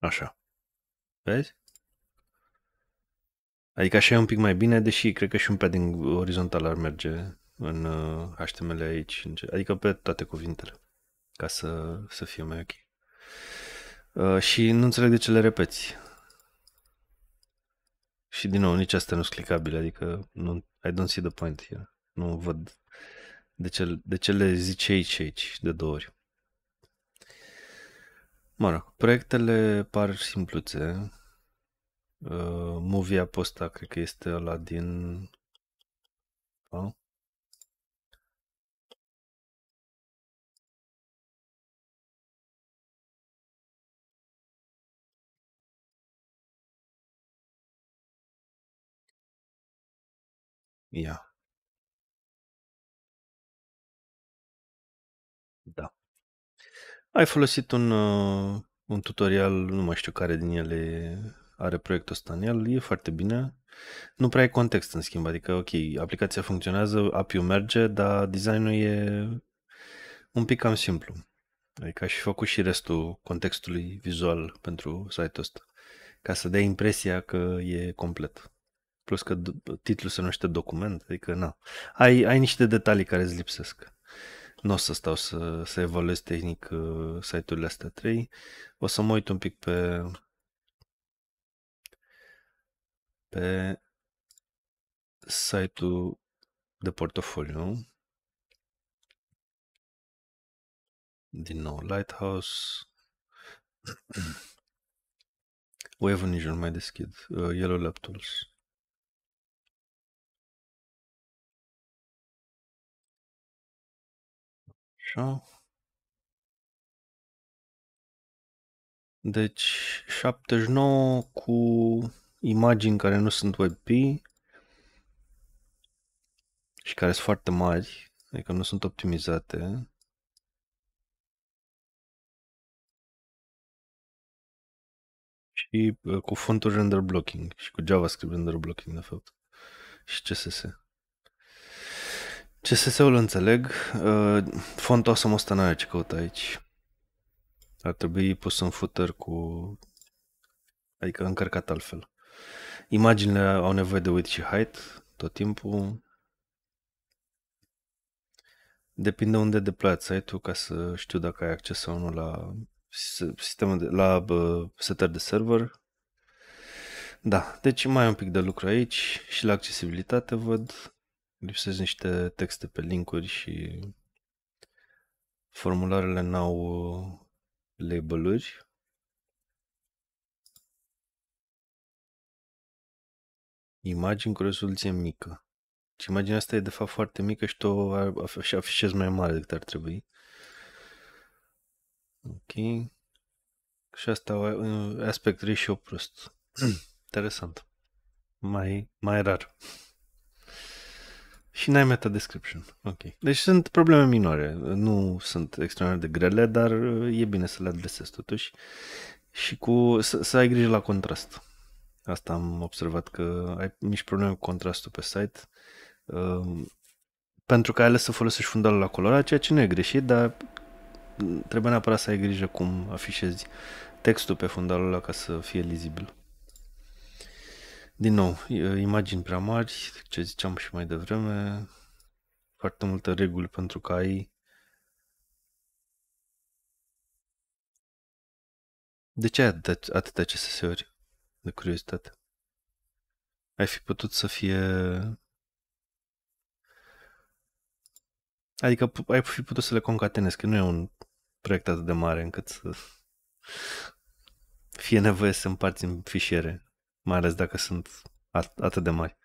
Speaker 1: Așa. Vezi? Adică așa e un pic mai bine, deși cred că și un
Speaker 2: padding orizontal ar merge în HTML uh, aici, adică pe toate cuvintele, ca să, să fie mai ok. Uh, și nu înțeleg de ce le repeți. Și din nou, nici asta nu sunt clicabile, adică nu, I don't see the point here. Nu văd de ce, de ce le zice aici, aici, de două ori. Mă rog, proiectele par simpluțe, Uh, movie aposta ăsta, cred că este la din...
Speaker 1: A? Ia. Da. Ai folosit un, uh, un tutorial, nu mai știu care din
Speaker 2: ele are proiectul ăsta în el, e foarte bine. Nu prea e context, în schimb, adică, ok, aplicația funcționează, API-ul merge, dar designul e un pic cam simplu. Adică aș fi făcut și restul contextului vizual pentru site-ul ăsta, ca să dea impresia că e complet. Plus că titlul se numește document, adică na. Ai, ai niște detalii care îți lipsesc nu o să stau să, să evaluez tehnic uh, site-urile astea trei. O să mă uit un pic pe
Speaker 1: pe site-ul de portofoliu.
Speaker 2: Din nou, Lighthouse.
Speaker 1: Wave-ul nici nu mai deschid. Uh, Yellow Laptools. Așa. Deci 79
Speaker 2: cu imagini care nu sunt WebP
Speaker 1: și care sunt foarte mari, adică nu sunt optimizate. Și cu fontul render blocking și cu JavaScript render blocking, de fapt, și CSS.
Speaker 2: CSS-ul înțeleg, ă, fontul awesome nu are ce căuta aici. Ar trebui pus în footer cu... adică încărcat altfel. Imaginile au nevoie de width și height tot timpul. Depinde unde deployat ai tu ca să știu dacă ai acces sau nu la sistemul de, la setări de server. Da, deci mai un pic de lucru aici și la accesibilitate văd lipsesc niște texte pe linkuri și formularele n-au uh, labeluri. imagini cu rezoluție mică. Și imaginea asta e de fapt foarte mică și tu o afișez mai mare decât ar trebui. Ok. Și asta e un aspect ratio prost. Interesant. Mai, mai rar. Și n-ai meta description. Ok. Deci sunt probleme minore. Nu sunt extrem de grele, dar e bine să le adresezi totuși. Și cu, să, să ai grijă la contrast. Asta am observat că ai mici probleme cu contrastul pe site. Uh, pentru că ai ales să folosești fundalul la colorat, ceea ce nu e greșit, dar trebuie neapărat să ai grijă cum afișezi textul pe fundalul ăla ca să fie lizibil. Din nou, imagini prea mari, ce ziceam și mai devreme, foarte multe reguli pentru că ai de ce atâtea, atâtea CSS-uri? de curiozitate. Ai fi putut să fie... Adică ai fi putut să le concatenezi, că nu e un proiect atât de mare încât să fie nevoie să împarți în fișiere, mai ales dacă sunt at- atât de mari.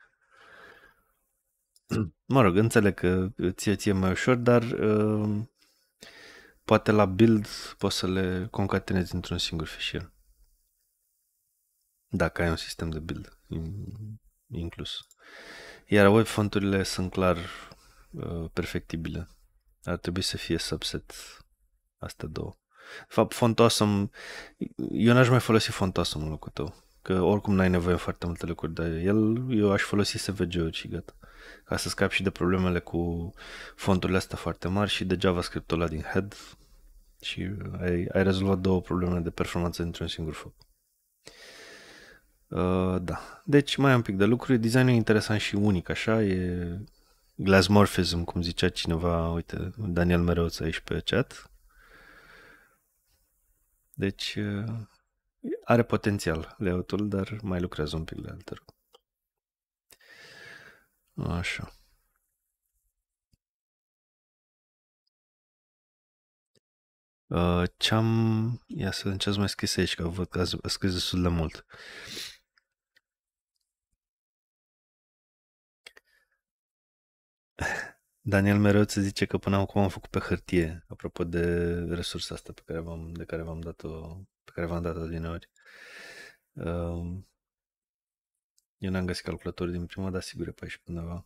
Speaker 2: Mă rog, înțeleg că ție ție mai ușor, dar uh, poate la build poți să le concatenezi într-un singur fișier dacă ai un sistem de build inclus. Iar web fonturile sunt clar uh, perfectibile. Ar trebui să fie subset astea două. De fapt, fontosom, eu n-aș mai folosi fontosom în locul tău. Că oricum n-ai nevoie foarte multe lucruri Dar el, eu aș folosi SVG-uri și gata. Ca să scap și de problemele cu fonturile astea foarte mari și de JavaScript-ul ăla din head și ai, ai rezolvat două probleme de performanță într-un singur foc. Uh, da. Deci mai am un pic de lucruri. Designul e interesant și unic, așa. E glasmorphism, cum zicea cineva. Uite, Daniel Mereuț aici pe chat. Deci uh, are potențial layout-ul, dar mai lucrează un pic la altă.
Speaker 3: Așa.
Speaker 1: Uh, ce am... Ia să vedem ce mai scris aici, că văd că a scris destul de mult.
Speaker 2: Daniel mereu să zice că până acum am făcut pe hârtie, apropo de resursa asta pe care v-am, de care v-am dat-o, pe care v-am dat-o din ori. Ehm, eu n-am găsit calculator din prima, dar sigur e pe aici undeva.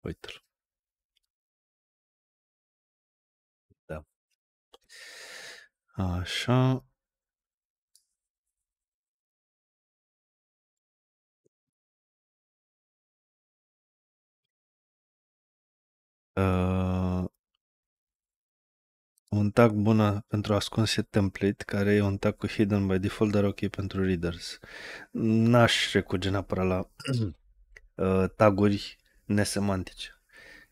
Speaker 1: Uite-l. Da. Așa. uh, un tag bun pentru ascunse template, care e un tag cu hidden
Speaker 2: by default, dar ok pentru readers. N-aș recurge neapărat la uh, taguri nesemantice.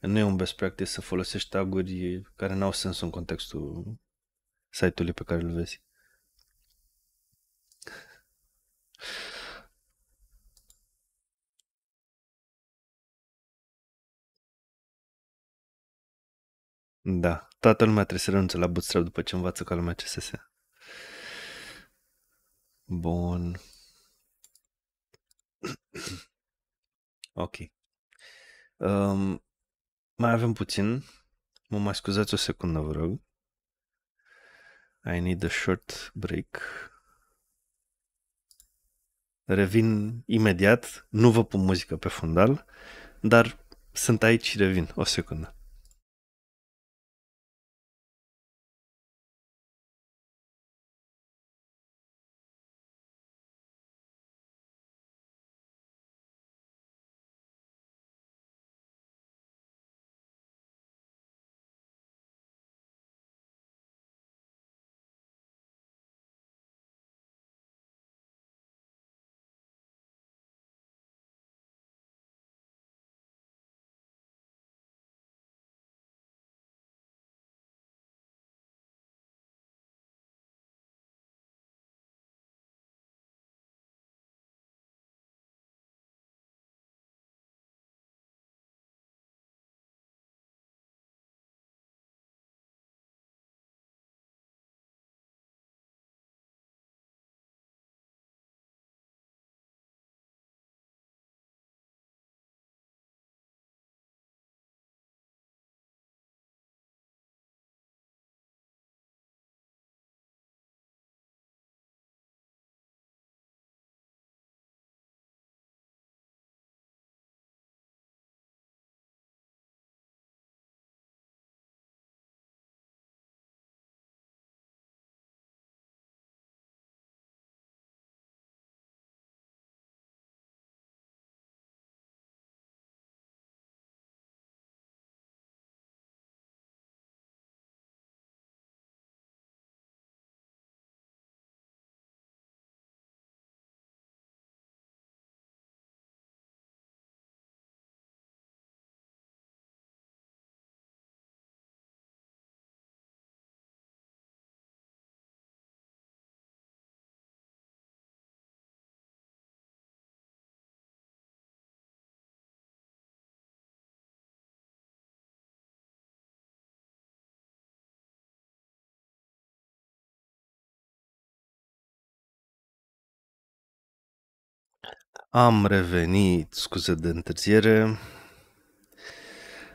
Speaker 2: Nu e un best practice să folosești taguri care n-au sens în contextul site-ului pe care îl vezi.
Speaker 1: Da, toată lumea trebuie să renunțe la bootstrap după ce învață ca lumea CSS.
Speaker 2: Bun. Ok. Um, mai avem puțin. Mă mai scuzați o secundă, vă rog. I need a short break. Revin imediat. Nu vă pun muzică pe
Speaker 1: fundal, dar sunt aici și revin. O secundă. Am revenit, scuze de
Speaker 2: întârziere.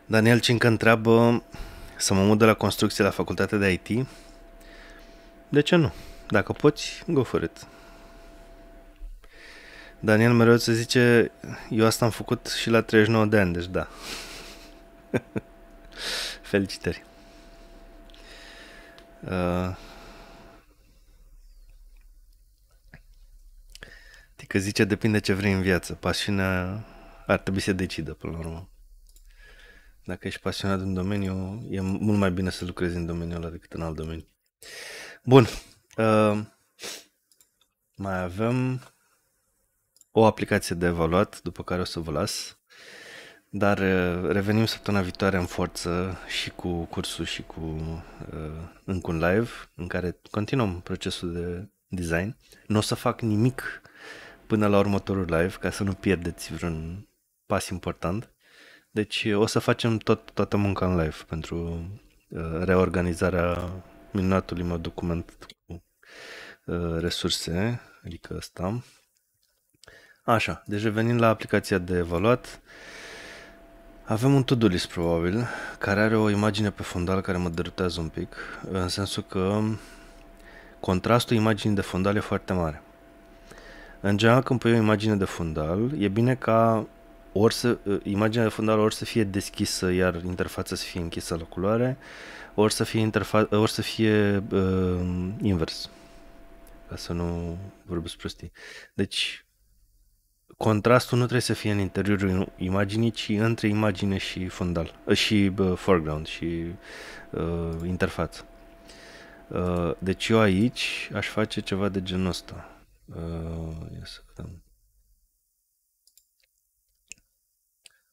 Speaker 2: Daniel Cincă întreabă să mă mut de la construcție la facultate de IT. De ce nu? Dacă poți, go for it. Daniel mereu se zice, eu asta am făcut și la 39 de ani, deci da. Felicitări. Uh, Că zice depinde ce vrei în viață. Pasiunea ar trebui să decidă până la urmă. Dacă ești pasionat în domeniu, e mult mai bine să lucrezi în domeniul ăla decât în alt domeniu. Bun. Uh, mai avem o aplicație de evaluat, după care o să vă las. Dar uh, revenim săptămâna viitoare în forță și cu cursul și cu uh, încă un live în care continuăm procesul de design. Nu o să fac nimic până la următorul live, ca să nu pierdeți vreun pas important. Deci o să facem tot, toată munca în live pentru uh, reorganizarea minunatului meu document cu uh, resurse, adică ăsta. Așa, deci revenind la aplicația de evaluat, avem un to-do list probabil, care are o imagine pe fundal care mă derutează un pic, în sensul că contrastul imaginii de fundal e foarte mare în general când pui o imagine de fundal, e bine ca ori să, uh, imaginea de fundal ori să fie deschisă, iar interfața să fie închisă la culoare, ori să fie, interfa- uh, ori să fie uh, invers, ca să nu vorbesc prostii. Deci, contrastul nu trebuie să fie în interiorul imaginii, ci între imagine și fundal, uh, și uh, foreground, și uh, interfață. Uh, deci eu aici aș face ceva de genul ăsta. Uh, ia să vedem.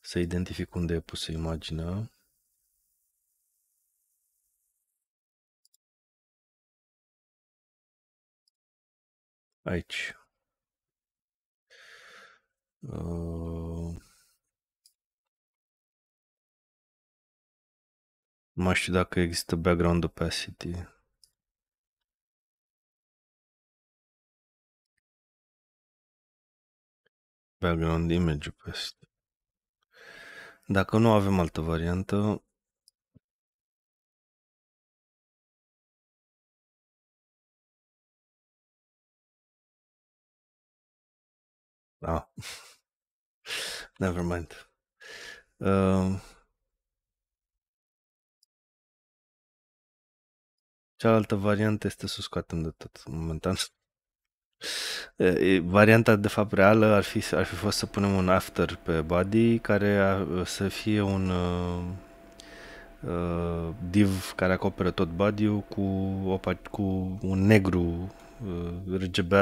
Speaker 1: Să identific unde e pusă imaginea. Aici. Uh, mai știu dacă există background opacity. background image peste. Dacă nu avem altă variantă, Ah. Never mind. Uh, cealaltă variantă este să scoatem de tot momentan.
Speaker 2: Varianta de fapt reală ar fi, ar fi fost să punem un after pe body care a, să fie un uh, uh div care acoperă tot body cu, o, cu un negru uh, RGB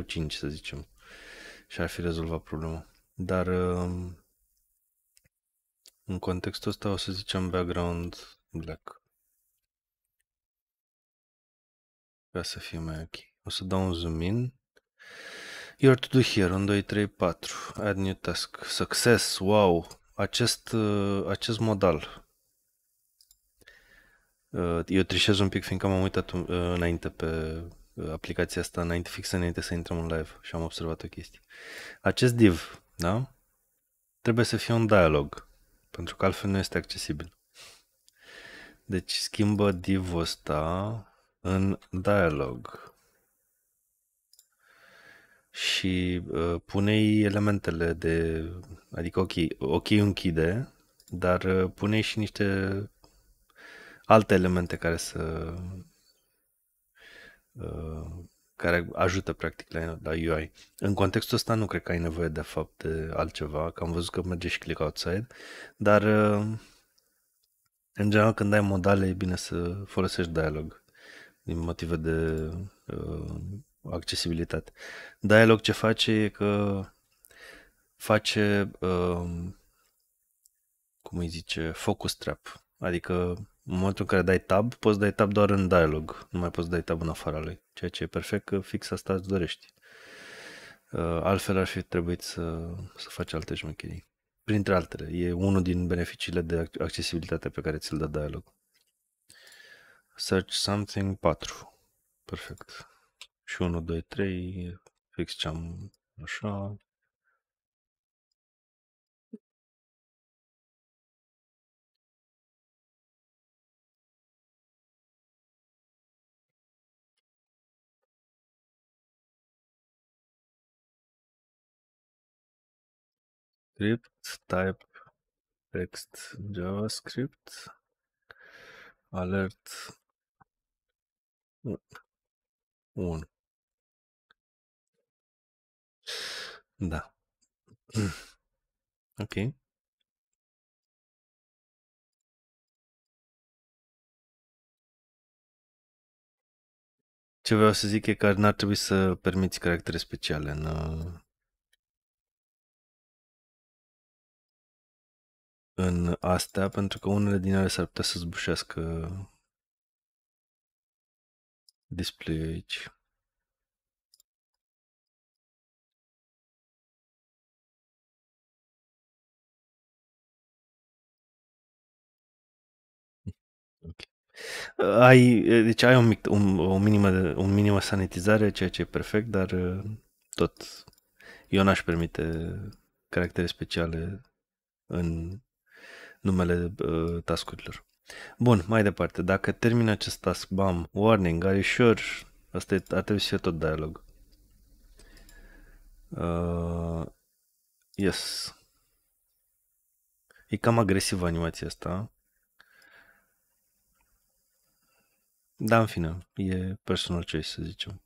Speaker 2: 00005 să zicem și ar fi rezolvat problema. Dar uh, în contextul ăsta o să zicem background black. Ca să fie mai ok. O să dau un zoom in. You're to do here, 1, 2, 3, 4. Add new task. Success, wow! Acest, uh, acest modal. Uh, eu trișez un pic, fiindcă m-am uitat uh, înainte pe aplicația asta, înainte, fix înainte să intrăm în live și am observat o chestie. Acest div, da? Trebuie să fie un dialog, pentru că altfel nu este accesibil. Deci schimbă div-ul ăsta în dialog și uh, punei elementele de, adică ok, ok închide, dar uh, punei și niște alte elemente care să uh, care ajută practic la, la UI. În contextul ăsta nu cred că ai nevoie de fapt de altceva, că am văzut că merge și click outside, dar uh, în general când ai modale e bine să folosești dialog din motive de uh, accesibilitate. Dialog ce face e că face, um, cum îi zice, focus trap. Adică în momentul în care dai tab, poți dai tab doar în dialog, nu mai poți dai tab în afara lui, ceea ce e perfect că fix asta îți dorești. Uh, altfel ar fi trebuit să, să faci alte șmecherii. Printre altele, e unul din beneficiile de accesibilitate pe care ți-l dă dialog. Search something 4. Perfect
Speaker 1: și 1, 2, 3, fix ce am așa. script, type, text, javascript, alert 1. Da. Ok. Ce vreau să zic e că n-ar trebui să permiți caractere speciale în, uh, în astea, pentru că unele din ele s-ar putea să zbușească display aici. Ai, deci ai un mic, un, o, minimă, o minimă sanitizare,
Speaker 2: ceea ce e perfect, dar tot eu n-aș permite caractere speciale în numele uh, tascurilor. Bun, mai departe, dacă termin acest task, bam, warning, are sure, asta e, ar trebui să fie tot dialog. Uh, yes. E cam agresiv animația asta. Da, în final, e personal choice, să zicem.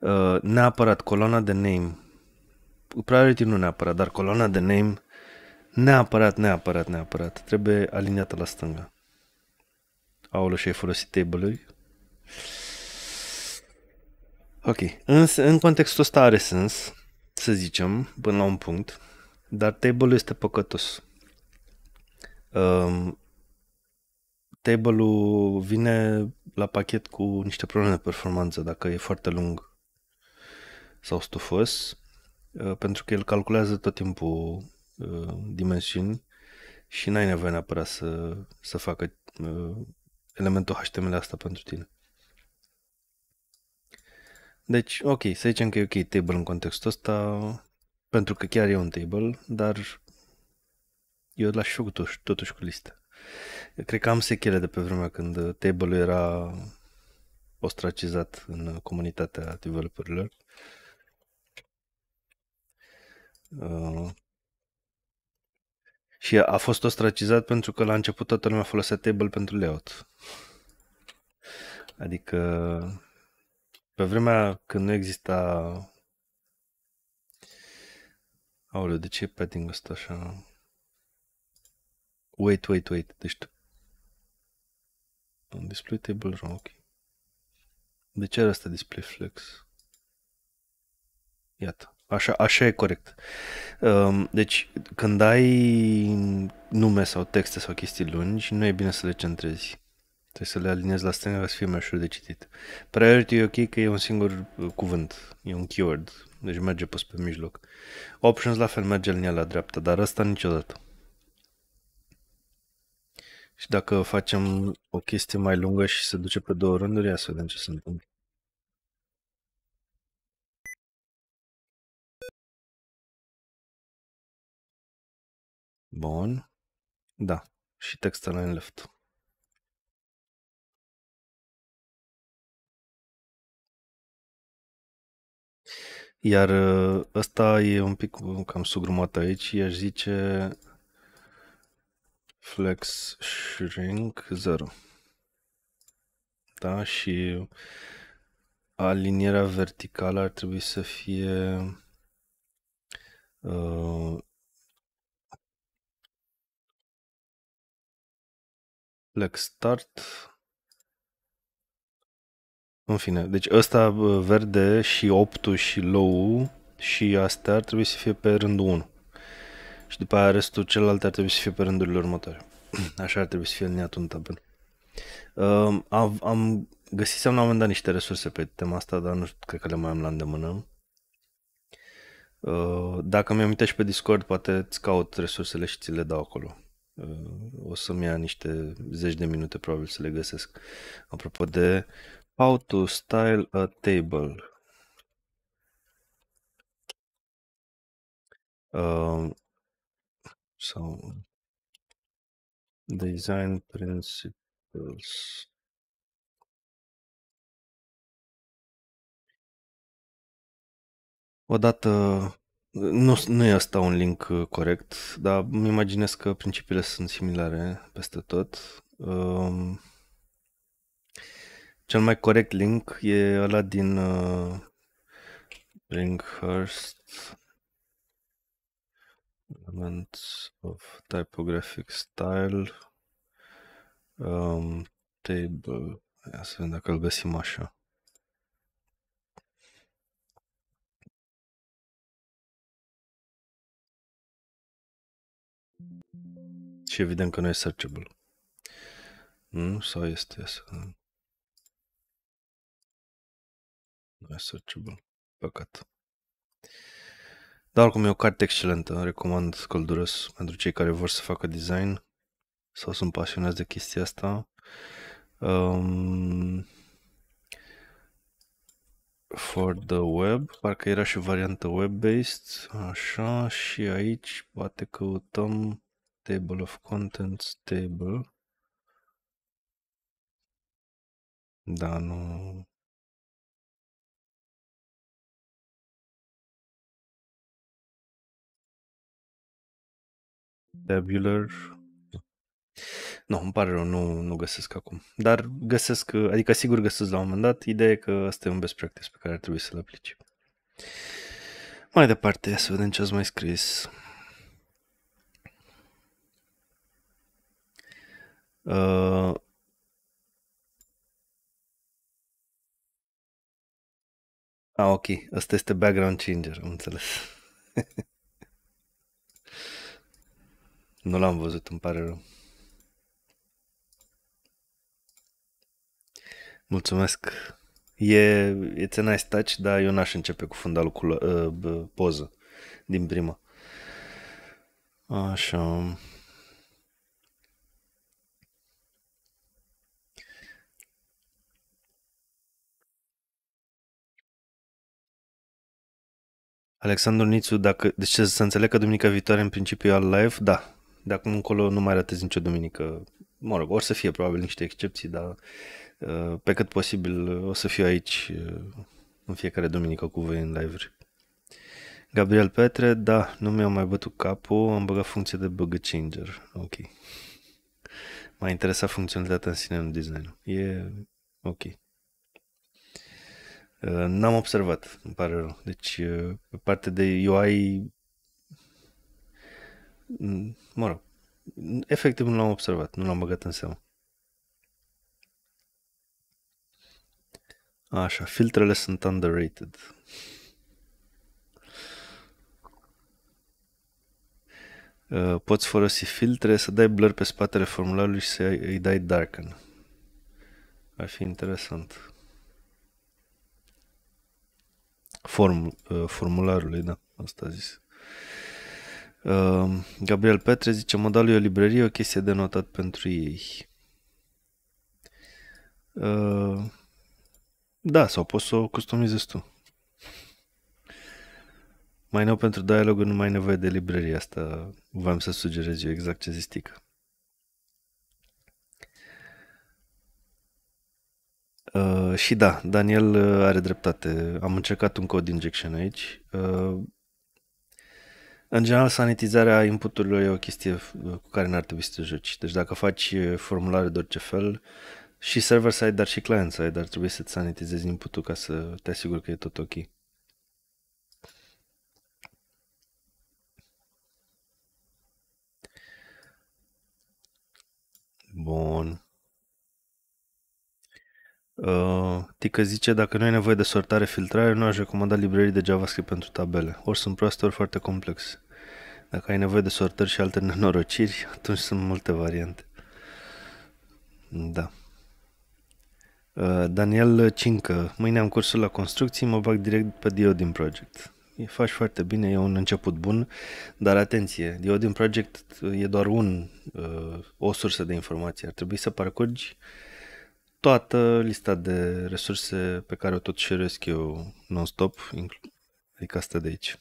Speaker 2: Uh, neapărat coloana de name, priority nu neapărat, dar coloana de name, neapărat, neapărat, neapărat, trebuie aliniată la stânga. Aolo și ai folosit table-uri? Ok, în, în contextul ăsta are sens, să zicem, până la un punct, dar table este păcătos. Um, table-ul vine la pachet cu niște probleme de performanță dacă e foarte lung sau stufos, uh, pentru că el calculează tot timpul uh, dimensiuni și n-ai nevoie neapărat să, să facă uh, elementul HTML asta pentru tine. Deci, ok, să zicem că e ok table în contextul ăsta, pentru că chiar e un table, dar eu l-aș totuși cu listă cred că am sechele de pe vremea când table era ostracizat în comunitatea developerilor. Uh, și a fost ostracizat pentru că la început toată lumea folosea table pentru layout. Adică pe vremea când nu exista Aoleu, de ce e padding ăsta așa? Wait, wait, wait. Deci tu... Display table wrong. Okay. De ce era asta display flex? Iată. Așa, așa e corect. Um, deci, când ai nume sau texte sau chestii lungi, nu e bine să le centrezi. Trebuie să le aliniezi la stânga ca să fie mai ușor de citit. Priority e ok că e un singur uh, cuvânt, e un keyword, deci merge pus pe mijloc. Options la fel merge linia la dreapta, dar asta niciodată. Și dacă
Speaker 1: facem o chestie mai lungă și se duce pe două rânduri, ia să vedem ce se întâmplă. Bun. Da. Și textul în left. Iar ă, ăsta e un pic cam sugrumat
Speaker 2: aici, i-aș zice flex shrink 0. Da? Și alinierea verticală ar trebui să fie uh,
Speaker 1: flex start în fine, deci ăsta uh,
Speaker 2: verde și 8 și low și astea ar trebui să fie pe rândul 1 și după aia restul celălalt ar trebui să fie pe rândurile următoare. Așa ar trebui să fie liniat un tabel. Uh, am, am găsit la un moment dat niște resurse pe tema asta, dar nu știu, cred că le mai am la îndemână. Uh, dacă mi-am și pe Discord, poate îți caut resursele și ți le dau acolo. Uh, o să-mi ia niște zeci de minute probabil să le găsesc. Apropo de How to style a table.
Speaker 1: Uh, sau design principles. Odată, nu, nu e asta un link
Speaker 2: uh, corect, dar îmi imaginez că principiile sunt similare peste tot. Um, cel mai corect link e ăla din uh, Bringhurst, elements of typographic style
Speaker 1: um, table. Ia să vedem dacă îl găsim așa. Și evident că nu e searchable. Nu? Sau este? Să...
Speaker 3: Nu
Speaker 2: e searchable. Păcat. Dar oricum e o carte excelentă, recomand călduros pentru cei care vor să facă design sau sunt pasionați de chestia asta. Um, for the web, parcă era și variantă web-based, așa, și aici poate căutăm table of contents table.
Speaker 1: Da, nu, Tabular. Nu, no, îmi pare rău, nu,
Speaker 2: nu găsesc acum. Dar găsesc, adică sigur găsesc la un moment dat, ideea e că asta e un best practice pe care ar trebui să-l aplici. Mai departe, să vedem ce ați mai scris.
Speaker 1: Uh,
Speaker 2: Ah, ok. Asta este background changer, am înțeles. Nu l-am văzut, îmi pare rău. Mulțumesc. E, it's a nice touch, dar eu n-aș începe cu fundalul cu uh, poză din prima.
Speaker 1: Așa.
Speaker 2: Alexandru Nițu, dacă, deci să înțeleg că duminica viitoare în principiu al live, da, de acum încolo nu mai ratez nicio duminică. Mă rog, or să fie probabil niște excepții, dar uh, pe cât posibil uh, o să fiu aici uh, în fiecare duminică cu voi în live-uri. Gabriel Petre, da, nu mi-am mai bătut capul, am băgat funcție de bug changer. Ok. M-a interesat funcționalitatea în sine, în design E ok. N-am observat, îmi pare rău. Deci, pe partea de UI Mm, mă rog, efectiv nu l-am observat, nu l-am băgat în seamă. Așa, filtrele sunt underrated. Uh, poți folosi filtre, să dai blur pe spatele formularului și să îi dai darken. Ar fi interesant. Form, uh, formularului, da, asta a zis. Ehm, Gabriel Petre zice, mă dau lui o librărie, o chestie de notat pentru ei. Uh, da, sau poți să o customizezi tu. Mai nou pentru dialogul nu mai nevoie de librărie asta. V-am să sugerez eu exact ce zistică. Uh, ehm, și da, Daniel are dreptate. Am încercat un code injection aici. Uh, în general, sanitizarea inputului e o chestie uh, cu care n-ar trebui să te joci. Deci dacă faci uh, formulare de orice fel, și server-side, dar și client-side, dar trebuie să-ți sanitizezi inputul ca să te asiguri că e tot ok. Bun. Uh, Tică zice, dacă nu ai nevoie de sortare filtrare, nu aș recomanda librării de JavaScript pentru tabele. Ori sunt proaste, ori foarte complex. Dacă ai nevoie de sortări și alte nenorociri, atunci sunt multe variante. Da. Uh, Daniel Cincă, mâine am cursul la construcții, mă bag direct pe din Project. E, faci foarte bine, e un început bun, dar atenție, din Project e doar un, uh, o sursă de informație. Ar trebui să parcurgi uh, toată lista de resurse pe care o tot șeresc eu non-stop, adică asta de aici.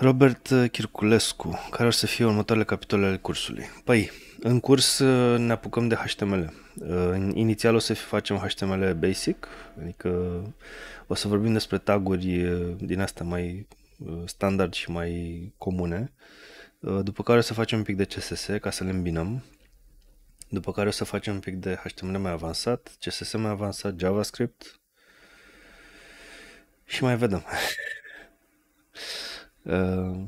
Speaker 2: Robert Chirculescu, care ar să fie următoarele capitole ale cursului? Păi, în curs uh, ne apucăm de HTML. Uh, inițial o să facem HTML basic, adică o să vorbim despre taguri uh, din astea mai standard și mai comune, după care o să facem un pic de CSS ca să le îmbinăm după care o să facem un pic de HTML mai avansat, CSS mai avansat, JavaScript și mai vedem. Uh,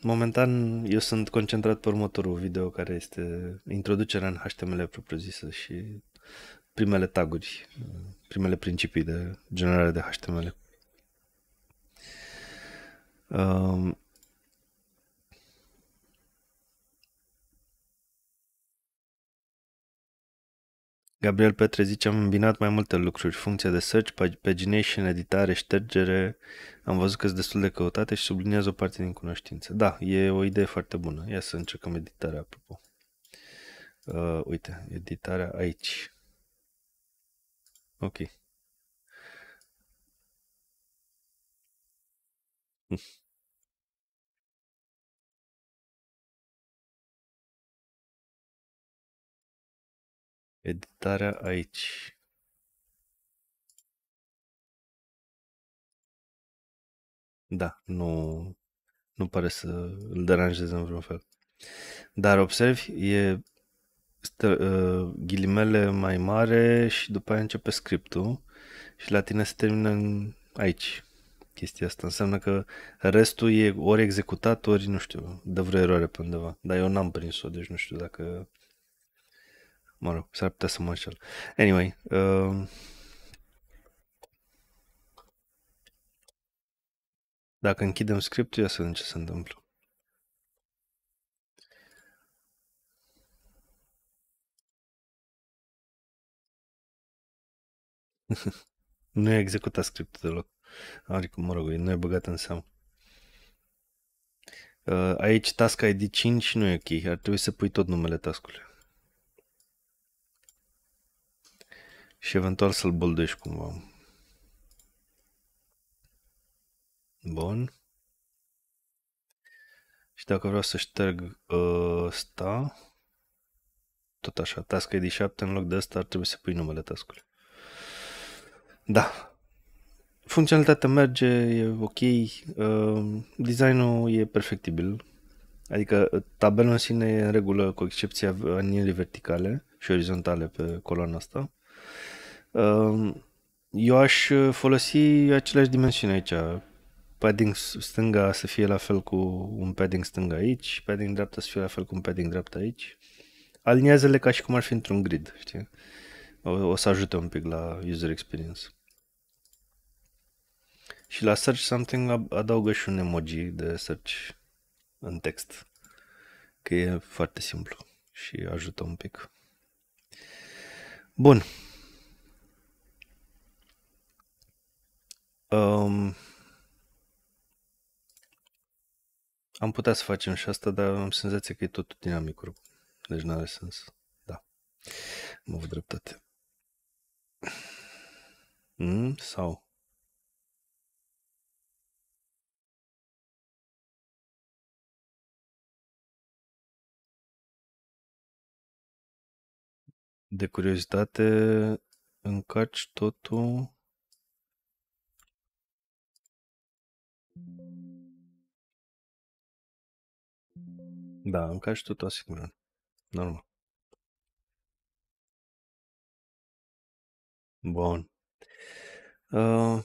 Speaker 2: momentan eu sunt concentrat pe următorul video care este introducerea în HTML propriu-zisă și primele taguri, primele principii de generare de HTML. Uh, Gabriel Petre zice, am îmbinat mai multe lucruri, funcția de search, pagination, editare, ștergere, am văzut că sunt destul de căutate și subliniază o parte din cunoștință. Da, e o idee foarte bună. Ia să încercăm editarea, apropo. Uh, uite, editarea aici.
Speaker 1: Ok. Editarea aici. Da, nu,
Speaker 2: nu pare să îl deranjeze în vreun fel. Dar observi, e stă, uh, ghilimele mai mare și după aia începe scriptul și la tine se termină în, aici chestia asta. Înseamnă că restul e ori executat, ori, nu știu, dă vreo eroare pe undeva. Dar eu n-am prins-o, deci nu știu dacă Mă rog, s-ar putea să mă înșel. Anyway, uh, dacă închidem
Speaker 1: scriptul, ia să vedem ce se întâmplă. nu e executat scriptul deloc. Adică, mă rog, nu e băgat în seamă.
Speaker 2: Uh, aici task ID 5 nu e ok, ar trebui să pui tot numele task-ului. și eventual să-l boldești cumva. Bun. Și dacă vreau să șterg uh, ăsta, tot așa, task ID 7 în loc de ăsta ar trebui să pui numele -ului. Da. Funcționalitatea merge, e ok, uh, designul e perfectibil, adică uh, tabelul în sine e în regulă cu excepția anilii verticale și orizontale pe coloana asta. Ehm, eu aș uh, folosi aceleași dimensiuni aici. Padding stânga să fie la fel cu un padding stânga aici, padding dreapta să fie la fel cu un padding dreapta aici. Aliniază-le ca și cum ar fi într-un grid, știi? O, o să ajute un pic la user experience. Și la search something adaugă și un emoji de search în text. Că e foarte simplu și ajută un pic. Bun. Um, am putea să facem și asta, dar am senzația că e tot din Deci nu are sens. Da. Am avut dreptate.
Speaker 1: Mm, sau? De curiozitate încarci totul Da, am caixa tot assim Normal. Bun.
Speaker 2: Uh,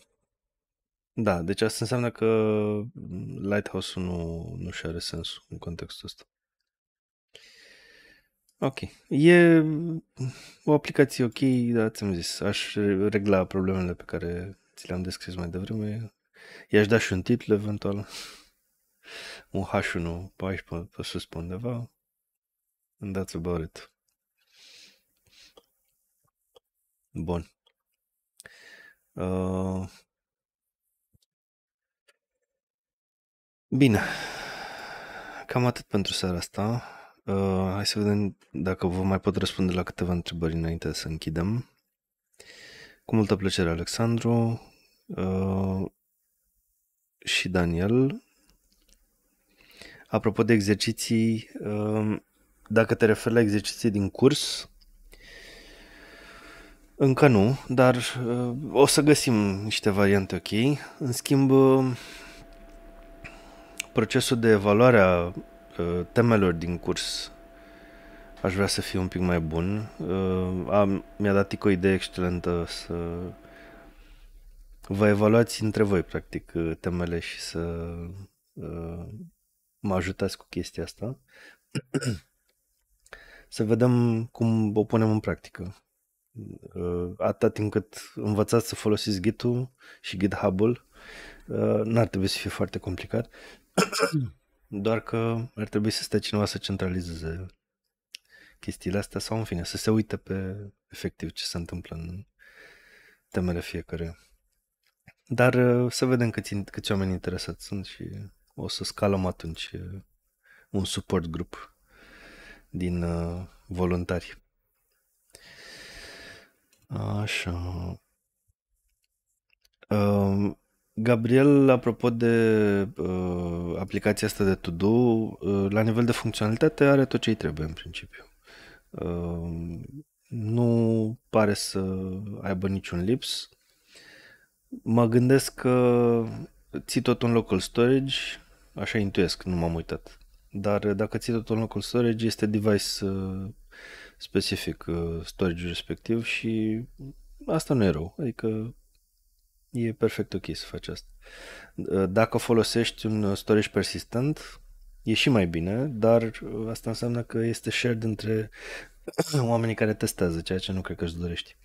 Speaker 2: da, deci asta înseamnă că mm, Lighthouse-ul nu, nu și are sens în contextul ăsta. Ok. E o aplicație ok, dar ți-am zis, aș regla problemele pe care ți le-am descris mai devreme. I-aș da și un titlu eventual un H1 14 pe sus pe undeva. And that's about it. Bun. Uh... Bine. Cam atât pentru seara asta. Uh, hai să vedem dacă vă mai pot răspunde la câteva întrebări înainte să închidem. Cu multă plăcere, Alexandru uh, și Daniel. Apropo de exerciții, um, dacă te referi la exerciții din curs, încă nu, dar uh, o să găsim niște variante ok. În schimb, um, procesul de evaluare a uh, temelor din curs aș vrea să fie un pic mai bun. Uh, mi-a dat o idee excelentă să vă evaluați între voi, practic, temele și să mă ajutați cu chestia asta. să vedem cum o punem în practică. Uh, atât timp cât învățați să folosiți Git-ul și GitHub-ul, uh, n-ar trebui să fie foarte complicat, doar că ar trebui să stea cineva să centralizeze chestiile astea sau, în fine, să se uite pe efectiv ce se întâmplă în temele fiecare. Dar uh, să vedem câți, câți oameni interesați sunt și o să scalăm atunci un support grup din uh, voluntari. Așa. Uh, Gabriel, apropo de uh, aplicația asta de To-Do, uh, la nivel de funcționalitate are tot ce i trebuie în principiu. Uh, nu pare să aibă niciun lips. Mă gândesc că ții tot un local storage, Așa intuiesc, nu m-am uitat. Dar eh, dacă ții totul în locul storage, este device uh, specific uh, eh, storage respectiv și asta nu e rău. Adică e perfect ok să faci asta. Dacă folosești un storage persistent, e și mai bine, dar asta înseamnă că este shared între oamenii care testează, ceea ce nu cred că își dorești.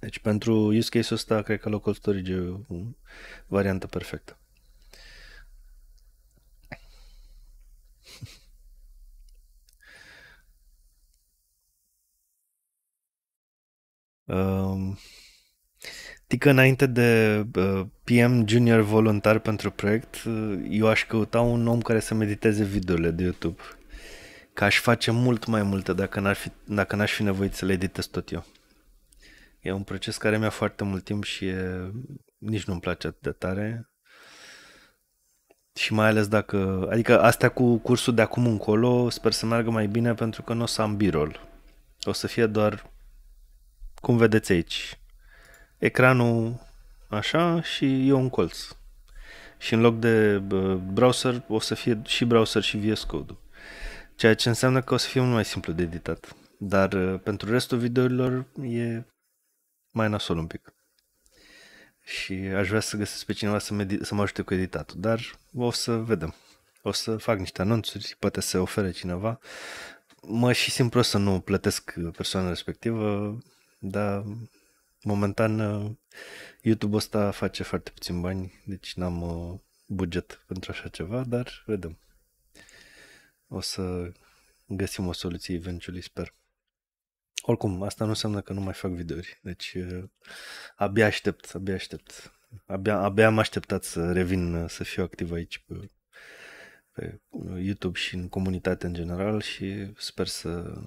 Speaker 2: Deci pentru use case-ul ăsta, cred că local storage e o variantă perfectă. Ehm, adică înainte de PM junior voluntar pentru proiect, eu aș căuta un om care să mediteze videole de YouTube. Că aș face mult mai multe dacă, n aș fi, dacă n-aș fi nevoit să le editez tot eu. E un proces care mi-a foarte mult timp și e, nici nu-mi place atât de tare. Și mai ales dacă... Adică astea cu cursul de acum încolo sper să meargă mai bine pentru că nu o să am birol. O să fie doar cum vedeți aici, ecranul așa și eu un colț. Și în loc de browser o să fie și browser și VS Code. Ceea ce înseamnă că o să fie mult mai simplu de editat. Dar uh, pentru restul videourilor e mai nasol un pic. Și aș vrea să găsesc pe cineva să, mă să mă ajute cu editatul. Dar o să vedem. O să fac niște anunțuri, poate să ofere cineva. Mă și simt prost să nu plătesc persoana respectivă dar momentan uh, YouTube-ul ăsta face foarte puțin bani, deci n-am uh, buget pentru așa ceva, dar vedem. O să găsim o soluție eventually, sper. Oricum, asta nu înseamnă că nu mai fac videouri, deci uh, abia aștept, abia aștept. Abia, abia am așteptat să revin, să fiu activ aici pe, pe YouTube și în comunitate în general și sper să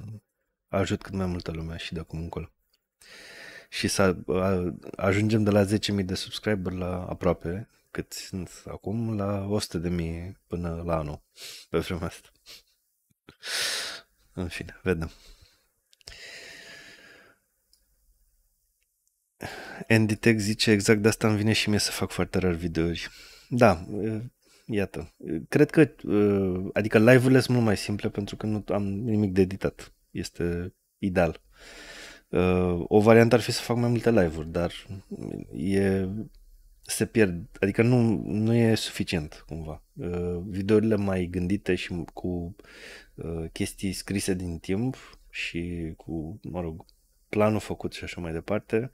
Speaker 2: ajut cât mai multă lumea și de acum încolo și să ajungem de la 10.000 de subscriberi la aproape, cât sunt acum, la 100.000 până la anul, pe vremea asta. În fine, vedem. Andy Tech zice exact de asta îmi vine și mie să fac foarte rar videouri. Da, iată. Cred că, adică live-urile sunt mult mai simple pentru că nu am nimic de editat. Este ideal. Uh, o variantă ar fi să fac mai multe live-uri, dar e, se pierd, adică nu, nu e suficient cumva. Videourile mai gândite și cu chestii scrise din timp și cu, mă rog, planul făcut și așa mai departe,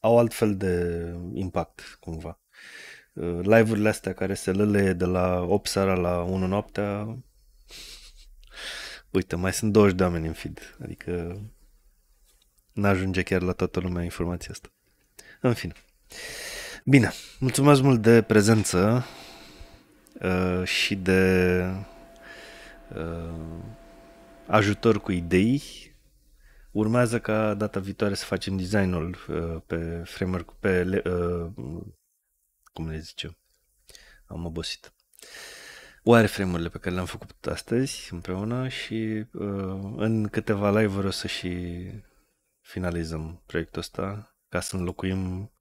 Speaker 2: au altfel de impact cumva live-urile astea care se lele de la 8 seara la 1 noaptea uite, mai sunt 20 de oameni în feed, adică n-ajunge chiar la toată lumea informația asta. În fine. Bine, mulțumesc mult de prezență uh, și de uh, ajutor cu idei. Urmează ca data viitoare să facem designul uh, pe framework, pe, uh, cum le zicem, am obosit wireframe-urile pe care le-am făcut astăzi împreună și uh, în câteva live-uri o să și finalizăm proiectul ăsta ca să înlocuim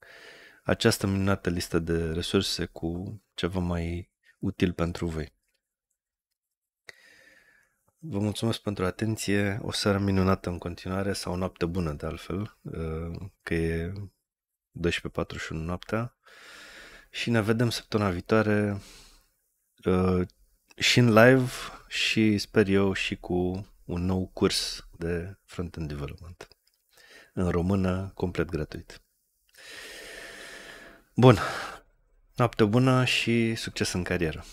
Speaker 2: această minunată listă de resurse cu ceva mai util pentru voi. Vă mulțumesc pentru atenție, o seară minunată în continuare sau o noapte bună de altfel, uh, că e 12.41 noaptea și ne vedem săptămâna viitoare Uh, și în live și sper eu și cu un nou curs de front-end development în română, complet gratuit. Bun, noapte bună și succes în carieră!